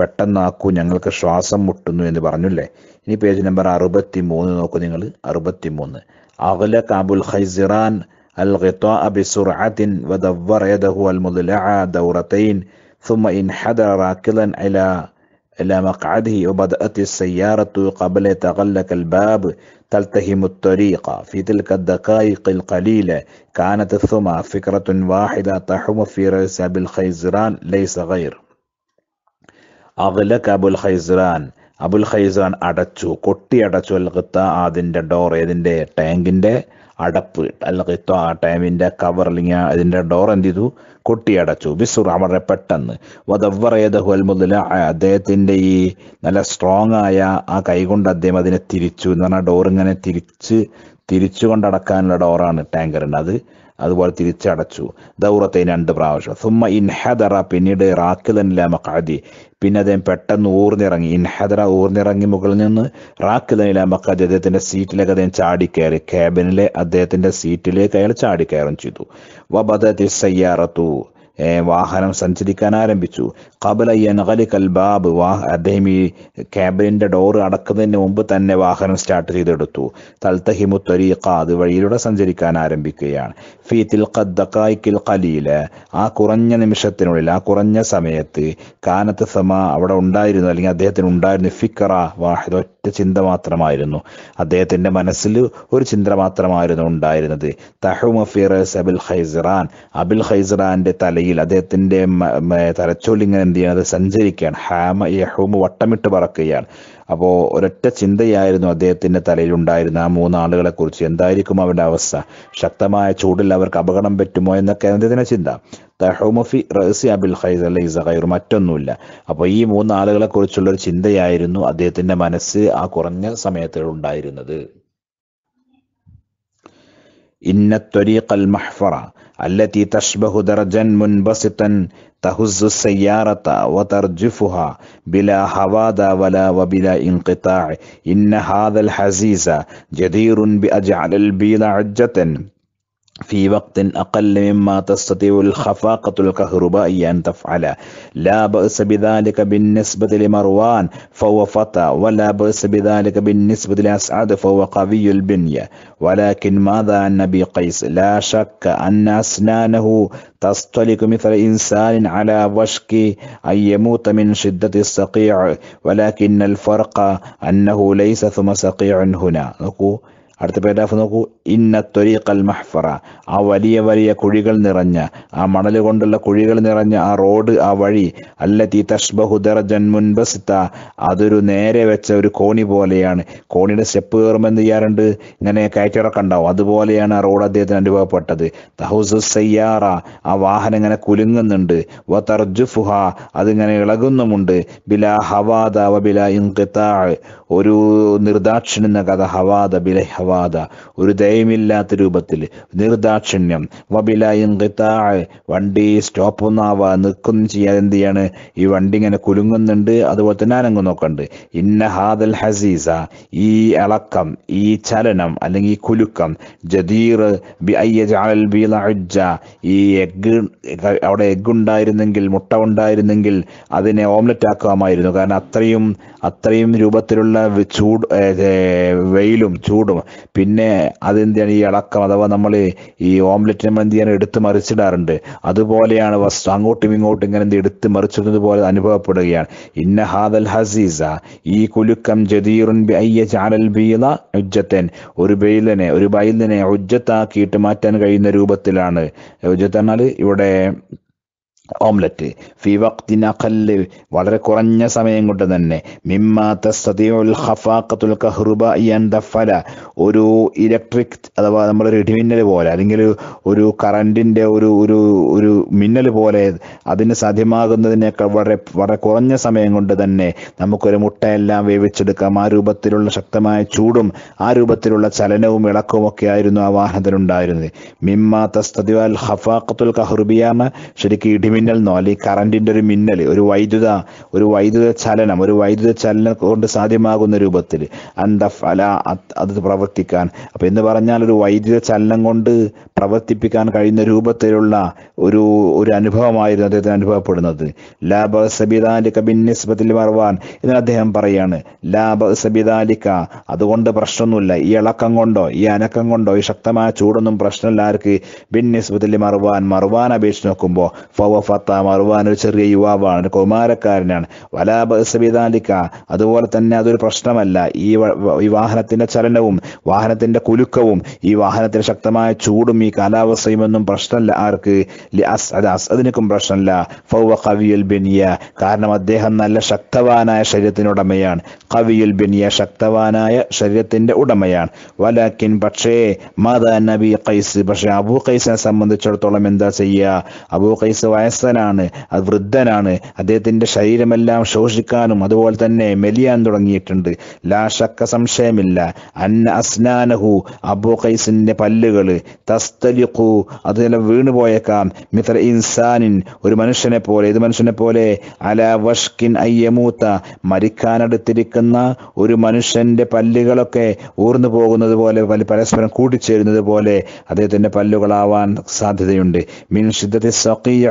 പെട്ടെന്നാക്കൂ ഞങ്ങൾക്ക് ശ്വാസം മുട്ടുന്നു എന്ന് പറഞ്ഞല്ലേ ഇനി പേജ് നമ്പർ അറുപത്തി മൂന്ന് നോക്കൂ നിങ്ങൾ അറുപത്തി മൂന്ന് അഖല കാബുൽ ഹൈസിറാൻ അൽ ബിസുർഅത്തിൻ വദവ്വർ യദഹു അൽ മുദ്ലഅ ദൗറതൈൻ ثم انحدر راكلا على إلى مقعده وبدأت السيارة قبل تغلق الباب تلتهم الطريق في تلك الدقائق القليلة كانت ثم فكرة واحدة تحوم في رأس أبي الخيزران ليس غير أغلق أبو الخيزران അബുൽ ഖൈസാൻ അടച്ചു കൊട്ടി അടച്ചു അൽ അതിൻ്റെ ഡോർ ഏതിൻ്റെ ടാങ്കിൻ്റെ അടപ്പ് അൽ ഖിത്ത ആ ടാമിൻ്റെ കവർ അല്ലെങ്കിൽ അതിൻ്റെ ഡോർ എന്ത് ചെയ്തു കൊട്ടിയടച്ചു വിസുറ വളരെ പെട്ടെന്ന് വദവറേദഹു അൽമുദല അദ്ദേഹത്തിൻ്റെ ഈ നല്ല സ്ട്രോങ് ആയ ആ കൈകൊണ്ട് അദ്ദേഹം അതിനെ തിരിച്ചു എന്ന് പറഞ്ഞാൽ ഡോർ ഇങ്ങനെ തിരിച്ച് തിരിച്ചു കൊണ്ടടക്കാനുള്ള ഡോറാണ് ടാങ്കറിൻ്റെ അത് അതുപോലെ തിരിച്ചടച്ചു ദൗറത്തെ രണ്ട് പ്രാവശ്യം സുമ്മ ഇൻഹദറ പിന്നീട് റാക്കിലനിലെ മക്കാദി പിന്നെ അദ്ദേഹം പെട്ടെന്ന് ഊർന്നിറങ്ങി ഇൻഹദറ ഊർന്നിറങ്ങി മുകളിൽ നിന്ന് റാക്കിലനിലെ മക്കാദി അദ്ദേഹത്തിന്റെ സീറ്റിലേക്ക് അദ്ദേഹം ചാടിക്കയറി ക്യാബിനിലെ അദ്ദേഹത്തിന്റെ സീറ്റിലേക്ക് അയാൾ ചാടിക്കയറും ചെയ്തു വബദത്തി സയ്യാറത്തു വാഹനം സഞ്ചരിക്കാൻ ആരംഭിച്ചു കബലയ്യനകലിക്കൽ ബാബ് കൽബാബ് അദ്ദേഹം ഈ ക്യാബിനിന്റെ ഡോർ അടക്കുന്നതിന് മുമ്പ് തന്നെ വാഹനം സ്റ്റാർട്ട് ചെയ്തെടുത്തു തൽത്തഹിമു ത്വരീഖ അത് വഴിയിലൂടെ സഞ്ചരിക്കാൻ ആരംഭിക്കുകയാണ് ഫി തിൽക്കദ്ദക്കായ്ക്കിൽ കലീല് ആ കുറഞ്ഞ നിമിഷത്തിനുള്ളിൽ ആ കുറഞ്ഞ സമയത്ത് കാനത്ത് സമ അവിടെ ഉണ്ടായിരുന്നു അല്ലെങ്കിൽ അദ്ദേഹത്തിന് ഉണ്ടായിരുന്നു ഫിക്കറ വാഹിദ് ചിന്ത മാത്രമായിരുന്നു അദ്ദേഹത്തിൻ്റെ മനസ്സിൽ ഒരു ചിന്ത മാത്രമായിരുന്നു ഉണ്ടായിരുന്നത് തഹുമഫിറസ് ഫിറസ് അബിൽ ഹൈസറാൻ അബിൽ ഹൈസറാൻ്റെ തലയിൽ അദ്ദേഹത്തിൻ്റെ തലച്ചോലിങ്ങനെ എന്ത് ചെയ്യുന്നത് സഞ്ചരിക്കുകയാണ് ഹാമ യഹൂമ് വട്ടമിട്ട് പറക്കുകയാണ് അപ്പോൾ ഒരൊറ്റ ചിന്തയായിരുന്നു അദ്ദേഹത്തിൻ്റെ ഉണ്ടായിരുന്ന ആ മൂന്നാളുകളെ കുറിച്ച് എന്തായിരിക്കും അവരുടെ അവസ്ഥ ശക്തമായ ചൂടിൽ അവർക്ക് അപകടം പറ്റുമോ എന്നൊക്കെ അദ്ദേഹത്തിൻ്റെ ചിന്ത തഹോമഫി റഹസി അബിൽ ഖൈദ ലൈസ ഖൈർ മറ്റൊന്നുമില്ല അപ്പോൾ ഈ മൂന്ന് ആളുകളെ കുറിച്ചുള്ള ഒരു ചിന്തയായിരുന്നു അദ്ദേഹത്തിന്റെ മനസ്സ് ആ കുറഞ്ഞ സമയത്തിൽ ഉണ്ടായിരുന്നത് ഇന്ന ത്വരീഖൽ മഹ്ഫറ അല്ലത്തി തഷ്ബഹു ദർജൻ മുൻബസിത്തൻ തഹുസു സയ്യാറത്ത വതർജുഫുഹ ബില ഹവാദ വല വബില ഇൻഖിതാഅ് ഇന്ന ഹാദൽ ഹസീസ ജദീറുൻ ബി അജ്അലൽ ബീല അജ്ജതൻ في وقت أقل مما تستطيع الخفاقة الكهربائية أن تفعله لا بأس بذلك بالنسبة لمروان فهو فتى ولا بأس بذلك بالنسبة لأسعد فهو قوي البنية ولكن ماذا عن نبي قيس لا شك أن أسنانه تستلك مثل إنسان على وشك أن يموت من شدة الصقيع ولكن الفرق أنه ليس ثم صقيع هنا അടുത്ത പേരാഫ് നോക്കൂ ഇന്ന തൊരീഖൽ മഹ്ഫറ ആ വലിയ വലിയ കുഴികൾ നിറഞ്ഞ ആ മണൽ കൊണ്ടുള്ള കുഴികൾ നിറഞ്ഞ ആ റോഡ് ആ വഴി അല്ല തീ തഷ്ബഹുദർജൻ മുൻബസിത്ത അതൊരു നേരെ വെച്ച ഒരു കോണി പോലെയാണ് കോണിയുടെ സ്റ്റെപ്പ് കയറുമ്പോൾ എന്ത് ചെയ്യാറുണ്ട് ഇങ്ങനെ കയറ്റിറക്കം ഉണ്ടാവും അതുപോലെയാണ് ആ റോഡ് അദ്ദേഹത്തിന് അനുഭവപ്പെട്ടത് തഹൗസു സയ്യാറ ആ വാഹനം ഇങ്ങനെ കുലുങ്ങുന്നുണ്ട് വ തർജുഫുഹ അതിങ്ങനെ ഇളകുന്നുമുണ്ട് ബില ഹവാദ വ ബില ഇൻ ഒരു നിർദാക്ഷിണ കഥ ഹവാദ ബില അവാദ ഒരു ദയമില്ലാത്ത രൂപത്തിൽ നിർദാക്ഷിണ്യം വബിലായും വണ്ടി സ്റ്റോപ്പ് ആവാ നിൽക്കുന്ന ചെയ്യാൻ എന്ത് ചെയ്യാണ് ഈ വണ്ടി ഇങ്ങനെ കുലുങ്ങുന്നുണ്ട് അതുപോലെ തന്നെ ഞാനങ്ങ് നോക്കണ്ട് ഇന്ന ഹാദൽ ഹസീസ ഈ ഇളക്കം ഈ ചലനം അല്ലെങ്കിൽ ഈ കുലുക്കം ജദീർ ബി ഈ എഗ് അവിടെ എഗ് ഉണ്ടായിരുന്നെങ്കിൽ മുട്ട ഉണ്ടായിരുന്നെങ്കിൽ അതിനെ ഓംലറ്റ് ആക്കാമായിരുന്നു കാരണം അത്രയും അത്രയും രൂപത്തിലുള്ള ചൂട് വെയിലും ചൂടും പിന്നെ അതെന്താണ് ഈ അടക്കം അഥവാ നമ്മൾ ഈ ഓംലെറ്റ് നമ്മൾ എന്ത് ചെയ്യാൻ എടുത്ത് മറിച്ചിടാറുണ്ട് അതുപോലെയാണ് വസ്തു അങ്ങോട്ടും ഇങ്ങോട്ടും ഇങ്ങനെ എന്ത് എടുത്ത് മറിച്ചിടുന്നത് പോലെ അനുഭവപ്പെടുകയാണ് ഇന്ന ഹാദൽ ഹസീസ ഈ കുലുക്കം ജദീറുൻ ഒരു ബൈലനെ ഒരു ബൈലിനെ ഉജ്ജത്താക്കിയിട്ട് മാറ്റാൻ കഴിയുന്ന രൂപത്തിലാണ് ഉജ്ജത്ത് എന്നാൽ ഇവിടെ ഓംലറ്റ് ഫിവക്തിനഖല് വളരെ കുറഞ്ഞ സമയം കൊണ്ട് തന്നെ മിമ്മാത്ത സദിയുൽ ഹഫാഖത്തുൽ കഹ്റുബ ഫല ഒരു ഇലക്ട്രിക് അഥവാ നമ്മുടെ ഇടിമിന്നൽ പോലെ അല്ലെങ്കിൽ ഒരു കറണ്ടിൻ്റെ ഒരു ഒരു ഒരു മിന്നൽ പോലെ അതിന് സാധ്യമാകുന്നതിനേക്കാൾ വളരെ വളരെ കുറഞ്ഞ സമയം കൊണ്ട് തന്നെ നമുക്കൊരു മുട്ടയെല്ലാം വേവിച്ചെടുക്കാം ആ രൂപത്തിലുള്ള ശക്തമായ ചൂടും ആ രൂപത്തിലുള്ള ചലനവും ഇളക്കവും ഒക്കെ ആയിരുന്നു ആ വാഹനത്തിലുണ്ടായിരുന്നത് മിമ്മാത്ത സദിയുൽ ഹഫാഖത്തുൽ കഹ്റുബിയാണ് ശരിക്കും ഇടിമിന്നൽ മിന്നൽ എന്നോ അല്ലെങ്കിൽ കറണ്ടിൻ്റെ ഒരു മിന്നൽ ഒരു വൈദ്യുത ഒരു വൈദ്യുത ചലനം ഒരു വൈദ്യുത ചലനം കൊണ്ട് സാധ്യമാകുന്ന രൂപത്തിൽ അന്ത ഫല അത് പ്രവർത്തിക്കാൻ അപ്പോൾ എന്ന് പറഞ്ഞാൽ ഒരു വൈദ്യുത ചലനം കൊണ്ട് പ്രവർത്തിപ്പിക്കാൻ കഴിയുന്ന രൂപത്തിലുള്ള ഒരു ഒരു അനുഭവമായിരുന്നു അദ്ദേഹത്തിന് അനുഭവപ്പെടുന്നത് ലാബ സബിതാലിക്ക ബിന്നിസ്ബത്തിൽ മറവാൻ എന്ന് അദ്ദേഹം പറയാണ് ലാബ സബിതാലിക്ക അതുകൊണ്ട് പ്രശ്നമൊന്നുമില്ല ഈ ഇളക്കം കൊണ്ടോ ഈ അനക്കം കൊണ്ടോ ഈ ശക്തമായ ചൂടൊന്നും പ്രശ്നമില്ല ആർക്ക് ബിന്നിസ്ബത്തിൽ മറവാൻ മറവാൻ അപേക്ഷിച്ച് നോക്കുമ്പോൾ ഫവ ഫത്ത മറുവാൻ ഒരു ചെറിയ യുവാവാണ് കൗമാരക്കാരനാണ് വലാബിതാലിക്ക അതുപോലെ തന്നെ അതൊരു പ്രശ്നമല്ല ഈ ഈ വാഹനത്തിന്റെ ചലനവും വാഹനത്തിന്റെ കുലുക്കവും ഈ വാഹനത്തിന്റെ ശക്തമായ ചൂടും ഈ കാലാവസ്ഥയും ഒന്നും പ്രശ്നമല്ല ആർക്ക് അത് പ്രശ്നമല്ല ഫൗവ കവിയുൽ ബിനിയ കാരണം അദ്ദേഹം നല്ല ശക്തവാനായ ശരീരത്തിനുടമയാണ് കവിയുൽ ബിനിയ ശക്തവാനായ ശരീരത്തിന്റെ ഉടമയാണ് വലാക്കിൻ പക്ഷേ മാതാ നബി കൈസ് പക്ഷെ അബു കൈസിനെ സംബന്ധിച്ചിടത്തോളം എന്താ ചെയ്യുക അബു കൈസ് വയസ്സ് അസ്വസ്ഥനാണ് അത് വൃദ്ധനാണ് അദ്ദേഹത്തിൻ്റെ ശരീരമെല്ലാം ശോഷിക്കാനും അതുപോലെ തന്നെ മെലിയാൻ തുടങ്ങിയിട്ടുണ്ട് ലാശക്ക സംശയമില്ല അന്ന അസ്നാനഹു അബു ഖൈസിൻ്റെ പല്ലുകൾ തസ്തലിഖു അത് വീണുപോയേക്കാം മിത്ര ഇൻസാനിൻ ഒരു മനുഷ്യനെ പോലെ ഏത് മനുഷ്യനെ പോലെ അല വഷ്കിൻ അയ്യമൂത്ത മരിക്കാനടുത്തിരിക്കുന്ന ഒരു മനുഷ്യൻ്റെ പല്ലുകളൊക്കെ ഊർന്നു പോകുന്നത് പോലെ പരസ്പരം കൂട്ടിച്ചേരുന്നത് പോലെ അദ്ദേഹത്തിൻ്റെ പല്ലുകളാവാൻ സാധ്യതയുണ്ട് മിൻ ഷിദ്ദത്തി സഖിയ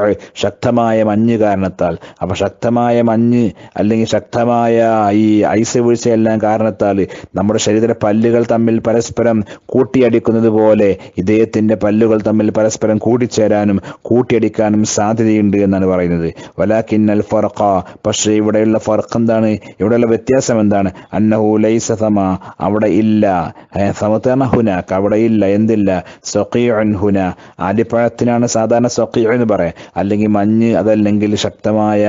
ശക്തമായ മഞ്ഞ് കാരണത്താൽ അപ്പൊ ശക്തമായ മഞ്ഞ് അല്ലെങ്കിൽ ശക്തമായ ഈ ഐസ് വീഴ്ചയെല്ലാം കാരണത്താൽ നമ്മുടെ ശരീരത്തിലെ പല്ലുകൾ തമ്മിൽ പരസ്പരം കൂട്ടിയടിക്കുന്നത് പോലെ ഇദ്ദേഹത്തിന്റെ പല്ലുകൾ തമ്മിൽ പരസ്പരം കൂടിച്ചേരാനും കൂട്ടിയടിക്കാനും സാധ്യതയുണ്ട് എന്നാണ് പറയുന്നത് വലാക്കിന്നൽ ഫർഖ പക്ഷേ ഇവിടെയുള്ള ഫർഖ് എന്താണ് ഇവിടെയുള്ള വ്യത്യാസം എന്താണ് അന്നഹു ലൈസ സമ അവിടെ ഇല്ല ഹുനാക്ക് അവിടെ ഇല്ല എന്തില്ല സ്വഖീഅൻ ഹുന ആലിപ്പഴത്തിനാണ് സാധാരണ സൊക്കിയു എന്ന് പറയാം അല്ലെങ്കിൽ അല്ലെങ്കിൽ മഞ്ഞ് അതല്ലെങ്കിൽ ശക്തമായ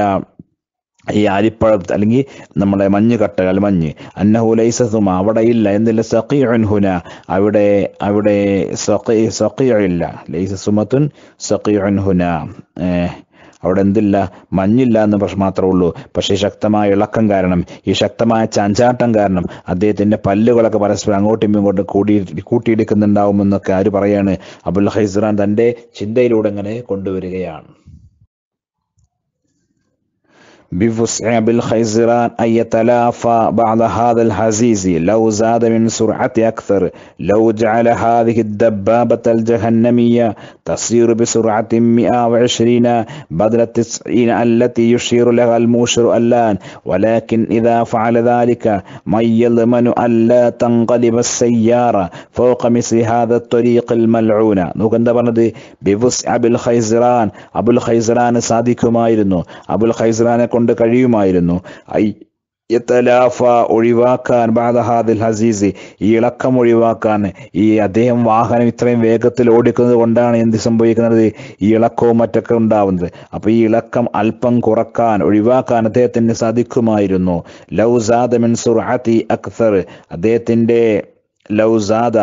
ഈ ആലിപ്പഴം അല്ലെങ്കിൽ നമ്മുടെ മഞ്ഞ് കട്ടകൾ മഞ്ഞ് അന്നഹുലൈസും അവിടെ ഇല്ല എന്തില്ല അൻഹുന അവിടെ അവിടെ സഖിയില്ല സഖി അൻഹുന അവിടെ എന്തില്ല മഞ്ഞില്ല എന്ന് പ്രശ്നം മാത്രമേ ഉള്ളൂ പക്ഷേ ശക്തമായ ഇളക്കം കാരണം ഈ ശക്തമായ ചാഞ്ചാട്ടം കാരണം അദ്ദേഹത്തിന്റെ പല്ലുകളൊക്കെ പരസ്പരം അങ്ങോട്ടും ഇങ്ങോട്ടും കൂടി കൂട്ടിയെടുക്കുന്നുണ്ടാവുമെന്നൊക്കെ ആര് പറയാണ് അബുൽ ഹൈസ്റാൻ തന്റെ ചിന്തയിലൂടെ ഇങ്ങനെ കൊണ്ടുവരികയാണ് بفسع بالخيزران أن يتلافى بعض هذا الهزيز لو زاد من سرعة أكثر لو جعل هذه الدبابة الجهنمية تسير بسرعة 120 بدل 90 التي يشير لها الموشر الآن ولكن إذا فعل ذلك من يضمن ألا تنقلب السيارة فوق مثل هذا الطريق الملعون നോക്ക് بالخيزران أبو الخيزران അബുൽ ما അബുൽ ഖൈസറാന് സാധിക്കുമായിരുന്നു കൊണ്ട് കഴിയുമായിരുന്നു ഐ യത്തലാഫ ഒഴിവാക്കാൻ ബാദഹാദിൽ ഹസീസ് ഈ ഇളക്കം ഒഴിവാക്കാൻ ഈ അദ്ദേഹം വാഹനം ഇത്രയും വേഗത്തിൽ ഓടിക്കുന്നത് കൊണ്ടാണ് എന്ത് സംഭവിക്കുന്നത് ഈ ഇളക്കവും മറ്റൊക്കെ ഉണ്ടാവുന്നത് അപ്പോൾ ഈ ഇളക്കം അല്പം കുറക്കാൻ ഒഴിവാക്കാൻ അദ്ദേഹത്തിന് സാധിക്കുമായിരുന്നു ലൗസാദമിൻ സുറാത്തി അദ്ദേഹത്തിന്റെ അദ്ദേഹത്തിൻ്റെ ലൗസാദ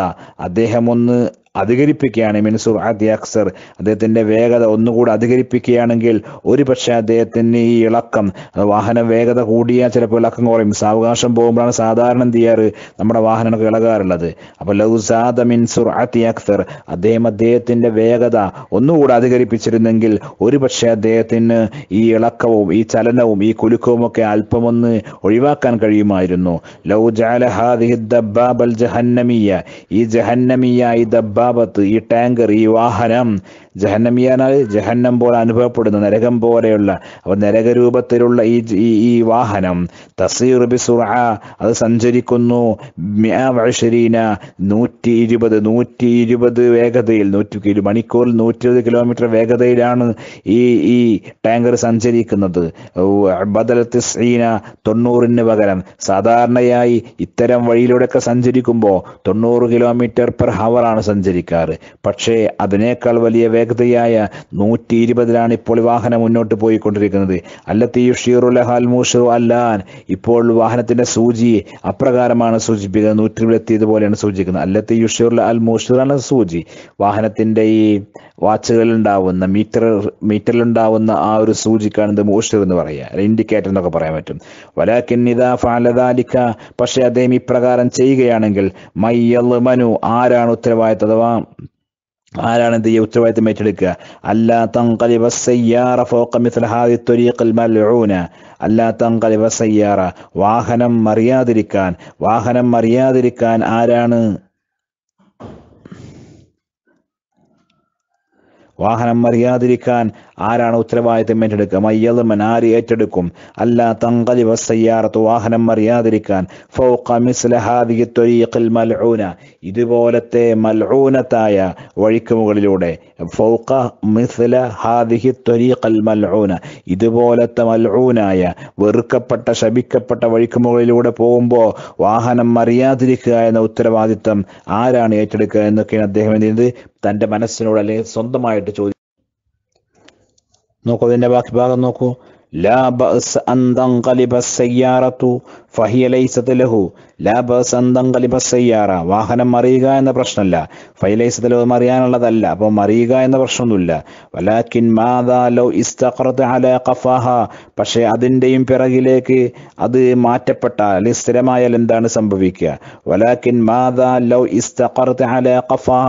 അദ്ദേഹം ഒന്ന് അധികരിപ്പിക്കുകയാണ് മിൻസു ആദ്യ അക്സർ അദ്ദേഹത്തിൻ്റെ വേഗത ഒന്നുകൂടി അധികരിപ്പിക്കുകയാണെങ്കിൽ ഒരു പക്ഷേ അദ്ദേഹത്തിന് ഈ ഇളക്കം വാഹന വേഗത കൂടിയാൽ ചിലപ്പോൾ ഇളക്കം കുറയും സാവകാശം പോകുമ്പോഴാണ് സാധാരണ എന്ത് ചെയ്യാറ് നമ്മുടെ വാഹനങ്ങൾക്ക് ഇളകാറുള്ളത് അപ്പോൾ ലൗസാദ മിൻസുർ ആദ്യ അക്സർ അദ്ദേഹം അദ്ദേഹത്തിൻ്റെ വേഗത ഒന്നുകൂടി അധികരിപ്പിച്ചിരുന്നെങ്കിൽ ഒരു പക്ഷേ അദ്ദേഹത്തിന് ഈ ഇളക്കവും ഈ ചലനവും ഈ കുലുക്കവും ഒക്കെ അല്പമൊന്ന് ഒഴിവാക്കാൻ കഴിയുമായിരുന്നു ലൗ ജാലഹാദിഹി ദബ്ബാബൽ ജഹന്നമിയ ഈ ജഹന്നമിയ ഈ ദബ്ബ ഖിബാബത്ത് ഈ ടാങ്കർ ഈ വാഹനം ജഹന്നമിയാനാൽ ജഹന്നം പോലെ അനുഭവപ്പെടുന്ന നരകം പോലെയുള്ള അവ നരകരൂപത്തിലുള്ള ഈ ഈ വാഹനം തസീർ ബിസുറ അത് സഞ്ചരിക്കുന്നു ഷരീന നൂറ്റി ഇരുപത് നൂറ്റി ഇരുപത് വേഗതയിൽ നൂറ്റി മണിക്കൂറിൽ നൂറ്റി ഇരുപത് കിലോമീറ്റർ വേഗതയിലാണ് ഈ ഈ ടാങ്കർ സഞ്ചരിക്കുന്നത് ബദൽ തിസ്ഈന തൊണ്ണൂറിന് പകരം സാധാരണയായി ഇത്തരം വഴിയിലൂടെയൊക്കെ സഞ്ചരിക്കുമ്പോൾ തൊണ്ണൂറ് കിലോമീറ്റർ പെർ ഹവറാണ് സഞ്ചരിക്കുന്നത് സഞ്ചരിക്കാറ് പക്ഷേ അതിനേക്കാൾ വലിയ വേഗതയായ നൂറ്റി ഇരുപതിലാണ് ഇപ്പോൾ വാഹനം മുന്നോട്ട് പോയിക്കൊണ്ടിരിക്കുന്നത് അല്ലത്തിയുഷീറുലഹാൽ മൂഷറു അല്ലാൻ ഇപ്പോൾ വാഹനത്തിന്റെ സൂചി അപ്രകാരമാണ് സൂചിപ്പിക്കുന്നത് നൂറ്റി ഇരുപത്തിയതുപോലെയാണ് സൂചിക്കുന്നത് അല്ലത്തിയുഷീറുൽ അൽ മൂഷറാണ് സൂചി വാഹനത്തിന്റെ ഈ വാച്ചുകളിൽ ഉണ്ടാവുന്ന മീറ്റർ മീറ്ററിൽ ഉണ്ടാവുന്ന ആ ഒരു സൂചിക്കാണ് ഇത് മൂഷർ എന്ന് പറയുക ഇൻഡിക്കേറ്റർ എന്നൊക്കെ പറയാൻ പറ്റും വലാക്കിന്നിത ഫാലദാലിക്ക പക്ഷേ അദ്ദേഹം ഇപ്രകാരം ചെയ്യുകയാണെങ്കിൽ മയ്യൽ മനു ആരാണ് ഉത്തരവാദിത്തം ഉത്തരവാദിത്തം ആരാണ് എന്ത് ചെയ്യുക ഉത്തരവാദിത്തം ഏറ്റെടുക്കുക അല്ലാ തങ്കലിബ സയ്യാറ അല്ലാ തങ്കലിബ സയ്യാറ വാഹനം അറിയാതിരിക്കാൻ വാഹനം അറിയാതിരിക്കാൻ ആരാണ് വാഹനം അറിയാതിരിക്കാൻ ആരാണ് ഉത്തരവാദിത്തം ഏറ്റെടുക്കുക മയ്യലുമൻ ആര് ഏറ്റെടുക്കും അല്ല തങ്കലി വസയ്യാറത്ത് വാഹനം അറിയാതിരിക്കാൻ മൽഊന ഇതുപോലത്തെ മൽഊനത്തായ വഴിക്ക് മുകളിലൂടെ ഫൗഖ മിസ്ല മൽഊന ഇതുപോലത്തെ മൽഊനായ വെറുക്കപ്പെട്ട ശപിക്കപ്പെട്ട വഴിക്ക് മുകളിലൂടെ പോകുമ്പോൾ വാഹനം അറിയാതിരിക്കുക എന്ന ഉത്തരവാദിത്തം ആരാണ് ഏറ്റെടുക്കുക എന്നൊക്കെയാണ് അദ്ദേഹം എന്ത് ചെയ്യുന്നത് തൻ്റെ മനസ്സിനോട് അല്ലെങ്കിൽ സ്വന്തമായിട്ട് ചോദിച്ചു نوكو نباك باغ نوكو لا بأس أن تنقلب السيارة ഫഹിയലൈസത്ത് ലഹു ലാബസന്തങ്കലിബ സയ്യാറ വാഹനം മറിയുക എന്ന പ്രശ്നമല്ല ഫൈലൈസത്ത് ലഹു മറിയാനുള്ളതല്ല അപ്പോൾ മറിയുക എന്ന പ്രശ്നമൊന്നുമില്ല വലാക്കിൻ മാതാ ലൗ ഇസ്തഖറത്ത് അല ഖഫാഹ പക്ഷേ അതിൻ്റെയും പിറകിലേക്ക് അത് മാറ്റപ്പെട്ട അല്ലെങ്കിൽ സ്ഥിരമായാൽ എന്താണ് സംഭവിക്കുക വലാക്കിൻ മാതാ ലൗ ഇസ്തഖറത്ത് അല ഖഫാഹ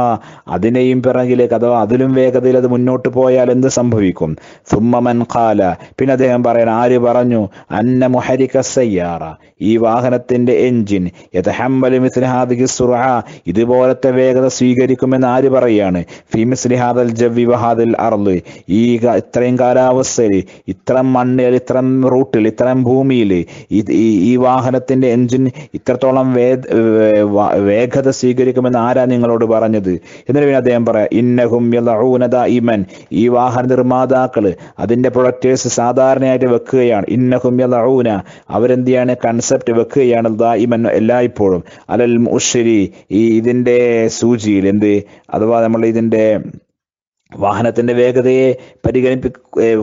അതിനെയും പിറകിലേക്ക് അഥവാ അതിലും വേഗതയിൽ അത് മുന്നോട്ട് പോയാൽ എന്ത് സംഭവിക്കും സുമ്മമൻ ഖാല പിന്നെ അദ്ദേഹം പറയാൻ ആര് പറഞ്ഞു അന്ന മുഹരിക്ക സയ്യാറ ഈ വാഹനത്തിന്റെ എഞ്ചിൻ ഇതുപോലത്തെ വേഗത സ്വീകരിക്കുമെന്ന് ആര് പറയാണ് ഫിമിസ്ലിഹാദൽ ജവ്വി വഹാദൽ ഈ ഇത്രയും കാലാവസ്ഥയിൽ ഇത്ര മണ്ണിൽ ഇത്തരം റൂട്ടിൽ ഇത്രം ഭൂമിയിൽ ഈ വാഹനത്തിന്റെ എഞ്ചിൻ ഇത്രത്തോളം വേഗത സ്വീകരിക്കുമെന്ന് ആരാ നിങ്ങളോട് പറഞ്ഞത് എന്നിട്ട് പിന്നെ അദ്ദേഹം പറയാം ഇന്നഹും ഇമൻ ഈ വാഹന നിർമ്മാതാക്കള് അതിന്റെ പ്രൊഡക്റ്റേഴ്സ് സാധാരണയായിട്ട് വെക്കുകയാണ് ഇന്നഹും യലഊന അവരെന്തിയാണ് കൺസ് കൺസെപ്റ്റ് വെക്കുകയാണ് ദായിമൻ എല്ലായ്പ്പോഴും അലൽ മുഷരി ഈ ഇതിൻ്റെ സൂചിയിൽ എന്ത് അഥവാ നമ്മൾ ഇതിൻ്റെ വാഹനത്തിന്റെ വേഗതയെ പരിഗണിപ്പി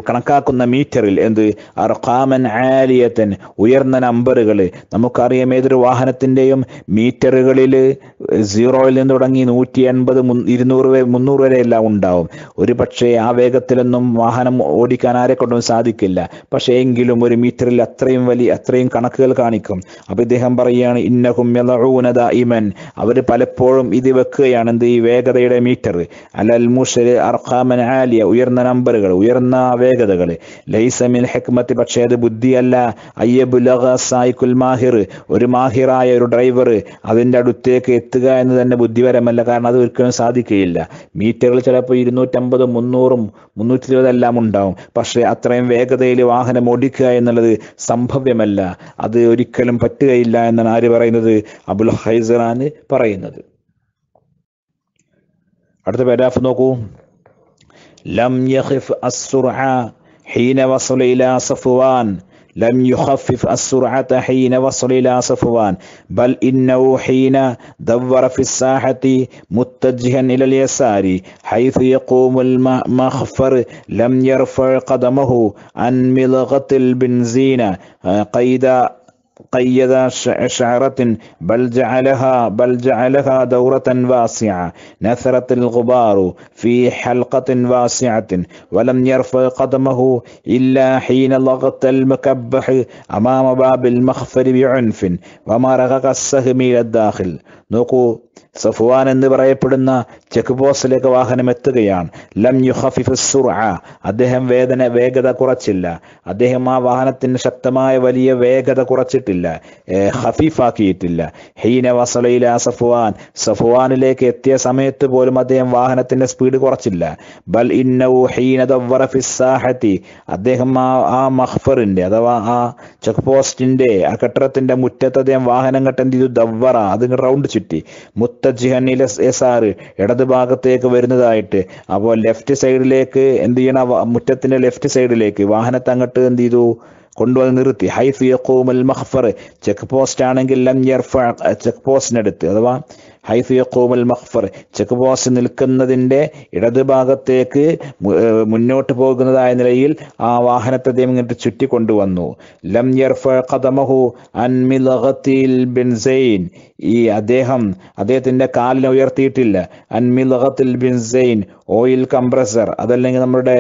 കണക്കാക്കുന്ന മീറ്ററിൽ എന്ത് അർഖാമൻ ആലിയത്തൻ ഉയർന്ന നമ്പറുകൾ നമുക്കറിയാം ഏതൊരു വാഹനത്തിൻ്റെയും മീറ്ററുകളിൽ സീറോയിൽ നിന്ന് തുടങ്ങി നൂറ്റി എൺപത് ഇരുന്നൂറ് മുന്നൂറ് വരെ എല്ലാം ഉണ്ടാവും ഒരു പക്ഷേ ആ വേഗത്തിലൊന്നും വാഹനം ഓടിക്കാൻ ആരെ കൊണ്ടും സാധിക്കില്ല പക്ഷേ എങ്കിലും ഒരു മീറ്ററിൽ അത്രയും വലിയ അത്രയും കണക്കുകൾ കാണിക്കും അപ്പൊ ഇദ്ദേഹം പറയുകയാണ് ഇന്നഹും യലഊനദ ഇമൻ അവർ പലപ്പോഴും ഇത് വെക്കുകയാണ് എന്ത് ഈ വേഗതയുടെ മീറ്റർ അലൽ മുഷര് മഖാമൻ ആലിയ ഉയർന്ന നമ്പറുകൾ ഉയർന്ന വേഗതകൾ ലൈസമിൽ ഹെക്മത്ത് പക്ഷേ അത് ബുദ്ധിയല്ല അയ്യബുലഹ സായിക്കുൽ മാഹിർ ഒരു മാഹിറായ ഒരു ഡ്രൈവർ അതിൻ്റെ അടുത്തേക്ക് എത്തുക എന്ന് തന്നെ ബുദ്ധിപരമല്ല കാരണം അത് ഒരിക്കലും സാധിക്കുകയില്ല മീറ്ററുകൾ ചിലപ്പോൾ ഇരുന്നൂറ്റമ്പത് മുന്നൂറും മുന്നൂറ്റി ഇരുപതെല്ലാം ഉണ്ടാവും പക്ഷേ അത്രയും വേഗതയിൽ വാഹനം ഓടിക്കുക എന്നുള്ളത് സംഭവ്യമല്ല അത് ഒരിക്കലും പറ്റുകയില്ല എന്നാണ് ആര് പറയുന്നത് അബുൽ ഹൈസറാൻ പറയുന്നത് അടുത്ത പാരാഫ് നോക്കൂ لم يخف السرعة حين وصل إلى صفوان لم يخفف السرعة حين وصل إلى صفوان بل إنه حين دور في الساحة متجها إلى اليسار حيث يقوم المخفر لم يرفع قدمه عن ملغة البنزين قيد قيد شعرة بل جعلها بل جعلها دورة واسعة نثرت الغبار في حلقة واسعة ولم يرفع قدمه إلا حين لغت المكبح أمام باب المخفر بعنف ومرغ السهم إلى الداخل نقو സഫുവാൻ എന്ന് പറയപ്പെടുന്ന ചെക്ക് പോസ്റ്റിലേക്ക് വാഹനം എത്തുകയാണ് ലം യുഹഫിഫ് സുറ അദ്ദേഹം വേദന വേഗത കുറച്ചില്ല അദ്ദേഹം ആ വാഹനത്തിന് ശക്തമായ വലിയ വേഗത കുറച്ചിട്ടില്ല ഹഫീഫാക്കിയിട്ടില്ല ഹീന വസലയില സഫുവാൻ സഫുവാനിലേക്ക് എത്തിയ സമയത്ത് പോലും അദ്ദേഹം വാഹനത്തിന്റെ സ്പീഡ് കുറച്ചില്ല ബൽ ഇന്നവു ഹീന അദ്ദേഹം ആ ആ മഹ്ഫറിന്റെ അഥവാ ആ ചെക്ക് പോസ്റ്റിന്റെ ആ കെട്ടിടത്തിന്റെ മുറ്റത്ത് അദ്ദേഹം വാഹനം കെട്ടെന്ത് ചെയ്തു ദവ്വറ അതിന് റൗണ്ട് ചുറ്റി എസ് ആർ ഇടത് ഭാഗത്തേക്ക് വരുന്നതായിട്ട് അപ്പോൾ ലെഫ്റ്റ് സൈഡിലേക്ക് എന്ത് ചെയ്യണം മുറ്റത്തിന്റെ ലെഫ്റ്റ് സൈഡിലേക്ക് വാഹനത്തെ അങ്ങോട്ട് എന്ത് ചെയ്തു കൊണ്ടുവന്ന് നിർത്തി ഹൈഫ് യക്കോമൽ മഹ്ഫർ ചെക്ക് പോസ്റ്റ് ആണെങ്കിൽ ലം ചെക്ക് പോസ്റ്റിനടുത്ത് അഥവാ ഹൈഫ് യക്കൂമൽ ചെക്ക് പോസ്റ്റ് നിൽക്കുന്നതിൻ്റെ ഇടതുഭാഗത്തേക്ക് മുന്നോട്ട് പോകുന്നതായ നിലയിൽ ആ വാഹനത്തെ അദ്ദേഹം ഇങ്ങോട്ട് ചുറ്റി കൊണ്ടുവന്നു ലം ഖദമഹു ബിൻസൈൻ ഈ അദ്ദേഹം അദ്ദേഹത്തിൻ്റെ കാലിനെ ഉയർത്തിയിട്ടില്ല അൻമിലഹത്തിൽ ബിൻസൈൻ ഓയിൽ കംപ്രസർ അതല്ലെങ്കിൽ നമ്മുടെ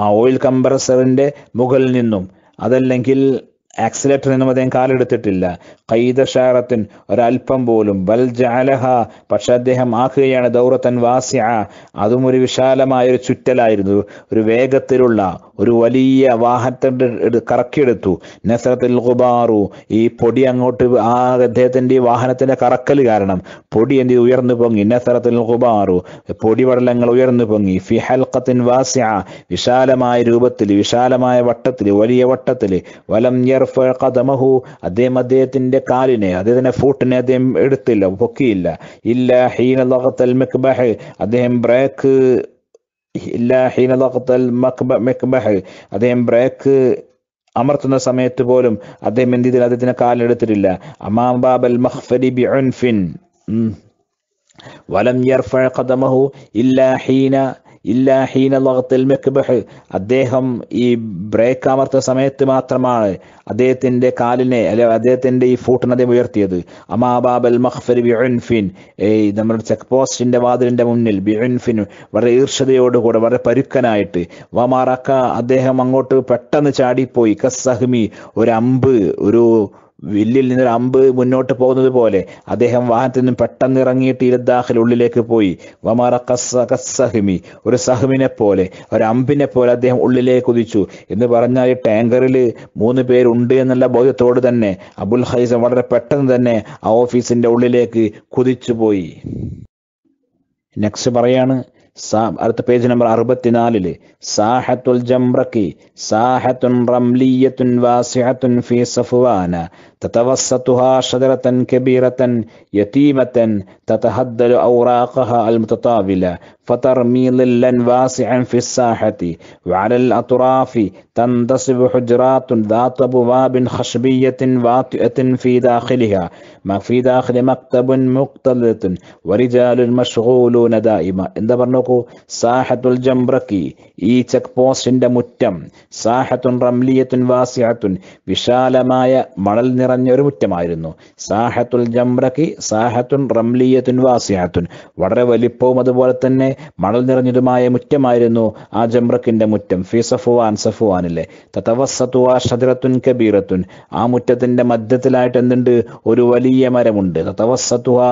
ആ ഓയിൽ കംപ്രസറിൻ്റെ മുകളിൽ നിന്നും അതല്ലെങ്കിൽ ആക്സിലേറ്ററിൽ നിന്നും അദ്ദേഹം കാലെടുത്തിട്ടില്ല കൈതഷാറത്തിൻ ഒരൽപ്പം പോലും ബൽ ജാലഹ പക്ഷെ അദ്ദേഹം ആക്കുകയാണ് ദൗറത്തൻ വാസ്യ അതും ഒരു വിശാലമായ ഒരു ചുറ്റലായിരുന്നു ഒരു വേഗത്തിലുള്ള ഒരു വലിയ വാഹനത്തിൻ്റെ കറക്കിയെടുത്തു നസറത്തിൽ ഖുബാറു ഈ പൊടി അങ്ങോട്ട് ആ അദ്ദേഹത്തിൻ്റെ വാഹനത്തിൻ്റെ കറക്കൽ കാരണം പൊടി എന്ത് ഉയർന്നു പൊങ്ങി നസറത്തിൽ ഖുബാറു പൊടി പടലങ്ങൾ ഉയർന്നു പൊങ്ങി ഫി വാസ്യ വിശാലമായ രൂപത്തിൽ വിശാലമായ വട്ടത്തിൽ വലിയ വട്ടത്തിൽ വലം യർഫ കഥമഹു അദ്ദേഹം അദ്ദേഹത്തിൻ്റെ കാലിനെ അതേ തന്നെ ഫൂട്ടിനെ അദ്ദേഹം എടുത്തില്ല പൊക്കിയില്ല ഇല്ല ഹീന ലോകത്തൽ മിക്ബാഹ് അദ്ദേഹം ബ്രേക്ക് ഇല്ല ഹീന ലോകത്തൽ മക്ബ മിക്ബാഹ് അദ്ദേഹം ബ്രേക്ക് അമർത്തുന്ന സമയത്ത് പോലും അദ്ദേഹം എന്ത് ചെയ്തില്ല അദ്ദേഹത്തിന് കാലെടുത്തിട്ടില്ല അമാം ബാബൽ മഹ്ഫലി ബി അൻഫിൻ വലം യർഫ ഖദമഹു ഇല്ല ഹീന ലോകത്തിൽ മെക്ബഹ് അദ്ദേഹം ഈ ബ്രേക്ക് അമർത്ത സമയത്ത് മാത്രമാണ് അദ്ദേഹത്തിന്റെ കാലിനെ അല്ലെ അദ്ദേഹത്തിന്റെ ഈ ഫൂട്ടിനെ അദ്ദേഹം ഉയർത്തിയത് അമാബാബൽ മഹ്ഫർ ബിഅൻഫിൻ ഈ നമ്മുടെ ചെക്ക് പോസ്റ്റിന്റെ വാതിലിന്റെ മുന്നിൽ ബിഒൻഫിൻ വളരെ ഈർഷതയോടുകൂടെ വളരെ പരുക്കനായിട്ട് വമാറക്ക അദ്ദേഹം അങ്ങോട്ട് പെട്ടെന്ന് ചാടിപ്പോയി കസ്സഹ്മി ഒരു അമ്പ് ഒരു വില്ലിൽ ഒരു അമ്പ് മുന്നോട്ട് പോകുന്നത് പോലെ അദ്ദേഹം വാഹനത്തിൽ നിന്നും പെട്ടെന്ന് ഇറങ്ങിയിട്ട് ഇരുദാഹിൽ ഉള്ളിലേക്ക് പോയി വമാറ കസ്സഹിമി ഒരു സഹമിനെ പോലെ ഒരു അമ്പിനെ പോലെ അദ്ദേഹം ഉള്ളിലേക്ക് കുതിച്ചു എന്ന് പറഞ്ഞാൽ ഈ ടാങ്കറിൽ മൂന്ന് പേരുണ്ട് എന്നുള്ള ബോധ്യത്തോട് തന്നെ അബുൽ ഹൈസ വളരെ പെട്ടെന്ന് തന്നെ ആ ഓഫീസിന്റെ ഉള്ളിലേക്ക് കുതിച്ചു പോയി നെക്സ്റ്റ് പറയാണ് അടുത്ത പേജ് നമ്പർ അറുപത്തിനാലില് സാഹത്തുൽ ജംറക്കി സാഹത്തുൻ റംലിയത്തുൻ വാസിഹത്തുൻ ഫി സഫുവാന تتوسطها شجرة كبيرة يتيمة تتهدل أوراقها المتطاولة فترمي ظلا واسعا في الساحة وعلى الأطراف تنتصب حجرات ذات أبواب خشبية واطئة في داخلها ما في داخل مكتب مقتلة ورجال مشغولون دائما എന്താ ساحة الجمركي إي تك بوس പോസ്റ്റിന്റെ متم ساحة رملية واسعة بشال مايا നിറ നിറഞ്ഞൊരു മുറ്റമായിരുന്നു സാഹത്തുൽ ജംറക്കി സാഹത്തുൻ റംലിയത്തുൻ വാസിയാത്തുൻ വളരെ വലിപ്പവും അതുപോലെ തന്നെ മണൽ നിറഞ്ഞതുമായ മുറ്റമായിരുന്നു ആ ജംറക്കിന്റെ മുറ്റം ഫിസഫുവാൻ സഫുവാൻ സഫുവാനിലെ തതവസ്സത്തുവാ കബീറത്തുൻ ആ മുറ്റത്തിന്റെ മധ്യത്തിലായിട്ട് എന്തുണ്ട് ഒരു വലിയ മരമുണ്ട് തതവസ്സത്തുവാ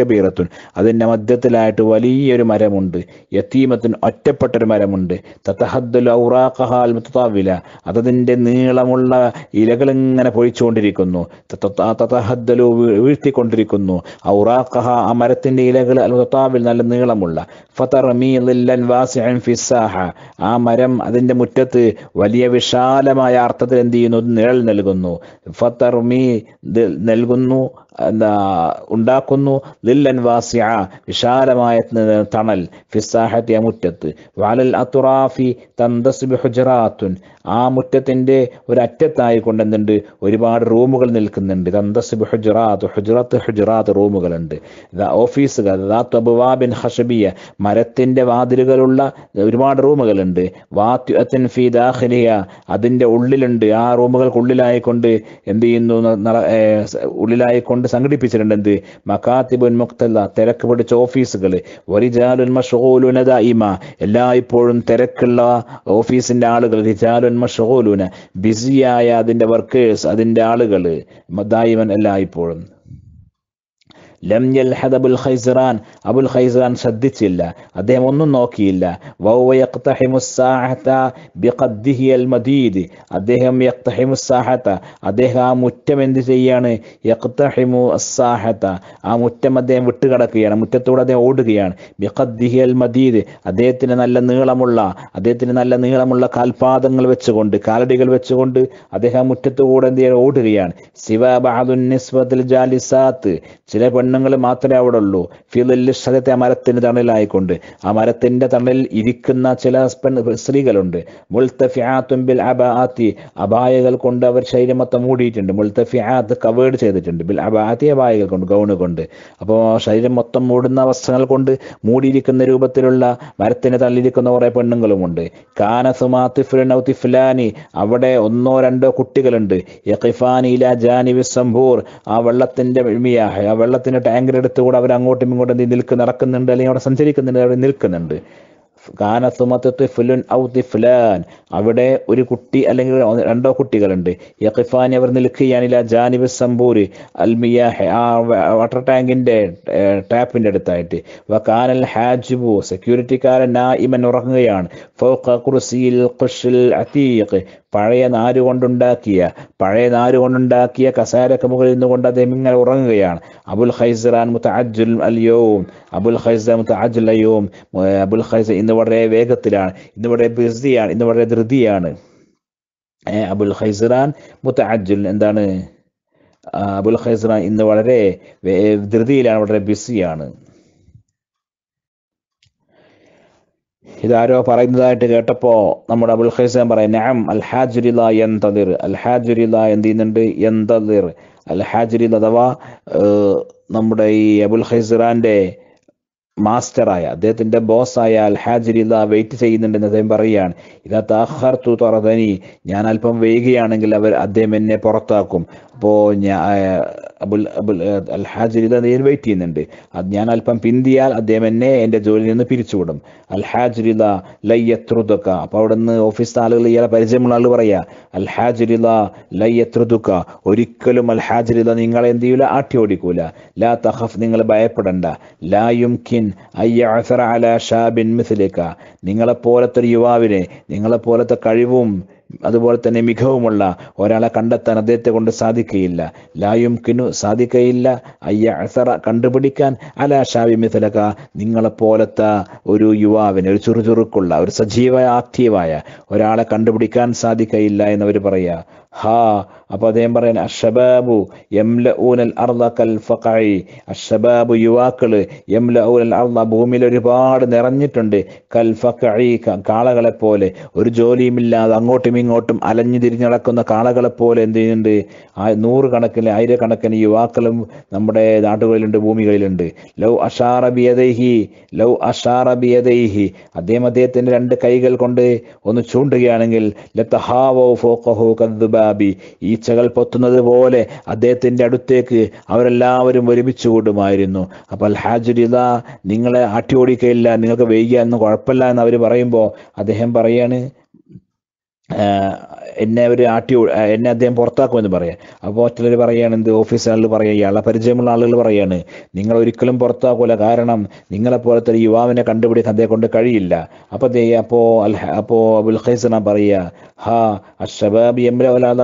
കബീറത്തുൻ അതിന്റെ മധ്യത്തിലായിട്ട് വലിയൊരു മരമുണ്ട് യത്തീമത്തിന് ഒറ്റപ്പെട്ടൊരു മരമുണ്ട് തത്തഹദ്ദുൽ ഔറാഖഹാൽ മുത്താവില അതതിന്റെ നീളമുള്ള ഇലകൾ ഇങ്ങനെ പൊഴിച്ചുകൊണ്ടിരിക്കുന്നു കൊണ്ടിരിക്കുന്നു തത്തഹദ്ദലു വീഴ്ത്തിക്കൊണ്ടിരിക്കുന്നു ഔറാഖഹ ആ മരത്തിന്റെ ഇലകൾ അൽത്താവിൽ നല്ല നീളമുള്ള ഫിസാഹ ആ മരം അതിന്റെ മുറ്റത്ത് വലിയ വിശാലമായ അർത്ഥത്തിൽ എന്ത് ചെയ്യുന്നു നിഴൽ നൽകുന്നു ഫതർ മീ നൽകുന്നു എന്താ ഉണ്ടാക്കുന്നു ലില്ലൻ വാസിയ വിശാലമായ തണൽ ഫിസാഹത്തെ മുറ്റത്ത് വാലൽ അത്തുറാഫി തന്തസ് ബിഹുജറാത്തുൻ ആ മുറ്റത്തിൻ്റെ ഒരറ്റത്തായി കൊണ്ടെന്തുണ്ട് ഒരുപാട് റൂമുകൾ നിൽക്കുന്നുണ്ട് തന്തസ്ബി ഹുജറാത്ത് ഹുജറത്ത് ഹുജറാത്ത് റൂമുകളുണ്ട് ഓഫീസുകൾ അബുവാബിൻ ഹഷബിയ മരത്തിൻ്റെ വാതിലുകളുള്ള ഒരുപാട് റൂമുകളുണ്ട് വാത്യുഅത്തിൻ ഫി ദാഖിലിയ അതിൻ്റെ ഉള്ളിലുണ്ട് ആ റൂമുകൾക്കുള്ളിലായിക്കൊണ്ട് എന്ത് ചെയ്യുന്നു ഉള്ളിലായിക്കൊണ്ട് കൊണ്ട് സംഘടിപ്പിച്ചിട്ടുണ്ട് എന്ത് മക്കാത്തിബുൻ മുക്തല്ല തിരക്ക് പിടിച്ച ഓഫീസുകൾ വരിജാലുൻ മഷോലുനത ഇമ എല്ലായ്പ്പോഴും തിരക്കുള്ള ഓഫീസിന്റെ ആളുകൾ റിജാലുൻ മഷോലുന ബിസിയായ അതിൻ്റെ വർക്കേഴ്സ് അതിൻ്റെ ആളുകൾ മദായിമൻ എല്ലായ്പ്പോഴും ലം യൽഹദ് അബുൽ ഖൈസറാൻ അബുൽ ഖൈസറാൻ ശ്രദ്ധിച്ചില്ല അദ്ദേഹം ഒന്നും നോക്കിയില്ല മദീദ് അദ്ദേഹം അദ്ദേഹം ആ മുറ്റം എന്ത് ചെയ്യാണ് ആ മുറ്റം അദ്ദേഹം വിട്ടുകിടക്കുകയാണ് മുറ്റത്തൂടെ അദ്ദേഹം ഓടുകയാണ് ബിഖദ്ദിഹി മദീദ് അദ്ദേഹത്തിന് നല്ല നീളമുള്ള അദ്ദേഹത്തിന് നല്ല നീളമുള്ള കാൽപാദങ്ങൾ വെച്ചുകൊണ്ട് കാലടികൾ വെച്ചുകൊണ്ട് അദ്ദേഹം മുറ്റത്തുകൂടെ എന്ത് ചെയ്യാൻ ഓടുകയാണ് ശിവ ബഹദുൻ ജാലിസാത്ത് ചില പെണ്ണ് പെണ്ണുങ്ങൾ മാത്രമേ അവിടെ ഉള്ളൂ ഫിദല്ലി സ്ഥലത്തെ ആ മരത്തിന്റെ തണലായിക്കൊണ്ട് ആ മരത്തിന്റെ തണലിൽ ഇരിക്കുന്ന ചില സ്ത്രീകളുണ്ട് മുൾത്തഫിയാത്തുംബിൽ അബാത്തി അബായകൾ കൊണ്ട് അവർ ശരീരം മൊത്തം മൂടിയിട്ടുണ്ട് ആത്ത് കവേഡ് ചെയ്തിട്ടുണ്ട് ബിൽ അബാത്തി അബായകൾ കൊണ്ട് ഗൗണ് കൊണ്ട് അപ്പോൾ ശരീരം മൊത്തം മൂടുന്ന വസ്ത്രങ്ങൾ കൊണ്ട് മൂടിയിരിക്കുന്ന രൂപത്തിലുള്ള മരത്തിന് തള്ളിയിരിക്കുന്ന കുറേ പെണ്ണുങ്ങളുമുണ്ട് കാനസുമാത്തിഫുലാനി അവിടെ ഒന്നോ രണ്ടോ കുട്ടികളുണ്ട് യഖിഫാനി ഇല ജാനിബി ആ വെള്ളത്തിന്റെ മിയാഹ് ആ വെള്ളത്തിന്റെ ടാങ്കർ എടുത്തുകൂടെ അവർ അങ്ങോട്ടും ഇങ്ങോട്ടും എന്ത് നിൽക്ക് നടക്കുന്നുണ്ട് അല്ലെങ്കിൽ അവിടെ സഞ്ചരിക്കുന്നുണ്ട് അവിടെ നിൽക്കുന്നുണ്ട് കാന ഫുലുൻ ഔ തിഫ്ലാൻ അവിടെ ഒരു കുട്ടി അല്ലെങ്കിൽ രണ്ടോ കുട്ടികളുണ്ട് യഖിഫാനി അവർ നിൽക്കുകയാണില്ല ജാനിബ് സംബൂര് അൽമിയ ആ വാട്ടർ ടാങ്കിന്റെ ടാപ്പിന്റെ അടുത്തായിട്ട് വക്കാനൽ ഹാജിബു സെക്യൂരിറ്റിക്കാരൻ ഇമൻ ഉറങ്ങുകയാണ് പഴയ നാര് കൊണ്ടുണ്ടാക്കിയ പഴയ നാര് കൊണ്ടുണ്ടാക്കിയ കസാരക്ക് മുകളിൽ നിന്നുകൊണ്ട് അദ്ദേഹം ഇങ്ങനെ ഉറങ്ങുകയാണ് അബുൽ മുത്ത അജുൽ അലിയോം അബുൽ ഖൈസ മുത്തഅജുൽ അയ്യോം അബുൽ ഖൈസ ഇന്ന് വളരെ വേഗത്തിലാണ് ഇന്ന് വളരെ ബിസിയാണ് ഇന്ന് വളരെ ധൃതിയാണ് അബുൽ മുത്ത അജുൽ എന്താണ് അബുൽ ഹൈസറാൻ ഇന്ന് വളരെ ധൃതിയിലാണ് വളരെ ബിസിയാണ് ഇതാരോ പറയുന്നതായിട്ട് കേട്ടപ്പോൾ നമ്മുടെ അബുൽ ഹൈസാൻ പറയും നാം അൽ ഹാജുരില എന്തതിർ അൽ ഹാജുരില എന്ത് ചെയ്യുന്നുണ്ട് എന്തതിർ അൽ ഹാജുരിൽ അഥവാ നമ്മുടെ ഈ അബുൽ ഹൈസിറാന്റെ മാസ്റ്ററായ അദ്ദേഹത്തിന്റെ ബോസായ അൽ ഹാജിരില്ല വെയിറ്റ് എന്ന് അദ്ദേഹം പറയുകയാണ് ഇതാ താഹർത്തു തുറതനി ഞാൻ അല്പം വൈകുകയാണെങ്കിൽ അവർ അദ്ദേഹം എന്നെ പുറത്താക്കും അപ്പോൾ ഞാൻ അബുൽ അബുൽ അൽ ഹാജിർ വെയിറ്റ് ചെയ്യുന്നുണ്ട് അത് ഞാൻ അല്പം പിന്തിയാൽ അദ്ദേഹം എന്നെ എൻ്റെ ജോലിയിൽ നിന്ന് പിരിച്ചുവിടും അൽ ഹാജിരിത ലയ്യത്രുതുക്ക അപ്പോൾ അവിടെ നിന്ന് ഓഫീസ് ആളുകൾ ഇയാളെ പരിചയമുള്ള ആൾ പറയാ അൽ ഹാജിരിത ലയ്യത്രുതുക്ക ഒരിക്കലും അൽ ഹാജിരിത നിങ്ങളെ എന്ത് ചെയ്യൂല ആട്ടി ഓടിക്കൂല ലാ തഹഫ് നിങ്ങൾ ഭയപ്പെടണ്ട ലാ കിൻ അയ്യസറ അല ഷാബിൻ മിസിലേക്ക നിങ്ങളെപ്പോലത്തെ ഒരു യുവാവിനെ നിങ്ങളെപ്പോലത്തെ കഴിവും അതുപോലെ തന്നെ മികവുമുള്ള ഒരാളെ കണ്ടെത്താൻ അദ്ദേഹത്തെ കൊണ്ട് സാധിക്കുകയില്ല ലായും കിനു സാധിക്കയില്ല അയ്യ അസറ കണ്ടുപിടിക്കാൻ അല ഷാവി മിഥലക നിങ്ങളെപ്പോലത്തെ ഒരു യുവാവിനെ ഒരു ചുറുചുറുക്കുള്ള ഒരു സജീവ ആക്റ്റീവായ ഒരാളെ കണ്ടുപിടിക്കാൻ സാധിക്കയില്ല എന്നവർ പറയുക ഹാ അപ്പോൾ അദ്ദേഹം പറയാൻ അഷബാബു എംല ഊനൽ അർദ കൽ ഫക്കായി അഷബാബു യുവാക്കള് എംല ഊനൽ അർദ ഭൂമിയിൽ ഒരുപാട് നിറഞ്ഞിട്ടുണ്ട് കൽ ഫക്കായി കാളകളെ പോലെ ഒരു ജോലിയുമില്ലാതെ അങ്ങോട്ടും ഇങ്ങോട്ടും അലഞ്ഞു തിരിഞ്ഞു നടക്കുന്ന കാളകളെ പോലെ എന്ത് ചെയ്യുന്നുണ്ട് നൂറുകണക്കിന് ആയിരക്കണക്കിന് യുവാക്കളും നമ്മുടെ നാടുകളിലുണ്ട് ഭൂമികളിലുണ്ട് ലൗ അഷാറ ബിയദൈഹി ലൗ അഷാറ അദ്ദേഹം അദ്ദേഹത്തിന്റെ രണ്ട് കൈകൾ കൊണ്ട് ഒന്ന് ചൂണ്ടുകയാണെങ്കിൽ ലത്തഹാവോ ഫോക്കഹോ കദ്ബ ആഹാബി ഈച്ചകൾ പൊത്തുന്നത് പോലെ അദ്ദേഹത്തിൻ്റെ അടുത്തേക്ക് അവരെല്ലാവരും ഒരുമിച്ച് കൂടുമായിരുന്നു അപ്പോൾ ഹാജുരിത നിങ്ങളെ ആട്ടിയോടിക്കയില്ല നിങ്ങൾക്ക് വൈകിയ എന്ന് കുഴപ്പമില്ല എന്ന് അവർ പറയുമ്പോൾ അദ്ദേഹം പറയാണ് എന്നെ അവർ ആട്ടി എന്നെ അദ്ദേഹം പുറത്താക്കുമെന്ന് പറയാം അപ്പോൾ ചിലർ പറയുകയാണ് എന്ത് ഓഫീസുകളിൽ പറയുക ഇയാളെ പരിചയമുള്ള ആളുകൾ പറയാണ് നിങ്ങൾ ഒരിക്കലും പുറത്താക്കൂല കാരണം നിങ്ങളെപ്പോലത്തെ യുവാവിനെ കണ്ടുപിടിക്കാൻ അദ്ദേഹം കൊണ്ട് കഴിയില്ല അപ്പോൾ അപ്പോൾ അപ്പോൾ അബുൽ ഖൈസന പറയുക ഹാ അഷബാബ് എംരവലാദ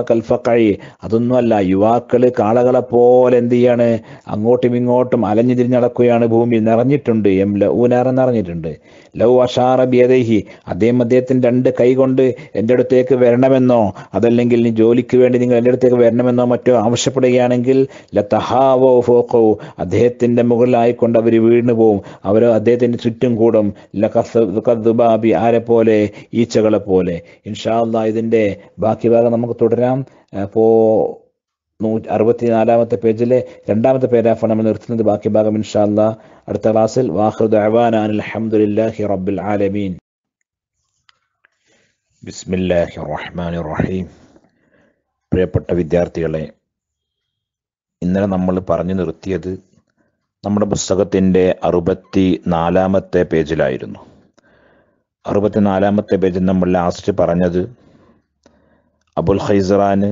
അതൊന്നുമല്ല യുവാക്കള് കാളകളെ പോലെ എന്ത് ചെയ്യാണ് അങ്ങോട്ടും ഇങ്ങോട്ടും അലഞ്ഞു തിരിഞ്ഞടക്കുകയാണ് ഭൂമിയിൽ നിറഞ്ഞിട്ടുണ്ട് എംല ഊനാറ നിറഞ്ഞിട്ടുണ്ട് ലവ് അഷാറ ബിയദൈഹി അദ്ദേഹം അദ്ദേഹത്തിൻ്റെ രണ്ട് കൈ കൊണ്ട് എൻ്റെ അടുത്തേക്ക് വരണമെന്നോ അതല്ലെങ്കിൽ നീ ജോലിക്ക് വേണ്ടി നിങ്ങൾ എൻ്റെ അടുത്തേക്ക് വരണമെന്നോ മറ്റോ ആവശ്യപ്പെടുകയാണെങ്കിൽ ലത്തഹാവോ ഫോക്കോ അദ്ദേഹത്തിൻ്റെ മുകളിലായിക്കൊണ്ട് അവർ വീണു പോവും അവർ അദ്ദേഹത്തിൻ്റെ ചുറ്റും കൂടും ലബാബി ആരെ പോലെ ഈച്ചകളെ പോലെ ഇൻഷാല്ല ഇതിൻ്റെ ബാക്കി ഭാഗം നമുക്ക് തുടരാം അപ്പോൾ അറുപത്തിനാലാമത്തെ പേജിലെ രണ്ടാമത്തെ പേരാഫാണ് നമ്മൾ നിർത്തുന്നത് ബാക്കി ഭാഗം ഇൻഷാല്ല അടുത്ത ക്ലാസ്സിൽ വാഹൃദ് അഹ്വാൻ അലഹമുല്ലാഹി റബ്ബിൽ ആലമീൻ ബിസ്മില്ലാഹി റഹ്മാൻ റഹീം പ്രിയപ്പെട്ട വിദ്യാർത്ഥികളെ ഇന്നലെ നമ്മൾ പറഞ്ഞു നിർത്തിയത് നമ്മുടെ പുസ്തകത്തിൻ്റെ അറുപത്തി നാലാമത്തെ പേജിലായിരുന്നു അറുപത്തിനാലാമത്തെ പേജിൽ നമ്മൾ ലാസ്റ്റ് പറഞ്ഞത് അബുൽ ഹൈസറാന്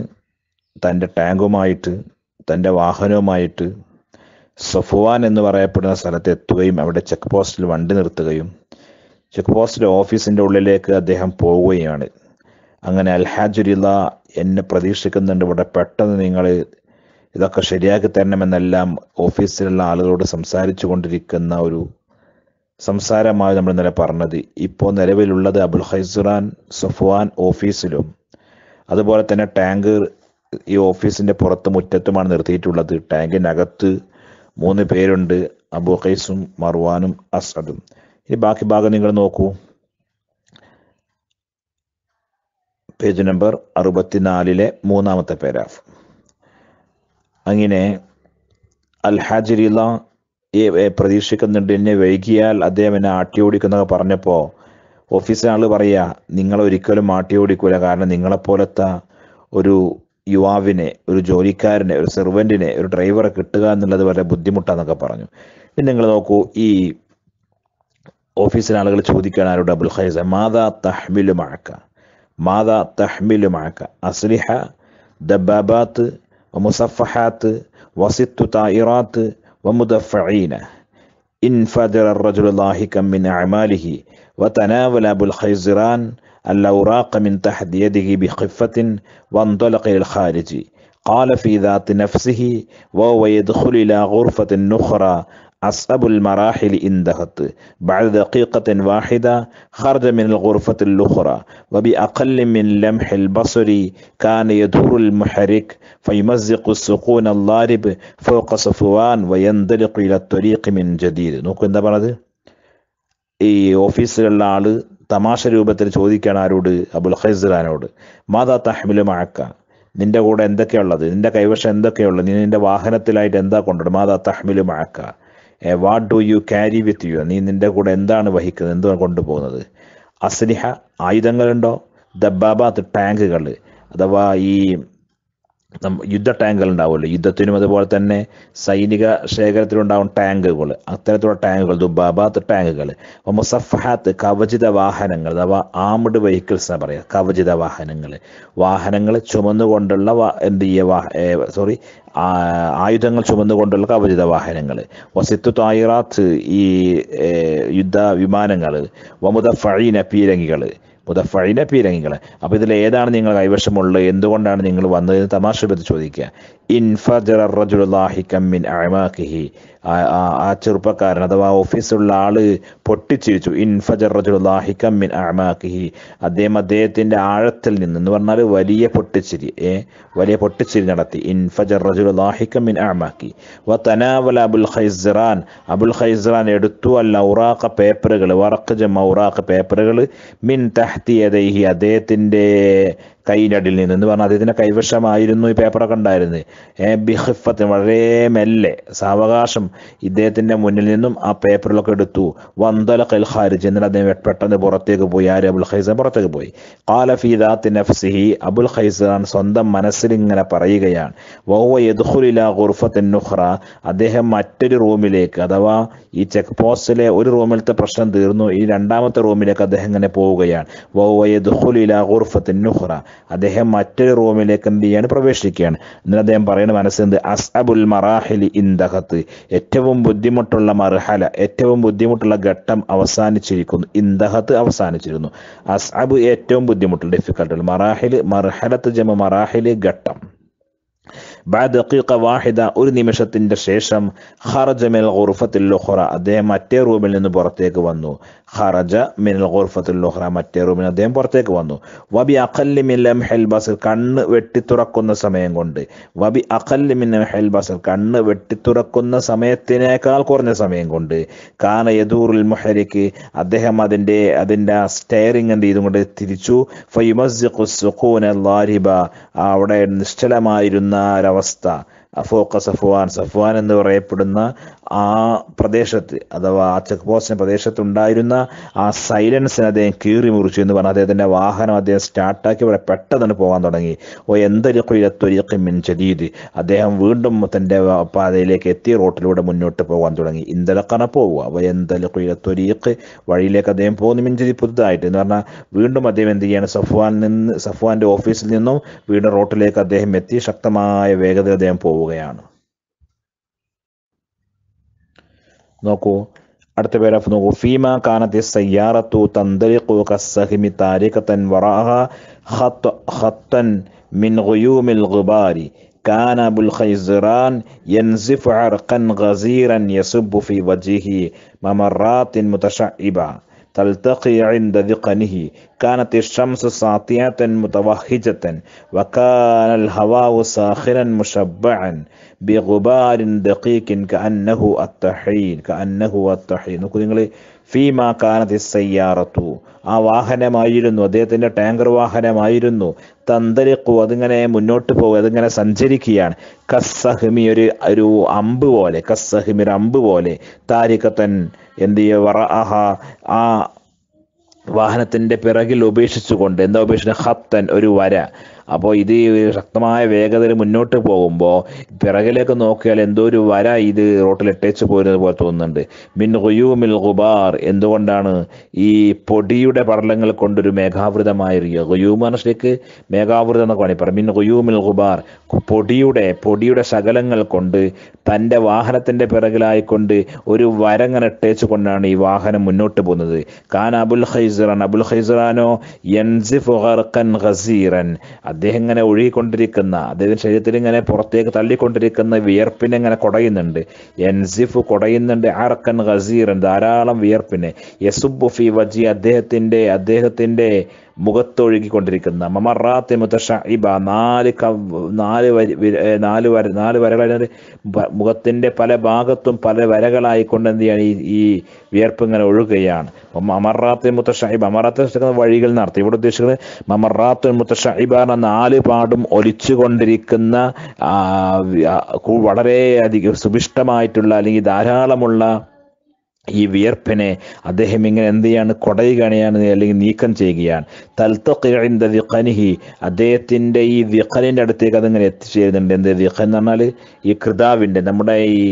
തൻ്റെ ടാങ്കുമായിട്ട് തൻ്റെ വാഹനവുമായിട്ട് സഫുവാൻ എന്ന് പറയപ്പെടുന്ന സ്ഥലത്ത് എത്തുകയും അവിടെ ചെക്ക് പോസ്റ്റിൽ വണ്ടി നിർത്തുകയും ചെക്ക് പോസ്റ്റിലെ ഓഫീസിൻ്റെ ഉള്ളിലേക്ക് അദ്ദേഹം പോവുകയാണ് അങ്ങനെ അൽഹാജുരില്ല എന്നെ പ്രതീക്ഷിക്കുന്നുണ്ട് ഇവിടെ പെട്ടെന്ന് നിങ്ങൾ ഇതൊക്കെ ശരിയാക്കി തരണമെന്നെല്ലാം ഓഫീസിലുള്ള ആളുകളോട് സംസാരിച്ചു കൊണ്ടിരിക്കുന്ന ഒരു സംസാരമായി നമ്മൾ ഇന്നലെ പറഞ്ഞത് ഇപ്പോൾ നിലവിലുള്ളത് അബുൽ ഹൈസുറാൻ സഫ്വാൻ ഓഫീസിലും അതുപോലെ തന്നെ ടാങ്ക് ഈ ഓഫീസിൻ്റെ പുറത്ത് മുറ്റത്തുമാണ് നിർത്തിയിട്ടുള്ളത് ടാങ്കിനകത്ത് മൂന്ന് പേരുണ്ട് അബു ഖൈസും മർവാനും അസദും ഇനി ബാക്കി ഭാഗം നിങ്ങൾ നോക്കൂ പേജ് നമ്പർ അറുപത്തിനാലിലെ മൂന്നാമത്തെ പാരാഫ് അങ്ങനെ അൽ ഹാജിറില പ്രതീക്ഷിക്കുന്നുണ്ട് എന്നെ വൈകിയാൽ അദ്ദേഹം എന്നെ ആട്ടിയോടിക്കുന്നൊക്കെ പറഞ്ഞപ്പോൾ ഓഫീസിലെ പറയുക നിങ്ങൾ ഒരിക്കലും ഓടിക്കൂല കാരണം നിങ്ങളെപ്പോലത്തെ ഒരു യുവാവിനെ ഒരു ജോലിക്കാരനെ ഒരു സെർവൻറ്റിനെ ഒരു ഡ്രൈവറെ കിട്ടുക എന്നുള്ളത് വളരെ ബുദ്ധിമുട്ടാന്നൊക്കെ പറഞ്ഞു പിന്നെ നിങ്ങൾ നോക്കൂ ഈ ഓഫീസിലെ ആളുകൾ ചോദിക്കുകയാണ് ആരോട് അബുൽ ഖൈസ മാതാ തഹ്മിലു മഴക്ക മാതാ തഹ്മിലു മഴക്ക അസ്ലിഹ ദബാബാത്ത് മുസഫഹാത്ത് വസിത്തു തായിറാത്ത് വമുദഫീന ഇൻ റജുലാഹി കമ്മിൻ അമാലിഹി വതനാവൽ അബുൽ ഹൈസിറാൻ أنه من تحت يده بخفة وانطلق إلى الخارج قال في ذات نفسه وهو يدخل إلى غرفة أخرى أصعب المراحل اندهت بعد دقيقة واحدة خرج من الغرفة الأخرى وبأقل من لمح البصر كان يدور المحرك فيمزق السكون الضارب فوق صفوان وينطلق إلى الطريق من جديد നോക്കൂ എന്താ إي ഈ ഓഫീസിലുള്ള തമാശ രൂപത്തിൽ ചോദിക്കുകയാണ് ആരോട് അബുൽ ഖൈസറാനോട് മാതാ തഹമില് മഴക്ക നിന്റെ കൂടെ എന്തൊക്കെയുള്ളത് നിന്റെ കൈവശം എന്തൊക്കെയുള്ളത് നീ നിന്റെ വാഹനത്തിലായിട്ട് എന്താ കൊണ്ടുവരും മാതാ തഹമില് മഴക്ക what do you carry with you നീ നിന്റെ കൂടെ എന്താണ് വഹിക്കുന്നത് എന്താണ് കൊണ്ടുപോകുന്നത് അസ്ലിഹ ആയുധങ്ങളുണ്ടോ ദബാബാത്ത് ടാങ്കുകൾ അഥവാ ഈ യുദ്ധ ടാങ്കുകൾ ഉണ്ടാവുമല്ലോ യുദ്ധത്തിനും അതുപോലെ തന്നെ സൈനിക ശേഖരത്തിലുണ്ടാവും ടാങ്കുകൾ അത്തരത്തിലുള്ള ടാങ്കുകൾ ദുബാബാത്ത് ടാങ്കുകൾ അപ്പോൾ മുസഫഹാത്ത് കവചിത വാഹനങ്ങൾ അഥവാ ആംഡ് വെഹിക്കിൾസ് എന്നാണ് പറയുക കവചിത വാഹനങ്ങൾ വാഹനങ്ങൾ ചുമന്നുകൊണ്ടുള്ള എന്ത് ചെയ്യുക സോറി ആയുധങ്ങൾ ചുമന്നുകൊണ്ടുള്ള കവചിത വാഹനങ്ങൾ വസിത്തു തായിറാത്ത് ഈ യുദ്ധ വിമാനങ്ങൾ വമുദ ഫഴീന പീരങ്കികൾ മുതഫഴിലെ പീരങ്കികൾ അപ്പോൾ ഇതിൽ ഏതാണ് നിങ്ങൾ കൈവശമുള്ളത് എന്തുകൊണ്ടാണ് നിങ്ങൾ വന്നതെന്ന് തമാശ പറ്റി ചോദിക്കുക ഇൻഫജറുല്ലാഹിക്കമ്മിൻ അഴമാക്കിഹി ആ ചെറുപ്പക്കാരൻ അഥവാ ഓഫീസിലുള്ള ആള് പൊട്ടിച്ചിരിച്ചു റജുലാഹിക്കമ്മിൻ അഴമാക്കിഹി അദ്ദേഹം അദ്ദേഹത്തിന്റെ ആഴത്തിൽ നിന്ന് എന്ന് പറഞ്ഞാൽ വലിയ പൊട്ടിച്ചിരി ഏ വലിയ പൊട്ടിച്ചിരി നടത്തി റജുലാഹിക്കമ്മിൻ അഴമാക്കി വ തനാവല അബുൽ ഖൈസറാൻ അബുൽ ഖൈസറാൻ എടുത്തു അല്ല ഉറാഖ പേപ്പറുകൾ വറക്ക് ജമ ഉറാഖ പേപ്പറുകൾ മിൻ തഹ്തിയതൈഹി അദ്ദേഹത്തിന്റെ കൈയിലടിയിൽ നിന്ന് എന്ന് പറഞ്ഞാൽ അദ്ദേഹത്തിൻ്റെ കൈവശമായിരുന്നു ഈ പേപ്പറൊക്കെ ഉണ്ടായിരുന്നത് എ ബിഹിഫത്ത് വളരെ മെല്ലെ സാവകാശം ഇദ്ദേഹത്തിൻ്റെ മുന്നിൽ നിന്നും ആ പേപ്പറിലൊക്കെ എടുത്തു വന്തല കൽ ഖാരിജ് എന്നിട്ട് അദ്ദേഹം പെട്ടെന്ന് പുറത്തേക്ക് പോയി ആര് അബുൽ ഖൈസ പുറത്തേക്ക് പോയി കാലഫീദാത്തി നഫ്സിഹി അബുൽ ഖൈസാൻ സ്വന്തം മനസ്സിൽ ഇങ്ങനെ പറയുകയാണ് വഹുവ യദ്ഖുലില ഗുർഫത്തിൻ നുഹ്റ അദ്ദേഹം മറ്റൊരു റൂമിലേക്ക് അഥവാ ഈ ചെക്ക് പോസ്റ്റിലെ ഒരു റൂമിലത്തെ പ്രശ്നം തീർന്നു ഈ രണ്ടാമത്തെ റൂമിലേക്ക് അദ്ദേഹം ഇങ്ങനെ പോവുകയാണ് വഹുവ യദ്ഖുലില ഗുർഫത്തിൻ നുഹ്റ അദ്ദേഹം മറ്റൊരു റൂമിലേക്ക് എന്ത് ചെയ്യാണ് പ്രവേശിക്കുകയാണ് എന്നിട്ട് അദ്ദേഹം പറയുന്ന മനസ്സെന്ത് അസ്അബുൽ മറാഹിലി ഇന്ദഹത്ത് ഏറ്റവും ബുദ്ധിമുട്ടുള്ള മർഹല ഏറ്റവും ബുദ്ധിമുട്ടുള്ള ഘട്ടം അവസാനിച്ചിരിക്കുന്നു ഇന്ദഹത്ത് അവസാനിച്ചിരുന്നു അബ് ഏറ്റവും ബുദ്ധിമുട്ടുള്ള ഡിഫിക്കൽട്ടുള്ള മറാഹിൽ മർഹലത്ത് ജമ മറാഹിലി ഘട്ടം വാഹിദ ഒരു നിമിഷത്തിന്റെ ശേഷം ഖറജ മിൽ ഖുർഫത്തുൽ ഉഖ്റ അദ്ദേഹം മറ്റേ റൂമിൽ നിന്ന് പുറത്തേക്ക് വന്നു ഖറജ മിൽ ഖുർഫത്തുൽ ഉഖ്റ മറ്റേ റൂമിൽ നിന്ന് അദ്ദേഹം പുറത്തേക്ക് വന്നു വബി അഖല്ലി മിൻ ലംഹിൽ ബസർ കണ്ണ് വെട്ടി തുറക്കുന്ന സമയം കൊണ്ട് വബി അഖല്ലി മിൻ ലംഹിൽ ബസർ കണ്ണ് വെട്ടി തുറക്കുന്ന സമയത്തിനേക്കാൾ കുറഞ്ഞ സമയം കൊണ്ട് കാന യദൂറുൽ മുഹരിക്ക് അദ്ദേഹം അതിൻ്റെ അതിൻ്റെ ആ സ്റ്റെയറിങ് എന്ത് ചെയ്തുകൊണ്ട് തിരിച്ചു ഫയുമസ്ഖുസുഖൂന ലാരിബ അവിടെ നിശ്ചലമായിരുന്ന അവസ്ഥ അഫോക്ക സഫുവാൻ സഫുവാൻ എന്ന് പറയപ്പെടുന്ന ആ പ്രദേശത്ത് അഥവാ ആ ചെക്ക് പോസ്റ്റിന് പ്രദേശത്തുണ്ടായിരുന്ന ആ സൈലൻസിനെ അദ്ദേഹം കീറി മുറിച്ചു എന്ന് പറഞ്ഞ അദ്ദേഹത്തിന്റെ വാഹനം അദ്ദേഹം സ്റ്റാർട്ടാക്കി ഇവിടെ പെട്ടെന്ന് പോകാൻ തുടങ്ങി ഓ എന്തൊരുക്കുയിലത്തൊരുക്കും മിൻ ചതീത് അദ്ദേഹം വീണ്ടും തന്റെ പാതയിലേക്ക് എത്തിയ റോട്ടിലൂടെ മുന്നോട്ട് പോകാൻ തുടങ്ങി ഇന്തലക്കണ പോവുക അപ്പോൾ എന്തൊരുക്കുയിലത്തൊരീക്ക് വഴിയിലേക്ക് അദ്ദേഹം പോകുന്നു മിൻ ചതി പുതുതായിട്ട് എന്ന് പറഞ്ഞാൽ വീണ്ടും അദ്ദേഹം എന്ത് ചെയ്യാണ് സഫ്വാൻ നിന്ന് സഫ്വാന്റെ ഓഫീസിൽ നിന്നും വീണ്ടും റോട്ടിലേക്ക് അദ്ദേഹം എത്തി ശക്തമായ വേഗതയിൽ അദ്ദേഹം പോവുകയാണ് نوكو أرتبرا فنوكو فيما كانت السيارة تندلق كالسهم تاركة وراءها خط خطا من غيوم الغبار كان أبو الخيزران ينزف عرقا غزيرا يسب في وجهه ممرات متشعبة تلتقي عند ذقنه كانت الشمس ساطعة متوهجة وكان الهواء ساخنا مشبعا بغبار دقيق كأنه الطحين كأنه الطحين فيما كانت السيارة ആ വാഹനമായിരുന്നു അദ്ദേഹത്തിൻ്റെ ടാങ്കർ വാഹനമായിരുന്നു തന്തരിക്കു അതിങ്ങനെ മുന്നോട്ട് പോകും അതിങ്ങനെ സഞ്ചരിക്കുകയാണ് കസ്സഹിമി ഒരു ഒരു അമ്പ് പോലെ കസ്സഹിമി ഒരു അമ്പ് പോലെ താരിക്കത്തൻ എന്ത് വറ ആഹ ആ വാഹനത്തിൻ്റെ പിറകിൽ ഉപേക്ഷിച്ചുകൊണ്ട് എന്താ ഉപേക്ഷിച്ച ഹത്തൻ ഒരു വര അപ്പോൾ ഇത് ശക്തമായ വേഗതയിൽ മുന്നോട്ട് പോകുമ്പോൾ പിറകിലേക്ക് നോക്കിയാൽ എന്തോ ഒരു വര ഇത് റോട്ടിൽ ഇട്ടേച്ച് പോരുന്നത് പോലെ തോന്നുന്നുണ്ട് മിൻ മിൽ ഗുബാർ എന്തുകൊണ്ടാണ് ഈ പൊടിയുടെ പടലങ്ങൾ കൊണ്ടൊരു മേഘാവൃതമായിരിക്കുക ഹുയൂമ് മനസ്സിലേക്ക് മേഘാവൃതം എന്നൊക്കെ വേണമെങ്കിൽ പറയാം മിൻ മിൽ ഗുബാർ പൊടിയുടെ പൊടിയുടെ ശകലങ്ങൾ കൊണ്ട് തൻ്റെ വാഹനത്തിൻ്റെ പിറകിലായിക്കൊണ്ട് ഒരു വരങ്ങനെ ഇട്ടേച്ച് കൊണ്ടാണ് ഈ വാഹനം മുന്നോട്ട് പോകുന്നത് ഖാൻ അബുൽ ഹൈസറാൻ അബുൽ ഹൈസറാനോ യൻസിഫ് അദ്ദേഹം ഇങ്ങനെ ഒഴുകിക്കൊണ്ടിരിക്കുന്ന അദ്ദേഹം ശരീരത്തിൽ ഇങ്ങനെ പുറത്തേക്ക് തള്ളിക്കൊണ്ടിരിക്കുന്ന വിയർപ്പിനെ ഇങ്ങനെ കുടയുന്നുണ്ട് എൻസിഫ് കുടയുന്നുണ്ട് ആർക്കൻ ഗസീറൻ ധാരാളം വിയർപ്പിനെ ഫി വജി അദ്ദേഹത്തിൻ്റെ അദ്ദേഹത്തിൻ്റെ മുഖത്തൊഴുകിക്കൊണ്ടിരിക്കുന്ന മമറാത്തി മുത്തഷ ഇബ നാല് നാല് വരി നാല് വര നാല് വരകളായി മുഖത്തിൻ്റെ പല ഭാഗത്തും പല വരകളായി എന്ത് ചെയ്യാണ് ഈ ഈ വിയർപ്പ് ഇങ്ങനെ ഒഴുകുകയാണ് മമറാത്തി മുത്തഷ ഇബ മമറാത്തി ഉദ്ദേശിക്കുന്ന വഴികൾ നടത്തി ഇവിടെ ഉദ്ദേശിക്കുന്നത് മമറാത്തു മുത്തഷ ഇബ എന്ന നാല് പാടും ഒലിച്ചുകൊണ്ടിരിക്കുന്ന വളരെയധികം സുഭിഷ്ടമായിട്ടുള്ള അല്ലെങ്കിൽ ധാരാളമുള്ള ഈ വിയർപ്പിനെ അദ്ദേഹം ഇങ്ങനെ എന്ത് ചെയ്യാണ് കുടയുകയാണ് അല്ലെങ്കിൽ നീക്കം ചെയ്യുകയാണ് തൽത്തക്കിഴൻ്റെ അദ്ദേഹത്തിൻ്റെ ഈ വിഖലിൻ്റെ അടുത്തേക്ക് അതിങ്ങനെ എത്തിച്ചേരുന്നുണ്ട് എന്ത് വിഖൻ എന്ന് പറഞ്ഞാൽ ഈ കൃതാവിൻ്റെ നമ്മുടെ ഈ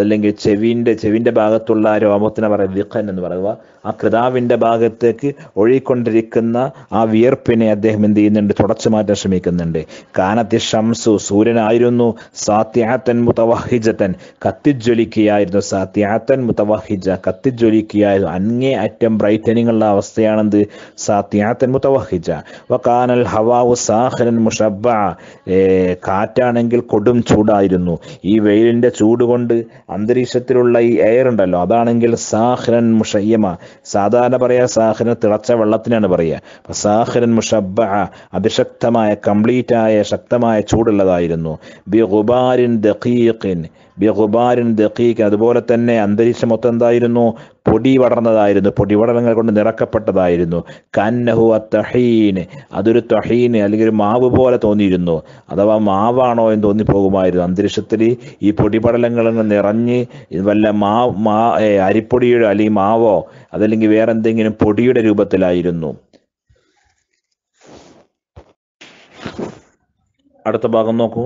അല്ലെങ്കിൽ ചെവിൻ്റെ ചെവിൻ്റെ ഭാഗത്തുള്ള രോമത്തിനെ പറയാം വിഖൻ എന്ന് പറയുക ആ കൃതാവിൻ്റെ ഭാഗത്തേക്ക് ഒഴുകിക്കൊണ്ടിരിക്കുന്ന ആ വിയർപ്പിനെ അദ്ദേഹം എന്ത് ചെയ്യുന്നുണ്ട് തുടച്ചു മാറ്റാൻ ശ്രമിക്കുന്നുണ്ട് കാനത്തി ഷംസു സൂര്യനായിരുന്നു സാത്യാത്തൻ മുതവഹിജത്തൻ കത്തിജ്വലിക്കുകയായിരുന്നു സാത്യാത്തൻ മുതവഹിജ കത്തിജ്വലിക്കുകയായിരുന്നു അങ്ങേ അറ്റം ബ്രൈറ്റനിങ്ങുള്ള അവസ്ഥയാണെന്ത് സാത്യാത്തൻ മുതവഹിജ വക്കാനൽ ഹവാവു സാഹനൻ മുഷബ കാറ്റാണെങ്കിൽ കൊടും ചൂടായിരുന്നു ഈ വെയിലിന്റെ ചൂട് കൊണ്ട് അന്തരീക്ഷത്തിലുള്ള ഈ എയർ ഉണ്ടല്ലോ അതാണെങ്കിൽ സാഹ്രൻ മുഷയ്യമ സാധാരണ പറയുക സാഹിന് തിളച്ച വെള്ളത്തിനാണ് പറയുക അപ്പം സാഹിരൻ മുഷബ അതിശക്തമായ കംപ്ലീറ്റായ ശക്തമായ ചൂടുള്ളതായിരുന്നു ബി ഗുബാരിൻ ദഖീഖിൻ ബഹുബാരൻ ദഹീഖൻ അതുപോലെ തന്നെ അന്തരീക്ഷം മൊത്തം എന്തായിരുന്നു പൊടി പടർന്നതായിരുന്നു പൊടിപടലങ്ങൾ കൊണ്ട് നിറക്കപ്പെട്ടതായിരുന്നു കന്നഹു അത്തഹീന് അതൊരു തഹീന് അല്ലെങ്കിൽ ഒരു മാവ് പോലെ തോന്നിയിരുന്നു അഥവാ മാവാണോ എന്ന് തോന്നിപ്പോകുമായിരുന്നു അന്തരീക്ഷത്തിൽ ഈ പൊടിപടലങ്ങൾ നിറഞ്ഞ് വല്ല മാ മാ അരിപ്പൊടിയുടെ അല്ലെങ്കിൽ മാവോ അതല്ലെങ്കിൽ വേറെ എന്തെങ്കിലും പൊടിയുടെ രൂപത്തിലായിരുന്നു അടുത്ത ഭാഗം നോക്കൂ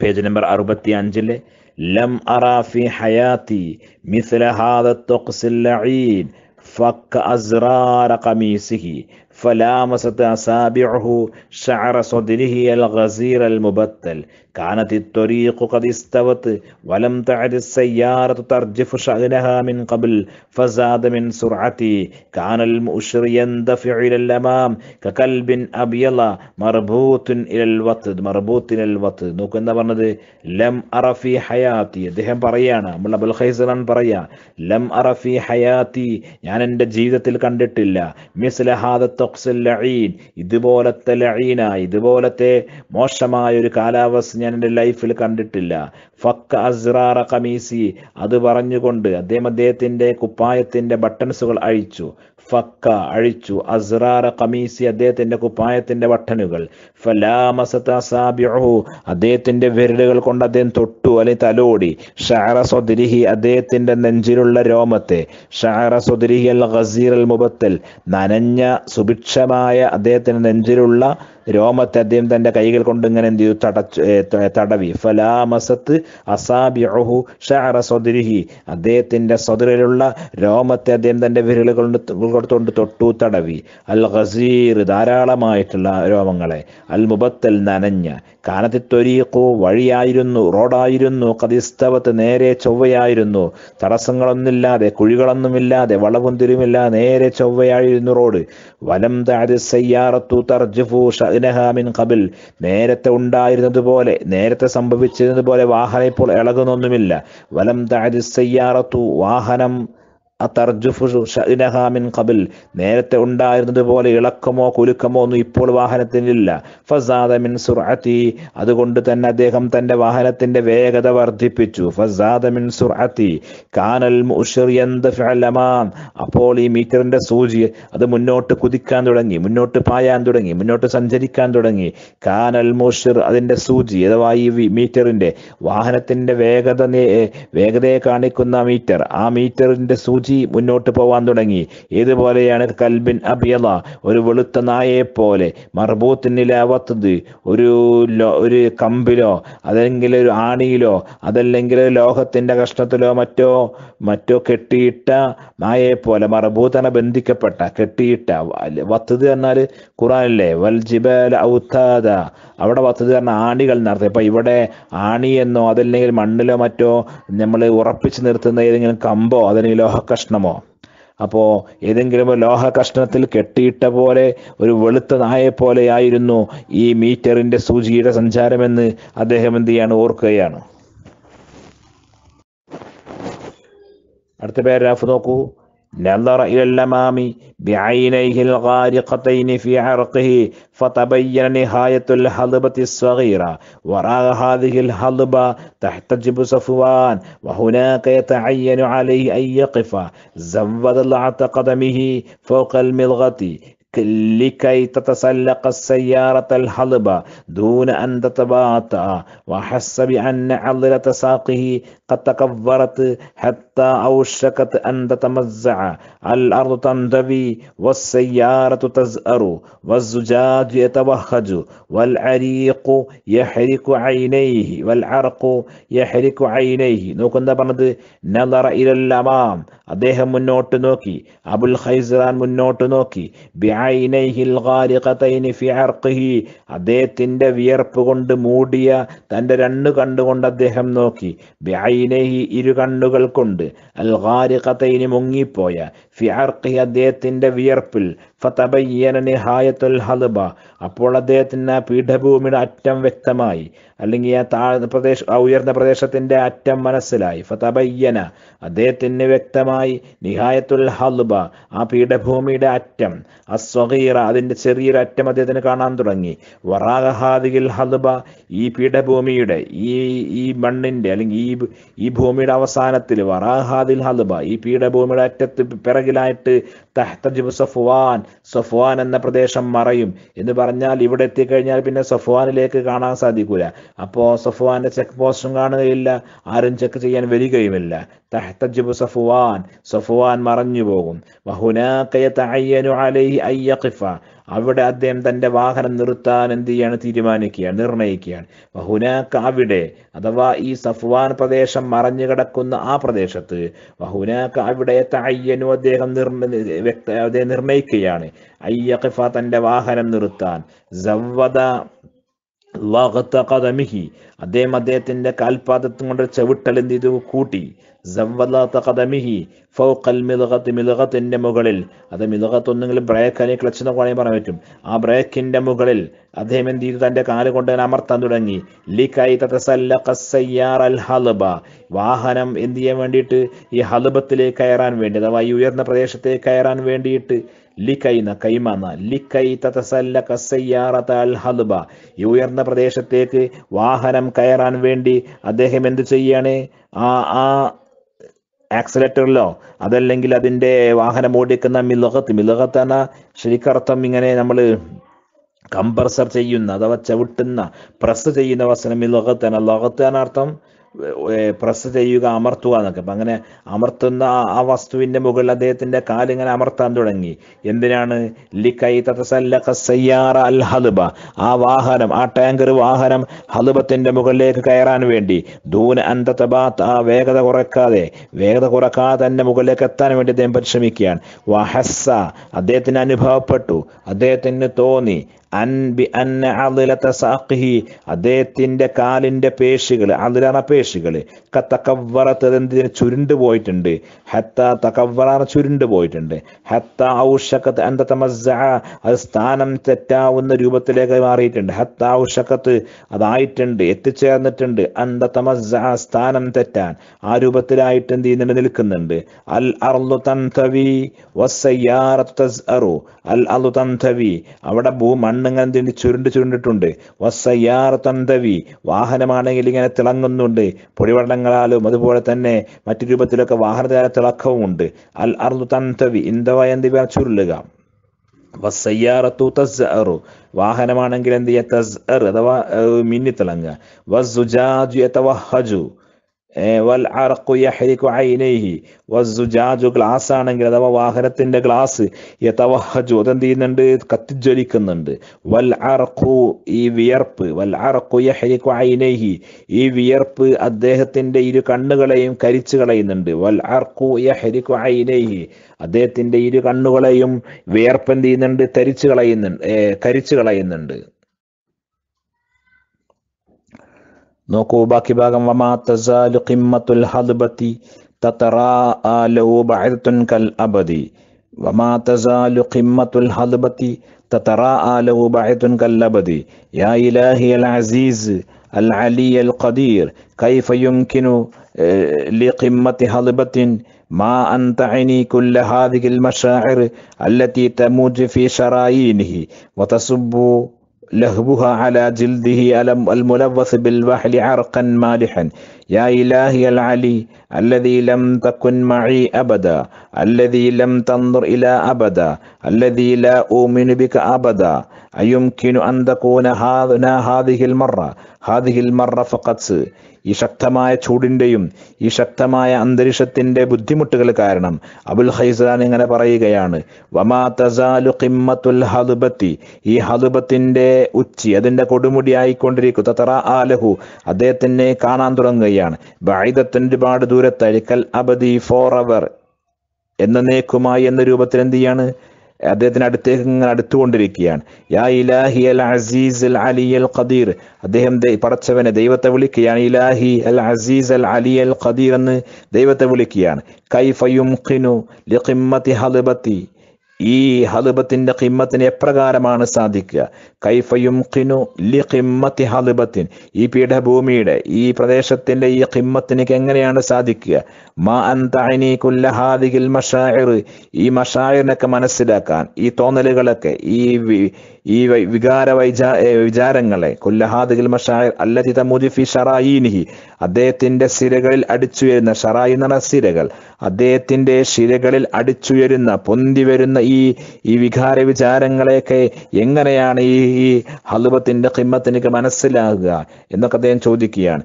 പേജ് നമ്പർ അറുപത്തി അഞ്ചിലെ لم أرى في حياتي مثل هذا الطقس اللعين فك أزرار قميصه فلامست أصابعه شعر صدره الغزير المبتل പറയാണ് ഞാൻ എന്റെ ജീവിതത്തിൽ കണ്ടിട്ടില്ല ഇതുപോലത്തെ ഇതുപോലത്തെ മോശമായ ഒരു കാലാവസ്ഥ ഞാൻ എൻ്റെ ലൈഫിൽ കണ്ടിട്ടില്ല ഫക്ക അസ്റാറ കമീസി അത് പറഞ്ഞുകൊണ്ട് അദ്ദേഹം അദ്ദേഹത്തിൻ്റെ കുപ്പായത്തിൻ്റെ ബട്ടൺസുകൾ അഴിച്ചു ഫക്ക അഴിച്ചു അസ്റാറ കമീസി അദ്ദേഹത്തിൻ്റെ കുപ്പായത്തിൻ്റെ ബട്ടണുകൾ ഫലാമസതാബിഹു അദ്ദേഹത്തിൻ്റെ വിരലുകൾ കൊണ്ട് അദ്ദേഹം തൊട്ടു അല്ലെങ്കിൽ തലോടി ഷാറ സ്വദിരിഹി അദ്ദേഹത്തിൻ്റെ നെഞ്ചിലുള്ള രോമത്തെ ഷാറ സ്വദിരിഹി അൽ ഗസീർ അൽ മുബത്തൽ നനഞ്ഞ സുഭിക്ഷമായ അദ്ദേഹത്തിൻ്റെ നെഞ്ചിലുള്ള രോമത്തെ അദ്ദേഹം തൻ്റെ കൈകൾ കൊണ്ട് ഇങ്ങനെ എന്ത് ചെയ്തു തടച്ചു തടവി ഫലാമസത്ത് അസാബിഅഹു ഷഅറ സദരിഹി അദ്ദേഹത്തിൻ്റെ സദറിലുള്ള രോമത്തെ അദ്ദേഹം തൻ്റെ വിരലുകൾ കൊണ്ട് കൊടുത്തുകൊണ്ട് തൊട്ടു തടവി അൽ ഖസീർ ധാരാളമായിട്ടുള്ള രോമങ്ങളെ അൽ മുബത്തൽ നനഞ്ഞ കാനത്തിത്തൊരീക്കു വഴിയായിരുന്നു റോഡായിരുന്നു കതിസ്തവത്ത് നേരെ ചൊവ്വയായിരുന്നു തടസ്സങ്ങളൊന്നുമില്ലാതെ കുഴികളൊന്നുമില്ലാതെ വളവും തിരുമില്ല നേരെ ചൊവ്വയായിരുന്നു റോഡ് വലം സയ്യാറത്തു തർജുഫു കബിൽ നേരത്തെ ഉണ്ടായിരുന്നതുപോലെ നേരത്തെ സംഭവിച്ചിരുന്നതുപോലെ വാഹനം ഇപ്പോൾ ഇളകുന്നൊന്നുമില്ല വലം സയ്യാറത്തു വാഹനം ഷഇനഹാമിൻ നേരത്തെ ഉണ്ടായിരുന്നത് പോലെ ഇളക്കമോ കുലുക്കമോ ഒന്നും ഇപ്പോൾ വാഹനത്തിനില്ല ഫസാദമിൻ സുർഅത്തി അതുകൊണ്ട് തന്നെ അദ്ദേഹം തന്റെ വാഹനത്തിന്റെ വേഗത വർദ്ധിപ്പിച്ചു ഫസാദമിൻ സുർഅത്തി കാനൽ അപ്പോൾ ഈ മീറ്ററിന്റെ സൂചി അത് മുന്നോട്ട് കുതിക്കാൻ തുടങ്ങി മുന്നോട്ട് പായാൻ തുടങ്ങി മുന്നോട്ട് സഞ്ചരിക്കാൻ തുടങ്ങി കാനൽ മുഷിർ അതിന്റെ സൂചി അഥവാ ഈ മീറ്ററിന്റെ വാഹനത്തിന്റെ വേഗത വേഗതയെ കാണിക്കുന്ന മീറ്റർ ആ മീറ്ററിന്റെ സൂചി മാറ്റി മുന്നോട്ട് പോവാൻ തുടങ്ങി ഏതുപോലെയാണ് കൽബിൻ അബിയത ഒരു വെളുത്ത നായയെ പോലെ മർബൂത്തിനിലാവത്തത് ഒരു ഒരു കമ്പിലോ അല്ലെങ്കിൽ ഒരു ആണിയിലോ അതല്ലെങ്കിൽ ലോഹത്തിൻ്റെ കഷ്ണത്തിലോ മറ്റോ മറ്റോ കെട്ടിയിട്ട നായയെ പോലെ മർബൂത്തനെ ബന്ധിക്കപ്പെട്ട കെട്ടിയിട്ട വത്തത് എന്നാൽ ഖുറാനല്ലേ വൽ ജിബൽ ഔത്താദ അവിടെ വസ്തുത കാരണം ആണികൾ നടത്തി ഇപ്പം ഇവിടെ ആണിയെന്നോ അതല്ലെങ്കിൽ മണ്ണിലോ മറ്റോ നമ്മൾ ഉറപ്പിച്ച് നിർത്തുന്ന ഏതെങ്കിലും കമ്പോ അതല്ലെങ്കിൽ ലോഹകഷ്ണമോ അപ്പോൾ ഏതെങ്കിലും ലോഹകഷ്ണത്തിൽ കെട്ടിയിട്ട പോലെ ഒരു വെളുത്ത നായെ പോലെയായിരുന്നു ഈ മീറ്ററിൻ്റെ സൂചിയുടെ സഞ്ചാരമെന്ന് അദ്ദേഹം എന്ത് ചെയ്യാണ് ഓർക്കുകയാണ് അടുത്ത പാരഗ്രാഫ് നോക്കൂ نظر إلى الأمام بعينيه الغارقتين في عرقه فتبين نهاية الحلبة الصغيرة وراء هذه الحلبة تحتجب صفوان وهناك يتعين عليه أن يقف زود لعط قدمه فوق الملغة لكي تتسلق السيارة الحلبة دون أن تتباطأ وحس بأن عضلة ساقه പറഞ്ഞത് അദ്ദേഹം മുന്നോട്ട് നോക്കി അബുൽ ഖൈസറാൻ മുന്നോട്ട് നോക്കി ഫി അർഖിഹി അദ്ദേഹത്തിന്റെ വിയർപ്പ് കൊണ്ട് മൂടിയ തന്റെ രണ്ട് കണ്ടുകൊണ്ട് അദ്ദേഹം നോക്കി ഐനഹി ഇരു കണ്ണുകൾ കൊണ്ട് അൽ ഹാരിഖത്തൈനി മുങ്ങിപ്പോയ ഫി അർക്കി അദ്ദേഹത്തിൻ്റെ വിയർപ്പിൽ ഫതബയ്യന നിഹായത്തുൽ ഹലബ അപ്പോൾ അദ്ദേഹത്തിന് ആ പീഠഭൂമിയുടെ അറ്റം വ്യക്തമായി അല്ലെങ്കിൽ ആ താഴ്ന്ന ആ ഉയർന്ന പ്രദേശത്തിൻ്റെ അറ്റം മനസ്സിലായി ഫതബയ്യന അദ്ദേഹത്തിന് വ്യക്തമായി നിഹായത്തുൽ ഹലുബ ആ പീഠഭൂമിയുടെ അറ്റം അസ്വഹീറ അതിൻ്റെ ചെറിയൊരു അറ്റം അദ്ദേഹത്തിന് കാണാൻ തുടങ്ങി വറാഹാദിൽ ഹലുബ ഈ പീഠഭൂമിയുടെ ഈ ഈ മണ്ണിൻ്റെ അല്ലെങ്കിൽ ഈ ഈ ഭൂമിയുടെ അവസാനത്തിൽ വറാഹാദിൽ ഹലുബ ഈ പീഠഭൂമിയുടെ അറ്റത്ത് പിറകെ പിറകിലായിട്ട് തഹ്തജിബ് സഫ്വാൻ സഫ്വാൻ എന്ന പ്രദേശം മറയും എന്ന് പറഞ്ഞാൽ ഇവിടെ എത്തിക്കഴിഞ്ഞാൽ പിന്നെ സഫ്വാനിലേക്ക് കാണാൻ സാധിക്കൂല അപ്പോൾ സഫ്വാന്റെ ചെക്ക് പോസ്റ്റും കാണുകയില്ല ആരും ചെക്ക് ചെയ്യാൻ വരികയുമില്ല തഹ്തജിബ് സഫ്വാൻ സഫ്വാൻ മറഞ്ഞു പോകും അവിടെ അദ്ദേഹം തന്റെ വാഹനം നിർത്താൻ എന്ത് ചെയ്യാണ് തീരുമാനിക്കുകയാണ് നിർണയിക്കുകയാണ് വഹുനാക്ക അവിടെ അഥവാ ഈ സഫ്വാൻ പ്രദേശം മറഞ്ഞു കിടക്കുന്ന ആ പ്രദേശത്ത് വഹുനാക്ക അവിടെ തയ്യനു അദ്ദേഹം നിർ വ്യക്ത നിർണയിക്കുകയാണ് അയ്യഖിഫ തൻ്റെ വാഹനം നിർത്താൻ സവ്വദ ലാഹത്ത കഥമിഹി അദ്ദേഹം അദ്ദേഹത്തിന്റെ കാൽപാദത്തും കൊണ്ട് ചവിട്ടൽ എന്ത് ചെയ്തു കൂട്ടി സവ്വലാത്ത കഥമിഹി ഫൗക്കൽ മിലകത്ത് മിലകത്തിന്റെ മുകളിൽ അത് മിലകത്ത് ബ്രേക്ക് അല്ലെങ്കിൽ ക്ലച്ച് എന്നൊക്കെ വേണമെങ്കിൽ പറയാൻ പറ്റും ആ ബ്രേക്കിന്റെ മുകളിൽ അദ്ദേഹം എന്ത് ചെയ്തു തന്റെ കാല് കൊണ്ട് അമർത്താൻ തുടങ്ങി ലീക്കായി ഹലബ വാഹനം എന്ത് ചെയ്യാൻ വേണ്ടിയിട്ട് ഈ ഹലബത്തിലേക്ക് കയറാൻ വേണ്ടി അഥവാ ഈ ഉയർന്ന പ്രദേശത്തേക്ക് കയറാൻ വേണ്ടിയിട്ട് ലിക്കൈ എന്ന കൈമാന്ന ലിക്കൈ തതസല്ല കസയ്യാറത്ത അൽ ഈ ഉയർന്ന പ്രദേശത്തേക്ക് വാഹനം കയറാൻ വേണ്ടി അദ്ദേഹം എന്ത് ചെയ്യാണ് ആ ആ ആക്സിലേറ്ററിലോ അതല്ലെങ്കിൽ അതിൻ്റെ വാഹനം ഓടിക്കുന്ന മിലകത്ത് എന്ന ശരിക്കർത്ഥം ഇങ്ങനെ നമ്മൾ കംപ്രസർ ചെയ്യുന്ന അഥവാ ചവിട്ടുന്ന പ്രസ് ചെയ്യുന്ന വസനം മിലകത്തന അർത്ഥം പ്രസ് ചെയ്യുക അമർത്തുക എന്നൊക്കെ അപ്പം അങ്ങനെ അമർത്തുന്ന ആ വസ്തുവിൻ്റെ മുകളിൽ അദ്ദേഹത്തിൻ്റെ കാലിങ്ങനെ അമർത്താൻ തുടങ്ങി എന്തിനാണ് ലിക്കൈ തയ്യാറ അൽ ഹലുബ ആ വാഹനം ആ ടാങ്കർ വാഹനം ഹലുബത്തിൻ്റെ മുകളിലേക്ക് കയറാൻ വേണ്ടി ദൂന അന്തബാത്ത് ആ വേഗത കുറക്കാതെ വേഗത കുറക്കാതെ തന്നെ മുകളിലേക്ക് എത്താൻ വേണ്ടി അദ്ദേഹം പരിശ്രമിക്കുകയാണ് വഹസ്സ അദ്ദേഹത്തിന് അനുഭവപ്പെട്ടു അദ്ദേഹത്തിന് തോന്നി അൻ ബി അന്ന അതിലത്തെ സാഖിഹി അദ്ദേഹത്തിന്റെ കാലിന്റെ പേശികൾ അതിലാണ് പേശികൾ ക തക്കവറത്തത് എന്തിന് ചുരുണ്ട് പോയിട്ടുണ്ട് ഹത്ത തക്കവറാണ് ചുരുണ്ട് പോയിട്ടുണ്ട് ഹത്ത ഔഷക്കത്ത് അന്ത തമസ അത് സ്ഥാനം തെറ്റാവുന്ന രൂപത്തിലേക്ക് മാറിയിട്ടുണ്ട് ഹത്ത ഔഷക്കത്ത് അതായിട്ടുണ്ട് എത്തിച്ചേർന്നിട്ടുണ്ട് അന്ത തമസ സ്ഥാനം തെറ്റാൻ ആ രൂപത്തിലായിട്ട് എന്ത് ചെയ്യുന്നുണ്ട് നിൽക്കുന്നുണ്ട് അൽ അർലു തന്തവി അൽ അർലു തന്തവി അവിടെ ഭൂ മണ്ണിങ്ങനെ എന്തുണ്ട് ചുരുണ്ട് ചുരുണ്ടിട്ടുണ്ട് വസ്സയ്യാർ തന്തവി വാഹനമാണെങ്കിൽ ഇങ്ങനെ തിളങ്ങുന്നുണ്ട് പൊടിവെള്ളങ്ങളാലും അതുപോലെ തന്നെ മറ്റു രൂപത്തിലൊക്കെ വാഹനത്തിലെ തിളക്കവും ഉണ്ട് അൽ അർദു തന്തവി ഇന്ദവ എന്ത് ചുരുളുക വസ്സയ്യാറത്തു തസ്അറു വാഹനമാണെങ്കിൽ എന്ത് ചെയ്യാ അർ അഥവാ മിന്നിത്തിളങ്ങുക വസ്സുജാജു എത്തവഹജു വസ്സുജാജു ഗ്ലാസ് ആണെങ്കിൽ അഥവാ വാഹനത്തിന്റെ ഗ്ലാസ് യഥവാജു ചെയ്യുന്നുണ്ട് കത്തിജ്വലിക്കുന്നുണ്ട് വൽ അർഖു ഈ വിയർപ്പ് വൽ അർഖു യഹരിക്കു ഐനൈഹി ഈ വിയർപ്പ് അദ്ദേഹത്തിന്റെ ഇരു കണ്ണുകളെയും കരിച്ചു കളയുന്നുണ്ട് വൽ അർഖു യഹരിക്കു ഐനൈഹി അദ്ദേഹത്തിന്റെ ഇരു കണ്ണുകളെയും വിയർപ്പ് എന്ത് ചെയ്യുന്നുണ്ട് തരിച്ചു കളയുന്നുണ്ട് കരിച്ചു കളയുന്നുണ്ട് باكي باغا وما تزال قمة الهضبة تتراءى لو بعثة كالأبد وما تزال قمة الحضبة تتراءى لو بعثة كالأبد يا إلهي العزيز العلي القدير كيف يمكن لقمة هضبة ما أن تعني كل هذه المشاعر التي تموج في شرايينه وتصب لهبها على جلده الملوث بالوحل عرقا مالحا يا إلهي العلي الذي لم تكن معي أبدا الذي لم تنظر إلى أبدا الذي لا أؤمن بك أبدا أيمكن أن تكون هذه المرة هذه المرة فقط ഈ ശക്തമായ ചൂടിൻ്റെയും ഈ ശക്തമായ അന്തരീക്ഷത്തിൻ്റെ ബുദ്ധിമുട്ടുകൾ കാരണം അബുൽ ഹൈസാൻ ഇങ്ങനെ പറയുകയാണ് വമാ തസാലു ഖിമ്മത്തുൽ ഹലുബത്തി ഈ ഹലുബത്തിൻ്റെ ഉച്ചി അതിൻ്റെ കൊടുമുടി ആയിക്കൊണ്ടിരിക്കും തറ ആലഹു അദ്ദേഹത്തിനെ കാണാൻ തുടങ്ങുകയാണ് ബായുധത്തിന് ഒരുപാട് ദൂരത്തഴിക്കൽ അബദി ഫോർ അവർ എന്ന നേക്കുമായി എന്ന രൂപത്തിൽ എന്ത് ചെയ്യാണ് അദ്ദേഹത്തിന് അടുത്തേക്ക് ഇങ്ങനെ അടുത്തുകൊണ്ടിരിക്കുകയാണ് യാ ഇലാഹി അൽ അസീസ് അൽ അലി അൽ ഖദീർ അദ്ദേഹം പടച്ചവനെ ദൈവത്തെ വിളിക്കുകയാണ് ഇലാഹി അൽ അസീസ് അൽ അലി അൽ ഖദീർ എന്ന് ദൈവത്തെ വിളിക്കുകയാണ് കൈഫയും ഖിനു ലിഖിമ്മത്തി ഹലബത്തി ഈ ഹലുബത്തിന്റെ കിമ്മത്തിന് എപ്രകാരമാണ് സാധിക്കുക കൈഫയും കിനു ലി കിമ്മത്തി ഹലുബത്തിൻ ഈ പീഠഭൂമിയുടെ ഈ പ്രദേശത്തിന്റെ ഈ കിമ്മത്തിനക്ക് എങ്ങനെയാണ് സാധിക്കുക മാ അന്തഅനി കുല്ല മഷായർ ഈ മഷായറിനൊക്കെ മനസ്സിലാക്കാൻ ഈ തോന്നലുകളൊക്കെ ഈ ഈ വികാര വൈചാ വിചാരങ്ങളെ കുല്ലഹാദിഗിൽ മഷായർ അല്ലതി തമുദിഫി ഫി ഷറായിനിഹി അദ്ദേഹത്തിന്റെ സിരകളിൽ അടിച്ചുയരുന്ന ഷറായി നിറ സിരകൾ അദ്ദേഹത്തിന്റെ ശിരകളിൽ അടിച്ചുയരുന്ന പൊന്തി വരുന്ന ഈ ഈ വികാര വിചാരങ്ങളെയൊക്കെ എങ്ങനെയാണ് ഈ ഈ ഹലുബത്തിന്റെ കിമ്മത്തിനൊക്കെ മനസ്സിലാകുക എന്നൊക്കെ അദ്ദേഹം ചോദിക്കുകയാണ്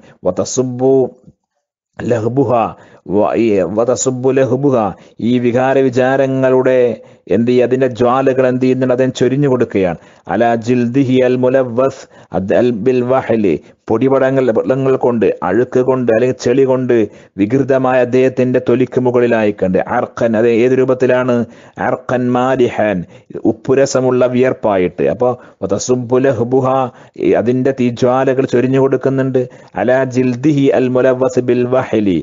ലഹ്ബുഹ ഈ വികാര വിചാരങ്ങളുടെ എന്ത് അതിൻ്റെ ജ്വാലകൾ എന്ത് ചെയ്യുന്നുണ്ട് അതെ ചൊരിഞ്ഞു കൊടുക്കുകയാണ് അല ജിൽദിഹി അൽ മുലവസ് ബിൽ വഹലി പൊടിപടങ്ങൾ കൊണ്ട് അഴുക്ക് കൊണ്ട് അല്ലെങ്കിൽ ചെളി കൊണ്ട് വികൃതമായ അദ്ദേഹത്തിന്റെ തൊലിക്ക് മുകളിലായിക്കണ്ട് അർഖൻ അത് ഏത് രൂപത്തിലാണ് അർഖൻ മാലിഹൻ ഉപ്പുരസമുള്ള വിയർപ്പായിട്ട് അപ്പോൾ തസുബുലഹ്ബുഹ അതിൻ്റെ തീജ്വാലകൾ ചൊരിഞ്ഞു കൊടുക്കുന്നുണ്ട് അല ജിൽദിഹി അൽ മുലവസ് ബിൽ വഹലി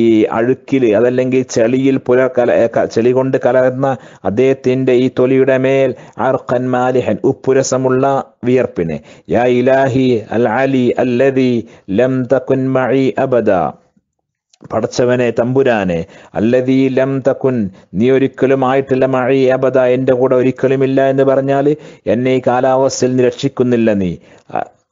ഈ അഴുക്കിൽ അതല്ലെങ്കിൽ ചെളിയിൽ പുല കല ചെളി കൊണ്ട് കലർന്ന അദ്ദേഹത്തിൻ്റെ ഈ തൊലിയുടെ മേൽ അർഖൻ മാലിഹൻ ഉപ്പുരസമുള്ള വിയർപ്പിനെ യാ ഇലാഹി അൽ അലി അല്ലതി ലം തകുൻ മഇ അബദ പടച്ചവനെ തമ്പുരാനെ അല്ലതീ ലം തക്കുൻ നീ ഒരിക്കലും ആയിട്ടില്ല മഴ അബദ എൻ്റെ കൂടെ ഒരിക്കലും ഇല്ല എന്ന് പറഞ്ഞാൽ എന്നെ ഈ കാലാവസ്ഥയിൽ നിരക്ഷിക്കുന്നില്ല രക്ഷിക്കുന്നില്ല നീ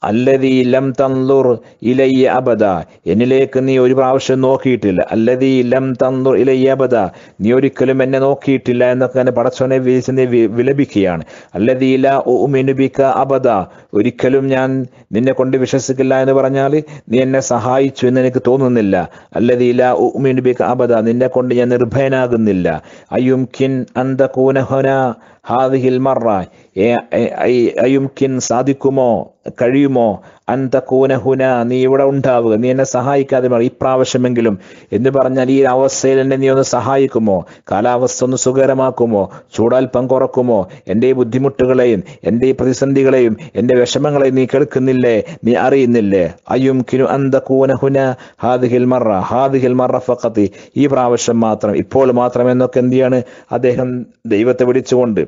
അല്ലതി ലം തന്തുർ ഇലയ്യ അബദ എന്നിലേക്ക് നീ ഒരു പ്രാവശ്യം നോക്കിയിട്ടില്ല അല്ലതി ലം തന്തുർ ഇലയ്യ അബദ നീ ഒരിക്കലും എന്നെ നോക്കിയിട്ടില്ല എന്നൊക്കെ എന്നെ പടച്ചോനെ വിളിച്ച് നീ വിലപിക്കുകയാണ് അല്ലതി ല ഉമിനുബിക്ക അബദ ഒരിക്കലും ഞാൻ നിന്നെ കൊണ്ട് വിശ്വസിക്കില്ല എന്ന് പറഞ്ഞാൽ നീ എന്നെ സഹായിച്ചു എന്ന് എനിക്ക് തോന്നുന്നില്ല അല്ലതി ല ഉമിനുബിക്ക അബദ നിന്നെ കൊണ്ട് ഞാൻ നിർഭയനാകുന്നില്ല അയുംകിൻ അന്തകൂനഹന ഹാദിഹിൽ മറ അയുംകിൻ സാധിക്കുമോ കഴിയുമോ അന്തകൂന ഹുന നീ ഇവിടെ ഉണ്ടാവുക നീ എന്നെ സഹായിക്കാതെ മാറി ഇപ്രാവശ്യമെങ്കിലും എന്ന് പറഞ്ഞാൽ ഈ അവസ്ഥയിൽ എന്നെ നീ ഒന്ന് സഹായിക്കുമോ കാലാവസ്ഥ ഒന്ന് സുഖകരമാക്കുമോ ചൂടാൽപ്പം കുറക്കുമോ എൻ്റെ ഈ ബുദ്ധിമുട്ടുകളെയും എൻ്റെ ഈ പ്രതിസന്ധികളെയും എൻ്റെ വിഷമങ്ങളെയും നീ കേൾക്കുന്നില്ലേ നീ അറിയുന്നില്ലേ അയും കിനു അന്തക്കൂന ഹുന ഹാദിഹിൽ മറ ഹാദിഹിൽ മറ ഫക്കത്തി ഈ പ്രാവശ്യം മാത്രം ഇപ്പോൾ മാത്രം എന്നൊക്കെ എന്തിയാണ് അദ്ദേഹം ദൈവത്തെ വിളിച്ചുകൊണ്ട്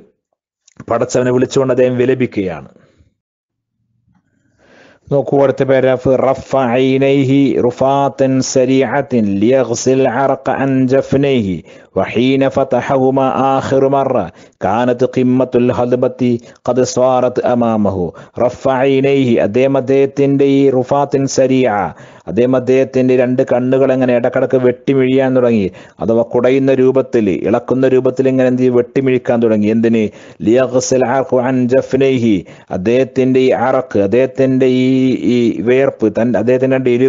പടച്ചവനെ വിളിച്ചുകൊണ്ട് അദ്ദേഹം വിലപിക്കുകയാണ് നോക്കൂ അടുത്ത പാരാഫ് റഫ ഐനൈഹി ലിയഗ്സിൽ അറഖ അൻ ജഫ്നൈഹി വഹീന ഫതഹഹുമ ആഖിറു മറ കാനത്ത് ഖിമ്മത്തുൽ ഹദ്ബത്തി ഖദ് സ്വാറത്ത് അമാമഹു റഫ ഐനൈഹി അദ്ദേഹം അദ്ദേഹത്തിൻ്റെ ഈ റുഫാത്തിൻ സരീഅ അദ്ദേഹം അദ്ദേഹത്തിൻ്റെ രണ്ട് കണ്ണുകൾ എങ്ങനെ ഇടക്കിടക്ക് വെട്ടിമിഴിയാൻ തുടങ്ങി അഥവാ കുടയുന്ന രൂപത്തിൽ ഇളക്കുന്ന രൂപത്തിൽ ഇങ്ങനെ എന്ത് വെട്ടിമിഴിക്കാൻ തുടങ്ങി എന്തിന് ജഫ്നൈഹി അദ്ദേഹത്തിൻ്റെ ഈ അറക്ക് അദ്ദേഹത്തിൻ്റെ ഈ ഈ വേർപ്പ് തൻ അദ്ദേഹത്തിൻ്റെ രണ്ട് ഇരു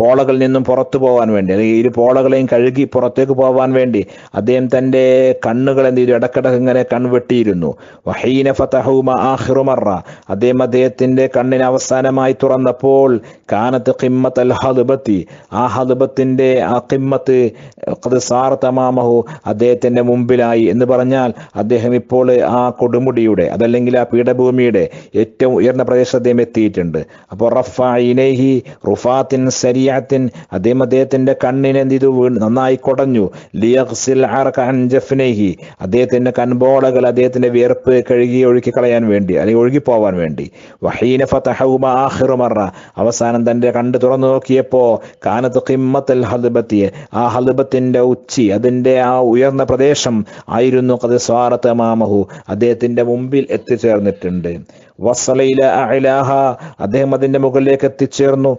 പോളകളിൽ നിന്നും പുറത്തു പോകാൻ വേണ്ടി അല്ലെങ്കിൽ ഇരു പോളകളെയും കഴുകി പുറത്തേക്ക് പോകാൻ വേണ്ടി അദ്ദേഹം തന്റെ കണ്ണുകൾ എന്ത് ചെയ്തു ഇടക്കിടക്ക് ഇങ്ങനെ കൺവെട്ടിയിരുന്നു വഹീന ഫതഹുമ അദ്ദേഹം അദ്ദേഹത്തിൻ്റെ കണ്ണിന് അവസാനമായി തുറന്നപ്പോൾ കാനത്ത് ഖിമ്മത്ത് അൽ ഹലുബത്തി ആ ഹലുബത്തിൻ്റെ ആ കിമ്മത്ത് സാർ തമാമഹു അദ്ദേഹത്തിൻ്റെ മുമ്പിലായി എന്ന് പറഞ്ഞാൽ അദ്ദേഹം ഇപ്പോൾ ആ കൊടുമുടിയുടെ അതല്ലെങ്കിൽ ആ പീഠഭൂമിയുടെ ഏറ്റവും ഉയർന്ന അദ്ദേഹം എത്തിയിട്ടുണ്ട് അപ്പോൾ റഫ റുഫാത്തിൻ സരിയാത്തിൻ അദ്ദേഹം അദ്ദേഹത്തിൻ്റെ കണ്ണിനെ ഇത് നന്നായി കൊടഞ്ഞു ലിയഖ്സിൽ ജഫ്നൈഹി അദ്ദേഹത്തിൻ്റെ കൺബോളകൾ അദ്ദേഹത്തിൻ്റെ വിയർപ്പ് കഴുകി ഒഴുക്കി കളയാൻ വേണ്ടി അല്ലെങ്കിൽ ഒഴുകിപ്പോവാൻ വേണ്ടി വഹീന ഫതഹുമ അവസാനം തൻ്റെ കണ്ട് തുറന്നു നോക്കിയപ്പോ കാനത്ത് കിമ്മത്തൽ ഹൽബത്തി ആ ഹൽബത്തിൻ്റെ ഉച്ചി അതിന്റെ ആ ഉയർന്ന പ്രദേശം ആയിരുന്നു കത് സ്വാറത്തമാമഹു അദ്ദേഹത്തിന്റെ മുമ്പിൽ എത്തിച്ചേർന്നിട്ടുണ്ട് അദ്ദേഹം അതിന്റെ മുകളിലേക്ക് എത്തിച്ചേർന്നു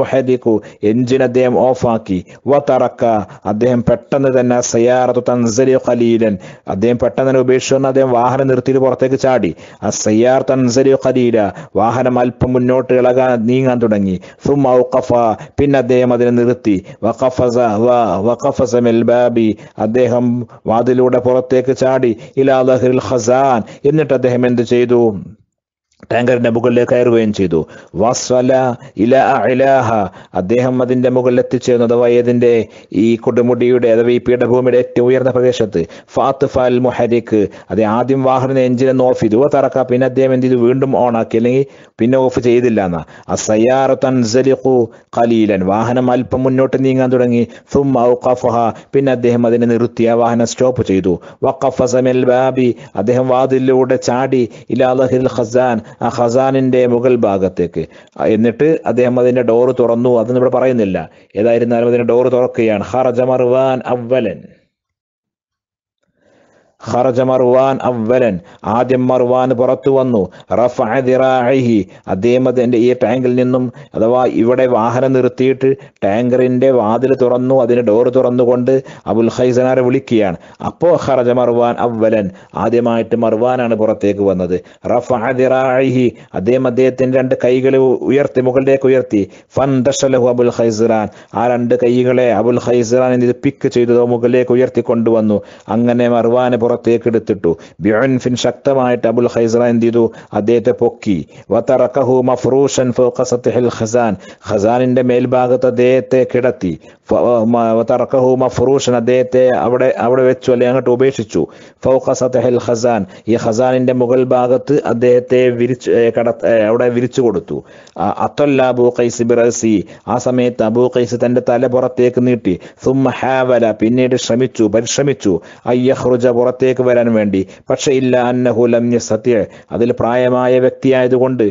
മുഹദിഖു എഞ്ചിൻ അദ്ദേഹം ഓഫാക്കി വ തറക്ക അദ്ദേഹം പെട്ടെന്ന് തന്നെ സയ്യാറത്തു തൻസരി ഖലീലൻ അദ്ദേഹം പെട്ടെന്ന് തന്നെ ഉപേക്ഷിച്ചു അദ്ദേഹം വാഹനം നിർത്തിയിട്ട് പുറത്തേക്ക് ചാടി ആ സയ്യാർ തൻസരി ഖലീല വാഹനം അല്പം മുന്നോട്ട് ഇളകാൻ നീങ്ങാൻ തുടങ്ങി പിന്നെ അദ്ദേഹം അതിനെ നിർത്തി മിൽ ബാബി അദ്ദേഹം വാതിലൂടെ പുറത്തേക്ക് ചാടി ഇലാ ദഹിൽ ഖസാൻ എന്നിട്ട് അദ്ദേഹം എന്ത് ചെയ്തു ടാങ്കറിന്റെ മുകളിലേക്ക് കയറുകയും ചെയ്തു വസ്വല ഇല ഇലാഹ അദ്ദേഹം അതിന്റെ മുകളിൽ എത്തിച്ചേർന്നു അഥവാ ഏതിന്റെ ഈ കൊടുമുടിയുടെ അഥവാ ഈ പീഠഭൂമിയുടെ ഏറ്റവും ഉയർന്ന പ്രദേശത്ത് ഫാത്ത് ഫാൽ മുഹരിക്ക് അതെ ആദ്യം എഞ്ചിൻ ഒന്ന് ഓഫ് ചെയ്തു തറക്ക പിന്നെ അദ്ദേഹം എന്ത് ചെയ്തു വീണ്ടും ഓൺ ആക്കി അല്ലെങ്കിൽ പിന്നെ ഓഫ് ചെയ്തില്ല എന്ന ഖലീലൻ വാഹനം അല്പം മുന്നോട്ട് നീങ്ങാൻ തുടങ്ങി പിന്നെ അദ്ദേഹം അതിനെ നിർത്തി ആ വാഹനം സ്റ്റോപ്പ് ചെയ്തു വഖഫ സമൽ ബാബി അദ്ദേഹം വാതിലൂടെ ചാടി ഇലാ ഖസാൻ ആ ഖസാനിൻ്റെ മുകൾ ഭാഗത്തേക്ക് എന്നിട്ട് അദ്ദേഹം അതിൻ്റെ ഡോറ് തുറന്നു അതൊന്നും ഇവിടെ പറയുന്നില്ല ഏതായിരുന്നാലും അതിൻ്റെ ഡോറ് തുറക്കുകയാണ് ഹർജമർവാൻ മർവാൻ അവലൻ ഖറജ മർവാൻ അവലൻ ആദ്യം മർവാൻ പുറത്തു വന്നു റഫിറാഹി അദ്ദേഹം അതിൻ്റെ ഈ ടാങ്കിൽ നിന്നും അഥവാ ഇവിടെ വാഹനം നിർത്തിയിട്ട് ടാങ്കറിൻ്റെ വാതിൽ തുറന്നു അതിന് ഡോർ തുറന്നുകൊണ്ട് അബുൽ ഹൈസനാരെ വിളിക്കുകയാണ് അപ്പോ ഖറജ മർവാൻ അവലൻ ആദ്യമായിട്ട് മർവാനാണ് പുറത്തേക്ക് വന്നത് റഫിറാഹി അദ്ദേഹം അദ്ദേഹത്തിൻ്റെ രണ്ട് കൈകൾ ഉയർത്തി മുകളിലേക്ക് ഉയർത്തി ഫൻദഷലഹു അബുൽ ഹൈസറാൻ ആ രണ്ട് കൈകളെ അബുൽ ഹൈസറാൻ ഇത് പിക്ക് ചെയ്തതോ മുകളിലേക്ക് ഉയർത്തി കൊണ്ടുവന്നു അങ്ങനെ മർവാനെ എടുത്തിട്ടു ബിഅൻഫിൻ ശക്തമായിട്ട് അബുൽ ഹൈസറ എന്ത് ചെയ്തു അദ്ദേഹത്തെ പൊക്കി വതറക്കഹു മഫ്റൂഷൻ ഫൗഖസത്തിഹിൽ ഖസാൻ ഖസാനിന്റെ മേൽഭാഗത്ത് അദ്ദേഹത്തെ കിടത്തി വതറഖഹു മഫ്റൂഷൻ അദ്ദേഹത്തെ അവിടെ അവിടെ വെച്ചു അല്ലെങ്കിൽ അങ്ങോട്ട് ഉപേക്ഷിച്ചു ഫൗഖസത്തിഹിൽ ഖസാൻ ഈ ഖസാനിന്റെ മുകൾ ഭാഗത്ത് അദ്ദേഹത്തെ വിരിച്ച് കടത്ത് അവിടെ വിരിച്ചു കൊടുത്തു അത്തല്ല അബു ഖൈസ് ബിറസി ആ സമയത്ത് അബു ഖൈസ് തന്റെ തല പുറത്തേക്ക് നീട്ടി സുമ ഹാവല പിന്നീട് ശ്രമിച്ചു പരിശ്രമിച്ചു അയ്യഹ്റുജ പുറത്ത് പുറത്തേക്ക് വരാൻ വേണ്ടി പക്ഷേ ഇല്ല അന്നഹുലം സത്യ അതിൽ പ്രായമായ വ്യക്തിയായതുകൊണ്ട്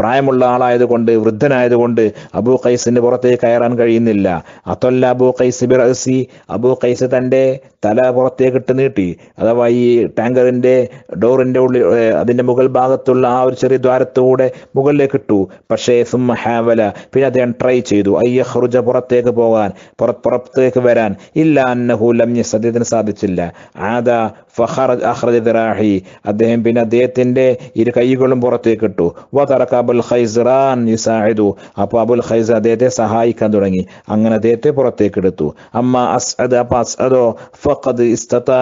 പ്രായമുള്ള ആളായതുകൊണ്ട് വൃദ്ധനായതുകൊണ്ട് അബു കൈസിന് പുറത്തേക്ക് കയറാൻ കഴിയുന്നില്ല അതൊല്ല അബു കൈസ് ബിറസി അബു കൈസ് തൻ്റെ തല പുറത്തേക്ക് ഇട്ട് നീട്ടി അഥവാ ഈ ടാങ്കറിൻ്റെ ഡോറിൻ്റെ ഉള്ളിൽ അതിൻ്റെ മുകൾ ഭാഗത്തുള്ള ആ ഒരു ചെറിയ ദ്വാരത്തൂടെ മുകളിലേക്ക് ഇട്ടു പക്ഷേ സുമ ഹാവല പിന്നെ അദ്ദേഹം ട്രൈ ചെയ്തു അയ്യ ഹറുജ പുറത്തേക്ക് പോകാൻ പുറത്തേക്ക് വരാൻ ഇല്ല അന്നഹുലം സത്യത്തിന് സാധിച്ചില്ല ആദ ഫഹറജ് അഹ്റജ് ദിറാഹി അദ്ദേഹം പിന്നെ അദ്ദേഹത്തിൻ്റെ ഇരു കൈകളും പുറത്തേക്ക് ഇട്ടു വതറക്ക അബുൽ ഖൈസറാൻ യുസാഹിദു അപ്പോൾ അബുൽ ഖൈസ അദ്ദേഹത്തെ സഹായിക്കാൻ തുടങ്ങി അങ്ങനെ അദ്ദേഹത്തെ പുറത്തേക്ക് എടുത്തു അമ്മ അസ്അദ് അപ്പം അസ്അദോ ഫഖദ് ഇസ്തതാ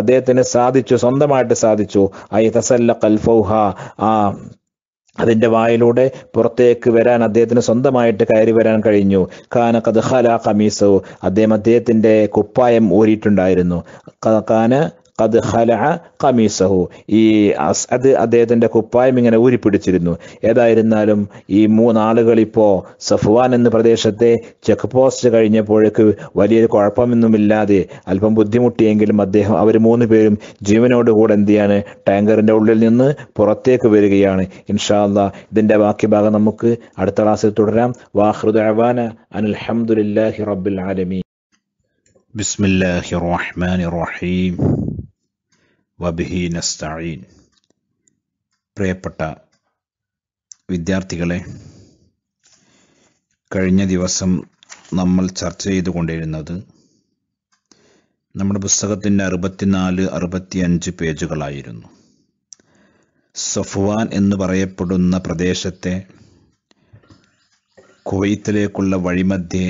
അദ്ദേഹത്തിന് സാധിച്ചു സ്വന്തമായിട്ട് സാധിച്ചു ഐ തസല്ല കൽഫൗഹ ആ അതിൻ്റെ വായിലൂടെ പുറത്തേക്ക് വരാൻ അദ്ദേഹത്തിന് സ്വന്തമായിട്ട് കയറി വരാൻ കഴിഞ്ഞു ഖാന കദ്ഹല ഖമീസോ അദ്ദേഹം അദ്ദേഹത്തിൻ്റെ കുപ്പായം ഊരിയിട്ടുണ്ടായിരുന്നു ഖാന കത് ഹല കമീസഹു ഈ അത് അദ്ദേഹത്തിൻ്റെ കുപ്പായം ഇങ്ങനെ ഊരിപ്പിടിച്ചിരുന്നു ഏതായിരുന്നാലും ഈ മൂന്നാളുകൾ ഇപ്പോൾ സഫ്വാൻ എന്ന പ്രദേശത്തെ ചെക്ക് പോസ്റ്റ് കഴിഞ്ഞപ്പോഴേക്ക് വലിയൊരു കുഴപ്പമൊന്നുമില്ലാതെ അല്പം ബുദ്ധിമുട്ടിയെങ്കിലും അദ്ദേഹം അവർ മൂന്ന് പേരും ജീവനോടുകൂടെ എന്ത് ചെയ്യാണ് ടാങ്കറിൻ്റെ ഉള്ളിൽ നിന്ന് പുറത്തേക്ക് വരികയാണ് ഇൻഷാല്ല ഇതിൻ്റെ ബാക്കി ഭാഗം നമുക്ക് അടുത്ത ക്ലാസ്സിൽ തുടരാം വാഹൃദാന അവാന അനിൽഹമുല്ലാഹി റബ്ബുൽ ആലമീൻ ബിസ്മില്ലാഹി റഹ്മാൻ റഹീം വബിഹി നസ്തഈൻ പ്രിയപ്പെട്ട വിദ്യാർത്ഥികളെ കഴിഞ്ഞ ദിവസം നമ്മൾ ചർച്ച ചെയ്തുകൊണ്ടിരുന്നത് നമ്മുടെ പുസ്തകത്തിൻ്റെ അറുപത്തിനാല് അറുപത്തിയഞ്ച് പേജുകളായിരുന്നു സഫ്വാൻ എന്ന് പറയപ്പെടുന്ന പ്രദേശത്തെ കുവൈത്തിലേക്കുള്ള വഴിമധ്യേ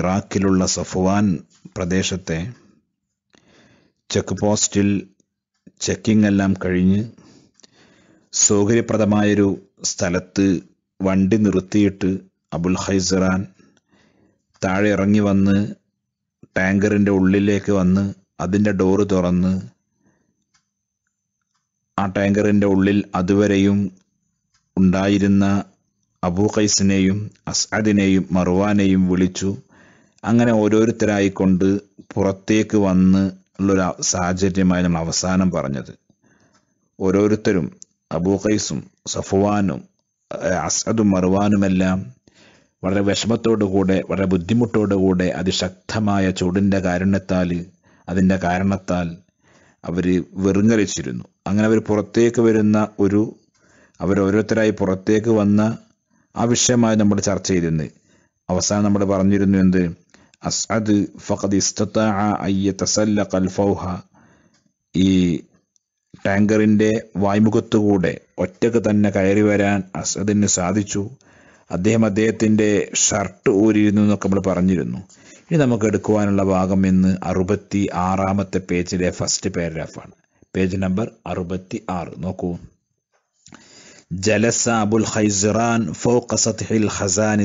ഇറാഖിലുള്ള സഫ്വാൻ പ്രദേശത്തെ ചെക്ക് പോസ്റ്റിൽ ചെക്കിംഗ് എല്ലാം കഴിഞ്ഞ് സൗകര്യപ്രദമായൊരു സ്ഥലത്ത് വണ്ടി നിർത്തിയിട്ട് അബുൽ ഹൈസറാൻ താഴെ ഇറങ്ങി വന്ന് ടാങ്കറിൻ്റെ ഉള്ളിലേക്ക് വന്ന് അതിൻ്റെ ഡോറ് തുറന്ന് ആ ടാങ്കറിൻ്റെ ഉള്ളിൽ അതുവരെയും ഉണ്ടായിരുന്ന അബൂ ഖൈസിനെയും അസ്അദിനെയും മറുവാനെയും വിളിച്ചു അങ്ങനെ ഓരോരുത്തരായിക്കൊണ്ട് പുറത്തേക്ക് വന്ന് ഉള്ളൊരു സാഹചര്യമായി നമ്മൾ അവസാനം പറഞ്ഞത് ഓരോരുത്തരും അബൂ ഖൈസും സഫുവാനും അസദും മറുവാനുമെല്ലാം വളരെ വിഷമത്തോടുകൂടെ വളരെ ബുദ്ധിമുട്ടോടുകൂടെ അതിശക്തമായ ചൂടിൻ്റെ കാരണത്താൽ അതിൻ്റെ കാരണത്താൽ അവർ വെറുങ്ങലിച്ചിരുന്നു അങ്ങനെ അവർ പുറത്തേക്ക് വരുന്ന ഒരു അവർ ഓരോരുത്തരായി പുറത്തേക്ക് വന്ന ആ വിഷയമായി നമ്മൾ ചർച്ച ചെയ്തിരുന്നത് അവസാനം നമ്മൾ പറഞ്ഞിരുന്നു എന്ത് അസ്അദ് ഫഖദ് استطاع അയ്യ തസല്ലഖൽ ഫൗഹ ഈ ടാങ്കറിൻ്റെ വായ്മുഖത്തുകൂടെ ഒറ്റക്ക് തന്നെ കയറി വരാൻ അസദിന് സാധിച്ചു അദ്ദേഹം അദ്ദേഹത്തിൻ്റെ ഷർട്ട് ഊരിയിരുന്നു എന്നൊക്കെ നമ്മൾ പറഞ്ഞിരുന്നു ഇനി നമുക്ക് എടുക്കുവാനുള്ള ഭാഗം ഇന്ന് അറുപത്തി ആറാമത്തെ പേജിലെ ഫസ്റ്റ് പാരഗ്രാഫാണ് പേജ് നമ്പർ അറുപത്തി ആറ് നോക്കൂ ജലസ അബുൽ ഹൈസറാൻ ഫോക്കസത്ത് ഹിൽ ഹസാൻ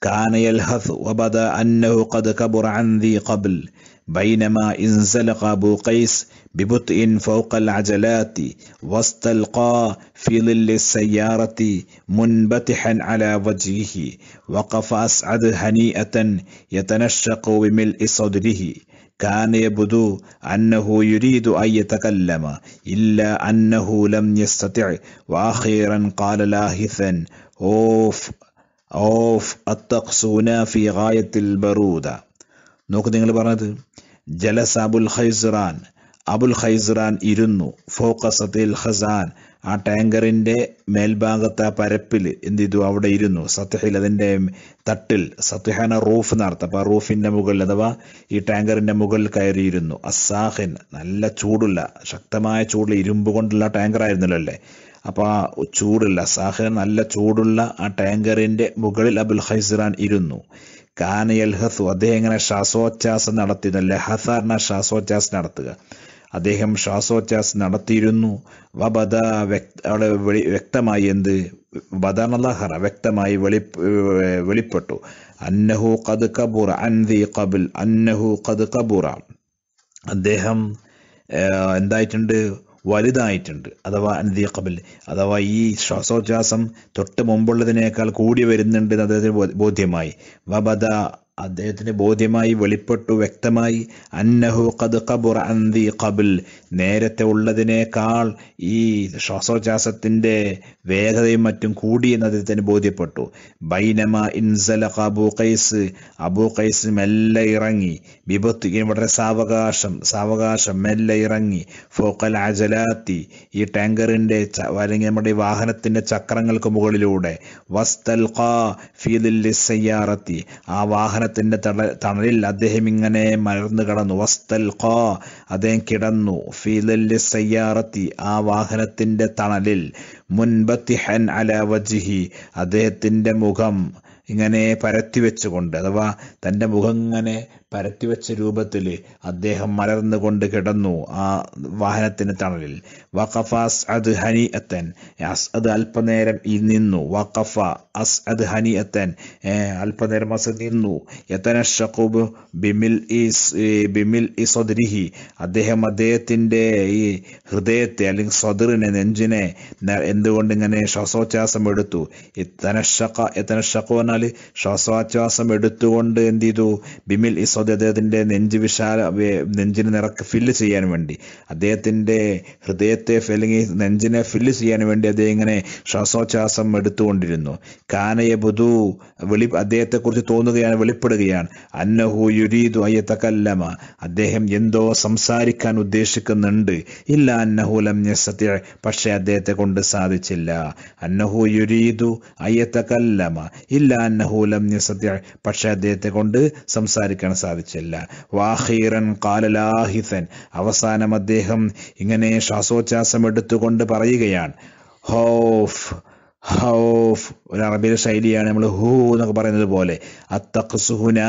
كان يلهث وبدا أنه قد كبر عن ذي قبل بينما انزلق أبو قيس ببطء فوق العجلات واستلقى في ظل السيارة منبتحا على وجهه وقف أسعد هنيئة يتنشق بملء صدره كان يبدو أنه يريد أن يتكلم إلا أنه لم يستطع وأخيرا قال لاهثا أوف ഓഫ് അത്തഖ്സൂന ഫി ഗായത്തിൽ ബറൂദ നോക്ക് നിങ്ങൾ പറഞ്ഞത് ജലസ അബുൽ ഹൈസ്റാൻ അബുൽ ഹൈസ്റാൻ ഇരുന്നു ഫോക്കസത്തിൽ ഹസാൻ ആ ടാങ്കറിൻ്റെ മേൽഭാഗത്തെ ആ പരപ്പിൽ എന്ത് ചെയ്തു അവിടെ ഇരുന്നു സത്യഹിൽ അതിൻ്റെ തട്ടിൽ സത്യഹാന റൂഫ് നടത്തും അപ്പോൾ ആ റൂഫിൻ്റെ മുകളിൽ അഥവാ ഈ ടാങ്കറിൻ്റെ മുകളിൽ കയറിയിരുന്നു അസാഹിൻ നല്ല ചൂടുള്ള ശക്തമായ ചൂടുള്ള ഇരുമ്പ് കൊണ്ടുള്ള ടാങ്കറായിരുന്നല്ലോ അല്ലേ അപ്പോൾ ആ ചൂടുള്ള സാഹിർ നല്ല ചൂടുള്ള ആ ടാങ്കറിൻ്റെ മുകളിൽ അബുൽ ഹൈസിറാൻ ഇരുന്നു കാന ഹസു അദ്ദേഹം ഇങ്ങനെ ശ്വാസോച്ഛാസം നടത്തിയിരുന്നു ലഹസാറിന ശ്വാസോച്ഛാസം നടത്തുക അദ്ദേഹം ശ്വാസോച്ഛാസം നടത്തിയിരുന്നു വബദ അവിടെ വെളി വ്യക്തമായി എന്ത് ബദാനഹറ വ്യക്തമായി വെളി വെളിപ്പെട്ടു അന്നഹു കത് കബൂറ അൻദി കബിൽ അന്നഹു കത് കബൂറ അദ്ദേഹം എന്തായിട്ടുണ്ട് വലുതായിട്ടുണ്ട് അഥവാ അനദീഖബിൽ അഥവാ ഈ ശ്വാസോച്ഛാസം തൊട്ട് മുമ്പുള്ളതിനേക്കാൾ കൂടി വരുന്നുണ്ട് എന്ന് അദ്ദേഹത്തിന് ബോധ്യമായി വബദ അദ്ദേഹത്തിന് ബോധ്യമായി വെളിപ്പെട്ടു വ്യക്തമായി അന്നഹു ഖദ് കബുർ അന്തി കബിൽ നേരത്തെ ഉള്ളതിനേക്കാൾ ഈ ശ്വാസോച്ഛാസത്തിൻ്റെ വേഗതയും മറ്റും കൂടി അദ്ദേഹത്തിന് ബോധ്യപ്പെട്ടു ബൈനമ ഇൻസല അബു ഖൈസ് അബു ഖൈസ് മെല്ലെ ഇറങ്ങി വിപത്ത് വളരെ സാവകാശം സാവകാശം മെല്ലെ ഇറങ്ങി ഫോക്കൽ അജലാത്തി ഈ ടാങ്കറിൻ്റെ അല്ലെങ്കിൽ നമ്മുടെ വാഹനത്തിൻ്റെ ചക്രങ്ങൾക്ക് മുകളിലൂടെ വസ്തൽ ഫീദിൽ സയ്യാറത്തി ആ വാഹന സഹനത്തിന്റെ തണലിൽ അദ്ദേഹം ഇങ്ങനെ മലർന്നു കടന്നു വസ്തൽ ഖാ അദ്ദേഹം കിടന്നു ഫീലല്ലി സയ്യാറത്തി ആ വാഹനത്തിന്റെ തണലിൽ മുൻബത്തിഹൻ അല വജിഹി അദ്ദേഹത്തിന്റെ മുഖം ഇങ്ങനെ പരത്തി വെച്ചുകൊണ്ട് അഥവാ തൻ്റെ മുഖം ഇങ്ങനെ പരത്തി വെച്ച രൂപത്തിൽ അദ്ദേഹം മലർന്നുകൊണ്ട് കിടന്നു ആ വാഹനത്തിന് തണലിൽ വഖഫ അസ്അദ് ഹനിഅത്തൻ അസ്അദ് അല്പനേരം നിന്നു വഖഫ അസ്അദ് ഹനിഅത്തൻ അല്പനേരം അസദ് നിന്നു യതനഷഖുബ് ബിമിൽ ബിമിൽ സദ്രിഹി അദ്ദേഹം അദ്ദേഹത്തിൻ്റെ ഈ ഹൃദയത്തെ അല്ലെങ്കിൽ സദറിനെ നെഞ്ചിനെ എന്തുകൊണ്ട് ഇങ്ങനെ ശ്വാസോച്ഛ്വാസം എടുത്തു എത്തനഷക്ക എത്തനഷക്കു പറഞ്ഞാൽ ശ്വാസോച്ഛ്വാസം എടുത്തുകൊണ്ട് എന്ത് ചെയ്തു ബിമിൽ ഇ ഇസോദ് അദ്ദേഹത്തിൻ്റെ നെഞ്ച് വിശാല നെഞ്ചിന് നിറക്ക് ഫില്ല് ചെയ്യാൻ വേണ്ടി അദ്ദേഹത്തിൻ്റെ ഹൃദയ ഹൃദയത്തെ അല്ലെങ്കിൽ നെഞ്ചിനെ ഫില്ല് ചെയ്യാൻ വേണ്ടി അദ്ദേഹം ഇങ്ങനെ ശ്വാസോച്ഛാസം എടുത്തുകൊണ്ടിരുന്നു കാനയ ബുധു വെളി കുറിച്ച് തോന്നുകയാണ് വെളിപ്പെടുകയാണ് അന്നഹു യുരീദു അയ്യത്തക്കല്ലമ അദ്ദേഹം എന്തോ സംസാരിക്കാൻ ഉദ്ദേശിക്കുന്നുണ്ട് ഇല്ല അന്നഹുലം സത്യ പക്ഷേ അദ്ദേഹത്തെ കൊണ്ട് സാധിച്ചില്ല അന്നഹു യുരീദു അയ്യത്തക്കല്ലമ ഇല്ല അന്നഹുലം സത്യ പക്ഷേ അദ്ദേഹത്തെ കൊണ്ട് സംസാരിക്കാൻ സാധിച്ചില്ല വാഹീറൻ കാലലാഹിതൻ അവസാനം അദ്ദേഹം ഇങ്ങനെ ശ്വാസോച്ഛ വ്യത്യാസം എടുത്തുകൊണ്ട് പറയുകയാണ് ഹോഫ് ഹൗഫ് ഒരു അറബിയുടെ ശൈലിയാണ് നമ്മൾ ഹൂ എന്നൊക്കെ പറയുന്നത് പോലെ അത്തഖ്സുഹുന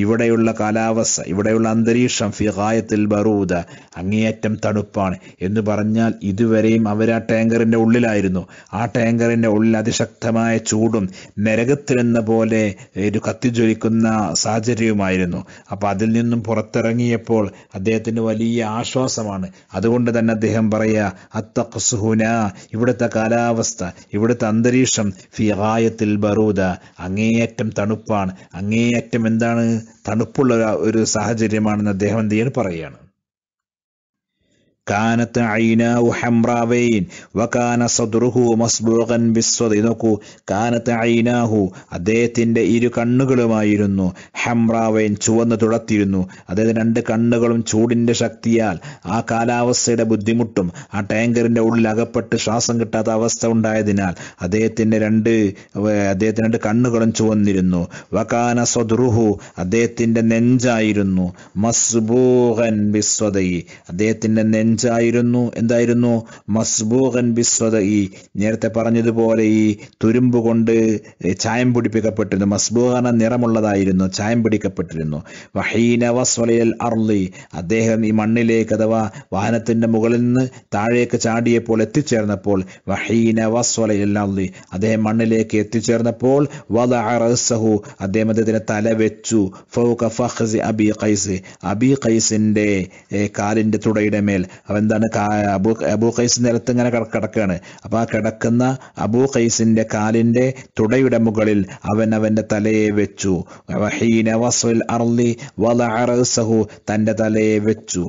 ഇവിടെയുള്ള കാലാവസ്ഥ ഇവിടെയുള്ള അന്തരീക്ഷം ഫിഹായത്തിൽ ബറൂദ അങ്ങേയറ്റം തണുപ്പാണ് എന്ന് പറഞ്ഞാൽ ഇതുവരെയും അവർ ആ ടാങ്കറിൻ്റെ ഉള്ളിലായിരുന്നു ആ ടാങ്കറിൻ്റെ ഉള്ളിൽ അതിശക്തമായ ചൂടും നരകത്തിലെന്ന പോലെ ഒരു കത്തിജ്വലിക്കുന്ന സാഹചര്യവുമായിരുന്നു അപ്പോൾ അതിൽ നിന്നും പുറത്തിറങ്ങിയപ്പോൾ അദ്ദേഹത്തിന് വലിയ ആശ്വാസമാണ് അതുകൊണ്ട് തന്നെ അദ്ദേഹം പറയുക അത്തഖ്സുഹുന ഇവിടുത്തെ കാലാവസ്ഥ ഇവിടുത്തെ ഇവിടുത്തെ അന്തരീക്ഷം ഫിറായത്തിൽ ബറൂദ അങ്ങേയറ്റം തണുപ്പാണ് അങ്ങേയറ്റം എന്താണ് തണുപ്പുള്ള ഒരു സാഹചര്യമാണെന്ന് അദ്ദേഹം എന്ത് ചെയ്യാണ് പറയുകയാണ് കാനത്ത് അയിനാവു ഹംറാവൈൻ വകാന സദ്റുഹു മസ്ബൂഖൻ ബിസ്വദ് നോക്കൂ കാനത്ത് ഐനാഹു അദ്ദേഹത്തിൻ്റെ ഇരു കണ്ണുകളുമായിരുന്നു ഹംറാവൈൻ ചുവന്ന് തുളത്തിയിരുന്നു അതായത് രണ്ട് കണ്ണുകളും ചൂടിൻ്റെ ശക്തിയാൽ ആ കാലാവസ്ഥയുടെ ബുദ്ധിമുട്ടും ആ ടാങ്കറിൻ്റെ ഉള്ളിൽ അകപ്പെട്ട് ശ്വാസം കിട്ടാത്ത അവസ്ഥ ഉണ്ടായതിനാൽ അദ്ദേഹത്തിൻ്റെ രണ്ട് അദ്ദേഹത്തിൻ്റെ രണ്ട് കണ്ണുകളും ചുവന്നിരുന്നു വകാന സദ്റുഹു അദ്ദേഹത്തിൻ്റെ നെഞ്ചായിരുന്നു മസ്ബൂഖൻ ബിസ്വദൈ അദ്ദേഹത്തിൻ്റെ നെഞ്ച് അഞ്ചായിരുന്നു എന്തായിരുന്നു മസ്ബൂഹൻ ബിസ്വത ഈ നേരത്തെ പറഞ്ഞതുപോലെ ഈ തുരുമ്പ് കൊണ്ട് ചായം പിടിപ്പിക്കപ്പെട്ടിരുന്നു മസ്ബൂഹ നിറമുള്ളതായിരുന്നു ചായം പിടിക്കപ്പെട്ടിരുന്നു വഹീന വസ്വലയൽ അർലി അദ്ദേഹം ഈ മണ്ണിലേക്ക് അഥവാ വാഹനത്തിന്റെ മുകളിൽ നിന്ന് താഴേക്ക് ചാടിയപ്പോൾ എത്തിച്ചേർന്നപ്പോൾ വഹീന വസ്വലയൽ അർലി അദ്ദേഹം മണ്ണിലേക്ക് എത്തിച്ചേർന്നപ്പോൾ വദ അദ്ദേഹം അദ്ദേഹത്തിന് തല വെച്ചു ഫൗക ഫഹ്സി അബി കൈസ് അബി കൈസിന്റെ കാലിന്റെ തുടയുടെ മേൽ അവൻ എന്താണ് അബൂ അബൂ ഖൈസ് നിലത്ത് ഇങ്ങനെ കിടക്കുകയാണ് അപ്പോൾ ആ കിടക്കുന്ന അബൂ ഖൈസിൻ്റെ കാലിൻ്റെ തുടയുടെ മുകളിൽ അവൻ അവൻ്റെ തലയെ വെച്ചു അർലി തൻ്റെ തലയെ വെച്ചു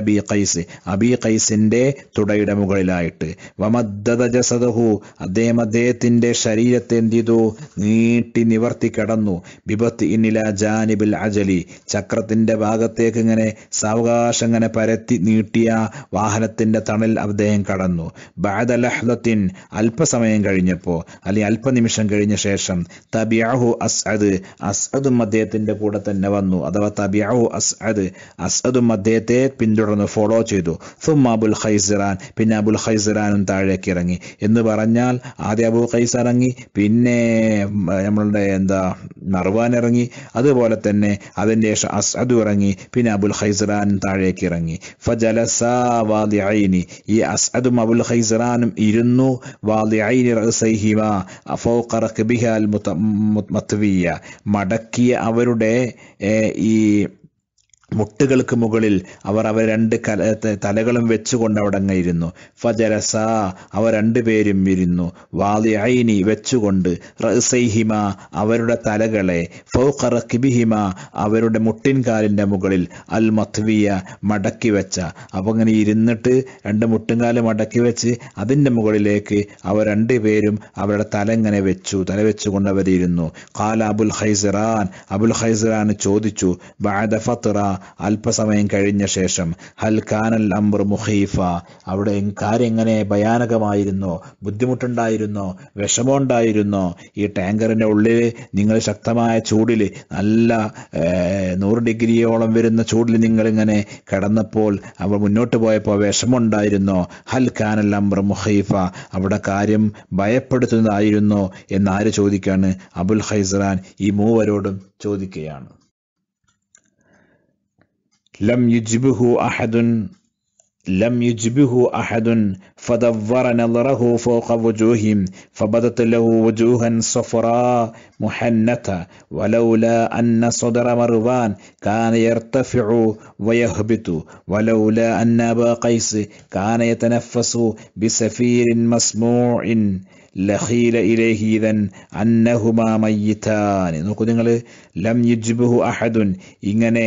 അബി ഖൈസ് അബി ഖൈസിൻ്റെ തുടയുടെ മുകളിലായിട്ട് വമദ്ദത ജസദഹു അദ്ദേഹം അദ്ദേഹത്തിൻ്റെ ശരീരത്തെ എന്ത് ചെയ്തു നീട്ടി നിവർത്തി കിടന്നു ബിബത്ത് ഇന്നില ജാനിബിൽ അജലി ചക്രത്തിൻ്റെ ഭാഗത്തേക്ക് ഇങ്ങനെ സാവകാശം ഇങ്ങനെ പരത്തി നീട്ടിയ വാഹനത്തിന്റെ തണൽ അദ്ദേഹം കടന്നു ബാദലഹ്ലത്തിൻ അല്പസമയം കഴിഞ്ഞപ്പോൾ അല്ലെ അല്പനിമിഷം കഴിഞ്ഞ ശേഷം തബിയാഹു അസ്അദ് അസ്അദും അദ്ദേഹത്തിന്റെ കൂടെ തന്നെ വന്നു അഥവാ തബിയാഹു അസ്അദ് അസ്അദും അദ്ദേഹത്തെ പിന്തുടർന്ന് ഫോളോ ചെയ്തു സുമ അബുൽ ഖൈസിറാൻ പിന്നെ അബുൽ ഖൈസിറാനും താഴേക്ക് ഇറങ്ങി എന്ന് പറഞ്ഞാൽ ആദ്യം അബു ഖൈസ് ഇറങ്ങി പിന്നെ നമ്മളുടെ എന്താ മർവാൻ ഇറങ്ങി അതുപോലെ തന്നെ അതിൻ്റെ ശേഷം അസ്അദു ഇറങ്ങി പിന്നെ അബുൽ ഖൈസിറാൻ താഴേക്ക് ഇറങ്ങി ഫജലസാദിഅൈനി ഈ അസ്അദും അബുൽ ഖൈസറാനും ഇരുന്നു വാദിഅൈനി മടക്കിയ അവരുടെ ഈ മുട്ടുകൾക്ക് മുകളിൽ അവർ അവർ രണ്ട് കല തലകളും വെച്ചുകൊണ്ട് അവിടങ്ങിയിരുന്നു ഫജരസ അവർ രണ്ടുപേരും ഇരുന്നു വാലി ഐനി വെച്ചുകൊണ്ട് റസൈഹിമ അവരുടെ തലകളെ ഫൗഖറക്കിബിഹിമ അവരുടെ മുട്ടിൻകാലിൻ്റെ മുകളിൽ അൽ മത്വിയ മടക്കി വെച്ച അപ്പം അങ്ങനെ ഇരുന്നിട്ട് രണ്ട് മുട്ടുംകാല് മടക്കി വെച്ച് അതിൻ്റെ മുകളിലേക്ക് അവർ രണ്ടുപേരും അവരുടെ തല ഇങ്ങനെ വെച്ചു തല വെച്ചുകൊണ്ട് അവരിരുന്നു കാല അബുൽ ഹൈസറാൻ അബുൽ ഹൈസറാൻ ചോദിച്ചു ബാദ ഫത്തറ അല്പസമയം കഴിഞ്ഞ ശേഷം ഹൽ കാനൽ അംർ മുഖീഫ അവിടെ കാര്യെങ്ങനെ ഭയാനകമായിരുന്നോ ബുദ്ധിമുട്ടുണ്ടായിരുന്നോ വിഷമമുണ്ടായിരുന്നോ ഈ ടാങ്കറിൻ്റെ ഉള്ളിൽ നിങ്ങൾ ശക്തമായ ചൂടിൽ നല്ല നൂറ് ഡിഗ്രിയോളം വരുന്ന ചൂടിൽ നിങ്ങളിങ്ങനെ കിടന്നപ്പോൾ അവർ മുന്നോട്ട് പോയപ്പോൾ വിഷമമുണ്ടായിരുന്നോ ഹൽ കാനൽ അംർ മുഖീഫ അവിടെ കാര്യം ഭയപ്പെടുത്തുന്നതായിരുന്നോ എന്നാര് ചോദിക്കാണ് അബുൽ ഹൈസറാൻ ഈ മൂവരോടും ചോദിക്കുകയാണ് لم يجبه أحد لم يجبه أحد فدبر نظره فوق وجوههم فبدت له وجوها صفراء محنتة ولولا أن صدر مروان كان يرتفع ويهبط ولولا أن أبا قيس كان يتنفس بسفير مسموع ലഹീല ഇലേഹീതൻ അന്നഹുമാ നോക്കൂ നിങ്ങൾ ലം യുജ്ബുഹു അഹദുൻ ഇങ്ങനെ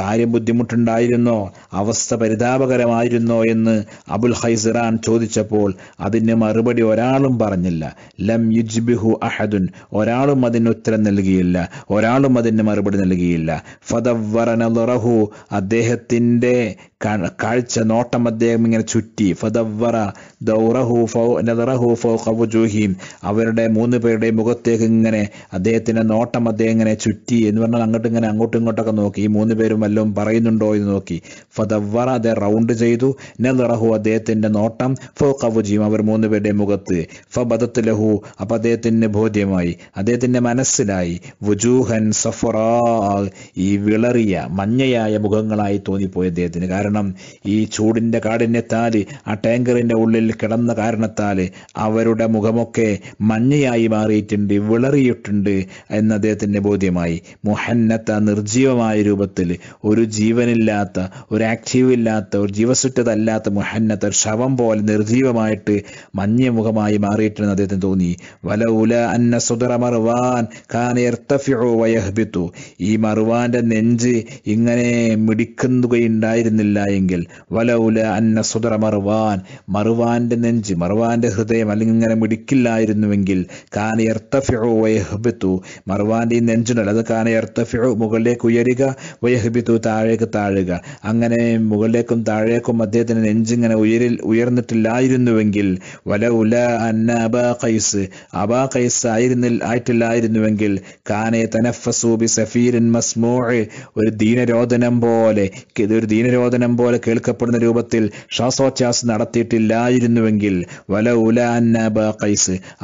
കാര്യം ബുദ്ധിമുട്ടുണ്ടായിരുന്നോ അവസ്ഥ പരിതാപകരമായിരുന്നോ എന്ന് അബുൽ ഹൈസറാൻ ചോദിച്ചപ്പോൾ അതിന് മറുപടി ഒരാളും പറഞ്ഞില്ല ലം യുജ്ബിഹു അഹദുൻ ഒരാളും അതിന് ഉത്തരം നൽകിയില്ല ഒരാളും അതിന് മറുപടി നൽകിയില്ല ഫതവറനുറഹു അദ്ദേഹത്തിൻ്റെ കാഴ്ച നോട്ടം അദ്ദേഹം ഇങ്ങനെ ചുറ്റി ഫതവറ വജൂഹിം അവരുടെ മൂന്ന് പേരുടെ മുഖത്തേക്ക് ഇങ്ങനെ അദ്ദേഹത്തിന്റെ നോട്ടം അദ്ദേഹം ഇങ്ങനെ ചുറ്റി എന്ന് പറഞ്ഞാൽ അങ്ങോട്ടും ഇങ്ങനെ അങ്ങോട്ടും ഇങ്ങോട്ടൊക്കെ നോക്കി ഈ മൂന്ന് പേരും വല്ലതും പറയുന്നുണ്ടോ എന്ന് നോക്കി ഫതവർ അതെ റൗണ്ട് ചെയ്തു നദറഹു അദ്ദേഹത്തിന്റെ നോട്ടം ഫോക്കവുജിയും അവർ മൂന്ന് പേരുടെ മുഖത്ത് ഫബദത്ത് ലഹു അപ്പോൾ അദ്ദേഹത്തിന് ബോധ്യമായി അദ്ദേഹത്തിന്റെ മനസ്സിലായി വുജൂഹൻ സഫറാ ഈ വിളറിയ മഞ്ഞയായ മുഖങ്ങളായി തോന്നിപ്പോയി അദ്ദേഹത്തിന് കാരണം ഈ ചൂടിന്റെ കാടിന്റെ താല് ആ ടാങ്കറിന്റെ ഉള്ളിൽ കിടന്ന കാരണത്താൽ അവരുടെ മുഖമൊക്കെ മഞ്ഞയായി മാറിയിട്ടുണ്ട് വിളറിയിട്ടുണ്ട് എന്ന് അദ്ദേഹത്തിൻ്റെ ബോധ്യമായി മുഹന്നത്ത നിർജീവമായ രൂപത്തിൽ ഒരു ജീവനില്ലാത്ത ഒരു ആക്റ്റീവ് ഇല്ലാത്ത ഒരു ജീവസുറ്റതല്ലാത്ത മുഹന്നത്ത ഒരു ശവം പോലെ നിർജീവമായിട്ട് മഞ്ഞ മുഖമായി മാറിയിട്ടുണ്ടെന്ന് അദ്ദേഹത്തിന് തോന്നി വലൗല അന്ന സുദറ മർവാൻ വയഹ്ബിത്തു ഈ മർവാന്റെ നെഞ്ച് ഇങ്ങനെ മിടിക്കുന്നുകയുണ്ടായിരുന്നില്ല എങ്കിൽ വലൗല അന്ന സുദറ മർവാൻ മർവാൻ മർവാന്റെ നെഞ്ച് മർവാന്റെ ഹൃദയം അല്ലെങ്കിൽ ഇങ്ങനെ മിടിക്കില്ലായിരുന്നുവെങ്കിൽ കാനയർത്തഫിഴോ വയഹബിത്തു മർവാന്റെ ഈ നെഞ്ചുണ്ടല്ലോ അത് കാനയർത്തഫിഴോ മുകളിലേക്ക് ഉയരുക വയഹബിത്തു താഴേക്ക് താഴുക അങ്ങനെ മുകളിലേക്കും താഴേക്കും അദ്ദേഹത്തിൻ്റെ നെഞ്ചിങ്ങനെ ഉയരിൽ ഉയർന്നിട്ടില്ലായിരുന്നുവെങ്കിൽ വല ഉല അന്ന അബാ ഖൈസ് അബാ ഖൈസ് ആയിരുന്നിൽ ആയിട്ടില്ലായിരുന്നുവെങ്കിൽ കാനയെ തനഫസൂബി സഫീരൻ മസ്മോ ഒരു ദീനരോധനം പോലെ ഒരു ദീനരോധനം പോലെ കേൾക്കപ്പെടുന്ന രൂപത്തിൽ ശ്വാസോച്ഛ്വാസം നടത്തിയിട്ടില്ലായിരുന്നു ആയിരുന്നുവെങ്കിൽ വലൗല അന്ന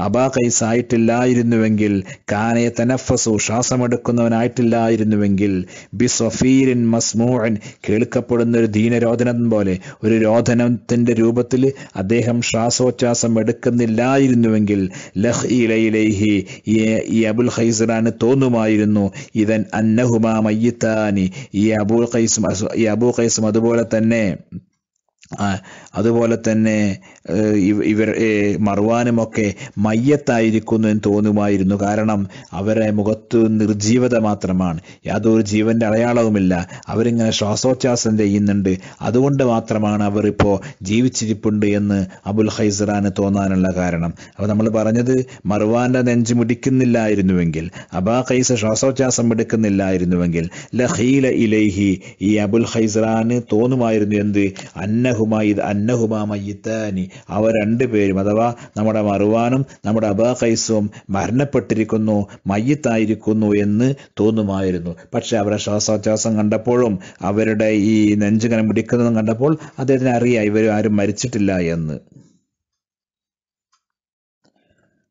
അബാ കൈസ് ആയിട്ടില്ലായിരുന്നുവെങ്കിൽ കാനെ തനഫസു ശ്വാസമെടുക്കുന്നവനായിട്ടില്ലായിരുന്നുവെങ്കിൽ ബി സഫീരിൻ മസ്മോൻ കേൾക്കപ്പെടുന്ന ഒരു ദീനരോധനം പോലെ ഒരു രോധനത്തിന്റെ രൂപത്തിൽ അദ്ദേഹം ശ്വാസോച്ഛാസം എടുക്കുന്നില്ലായിരുന്നുവെങ്കിൽ ലഹ് ഇലയിലേഹി ഈ അബുൽ ഖൈസറാന് തോന്നുമായിരുന്നു ഇതൻ അന്നഹുമാ മയ്യത്താനി ഈ അബുൽ ഖൈസും ഈ അബു ഖൈസും അതുപോലെ തന്നെ അതുപോലെ തന്നെ ഇവർ മറുവാനുമൊക്കെ മയ്യത്തായിരിക്കുന്നു എന്ന് തോന്നുമായിരുന്നു കാരണം അവരെ മുഖത്ത് നിർജീവത മാത്രമാണ് യാതൊരു ജീവൻ്റെ അടയാളവുമില്ല അവരിങ്ങനെ ശ്വാസോച്ഛാസം ചെയ്യുന്നുണ്ട് അതുകൊണ്ട് മാത്രമാണ് അവർ ജീവിച്ചിരിപ്പുണ്ട് എന്ന് അബുൽ ഹൈസറാന് തോന്നാനുള്ള കാരണം അപ്പോൾ നമ്മൾ പറഞ്ഞത് മറുവാൻ്റെ നെഞ്ച് മുടിക്കുന്നില്ലായിരുന്നുവെങ്കിൽ അബാ ഖൈസ ശ്വാസോച്ഛാസം എടുക്കുന്നില്ലായിരുന്നുവെങ്കിൽ ലഹീല ഇലൈഹി ഈ അബുൽ ഹൈസറാന് തോന്നുമായിരുന്നു എന്ത് അന്ന അന്നഹുമ ഇത് അന്നഹുമ മയ്യത്താനി അവ രണ്ടുപേരും അഥവാ നമ്മുടെ മറുവാനും നമ്മുടെ അബാഖൈസും മരണപ്പെട്ടിരിക്കുന്നു മയ്യത്തായിരിക്കുന്നു എന്ന് തോന്നുമായിരുന്നു പക്ഷെ അവരുടെ ശ്വാസോച്ഛാസം കണ്ടപ്പോഴും അവരുടെ ഈ നെഞ്ചുകനം പിടിക്കുന്നതും കണ്ടപ്പോൾ അദ്ദേഹത്തിന് അറിയാം ഇവർ ആരും മരിച്ചിട്ടില്ല എന്ന്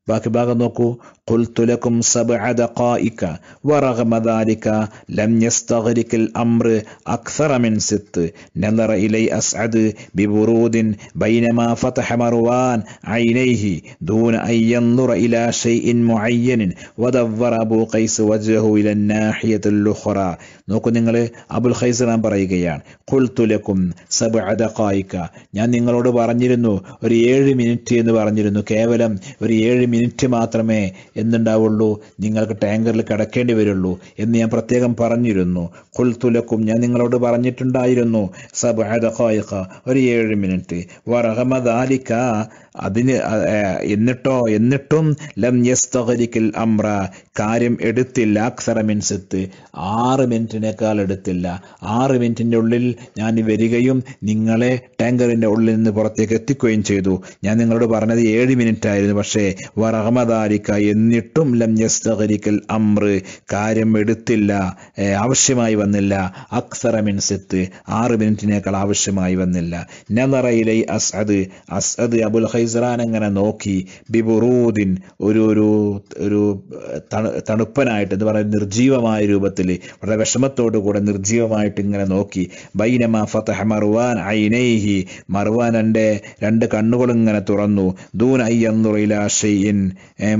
وأكبر نكو قلت لكم سبع دقائق ورغم ذلك لم يستغرق الأمر أكثر من ست نظر إلي أسعد ببرود بينما فتح مروان عينيه دون أن ينظر إلى شيء معين ودبر أبو قيس وجهه إلى الناحية الأخرى നോക്കൂ നിങ്ങൾ അബുൽ ഹൈസലാം പറയുകയാണ് കുൾത്തുലക്കും സബ് കായിക്ക ഞാൻ നിങ്ങളോട് പറഞ്ഞിരുന്നു ഒരു ഏഴ് മിനിറ്റ് എന്ന് പറഞ്ഞിരുന്നു കേവലം ഒരു ഏഴ് മിനിറ്റ് മാത്രമേ എന്നുണ്ടാവുള്ളൂ നിങ്ങൾക്ക് ടാങ്കറിൽ കിടക്കേണ്ടി വരുള്ളൂ എന്ന് ഞാൻ പ്രത്യേകം പറഞ്ഞിരുന്നു കുൾത്തുലക്കും ഞാൻ നിങ്ങളോട് പറഞ്ഞിട്ടുണ്ടായിരുന്നു സബ് കായിക ഒരു ഏഴ് മിനിറ്റ് ആലിക്ക അതിന് എന്നിട്ടോ എന്നിട്ടും ലം യസ്തകരിക്കൽ അമ്ര കാര്യം എടുത്തില്ല അക്സറ മിൻസത്ത് ആറ് മിനിറ്റിനേക്കാൾ എടുത്തില്ല ആറ് മിനിറ്റിൻ്റെ ഉള്ളിൽ ഞാൻ വരികയും നിങ്ങളെ ടാങ്കറിൻ്റെ ഉള്ളിൽ നിന്ന് പുറത്തേക്ക് എത്തിക്കുകയും ചെയ്തു ഞാൻ നിങ്ങളോട് പറഞ്ഞത് ഏഴ് മിനിറ്റ് ആയിരുന്നു പക്ഷേ വറഹമദാരിക്ക എന്നിട്ടും ലം യസ്തകരിക്കൽ അമ്ര കാര്യം എടുത്തില്ല ആവശ്യമായി വന്നില്ല അക്സറ മിൻസത്ത് ആറ് മിനിറ്റിനേക്കാൾ ആവശ്യമായി വന്നില്ല നറയിലെ അസ്അദ് അസ്അദ് അബുൽ ഹൈ ഇസ്രാൻ അങ്ങനെ നോക്കി ബിബുറൂദിൻ ഒരു ഒരു ഒരു തണുപ്പനായിട്ട് എന്ന് പറയുന്ന നിർജീവമായ രൂപത്തിൽ വളരെ വിഷമത്തോടു കൂടെ നിർജീവമായിട്ട് ഇങ്ങനെ നോക്കി ബൈനമ ഫതഹ മറുവാൻ ഐനൈഹി മറുവാൻ എൻ്റെ രണ്ട് കണ്ണുകൾ ഇങ്ങനെ തുറന്നു ദൂൻ അയ്യന്നുറയില ഷെയ്യൻ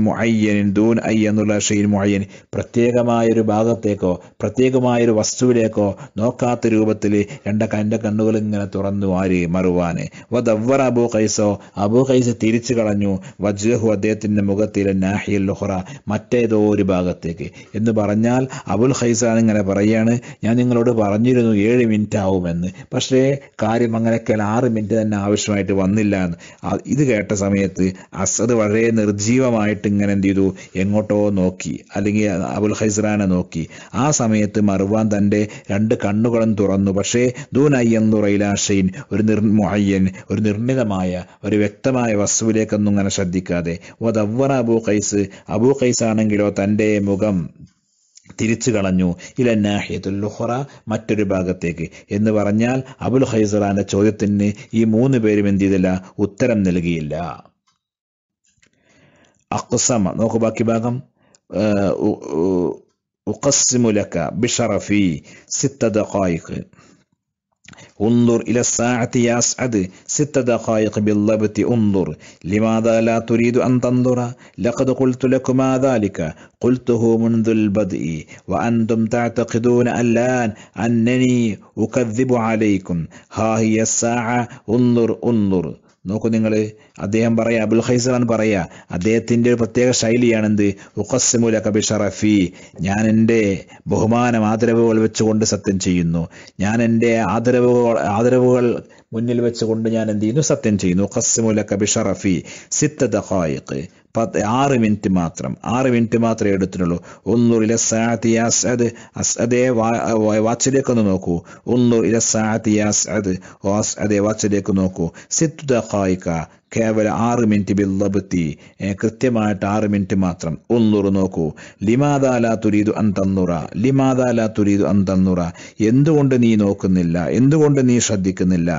മുഅയ്യനിൻ ദൂൻ അയ്യന്നുള്ള ഷെയ്യൻ മുഅയ്യൻ പ്രത്യേകമായൊരു ഭാഗത്തേക്കോ പ്രത്യേകമായൊരു വസ്തുവിലേക്കോ നോക്കാത്ത രൂപത്തിൽ രണ്ട് എൻ്റെ കണ്ണുകൾ ഇങ്ങനെ തുറന്നു ആര് മറുവാൻ വദവ്വർ അബു കൈസോ അബു പൈസ തിരിച്ചു കളഞ്ഞു വജ്ജഹു അദ്ദേഹത്തിൻ്റെ മുഖത്തിലെ നാഹിയൽ ലുഹറ മറ്റേതോ ഒരു ഭാഗത്തേക്ക് എന്ന് പറഞ്ഞാൽ അബുൽ ഹൈസാൻ ഇങ്ങനെ പറയുകയാണ് ഞാൻ നിങ്ങളോട് പറഞ്ഞിരുന്നു ഏഴ് മിനിറ്റ് ആവുമെന്ന് പക്ഷേ കാര്യം അങ്ങനെയൊക്കെ ആറ് മിനിറ്റ് തന്നെ ആവശ്യമായിട്ട് വന്നില്ല എന്ന് ഇത് കേട്ട സമയത്ത് അസദ് വളരെ നിർജീവമായിട്ട് ഇങ്ങനെ എന്ത് ചെയ്തു എങ്ങോട്ടോ നോക്കി അല്ലെങ്കിൽ അബുൽ ഹൈസറാനെ നോക്കി ആ സമയത്ത് മറുവാൻ തൻ്റെ രണ്ട് കണ്ണുകളും തുറന്നു പക്ഷേ ദൂനയ്യൻ തുറയിലാഷയിൻ ഒരു നിർ മുഹയ്യൻ ഒരു നിർണിതമായ ഒരു വ്യക്തമായ അശുദ്ധമായ വസ്തുവിലേക്കൊന്നും അങ്ങനെ ശ്രദ്ധിക്കാതെ വതവ്വറ അബൂ ഖൈസ് അബൂ ഖൈസ് ആണെങ്കിലോ തൻ്റെ മുഖം തിരിച്ചു കളഞ്ഞു ഇല നാഹിയത്തുല്ലുഹറ മറ്റൊരു ഭാഗത്തേക്ക് എന്ന് പറഞ്ഞാൽ അബുൽ ഹൈസറാന്റെ ചോദ്യത്തിന് ഈ മൂന്ന് പേരും എന്ത് ചെയ്തില്ല ഉത്തരം നൽകിയില്ല അക്സമ നോക്കു ബാക്കി ഭാഗം ഉഖസിമുലക്ക ബിഷറഫി സിത്തദ് ഖായിഖ് انظر إلى الساعة يا أسعد ست دقائق بالضبط انظر لماذا لا تريد أن تنظر لقد قلت لكما ذلك قلته منذ البدء وأنتم تعتقدون الآن أنني أكذب عليكم ها هي الساعة انظر انظر നോക്കൂ നിങ്ങൾ അദ്ദേഹം പറയാ അബുൽ ഹൈസാൻ പറയാ അദ്ദേഹത്തിൻ്റെ ഒരു പ്രത്യേക ശൈലിയാണെന്ത് ഉഖസ്മുല കബി ഷറഫി ഞാൻ എൻ്റെ ബഹുമാനം ആദരവുകൾ വെച്ചുകൊണ്ട് സത്യം ചെയ്യുന്നു ഞാൻ എൻ്റെ ആദരവുകൾ ആദരവുകൾ മുന്നിൽ വെച്ചുകൊണ്ട് ഞാൻ എന്ത് ചെയ്യുന്നു സത്യം ചെയ്യുന്നു ഉഖസ്മുല കബി ഷറഫി സിത്ത ദഹായിക്ക് പത്ത് ആറ് മിനിറ്റ് മാത്രം ആറ് മിനിറ്റ് മാത്രമേ എടുത്തിട്ടുള്ളൂ ഒന്നു ഇല സാത്തി അസ്അദ് അസ്അദേ വാച്ചിലേക്ക് ഒന്ന് നോക്കൂ ഒന്നു ഇല സാത്തി അസ്അദ് അതേ വാച്ചിലേക്ക് നോക്കൂ സിത്തു ദഖായിക്ക കേവലം ആറ് മിനിറ്റ് ബില്ലബത്തി കൃത്യമായിട്ട് ആറ് മിനിറ്റ് മാത്രം ഒന്നുറു നോക്കൂ ലിമാദാല തുരീതു അൻ തന്നുറ ലിമാദാല തുരീതു അൻ തന്നുറ എന്തുകൊണ്ട് നീ നോക്കുന്നില്ല എന്തുകൊണ്ട് നീ ശ്രദ്ധിക്കുന്നില്ല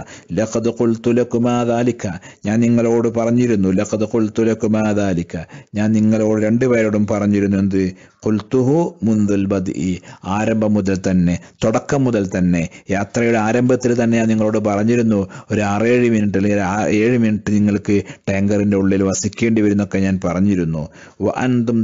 ലഖദ് കുൽ തുലക്കുമാതാലിക്ക ഞാൻ നിങ്ങളോട് പറഞ്ഞിരുന്നു ലഖദ് കുൽ തുലക്കുമാതാലിക്ക ഞാൻ നിങ്ങളോട് രണ്ടുപേരോടും പറഞ്ഞിരുന്നു എന്ത് കുൽത്തുഹു മുന്തുൽ ബദ് ഇ ആരംഭം മുതൽ തന്നെ തുടക്കം മുതൽ തന്നെ യാത്രയുടെ ആരംഭത്തിൽ തന്നെ ഞാൻ നിങ്ങളോട് പറഞ്ഞിരുന്നു ഒരു ആറേഴ് മിനിറ്റ് അല്ലെങ്കിൽ ഏഴ് മിനിറ്റ് നിങ്ങൾ നിങ്ങൾക്ക് ടാങ്കറിൻ്റെ ഉള്ളിൽ വസിക്കേണ്ടി വരുന്നൊക്കെ ഞാൻ പറഞ്ഞിരുന്നു അന്തും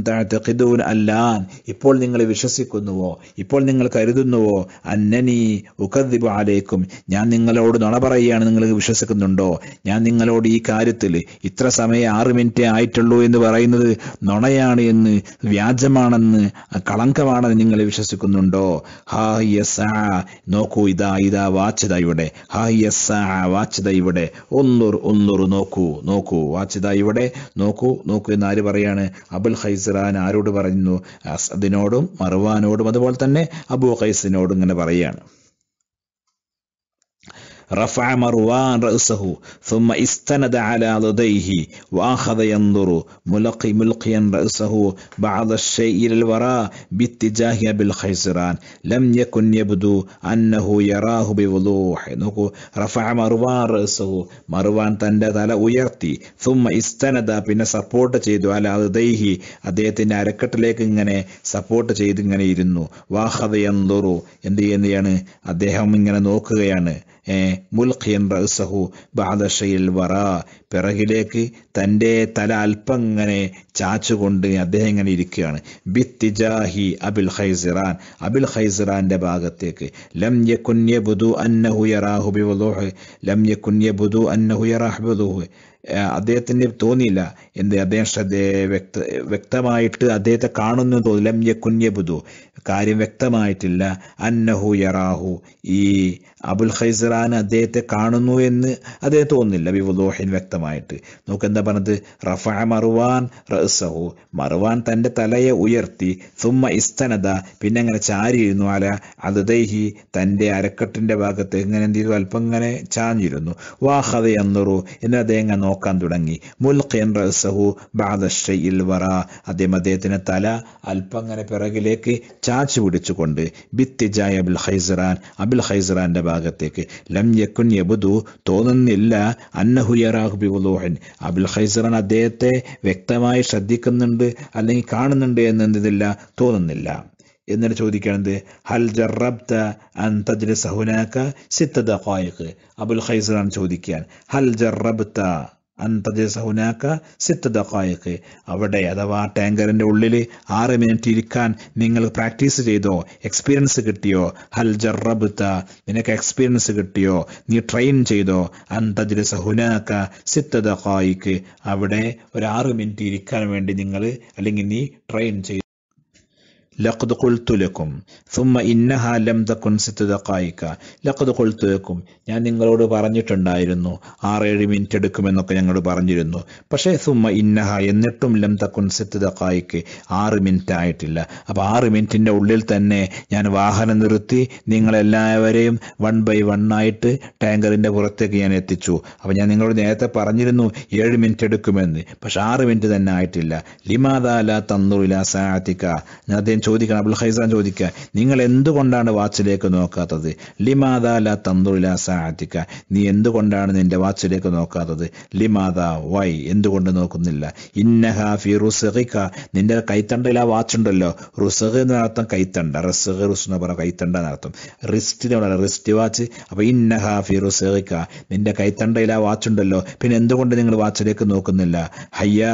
അല്ലാൻ ഇപ്പോൾ നിങ്ങൾ വിശ്വസിക്കുന്നുവോ ഇപ്പോൾ നിങ്ങൾ കരുതുന്നുവോ അന്നനി ഉഖദ്ദിബ് ആലേക്കും ഞാൻ നിങ്ങളോട് നുണ പറയുകയാണ് നിങ്ങൾ വിശ്വസിക്കുന്നുണ്ടോ ഞാൻ നിങ്ങളോട് ഈ കാര്യത്തിൽ ഇത്ര സമയം ആറ് മിനിറ്റ് ആയിട്ടുള്ളൂ എന്ന് പറയുന്നത് നുണയാണ് എന്ന് വ്യാജമാണെന്ന് കളങ്കമാണെന്ന് നിങ്ങൾ വിശ്വസിക്കുന്നുണ്ടോ ഹാ യസ് നോക്കൂ ഇതാ ഇതാ വാച്യത ഇവിടെ ഹാ യസ് വാച്യത ഇവിടെ ഒന്നൂർ ഒന്നൂർ നോക്കൂ നോക്കൂ വാച്ചിത ഇവിടെ നോക്കൂ നോക്കൂ എന്ന് ആര് പറയാണ് അബുൽ ഹൈസറാൻ ആരോട് പറയുന്നു അസദിനോടും മറുവാനോടും അതുപോലെ തന്നെ അബു ഹൈസിനോടും ഇങ്ങനെ പറയുകയാണ് رفع مروان رأسه ثم استند على لديه وأخذ ينظر ملقي ملقيا رأسه بعض الشيء إلى الوراء باتجاه بالخيزران لم يكن يبدو أنه يراه بوضوح رفع مروان رأسه مروان തൻ്റെ തല ഉയർത്തി തുമ്മ ഇസ്തനത പിന്നെ സപ്പോർട്ട് ചെയ്തു അല്ല അത് ദൈഹി അദ്ദേഹത്തിൻ്റെ അരക്കെട്ടിലേക്ക് ഇങ്ങനെ സപ്പോർട്ട് ചെയ്ത് ഇങ്ങനെ ഇരുന്നു വാഹതയന്തോറു എന്ത് ചെയ്യുന്നതാണ് അദ്ദേഹം ഇങ്ങനെ നോക്കുകയാണ് മുൽഖിയൻ റസഹു ബാദഷയിൽ വറ പിറകിലേക്ക് തൻ്റെ തല അല്പം ഇങ്ങനെ ചാച്ചുകൊണ്ട് അദ്ദേഹം ഇങ്ങനെ ഇരിക്കുകയാണ് ബിത്തിജാഹി അബിൽ ഹൈസിറാൻ അബിൽ ഹൈസിറാന്റെ ഭാഗത്തേക്ക് ലം യക്കുന്യ ബുധു അന്നഹു യറാഹു ബിവദോഹ് ലം യക്കുന്യ ബുദു അന്നഹു അദ്ദേഹത്തിന് തോന്നിയില്ല എന്ത് അദ്ദേഹം ശ്രദ്ധ വ്യക്ത വ്യക്തമായിട്ട് അദ്ദേഹത്തെ കാണുന്നു തോന്നി ലം യക്കുന്യ ബുധു കാര്യം വ്യക്തമായിട്ടില്ല അന്നഹു യറാഹു ഈ അബുൽ ഖൈസറാൻ അദ്ദേഹത്തെ കാണുന്നു എന്ന് അദ്ദേഹം തോന്നുന്നില്ല വിവുദോഹിൻ വ്യക്തമായിട്ട് എന്താ പറഞ്ഞത് റഫ മറുവാൻ റസഹു മറുവാൻ തൻ്റെ തലയെ ഉയർത്തി സുമ്മ ഇസ്തനത പിന്നെ അങ്ങനെ ചാരിയിരുന്നു അല അതൈഹി തൻ്റെ അരക്കെട്ടിൻ്റെ ഭാഗത്ത് ഇങ്ങനെ എന്ത് ചെയ്തു അല്പം ഇങ്ങനെ ചാഞ്ഞിരുന്നു വാഹത എന്നറു എന്ന് അദ്ദേഹം ഇങ്ങനെ നോക്കാൻ തുടങ്ങി മുൽഖിൻ റസഹു ബാദ ഷെയിൽ വറ അദ്ദേഹം അദ്ദേഹത്തിൻ്റെ തല അല്പം ഇങ്ങനെ പിറകിലേക്ക് ചാച്ചു പിടിച്ചുകൊണ്ട് ബിത്തിജായ് അബുൽ ഹൈസറാൻ അബുൽ ഹൈസറാന്റെ ഭാഗത്തേക്ക് ലം യക്കുൻ യബുദു തോന്നുന്നില്ല അന്നഹുയറാഹു അബുൽ ഹൈസറാൻ അദ്ദേഹത്തെ വ്യക്തമായി ശ്രദ്ധിക്കുന്നുണ്ട് അല്ലെങ്കിൽ കാണുന്നുണ്ട് എന്നതില്ല തോന്നുന്നില്ല എന്നിട്ട് ചോദിക്കണത് ഹൽ ജറബ്ത അൻ തജ്ലിസ ഹുനാക ദഖായിഖ് അബുൽ ഹൈസറാൻ ചോദിക്കാൻ ഹൽ ജറബ്ത അന്തജസ ഹുനാക്ക സിത്ത് ദക്കായക്ക് അവിടെ അഥവാ ടാങ്കറിൻ്റെ ഉള്ളിൽ ആറ് മിനിറ്റ് ഇരിക്കാൻ നിങ്ങൾ പ്രാക്ടീസ് ചെയ്തോ എക്സ്പീരിയൻസ് കിട്ടിയോ ഹൽ ജറബുത്ത നിനക്ക് എക്സ്പീരിയൻസ് കിട്ടിയോ നീ ട്രെയിൻ ചെയ്തോ അന്തജസ ഹുനാക്ക സിത്ത് ദക്കായക്ക് അവിടെ ഒരു ആറ് മിനിറ്റ് ഇരിക്കാൻ വേണ്ടി നിങ്ങൾ അല്ലെങ്കിൽ നീ ട്രെയിൻ ചെയ്തു ലഖദ് കൊൽത്തുലക്കും സുമ്മ ഇന്നഹ ലം തക്കുൻ സിത്തുതക്കായിക്ക ലഖദ് കൊൽത്തുലക്കും ഞാൻ നിങ്ങളോട് പറഞ്ഞിട്ടുണ്ടായിരുന്നു ആറേഴ് മിനിറ്റ് എടുക്കുമെന്നൊക്കെ ഞങ്ങൾ പറഞ്ഞിരുന്നു പക്ഷേ സുമ്മ ഇന്നഹ എന്നിട്ടും ലം തക്കുൻ സിത്തുതക്കായിക്ക് ആറ് മിനിറ്റ് ആയിട്ടില്ല അപ്പോൾ ആറ് മിനിറ്റിൻ്റെ ഉള്ളിൽ തന്നെ ഞാൻ വാഹനം നിർത്തി നിങ്ങളെല്ലാവരെയും വൺ ബൈ വൺ ആയിട്ട് ടാങ്കറിൻ്റെ പുറത്തേക്ക് ഞാൻ എത്തിച്ചു അപ്പോൾ ഞാൻ നിങ്ങളോട് നേരത്തെ പറഞ്ഞിരുന്നു ഏഴ് മിനിറ്റ് എടുക്കുമെന്ന് പക്ഷെ ആറ് മിനിറ്റ് തന്നെ ആയിട്ടില്ല ലിമാദാല തന്നുറില സാത്തിക്ക ഞാൻ അദ്ദേഹം ചോദിക്കണം അബുൽ ഖൈസാൻ ചോദിക്കുക നിങ്ങൾ എന്തുകൊണ്ടാണ് വാച്ചിലേക്ക് നോക്കാത്തത് ലിമാദാല തന്തുല സാധിക്ക നീ എന്തുകൊണ്ടാണ് നിന്റെ വാച്ചിലേക്ക് നോക്കാത്തത് ലിമാദ വൈ എന്തുകൊണ്ട് നോക്കുന്നില്ല ഇന്നഹ ഫി റുസഹിക്ക നിന്റെ കൈത്തണ്ടയിൽ ആ വാച്ചുണ്ടല്ലോ റുസഹ് എന്നർത്ഥം കൈത്തണ്ട റസഹ് റുസ് എന്ന് പറഞ്ഞ കൈത്തണ്ട എന്നർത്ഥം റിസ്റ്റ് എന്ന് റിസ്റ്റ് വാച്ച് അപ്പൊ ഇന്നഹ ഫി റുസഹിക്ക നിന്റെ കൈത്തണ്ടയിൽ ആ വാച്ചുണ്ടല്ലോ പിന്നെ എന്തുകൊണ്ട് നിങ്ങൾ വാച്ചിലേക്ക് നോക്കുന്നില്ല ഹയ്യ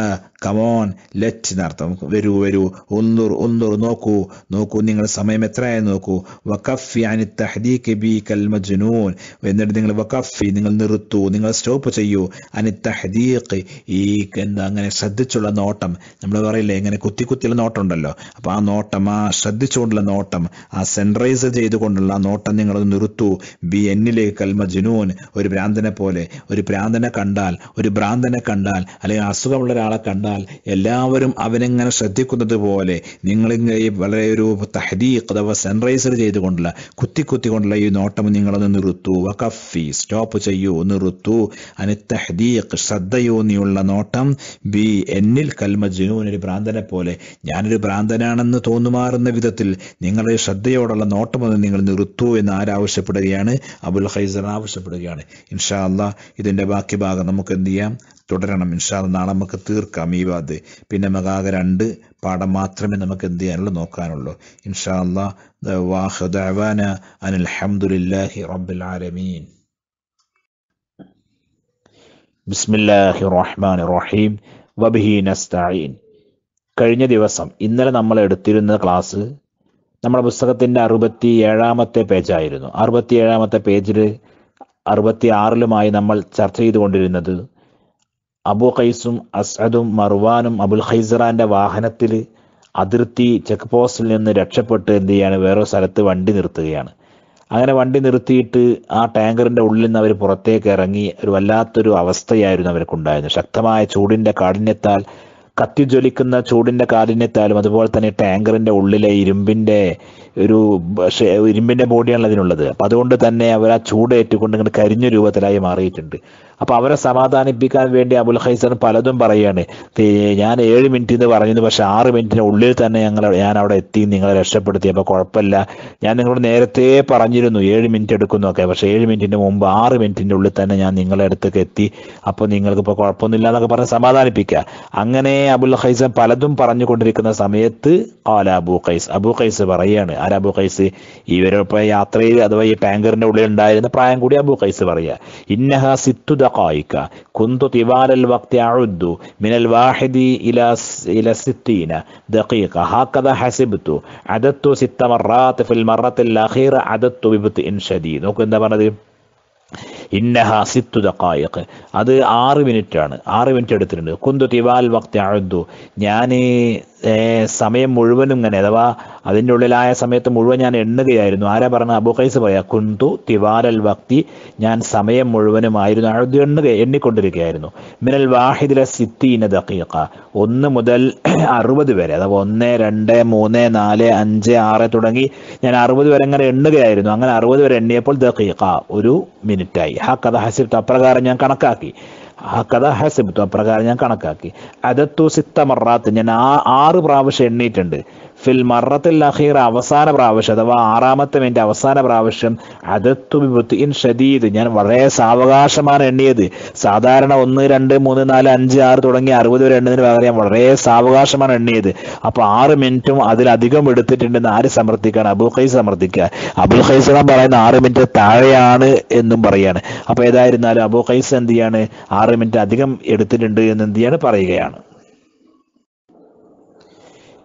കമോൺ ലെറ്റ് എന്നർത്ഥം വരൂ വരൂ ഒന്നൂർ ഒന്നൂർ നോക്കൂ നോക്കൂ നിങ്ങൾ സമയം എത്രയായി നോക്കൂ വഖഫി അനി തഹദീഖ് ബി കൽമ ജുനൂൻ എന്നിട്ട് നിങ്ങൾ വഖഫി നിങ്ങൾ നിർത്തൂ നിങ്ങൾ സ്റ്റോപ്പ് ചെയ്യൂ അനി തഹദീഖ് ഈ എന്താ അങ്ങനെ ശ്രദ്ധിച്ചുള്ള നോട്ടം നമ്മൾ പറയില്ലേ ഇങ്ങനെ കുത്തി കുത്തിയുള്ള ഉണ്ടല്ലോ അപ്പോൾ ആ നോട്ടം ആ ശ്രദ്ധിച്ചുകൊണ്ടുള്ള നോട്ടം ആ സെൻട്രൈസ് ചെയ്തുകൊണ്ടുള്ള നോട്ടം നിങ്ങൾ നിർത്തൂ ബി എന്നിലേക്ക് കൽമ ജുനൂൻ ഒരു ഭ്രാന്തനെ പോലെ ഒരു ഭ്രാന്തനെ കണ്ടാൽ ഒരു ഭ്രാന്തനെ കണ്ടാൽ അല്ലെങ്കിൽ അസുഖമുള്ള ഒരാളെ കണ്ടാൽ എന്നാൽ എല്ലാവരും അവനെങ്ങനെ ശ്രദ്ധിക്കുന്നത് പോലെ നിങ്ങളിങ്ങനെ വളരെ ഒരു തഹദീഖ് അഥവാ സൺറൈസർ ചെയ്തുകൊണ്ടുള്ള കുത്തി കുത്തിക്കൊണ്ടുള്ള ഈ നോട്ടം നിങ്ങളൊന്ന് നിർത്തു വഖഫി സ്റ്റോപ്പ് ചെയ്യൂ നിർത്തു അനി തഹദീഖ് ശ്രദ്ധയോന്നിയുള്ള നോട്ടം ബി എന്നിൽ കൽമ ജനൂനൊരു ഭ്രാന്തനെ പോലെ ഞാനൊരു ഭ്രാന്തനാണെന്ന് തോന്നുമാറുന്ന വിധത്തിൽ നിങ്ങളുടെ ശ്രദ്ധയോടുള്ള നോട്ടമൊന്ന് നിങ്ങൾ നിർത്തു എന്ന് ആരാവശ്യപ്പെടുകയാണ് അബുൽ ഹൈസർ ആവശ്യപ്പെടുകയാണ് ഇൻഷാ അള്ളാഹ് ഇതിൻ്റെ ബാക്കി ഭാഗം നമുക്ക് എന്ത് ചെയ്യാം തുടരണം ഇൻഷാല് നാളെ നമുക്ക് തീർക്കാം ഈ വാദ് പിന്നെ നമുക്ക് രണ്ട് പാഠം മാത്രമേ നമുക്ക് എന്ത് ചെയ്യാനുള്ളൂ നോക്കാനുള്ളൂ ഇൻഷാല്ലാ റബ്ബിൽ ആലമീൻ ബിസ്മില്ലാഹി റഹീം വബിഹി കഴിഞ്ഞ ദിവസം ഇന്നലെ നമ്മൾ എടുത്തിരുന്ന ക്ലാസ് നമ്മുടെ പുസ്തകത്തിൻ്റെ അറുപത്തി ഏഴാമത്തെ പേജായിരുന്നു അറുപത്തി ഏഴാമത്തെ പേജിൽ അറുപത്തി ആറിലുമായി നമ്മൾ ചർച്ച ചെയ്തുകൊണ്ടിരുന്നത് അബു ഖൈസും അസ്അദും മർവാനും അബുൽ ഖൈസറാന്റെ വാഹനത്തിൽ അതിർത്തി ചെക്ക് പോസ്റ്റിൽ നിന്ന് രക്ഷപ്പെട്ട് എന്ത് ചെയ്യാണ് വേറെ സ്ഥലത്ത് വണ്ടി നിർത്തുകയാണ് അങ്ങനെ വണ്ടി നിർത്തിയിട്ട് ആ ടാങ്കറിന്റെ ഉള്ളിൽ നിന്ന് അവർ പുറത്തേക്ക് ഇറങ്ങി ഒരു വല്ലാത്തൊരു അവസ്ഥയായിരുന്നു അവർക്കുണ്ടായിരുന്നു ശക്തമായ ചൂടിന്റെ കാഠിന്യത്താൽ കത്തിജ്വലിക്കുന്ന ചൂടിന്റെ കാഠിന്യത്താലും അതുപോലെ തന്നെ ടാങ്കറിന്റെ ഉള്ളിലെ ഇരുമ്പിന്റെ ഒരു ഇരുമ്പിൻ്റെ ബോഡിയാണ് അതിനുള്ളത് അപ്പം അതുകൊണ്ട് തന്നെ അവർ ആ ഏറ്റുകൊണ്ട് ഇങ്ങനെ കരിഞ്ഞ രൂപത്തിലായി മാറിയിട്ടുണ്ട് അപ്പോൾ അവരെ സമാധാനിപ്പിക്കാൻ വേണ്ടി അബുൽ ഹൈസൻ പലതും പറയാണ് ഞാൻ ഏഴ് മിനിറ്റ് എന്ന് പറഞ്ഞത് പക്ഷെ ആറ് മിനിറ്റിന് ഉള്ളിൽ തന്നെ ഞങ്ങൾ ഞാൻ അവിടെ എത്തി നിങ്ങളെ രക്ഷപ്പെടുത്തി അപ്പോൾ കുഴപ്പമില്ല ഞാൻ നിങ്ങളോട് നേരത്തെ പറഞ്ഞിരുന്നു ഏഴ് മിനിറ്റ് എടുക്കുന്നൊക്കെ പക്ഷേ ഏഴ് മിനിറ്റിന് മുമ്പ് ആറ് മിനിറ്റിൻ്റെ ഉള്ളിൽ തന്നെ ഞാൻ നിങ്ങളുടെ അടുത്തേക്ക് എത്തി അപ്പോൾ നിങ്ങൾക്ക് ഇപ്പോൾ കുഴപ്പമൊന്നുമില്ല എന്നൊക്കെ പറഞ്ഞ് സമാധാനിപ്പിക്കുക അങ്ങനെ അബുൽ ഹൈസൻ പലതും പറഞ്ഞുകൊണ്ടിരിക്കുന്ന സമയത്ത് ആല അബു ഖൈസ് അബു ഖൈസ് പറയാണ് ആരാ അബു ഖൈസ് ഇവരൊപ്പം യാത്രയിൽ അഥവാ ഈ ടാങ്കറിന്റെ ഉള്ളിൽ ഉണ്ടായിരുന്ന പ്രായം കൂടി അബു ഖൈസ് പറയുക ഇന്നഹ സിത്തു ദഖായിക്ക കുന്തു തിവാലൽ വക്തി അഴുദ്ദു മിനൽ വാഹിദി ഇല ഇല സിത്തീന ദഖീഖ ഹാക്കദ ഹസിബ്തു അദത്തു സിത്ത മറാത്ത് ഫിൽ മറത്തിൽ അഖീറ അദത്തു വിപത്ത് ഇൻ ഷദീദ് നോക്ക് എന്താ പറഞ്ഞത് ഇന്നഹ സിത്തു ദക്കായക്ക് അത് ആറ് ആണ് ആറ് മിനിറ്റ് എടുത്തിട്ടുണ്ട് കുന്തു തിവാൽ വക്തി അഴുതു ഞാൻ സമയം മുഴുവനും ഇങ്ങനെ അഥവാ അതിൻ്റെ ഉള്ളിലായ സമയത്ത് മുഴുവൻ ഞാൻ എണ്ണുകയായിരുന്നു ആരാ പറഞ്ഞ അബു ഖൈസ് പറയാ കുന്തു തിവാലൽ വക്തി ഞാൻ സമയം മുഴുവനുമായിരുന്നു അഴുതു എണ്ണുക എണ്ണിക്കൊണ്ടിരിക്കുകയായിരുന്നു മിനൽ വാഹിദിലെ സിത്തിന ദക്കീക്ക ഒന്ന് മുതൽ അറുപത് വരെ അഥവാ ഒന്ന് രണ്ട് മൂന്ന് നാല് അഞ്ച് ആറ് തുടങ്ങി ഞാൻ അറുപത് വരെ അങ്ങനെ എണ്ണുകയായിരുന്നു അങ്ങനെ അറുപത് വരെ എണ്ണിയപ്പോൾ ദക്കീക്ക ഒരു മിനിറ്റായി ഹക്കഥ ഹസിബ്ത അപ്രകാരം ഞാൻ കണക്കാക്കി ഹക്കഥ ഹസിബ്ത അപ്രകാരം ഞാൻ കണക്കാക്കി അതത്തു സിത്ത മറാത്ത് ഞാൻ ആ ആറ് പ്രാവശ്യം എണ്ണീറ്റുണ്ട് ഫിൽ മറത്തിൽ അഹീർ അവസാന പ്രാവശ്യം അഥവാ ആറാമത്തെ എൻ്റെ അവസാന പ്രാവശ്യം അതത്തുബിൻ ഷദീദ് ഞാൻ വളരെ സാവകാശമാണ് എണ്ണിയത് സാധാരണ ഒന്ന് രണ്ട് മൂന്ന് നാല് അഞ്ച് ആറ് തുടങ്ങി അറുപത് വരെ എണ്ണതിന് പകരം ഞാൻ വളരെ സാവകാശമാണ് എണ്ണിയത് അപ്പോൾ ആറ് മിനിറ്റും അതിലധികം എടുത്തിട്ടുണ്ടെന്ന് ആര് സമർത്ഥിക്കുകയാണ് അബുൽ ഖൈസ് സമർത്ഥിക്കുക അബുൽ ഖൈസ് എന്നാൽ പറയുന്ന ആറ് മിനിറ്റ് താഴെയാണ് എന്നും പറയാണ് അപ്പോൾ ഏതായിരുന്നാലും അബുൽ ഖൈസ് എന്ത് ചെയ്യാണ് ആറ് മിനിറ്റ് അധികം എടുത്തിട്ടുണ്ട് എന്ന് എന്ത് ചെയ്യാണ് പറയുകയാണ്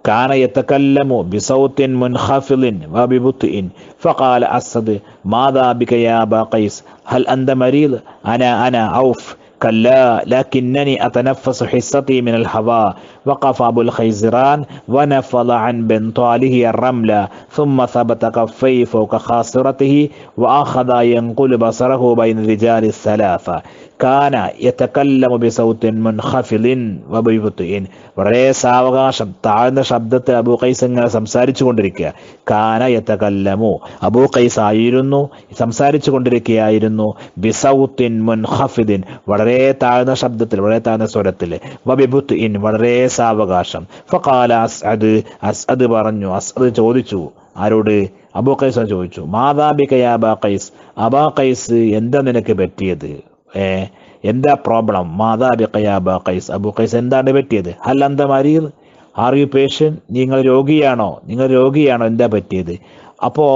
كان يتكلم بصوت منخفض وببطء فقال أسد ماذا بك يا أبا قيس هل أنت مريض أنا أنا عوف كلا لكنني أتنفس حصتي من الهواء وقف أبو الخيزران ونفض عن بنطاله الرملة ثم ثبت كفيه فوق خاصرته وأخذ ينقل بصره بين الرجال الثلاثة കാന യത്തക്കല്ലമുബി സൗത്തിൻ മുൻ ഹഫിലിൻ വബുത്തുയിൻ വളരെ സാവകാശം താഴ്ന്ന ശബ്ദത്തിൽ അബൂ കൈസ് ഇങ്ങനെ സംസാരിച്ചു കൊണ്ടിരിക്കുക കാന യത്തക്കല്ലമു അബൂ ഖൈസ് ആയിരുന്നു സംസാരിച്ചു കൊണ്ടിരിക്കുകയായിരുന്നു ബിസൗത്തിൻ മുൻ ഹഫിദിൻ വളരെ താഴ്ന്ന ശബ്ദത്തിൽ വളരെ താഴ്ന്ന സ്വരത്തിൽ ഇൻ വളരെ സാവകാശം ഫഖാല അസ്അദ് അസ്അദ് പറഞ്ഞു അസ്അദ് ചോദിച്ചു ആരോട് അബൂ ഖൈസ് ചോദിച്ചു മാതാബിക്കയാ അബാ ഖൈസ് അബാ കൈസ് എന്താ നിനക്ക് പറ്റിയത് എന്താ പ്രോബ്ലം മാതാ ബിക്കയാബ കൈസ് അബു കൈസ് എന്താണ് പറ്റിയത് ഹൽ മരീർ ആർ യു പേഷ്യൻ നിങ്ങൾ രോഗിയാണോ നിങ്ങൾ രോഗിയാണോ എന്താ പറ്റിയത് അപ്പോ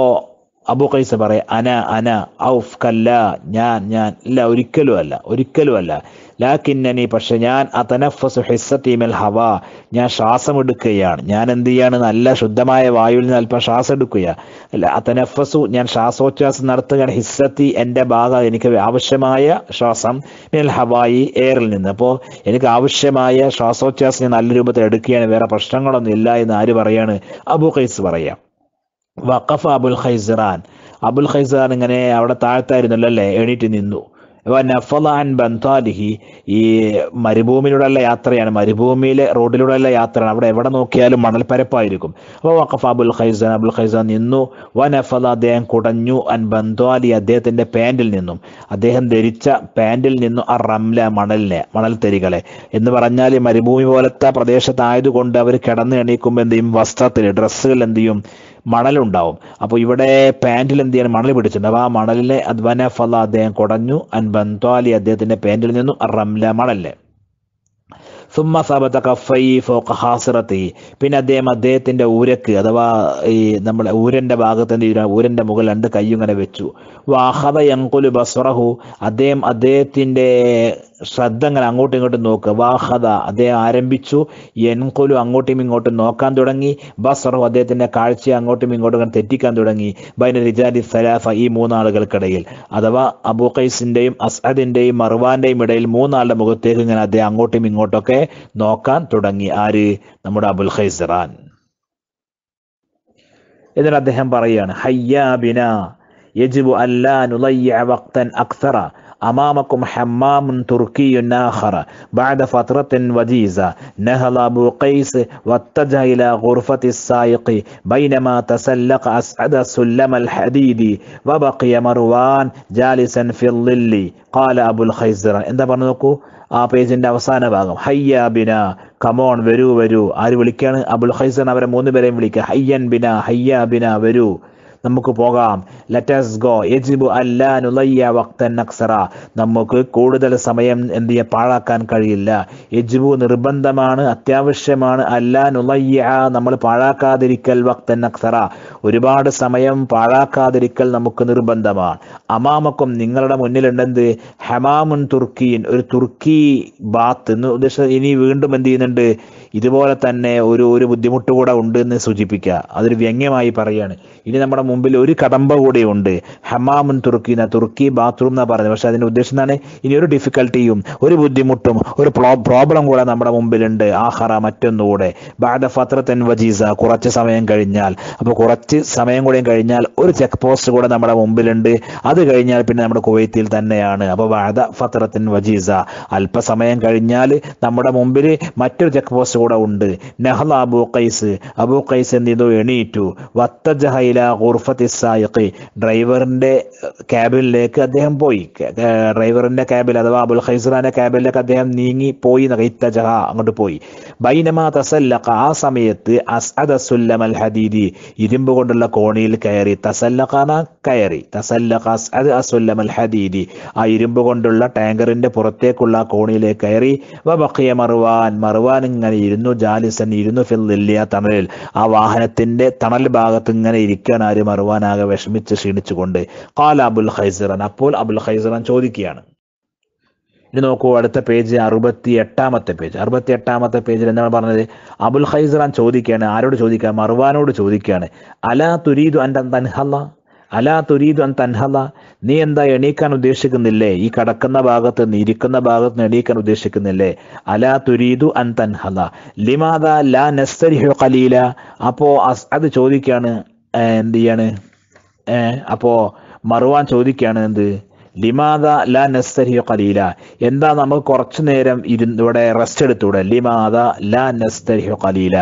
അബു കൈസ പറയാ അന അന ഔഫ് കല്ല ഞാൻ ഞാൻ ഇല്ല ഒരിക്കലും അല്ല ഒരിക്കലും അല്ല ലാക്കിന്നനി പക്ഷെ ഞാൻ അതനഫസു ഹിസ്സത്തീമൽ ഹവ ഞാൻ ശ്വാസം എടുക്കുകയാണ് ഞാൻ എന്ത് ചെയ്യാണ് നല്ല ശുദ്ധമായ വായുവിൽ നിന്ന് അല്പം ശ്വാസം എടുക്കുക അല്ല അതനഫസു ഞാൻ ശ്വാസോച്ഛ്വാസം നടത്തുകയാണ് ഹിസ്സത്തി എൻ്റെ ഭാഗം എനിക്ക് ആവശ്യമായ ശ്വാസം മിൽ ഹവായി എയറിൽ നിന്ന് അപ്പോൾ എനിക്ക് ആവശ്യമായ ശ്വാസോച്ഛ്വാസം ഞാൻ നല്ല രൂപത്തിൽ എടുക്കുകയാണ് വേറെ പ്രശ്നങ്ങളൊന്നും ഇല്ല എന്ന് ആര് പറയാണ് അബു ഖൈസ് പറയാം വഖഫ് അബുൽ ഖൈസറാൻ അബുൽ ഖൈസറാൻ ഇങ്ങനെ അവിടെ താഴ്ത്തായിരുന്നല്ലോ അല്ലേ എണീറ്റ് നിന്നു ബന്താലിഹി ഈ മരുഭൂമിയിലൂടെയുള്ള യാത്രയാണ് മരുഭൂമിയിലെ റോഡിലൂടെയുള്ള യാത്രയാണ് അവിടെ എവിടെ നോക്കിയാലും മണൽപ്പരപ്പായിരിക്കും അപ്പോൾ വഖഫ് അബുൽ ഖൈസൻ അബുൽ ഖൈസൻ നിന്നു അഫല അദ്ദേഹം കുടഞ്ഞു അൻ ബന്താലി അദ്ദേഹത്തിന്റെ പാൻറിൽ നിന്നും അദ്ദേഹം ധരിച്ച പാൻറിൽ നിന്നും ആ റംല മണലിനെ തെരികളെ എന്ന് പറഞ്ഞാൽ മരുഭൂമി പോലത്തെ പ്രദേശത്തായതുകൊണ്ട് അവർ കിടന്ന് എണീക്കുമ്പോൾ എന്ത് ചെയ്യും വസ്ത്രത്തിൽ ഡ്രസ്സുകൾ എന്ത് ചെയ്യും മണലുണ്ടാവും അപ്പോൾ ഇവിടെ പാൻറ്റിൽ എന്ത് ചെയ്യണം മണൽ പിടിച്ചിട്ടുണ്ട് അപ്പോൾ ആ മണലിലെ അദ്വന ഫല അദ്ദേഹം കുടഞ്ഞു അൻബന്ത്വാലി അദ്ദേഹത്തിൻ്റെ പാൻറ്റിൽ നിന്നും റംല മണല് സുമ്മ സബത്ത കഫൈ ഫോക്ക ഹാസിറത്തി പിന്നെ അദ്ദേഹം അദ്ദേഹത്തിൻ്റെ ഊരക്ക് അഥവാ ഈ നമ്മുടെ ഊരൻ്റെ ഭാഗത്തിൻ്റെ ഊരൻ്റെ മുകളിൽ രണ്ട് കൈ ഇങ്ങനെ വെച്ചു വാഹത യങ്കുലു ബസ്വറഹു അദ്ദേഹം അദ്ദേഹത്തിൻ്റെ ശ്രദ്ധ അങ്ങനെ അങ്ങോട്ടും ഇങ്ങോട്ടും നോക്കുക വാഹത അദ്ദേഹം ആരംഭിച്ചു എൻകൊലു അങ്ങോട്ടും ഇങ്ങോട്ടും നോക്കാൻ തുടങ്ങി ബസറു അദ്ദേഹത്തിൻ്റെ കാഴ്ച അങ്ങോട്ടും ഇങ്ങോട്ടും തെറ്റിക്കാൻ തുടങ്ങി ബൈന റിജാദി സലാഫ ഈ മൂന്നാളുകൾക്കിടയിൽ അഥവാ അബൂ ഖൈസിൻ്റെയും അസദിൻ്റെയും മറുവാൻ്റെയും ഇടയിൽ മൂന്നാളുടെ മുഖത്തേക്ക് ഇങ്ങനെ അദ്ദേഹം അങ്ങോട്ടും ഇങ്ങോട്ടൊക്കെ നോക്കാൻ തുടങ്ങി ആര് നമ്മുടെ അബുൽ ഖൈസറാൻ എന്നിട്ട് അദ്ദേഹം പറയുകയാണ് ഹയ്യാബിന യജിബു അല്ലാ നുലയ്യ വക്തൻ അക്സറ أمامكم حمام تركي آخر بعد فترة وجيزة نهل أبو قيس واتجه إلى غرفة السائق بينما تسلق أسعد سلم الحديد وبقي مروان جالسا في الظل قال أبو الخيزر എന്താ പറഞ്ഞു നോക്കൂ ആ പേജിന്റെ അവസാന ഭാഗം ഹയ്യ ബിന കമോൺ വരൂ വരൂ ആര് വിളിക്കുകയാണ് അബുൽ ഹൈസൻ അവരെ മൂന്ന് പേരെയും വിളിക്കുക ഹയ്യൻ ബിന ഹയ്യ ബിന വരൂ നമുക്ക് പോകാം ലെറ്റസ് ഗോ യജിബു അല്ലാനുലയ്യ വക്തൻ നക്സറ നമുക്ക് കൂടുതൽ സമയം എന്ത് ചെയ്യാൻ പാഴാക്കാൻ കഴിയില്ല യജിബു നിർബന്ധമാണ് അത്യാവശ്യമാണ് അല്ലാനുലയ്യ നമ്മൾ പാഴാക്കാതിരിക്കൽ വക്തൻ നക്സറ ഒരുപാട് സമയം പാഴാക്കാതിരിക്കൽ നമുക്ക് നിർബന്ധമാണ് അമാമക്കും നിങ്ങളുടെ മുന്നിലുണ്ടെന്ത് ഹമാമുൻ തുർക്കിയിൻ ഒരു തുർക്കി ബാത്ത് എന്ന് ഉദ്ദേശം ഇനി വീണ്ടും എന്ത് ചെയ്യുന്നുണ്ട് ഇതുപോലെ തന്നെ ഒരു ഒരു ബുദ്ധിമുട്ട് കൂടെ ഉണ്ട് എന്ന് സൂചിപ്പിക്കുക അതൊരു വ്യംഗ്യമായി പറയുകയാണ് ഇനി നമ്മുടെ മുമ്പിൽ ഒരു കടമ്പ കൂടെ ഉണ്ട് ഹമാമുൻ തുർക്കി എന്ന തുർക്കി ബാത്റൂം എന്നാണ് പറയുന്നത് പക്ഷെ അതിൻ്റെ ഉദ്ദേശം എന്താണ് ഇനി ഒരു ഡിഫിക്കൽട്ടിയും ഒരു ബുദ്ധിമുട്ടും ഒരു പ്രോബ്ലം കൂടെ നമ്മുടെ മുമ്പിലുണ്ട് ആഹറ മറ്റൊന്നുകൂടെ ബാദ ഫത്രത്തൻ വജീസ കുറച്ച് സമയം കഴിഞ്ഞാൽ അപ്പോൾ കുറച്ച് സമയം കൂടെ കഴിഞ്ഞാൽ ഒരു ചെക്ക് പോസ്റ്റ് കൂടെ നമ്മുടെ മുമ്പിലുണ്ട് അത് കഴിഞ്ഞാൽ പിന്നെ നമ്മുടെ കുവൈത്തിൽ തന്നെയാണ് അപ്പോൾ വാദ ഫത്രത്തിൻ വജീസ അല്പസമയം കഴിഞ്ഞാൽ നമ്മുടെ മുമ്പിൽ മറ്റൊരു ചെക്ക് പോസ്റ്റ് കൂടെ ഉണ്ട് നെഹ്ല അബൂ കൈസ് അബൂ കൈസ് എന്തിതു എണീറ്റു വത്തജഹൈല ഗുർഫത്തി സായിഖ് ഡ്രൈവറിൻ്റെ ക്യാബിനിലേക്ക് അദ്ദേഹം പോയി ഡ്രൈവറിൻ്റെ ക്യാബിൽ അഥവാ അബുൽ ഖൈസറാൻ്റെ ക്യാബിലേക്ക് അദ്ദേഹം നീങ്ങി പോയി ജഹ അങ്ങോട്ട് പോയി ബൈനമാ തസല്ലഖ ആ സമയത്ത് അസ്അദസുല്ലമൽ ഹദീദി ഇരുമ്പ് കൊണ്ടുള്ള കോണിയിൽ കയറി തസല്ലഖാന കയറി തസല്ലഖ അസ്അദ അസുല്ലമൽ ഹദീദി ആ ഇരുമ്പ് കൊണ്ടുള്ള ടാങ്കറിൻ്റെ പുറത്തേക്കുള്ള കോണിയിലേക്ക് കയറി വ ബക്കിയ മറുവാൻ മറുവാൻ ഇങ്ങനെ ഇരുന്നു ജാലിസൻ ഇരുന്നു ഫില്ലിയ തണലിൽ ആ വാഹനത്തിന്റെ തണൽ ഭാഗത്ത് ഇങ്ങനെ ഇരിക്കാൻ ആരും അറിവാനാകെ വിഷമിച്ച് ക്ഷീണിച്ചുകൊണ്ട് കാല അബുൽ ഹൈസറൻ അപ്പോൾ അബുൽ ഹൈസറൻ ചോദിക്കുകയാണ് ഇനി നോക്കൂ അടുത്ത പേജ് അറുപത്തി എട്ടാമത്തെ പേജ് അറുപത്തി എട്ടാമത്തെ പേജിൽ എന്താണ് പറഞ്ഞത് അബുൽ ഹൈസറാൻ ചോദിക്കുകയാണ് ആരോട് ചോദിക്കുക മർവാനോട് ചോദിക്കുകയാണ് അലാ തുരീദു അൻ തൻഹല്ല അലാ തുരീദ് അൻ തൻഹല നീ എന്താ എണീക്കാൻ ഉദ്ദേശിക്കുന്നില്ലേ ഈ കടക്കുന്ന ഭാഗത്ത് നീ ഇരിക്കുന്ന ഭാഗത്ത് നിന്ന് എണീക്കാൻ ഉദ്ദേശിക്കുന്നില്ലേ അലാ തുരീദു അൻ തൻഹല ലിമാദ ലാ നസ്തരി കലീല അപ്പോ അത് ചോദിക്കാണ് എന്ത് ചെയ്യാണ് അപ്പോ മറുവാൻ ചോദിക്കുകയാണ് എന്ത് ലിമാദ ലാ നസ്തരി കലീല എന്താ നമുക്ക് കുറച്ചു നേരം ഇരുന്ന് ഇവിടെ റെസ്റ്റ് എടുത്തൂടെ ലിമാദ ലാ നസ്തരി കലീല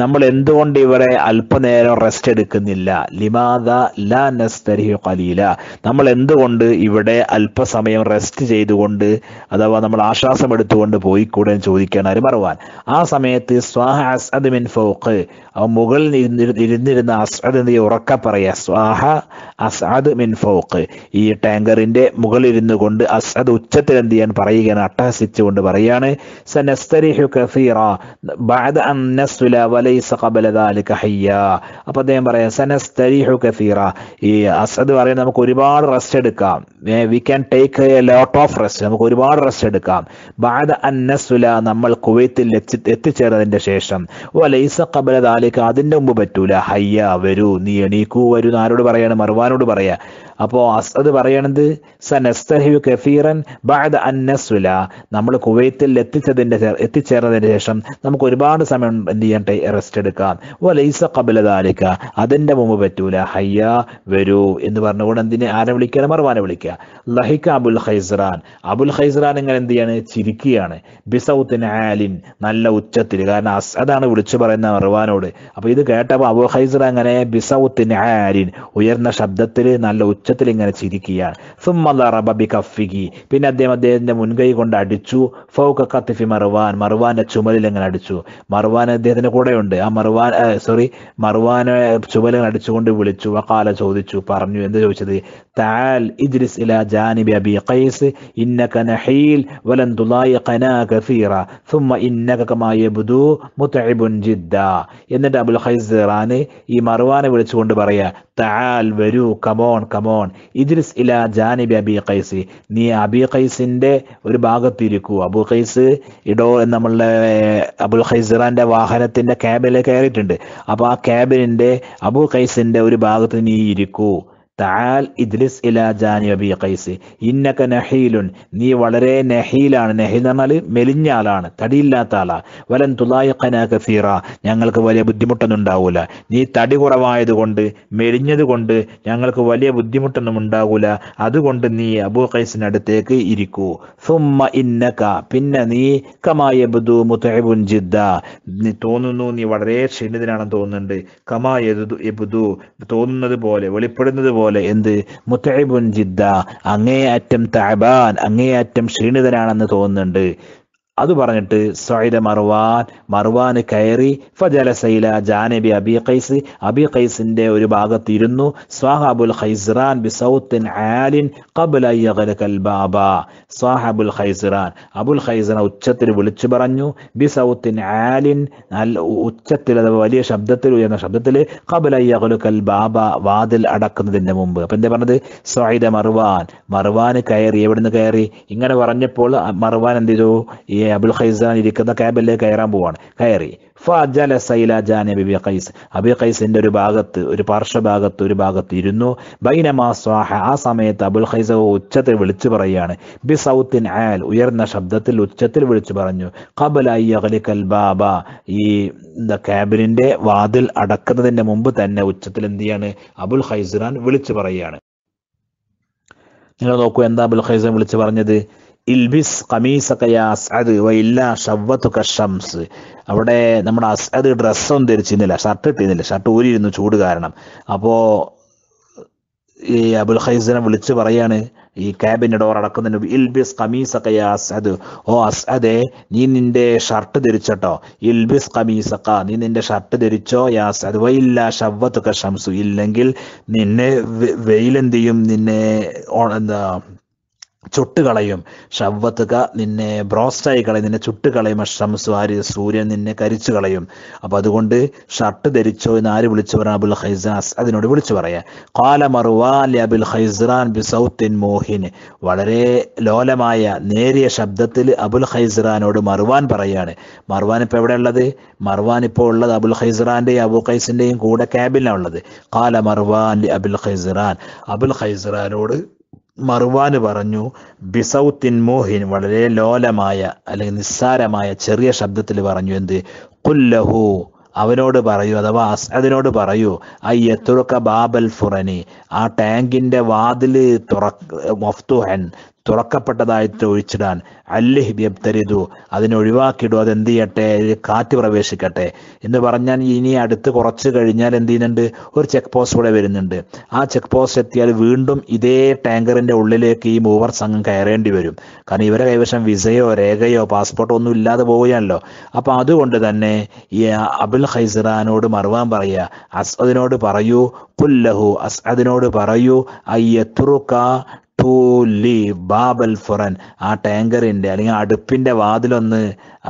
നമ്മൾ എന്തുകൊണ്ട് ഇവിടെ അല്പനേരം റെസ്റ്റ് എടുക്കുന്നില്ല ലിമാദ ലാ നസ്തരി കലീല നമ്മൾ എന്തുകൊണ്ട് ഇവിടെ അല്പസമയം റെസ്റ്റ് ചെയ്തുകൊണ്ട് അഥവാ നമ്മൾ ആശ്വാസം എടുത്തുകൊണ്ട് പോയി കൂടെ ചോദിക്കണം ഒരു മറവാൻ ആ സമയത്ത് സ്വാഹ അസ്അദ് മിൻ ഫോക്ക് അവ മുകളിൽ ഇരുന്നിരുന്ന അസ്അദ് ഉറക്ക പറയാ സ്വാഹ അസ്അദ് മിൻ ഫോക്ക് ഈ ടാങ്കറിന്റെ മുകളിലിരുന്നു കൊണ്ട് അസദ് ഉച്ചത്തിൽ എന്ത് ചെയ്യാൻ പറയുകയാണ് അട്ടഹസിച്ചുകൊണ്ട് പറയാണ് അപ്പൊ അദ്ദേഹം പറയാം സനസ്തരിഹു കസീറ ഈ അസദ് പറയുന്നത് നമുക്ക് ഒരുപാട് റെസ്റ്റ് എടുക്കാം we can take a lot of rest നമുക്ക് ഒരുപാട് റെസ്റ്റ് എടുക്കാം ബാദ അന്നസുല നമ്മൾ കുവൈത്തിൽ എത്തിച്ചേർന്നതിന്റെ ശേഷം വലൈസ അതിന്റെ മുമ്പ് പറ്റൂല ഹയ്യ വരൂ നീ എണീക്കൂ വരൂ ആരോട് പറയാണ് മർവാനോട് പറയാ അപ്പോ അസദ് പറയണത് നസ്തഹിയു കഫീറൻ ബാദ് അന്നസുല നമ്മൾ കുവൈത്തിൽ എത്തിച്ചതിന്റെ എത്തിച്ചേർന്നതിന് ശേഷം നമുക്ക് ഒരുപാട് സമയം എന്ത് ചെയ്യട്ടെ റെസ്റ്റ് എടുക്കാം വലൈസ കബലതാലിക്ക അതിന്റെ മുമ്പ് പറ്റൂല ഹയ്യ വരൂ എന്ന് പറഞ്ഞുകൊണ്ട് എന്തിനെ ആരെ വിളിക്കാനാണ് മറുവാനെ വിളിക്കുക ലഹിക്ക അബുൽ ഖൈസ്റാൻ അബുൽ ഖൈസ്റാൻ ഇങ്ങനെ എന്ത് ചെയ്യാണ് ചിരിക്കുകയാണ് ബിസൗത്തിൻ ആലിൻ നല്ല ഉച്ചത്തിൽ കാരണം അസദാണ് വിളിച്ചു പറയുന്ന മറുവാനോട് അപ്പോൾ ഇത് കേട്ടപ്പോൾ അബുൽ ഖൈസ്റ അങ്ങനെ ബിസൗത്തിൻ ആലിൻ ഉയർന്ന ശബ്ദത്തിൽ നല്ല ഉച്ച ഉച്ചത്തിൽ ഇങ്ങനെ ചിരിക്കുകയാണ് സുമ്മലറബിക്കഫികി പിന്നെ അദ്ദേഹം അദ്ദേഹത്തിന്റെ മുൻകൈ കൊണ്ട് അടിച്ചു ഫൗക കത്തിഫി മറുവാൻ മറുവാന്റെ ചുമലിൽ ഇങ്ങനെ അടിച്ചു മറുവാൻ അദ്ദേഹത്തിന്റെ കൂടെയുണ്ട് ആ മറുവാൻ സോറി മറുവാനെ ചുമലിൽ അടിച്ചുകൊണ്ട് വിളിച്ചു വക്കാല ചോദിച്ചു പറഞ്ഞു എന്ത് ചോദിച്ചത് ഖൈസ് ഇന്നക നഹീൽ വലൻ കസീറ ثم കമാ യബ്ദു മുതഇബുൻ എന്നിട്ട് അബുൽ ഖൈസ് ഈ മറുവാനെ വിളിച്ചുകൊണ്ട് പറയാ തആൽ വരൂ കമോൺ കമോൺ ഇദ്രിസ് ഇല ജാനിബി അബി ഖൈസ് നീ അബി ഖൈസിന്റെ ഒരു ഭാഗത്തിരിക്കൂ അബു ഖൈസ് ഇടോ നമ്മളുടെ അബുൽ ഖൈസിറാന്റെ വാഹനത്തിന്റെ ക്യാബിൽ കയറിയിട്ടുണ്ട് അപ്പോൾ ആ ക്യാബിനിന്റെ അബു ഖൈസിന്റെ ഒരു ഭാഗത്ത് നീ ഇരിക്കൂ തആൽ ഇദ്രിസ് ഇലാ ജാനി അബി ഖൈസ് ഇന്നക നഹീലുൻ നീ വളരെ നഹീലാണ് നഹീൽ പറഞ്ഞാൽ മെലിഞ്ഞ ആളാണ് തടിയില്ലാത്ത ആളാ വലൻ തുലായിഖന കസീറ ഞങ്ങൾക്ക് വലിയ ബുദ്ധിമുട്ടൊന്നും ഉണ്ടാവൂല നീ തടി കുറവായതുകൊണ്ട് മെലിഞ്ഞത് കൊണ്ട് ഞങ്ങൾക്ക് വലിയ ബുദ്ധിമുട്ടൊന്നും ഉണ്ടാകൂല അതുകൊണ്ട് നീ അബൂ ഖൈസിനടുത്തേക്ക് ഇരിക്കൂ സുമ്മ ഇന്നക പിന്നെ നീ കമായ ബുദു മുതഹിബുൻ ജിദ്ദ നീ തോന്നുന്നു നീ വളരെ ക്ഷീണിതനാണെന്ന് തോന്നുന്നുണ്ട് കമായ എബുദു തോന്നുന്നത് പോലെ വെളിപ്പെടുന്നത് പോലെ പോലെ എന്ത് മുത്തഴിബുൻ ജിദ്ദ അങ്ങേയറ്റം തഅബാൻ അങ്ങേയറ്റം ക്ഷീണിതനാണെന്ന് തോന്നുന്നുണ്ട് അത് പറഞ്ഞിട്ട് സൈദ മർവാൻ മറുവാന് കയറി ഫജലസൈല ജാനബി അബി ഖൈസ് അബി ഖൈസിന്റെ ഒരു ഭാഗത്ത് ഇരുന്നു സ്വാഹാബുൽ ഖൈസ്റാൻ ബി സൗത്തിൻ ആലിൻ കബല ബാബ സ്വാഹാബുൽ ഖൈസ്റാൻ അബുൽ ഖൈസ്റാൻ ഉച്ചത്തിൽ വിളിച്ചു പറഞ്ഞു ബി സൗത്തിൻ ആലിൻ നല്ല ഉച്ചത്തിൽ അഥവാ വലിയ ശബ്ദത്തിൽ ഉയർന്ന ശബ്ദത്തിൽ കബല ബാബ വാതിൽ അടക്കുന്നതിന്റെ മുമ്പ് അപ്പൊ എന്താ പറഞ്ഞത് സൈദ മർവാൻ മറുവാന് കയറി എവിടുന്ന് കയറി ഇങ്ങനെ പറഞ്ഞപ്പോൾ മർവാൻ എന്ത് ചെയ്തു അബുൽ ഖൈസാൻ ഇരിക്കുന്ന ക്യാബിലേക്ക് കയറാൻ പോവാണ് കയറി ഫാജല സൈല ജാനബി ഖൈസ് അബി ഖൈസിന്റെ ഒരു ഭാഗത്ത് ഒരു പാർശ്വഭാഗത്ത് ഒരു ഭാഗത്ത് ഇരുന്നു ബൈനമാ സ്വാഹ ആ സമയത്ത് അബുൽ ഖൈസ ഉച്ചത്തിൽ വിളിച്ചു പറയുകയാണ് ബി സൗത്തിൻ ആൽ ഉയർന്ന ശബ്ദത്തിൽ ഉച്ചത്തിൽ വിളിച്ചു പറഞ്ഞു കബല ബാബ ഈ ക്യാബിനിൻ്റെ വാതിൽ അടക്കുന്നതിന്റെ മുമ്പ് തന്നെ ഉച്ചത്തിൽ എന്ത് ചെയ്യാണ് അബുൽ ഖൈസുറാൻ വിളിച്ചു പറയുകയാണ് നിങ്ങൾ നോക്കൂ എന്താ അബുൽ ഖൈസൻ വിളിച്ചു പറഞ്ഞത് ഇൽബിസ് കമീസ് ഷംസ് അവിടെ നമ്മുടെ അസ്അദ് ഡ്രസ്സൊന്നും ധരിച്ചിരുന്നില്ല ഷർട്ട് ഇട്ടിരുന്നില്ല ഷർട്ട് ഊരിയിരുന്നു ചൂട് കാരണം അപ്പോൾ ഈ അബുൽ ഹൈസിനെ വിളിച്ച് പറയാണ് ഈ ക്യാബിൻ്റെ ഡോർ അടക്കുന്നതിന് ഇൽബിസ് കമീസക്ക യാ അസ്അദ് ഓ അസ്അദെ നീ നിന്റെ ഷർട്ട് ധരിച്ചട്ടോ ഇൽബിസ് കമീസക്ക നീ നിന്റെ ഷർട്ട് ധരിച്ചോ യാ അസ്അദ് വയില്ല ഷവ്വത്തൊക്കെ ഷംസു ഇല്ലെങ്കിൽ നിന്നെ വെയിലെന്തിയും ചെയ്യും നിന്നെ എന്താ ചുട്ടുകളയും ഷവത്തുക നിന്നെ ബ്രോസ്റ്റായി കളയും നിന്നെ ചുട്ടുകളയും ഷംസ് ആര് സൂര്യൻ നിന്നെ കരിച്ചു കളയും അപ്പൊ അതുകൊണ്ട് ഷർട്ട് ധരിച്ചോ എന്ന് ആര് വിളിച്ചു പറയാം അബുൽ ഹൈസാസ് അതിനോട് വിളിച്ചു പറയാം കാല അബുൽ ഹൈസ്രാൻ ബി സൗത്തിൻ മോഹിൻ വളരെ ലോലമായ നേരിയ ശബ്ദത്തിൽ അബുൽ ഹൈസ്രാനോട് മറുവാൻ പറയാണ് മറുവാൻ ഇപ്പൊ എവിടെ ഉള്ളത് മറുവാൻ ഇപ്പോൾ ഉള്ളത് അബുൽ ഹൈസ്റാന്റെയും അബു ഖൈസിന്റെയും കൂടെ ക്യാബിലാണ് ഉള്ളത് കാല മറുവാൻ അബുൽ ഹൈസ്രാൻ അബുൽ ഹൈസ്രാനോട് മറുവാന് പറഞ്ഞു ബിസൗത്തിൻ മോഹിൻ വളരെ ലോലമായ അല്ലെങ്കിൽ നിസ്സാരമായ ചെറിയ ശബ്ദത്തിൽ പറഞ്ഞു എന്ത് കുല്ലഹു അവനോട് പറയൂ അഥവാ അതിനോട് പറയൂ ഐ എത്തുറക്ക ബാബൽ ഫുറനി ആ ടാങ്കിന്റെ വാതിൽ തുറ മഫ്തുഹൻ തുറക്കപ്പെട്ടതായിട്ട് ഒഴിച്ചിടാൻ അല്ലിഹ് ഒഴിവാക്കിയിടും അത് എന്ത് ചെയ്യട്ടെ കാറ്റ് പ്രവേശിക്കട്ടെ എന്ന് പറഞ്ഞാൽ ഇനി അടുത്ത് കുറച്ച് കഴിഞ്ഞാൽ എന്ത് ചെയ്യുന്നുണ്ട് ഒരു ചെക്ക് പോസ്റ്റ് കൂടെ വരുന്നുണ്ട് ആ ചെക്ക് പോസ്റ്റ് എത്തിയാൽ വീണ്ടും ഇതേ ടാങ്കറിൻ്റെ ഉള്ളിലേക്ക് ഈ മൂവർ സംഘം കയറേണ്ടി വരും കാരണം ഇവരെ കൈവശം വിസയോ രേഖയോ പാസ്പോർട്ടോ ഒന്നും ഇല്ലാതെ പോവുകയാണല്ലോ അപ്പോൾ അതുകൊണ്ട് തന്നെ ഈ അബുൽ ഹൈസറാനോട് മറുവാൻ പറയുക അസ്അദിനോട് പറയൂ കുല്ലഹു അസ്അദിനോട് പറയൂ അയ്യത്തുറുക്ക തൂലി ബാബൽ ഫുറൻ ആ ടാങ്കറിന്റെ അല്ലെങ്കിൽ അടുപ്പിന്റെ വാതിലൊന്ന്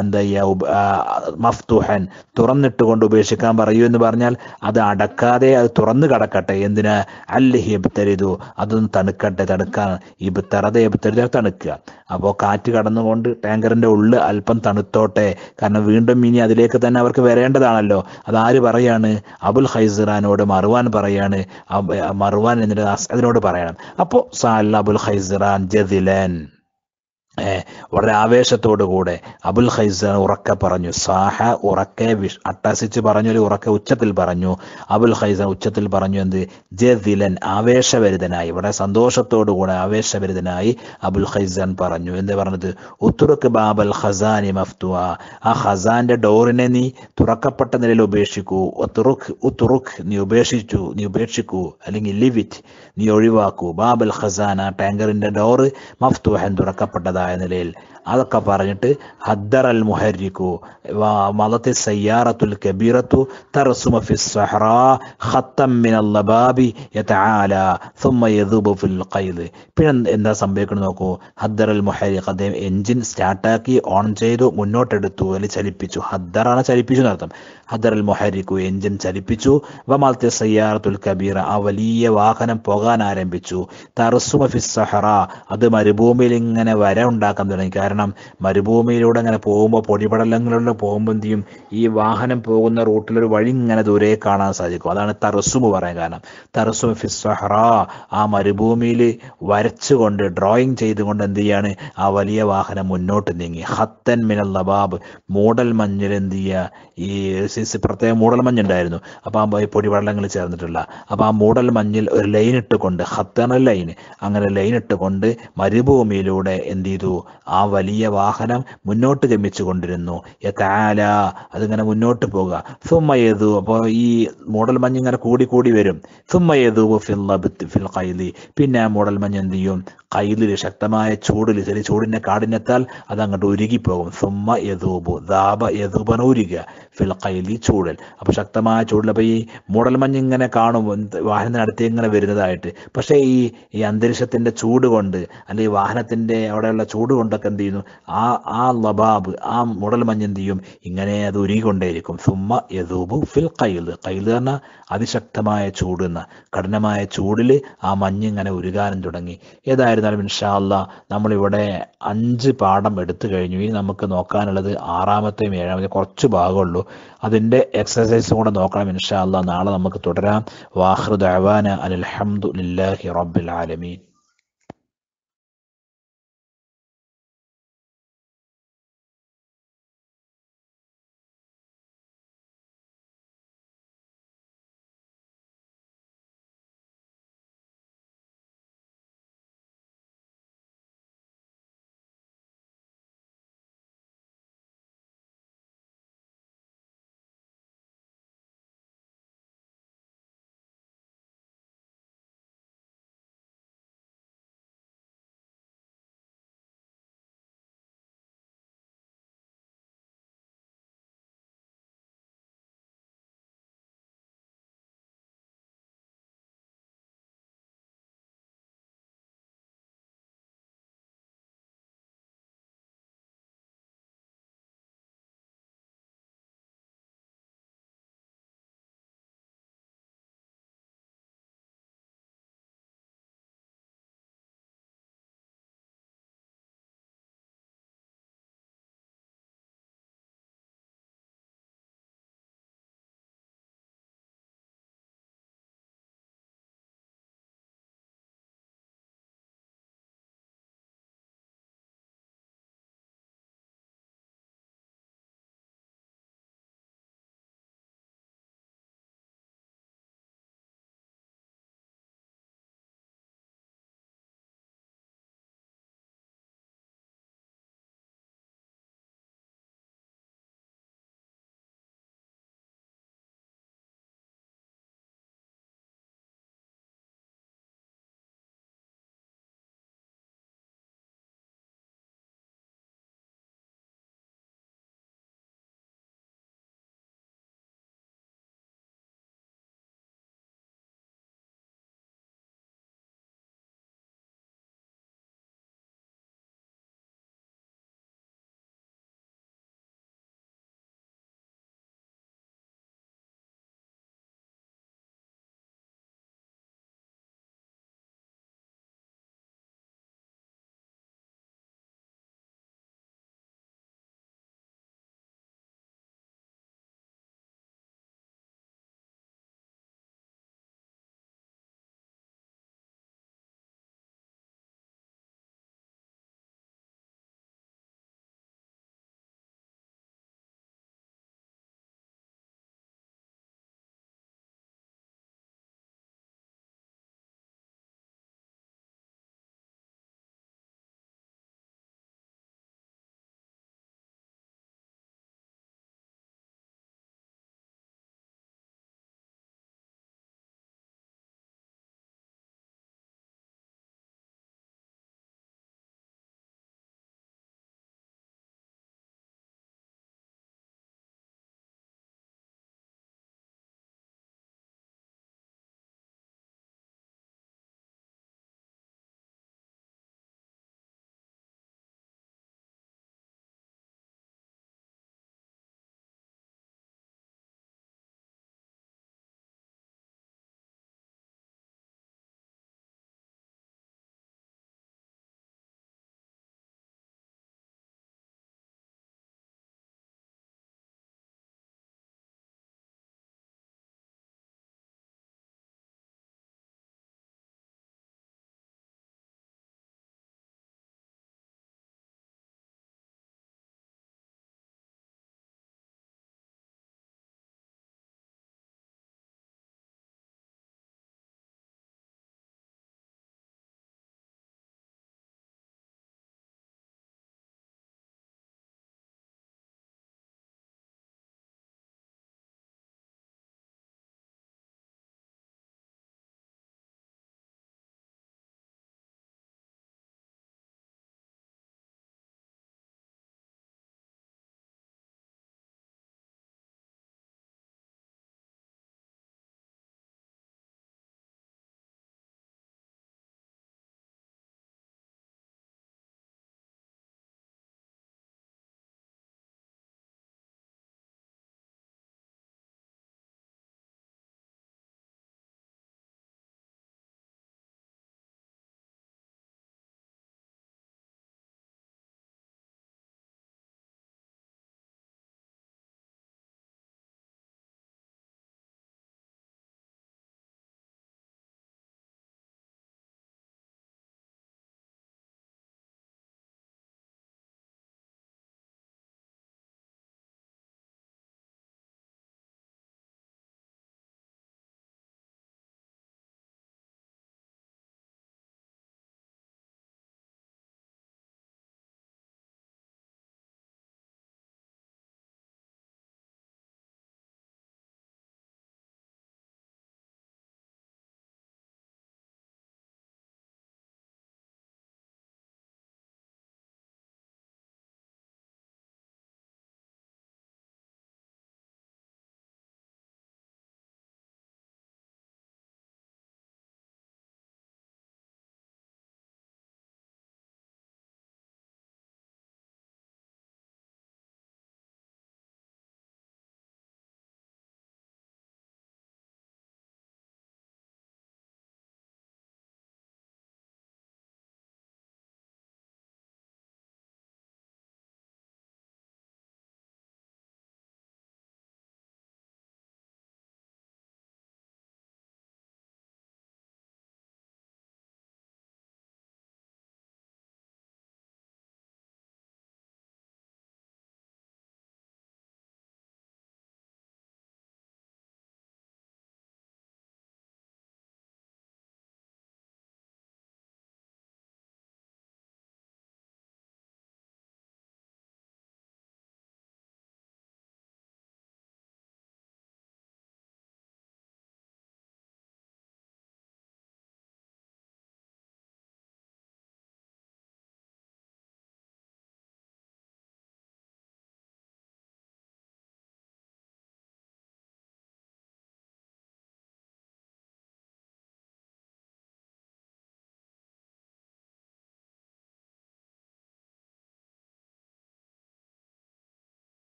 അന്തയ്യ മഫ്തൂഹൻ കൊണ്ട് ഉപേക്ഷിക്കാൻ പറയൂ എന്ന് പറഞ്ഞാൽ അത് അടക്കാതെ അത് തുറന്നു കടക്കട്ടെ എന്തിന് അല്ലഹി എബ്തരിതു അതൊന്ന് തണുക്കട്ടെ തണുക്കാൻ ഇബ്തറത് എബ്തരിത തണുക്കുക അപ്പോൾ കാറ്റ് കടന്നുകൊണ്ട് ടാങ്കറിൻ്റെ ഉള്ളിൽ അല്പം തണുത്തോട്ടെ കാരണം വീണ്ടും ഇനി അതിലേക്ക് തന്നെ അവർക്ക് വരേണ്ടതാണല്ലോ അതാര് പറയാണ് അബുൽ ഹൈസിറാനോട് മറുവാൻ പറയാണ് മറുവാൻ എന്നിട്ട് അതിനോട് പറയണം അപ്പോൾ സാല അബുൽ ഹൈസിറാൻ ജദിലൻ വളരെ ആവേശത്തോടുകൂടെ അബുൽ ഹൈസ ഉറക്ക പറഞ്ഞു സാഹ ഉറക്കെ വിഷ് അട്ടസിച്ച് പറഞ്ഞു ഒരു ഉറക്കെ ഉച്ചത്തിൽ പറഞ്ഞു അബുൽ ഹൈസ ഉച്ചത്തിൽ പറഞ്ഞു എന്ത് ജദിലൻ ആവേശഭരിതനായി ഇവിടെ സന്തോഷത്തോടുകൂടെ ആവേശഭരിതനായി അബുൽ ഹൈസൻ പറഞ്ഞു എന്ത് പറഞ്ഞത് ഉത്തുറുക്ക് ബാബൽ ഖസാനി മഫ്തുവ ആ ഖസാന്റെ ഡോറിനെ നീ തുറക്കപ്പെട്ട നിലയിൽ ഉപേക്ഷിക്കൂ ഉത്തുറുഖ് ഉത്തുറുഖ് നീ ഉപേക്ഷിച്ചു നീ ഉപേക്ഷിക്കൂ അല്ലെങ്കിൽ ലിവിറ്റ് ഇറ്റ് നീ ഒഴിവാക്കൂ ബാബൽ ഖസാന ടാങ്കറിൻ്റെ ഡോറ് മഫ്തൂഹൻ തുറക്കപ്പെട്ടതായ നിലയിൽ അതൊക്കെ പറഞ്ഞിട്ട് ഹദ്ദർ അൽ മുഹരിക്കു മതത്തെ സയ്യാറത്തുൽ കബീറത്തു തറസുമ ഫി സഹറ ഖത്തം മിനൽ ലബാബി യതആല ثم يذوب ഫിൽ القيد പിന്നെ എന്താ സംഭവിക്കുന്നത് നോക്കൂ ഹദ്ദർ അൽ മുഹരിഖ് അദ്ദേഹം എഞ്ചിൻ സ്റ്റാർട്ടാക്കി ഓൺ ചെയ്തു മുന്നോട്ടെടുത്തു അല്ലെങ്കിൽ ചലിപ്പിച്ചു ഹദ്ദറാണ് ചലിപ്പിച്ചു എന്നർത്ഥം ഹദർ അൽ മൊഹരിക്കു എഞ്ചിൻ ചലിപ്പിച്ചു വമാൽത്തെ സയ്യാറത്തുൽ കബീർ ആ വലിയ വാഹനം പോകാൻ ആരംഭിച്ചു ഫി സഹറ അത് മരുഭൂമിയിൽ ഇങ്ങനെ വര ഉണ്ടാക്കാൻ തുടങ്ങി കാരണം മരുഭൂമിയിലൂടെ ഇങ്ങനെ പോകുമ്പോൾ പൊടിപടലങ്ങളിലൂടെ പോകുമ്പോൾ എന്ത് ചെയ്യും ഈ വാഹനം പോകുന്ന റൂട്ടിലൊരു വഴി ഇങ്ങനെ ദൂരെ കാണാൻ സാധിക്കും അതാണ് തറസുമ് പറയാൻ കാരണം ഫി സഹറ ആ മരുഭൂമിയിൽ വരച്ചുകൊണ്ട് ഡ്രോയിങ് ചെയ്തുകൊണ്ട് എന്ത് ചെയ്യാണ് ആ വലിയ വാഹനം മുന്നോട്ട് നീങ്ങി ഹത്തൻ മിനൽ ലബാബ് മൂടൽ മഞ്ഞിൽ എന്ത് ചെയ്യുക ഈ പ്രത്യേക മൂടൽ മഞ്ഞുണ്ടായിരുന്നു അപ്പോൾ ആ പൊടി വെള്ളങ്ങൾ ചേർന്നിട്ടുള്ള അപ്പോൾ ആ മൂടൽ മഞ്ഞിൽ ഒരു ലൈൻ ഇട്ടുകൊണ്ട് ഹത്തണ ലൈൻ അങ്ങനെ ലൈൻ ഇട്ടുകൊണ്ട് മരുഭൂമിയിലൂടെ എന്ത് ചെയ്തു ആ വലിയ വാഹനം മുന്നോട്ട് ഗമിച്ചു കൊണ്ടിരുന്നു താല അതിങ്ങനെ മുന്നോട്ട് പോകുക ഏതു അപ്പോൾ ഈ മൂടൽ മഞ്ഞ് ഇങ്ങനെ കൂടി കൂടി വരും സുമ്മയതു ഫിൽ ഫിൽ കൈലി പിന്നെ ആ മൂടൽ മഞ്ഞ് എന്ത് ചെയ്യും കയ്യിൽ ശക്തമായ ചൂടിൽ ചെറിയ ചൂടിൻ്റെ കാടിനെത്താൽ അത് അങ്ങോട്ട് ഉരുകിപ്പോകും സുമ്മ യദൂബു ദാബ യതൂബന ഉരുക ഫിൽ കൈലി ചൂടൽ അപ്പോൾ ശക്തമായ ചൂടിൽ അപ്പോൾ ഈ മൂടൽമഞ്ഞ് ഇങ്ങനെ കാണും വാഹനത്തിനടുത്ത് ഇങ്ങനെ വരുന്നതായിട്ട് പക്ഷേ ഈ ഈ അന്തരീക്ഷത്തിൻ്റെ ചൂട് കൊണ്ട് അല്ലെങ്കിൽ വാഹനത്തിൻ്റെ അവിടെയുള്ള ചൂട് കൊണ്ടൊക്കെ എന്ത് ചെയ്യുന്നു ആ ആ ലബാബ് ആ മൂടൽമഞ്ഞ് എന്ത് ചെയ്യും ഇങ്ങനെ അത് ഉരുകൊണ്ടേയിരിക്കും സുമ്മ യദൂബു ഫിൽ കൈൽ കയ്യിൽ പറഞ്ഞാൽ അതിശക്തമായ ചൂട് എന്ന കഠിനമായ ചൂടിൽ ആ മഞ്ഞ് ഇങ്ങനെ ഉരുകാനും തുടങ്ങി ഏതായിരുന്നു എന്നിരുന്നാലും ഇൻഷാല്ല നമ്മളിവിടെ അഞ്ച് പാഠം എടുത്തു കഴിഞ്ഞു ഇനി നമുക്ക് നോക്കാനുള്ളത് ആറാമത്തെയും ഏഴാമത്തെയും കുറച്ച് ഭാഗമുള്ളൂ അതിൻ്റെ എക്സസൈസും കൂടെ നോക്കണം ഇൻഷാല്ല നാളെ നമുക്ക് തുടരാം വാഹൃദ് അവാന അലഹമുല്ലാഹി റബ്ബിൽ ആലമീൻ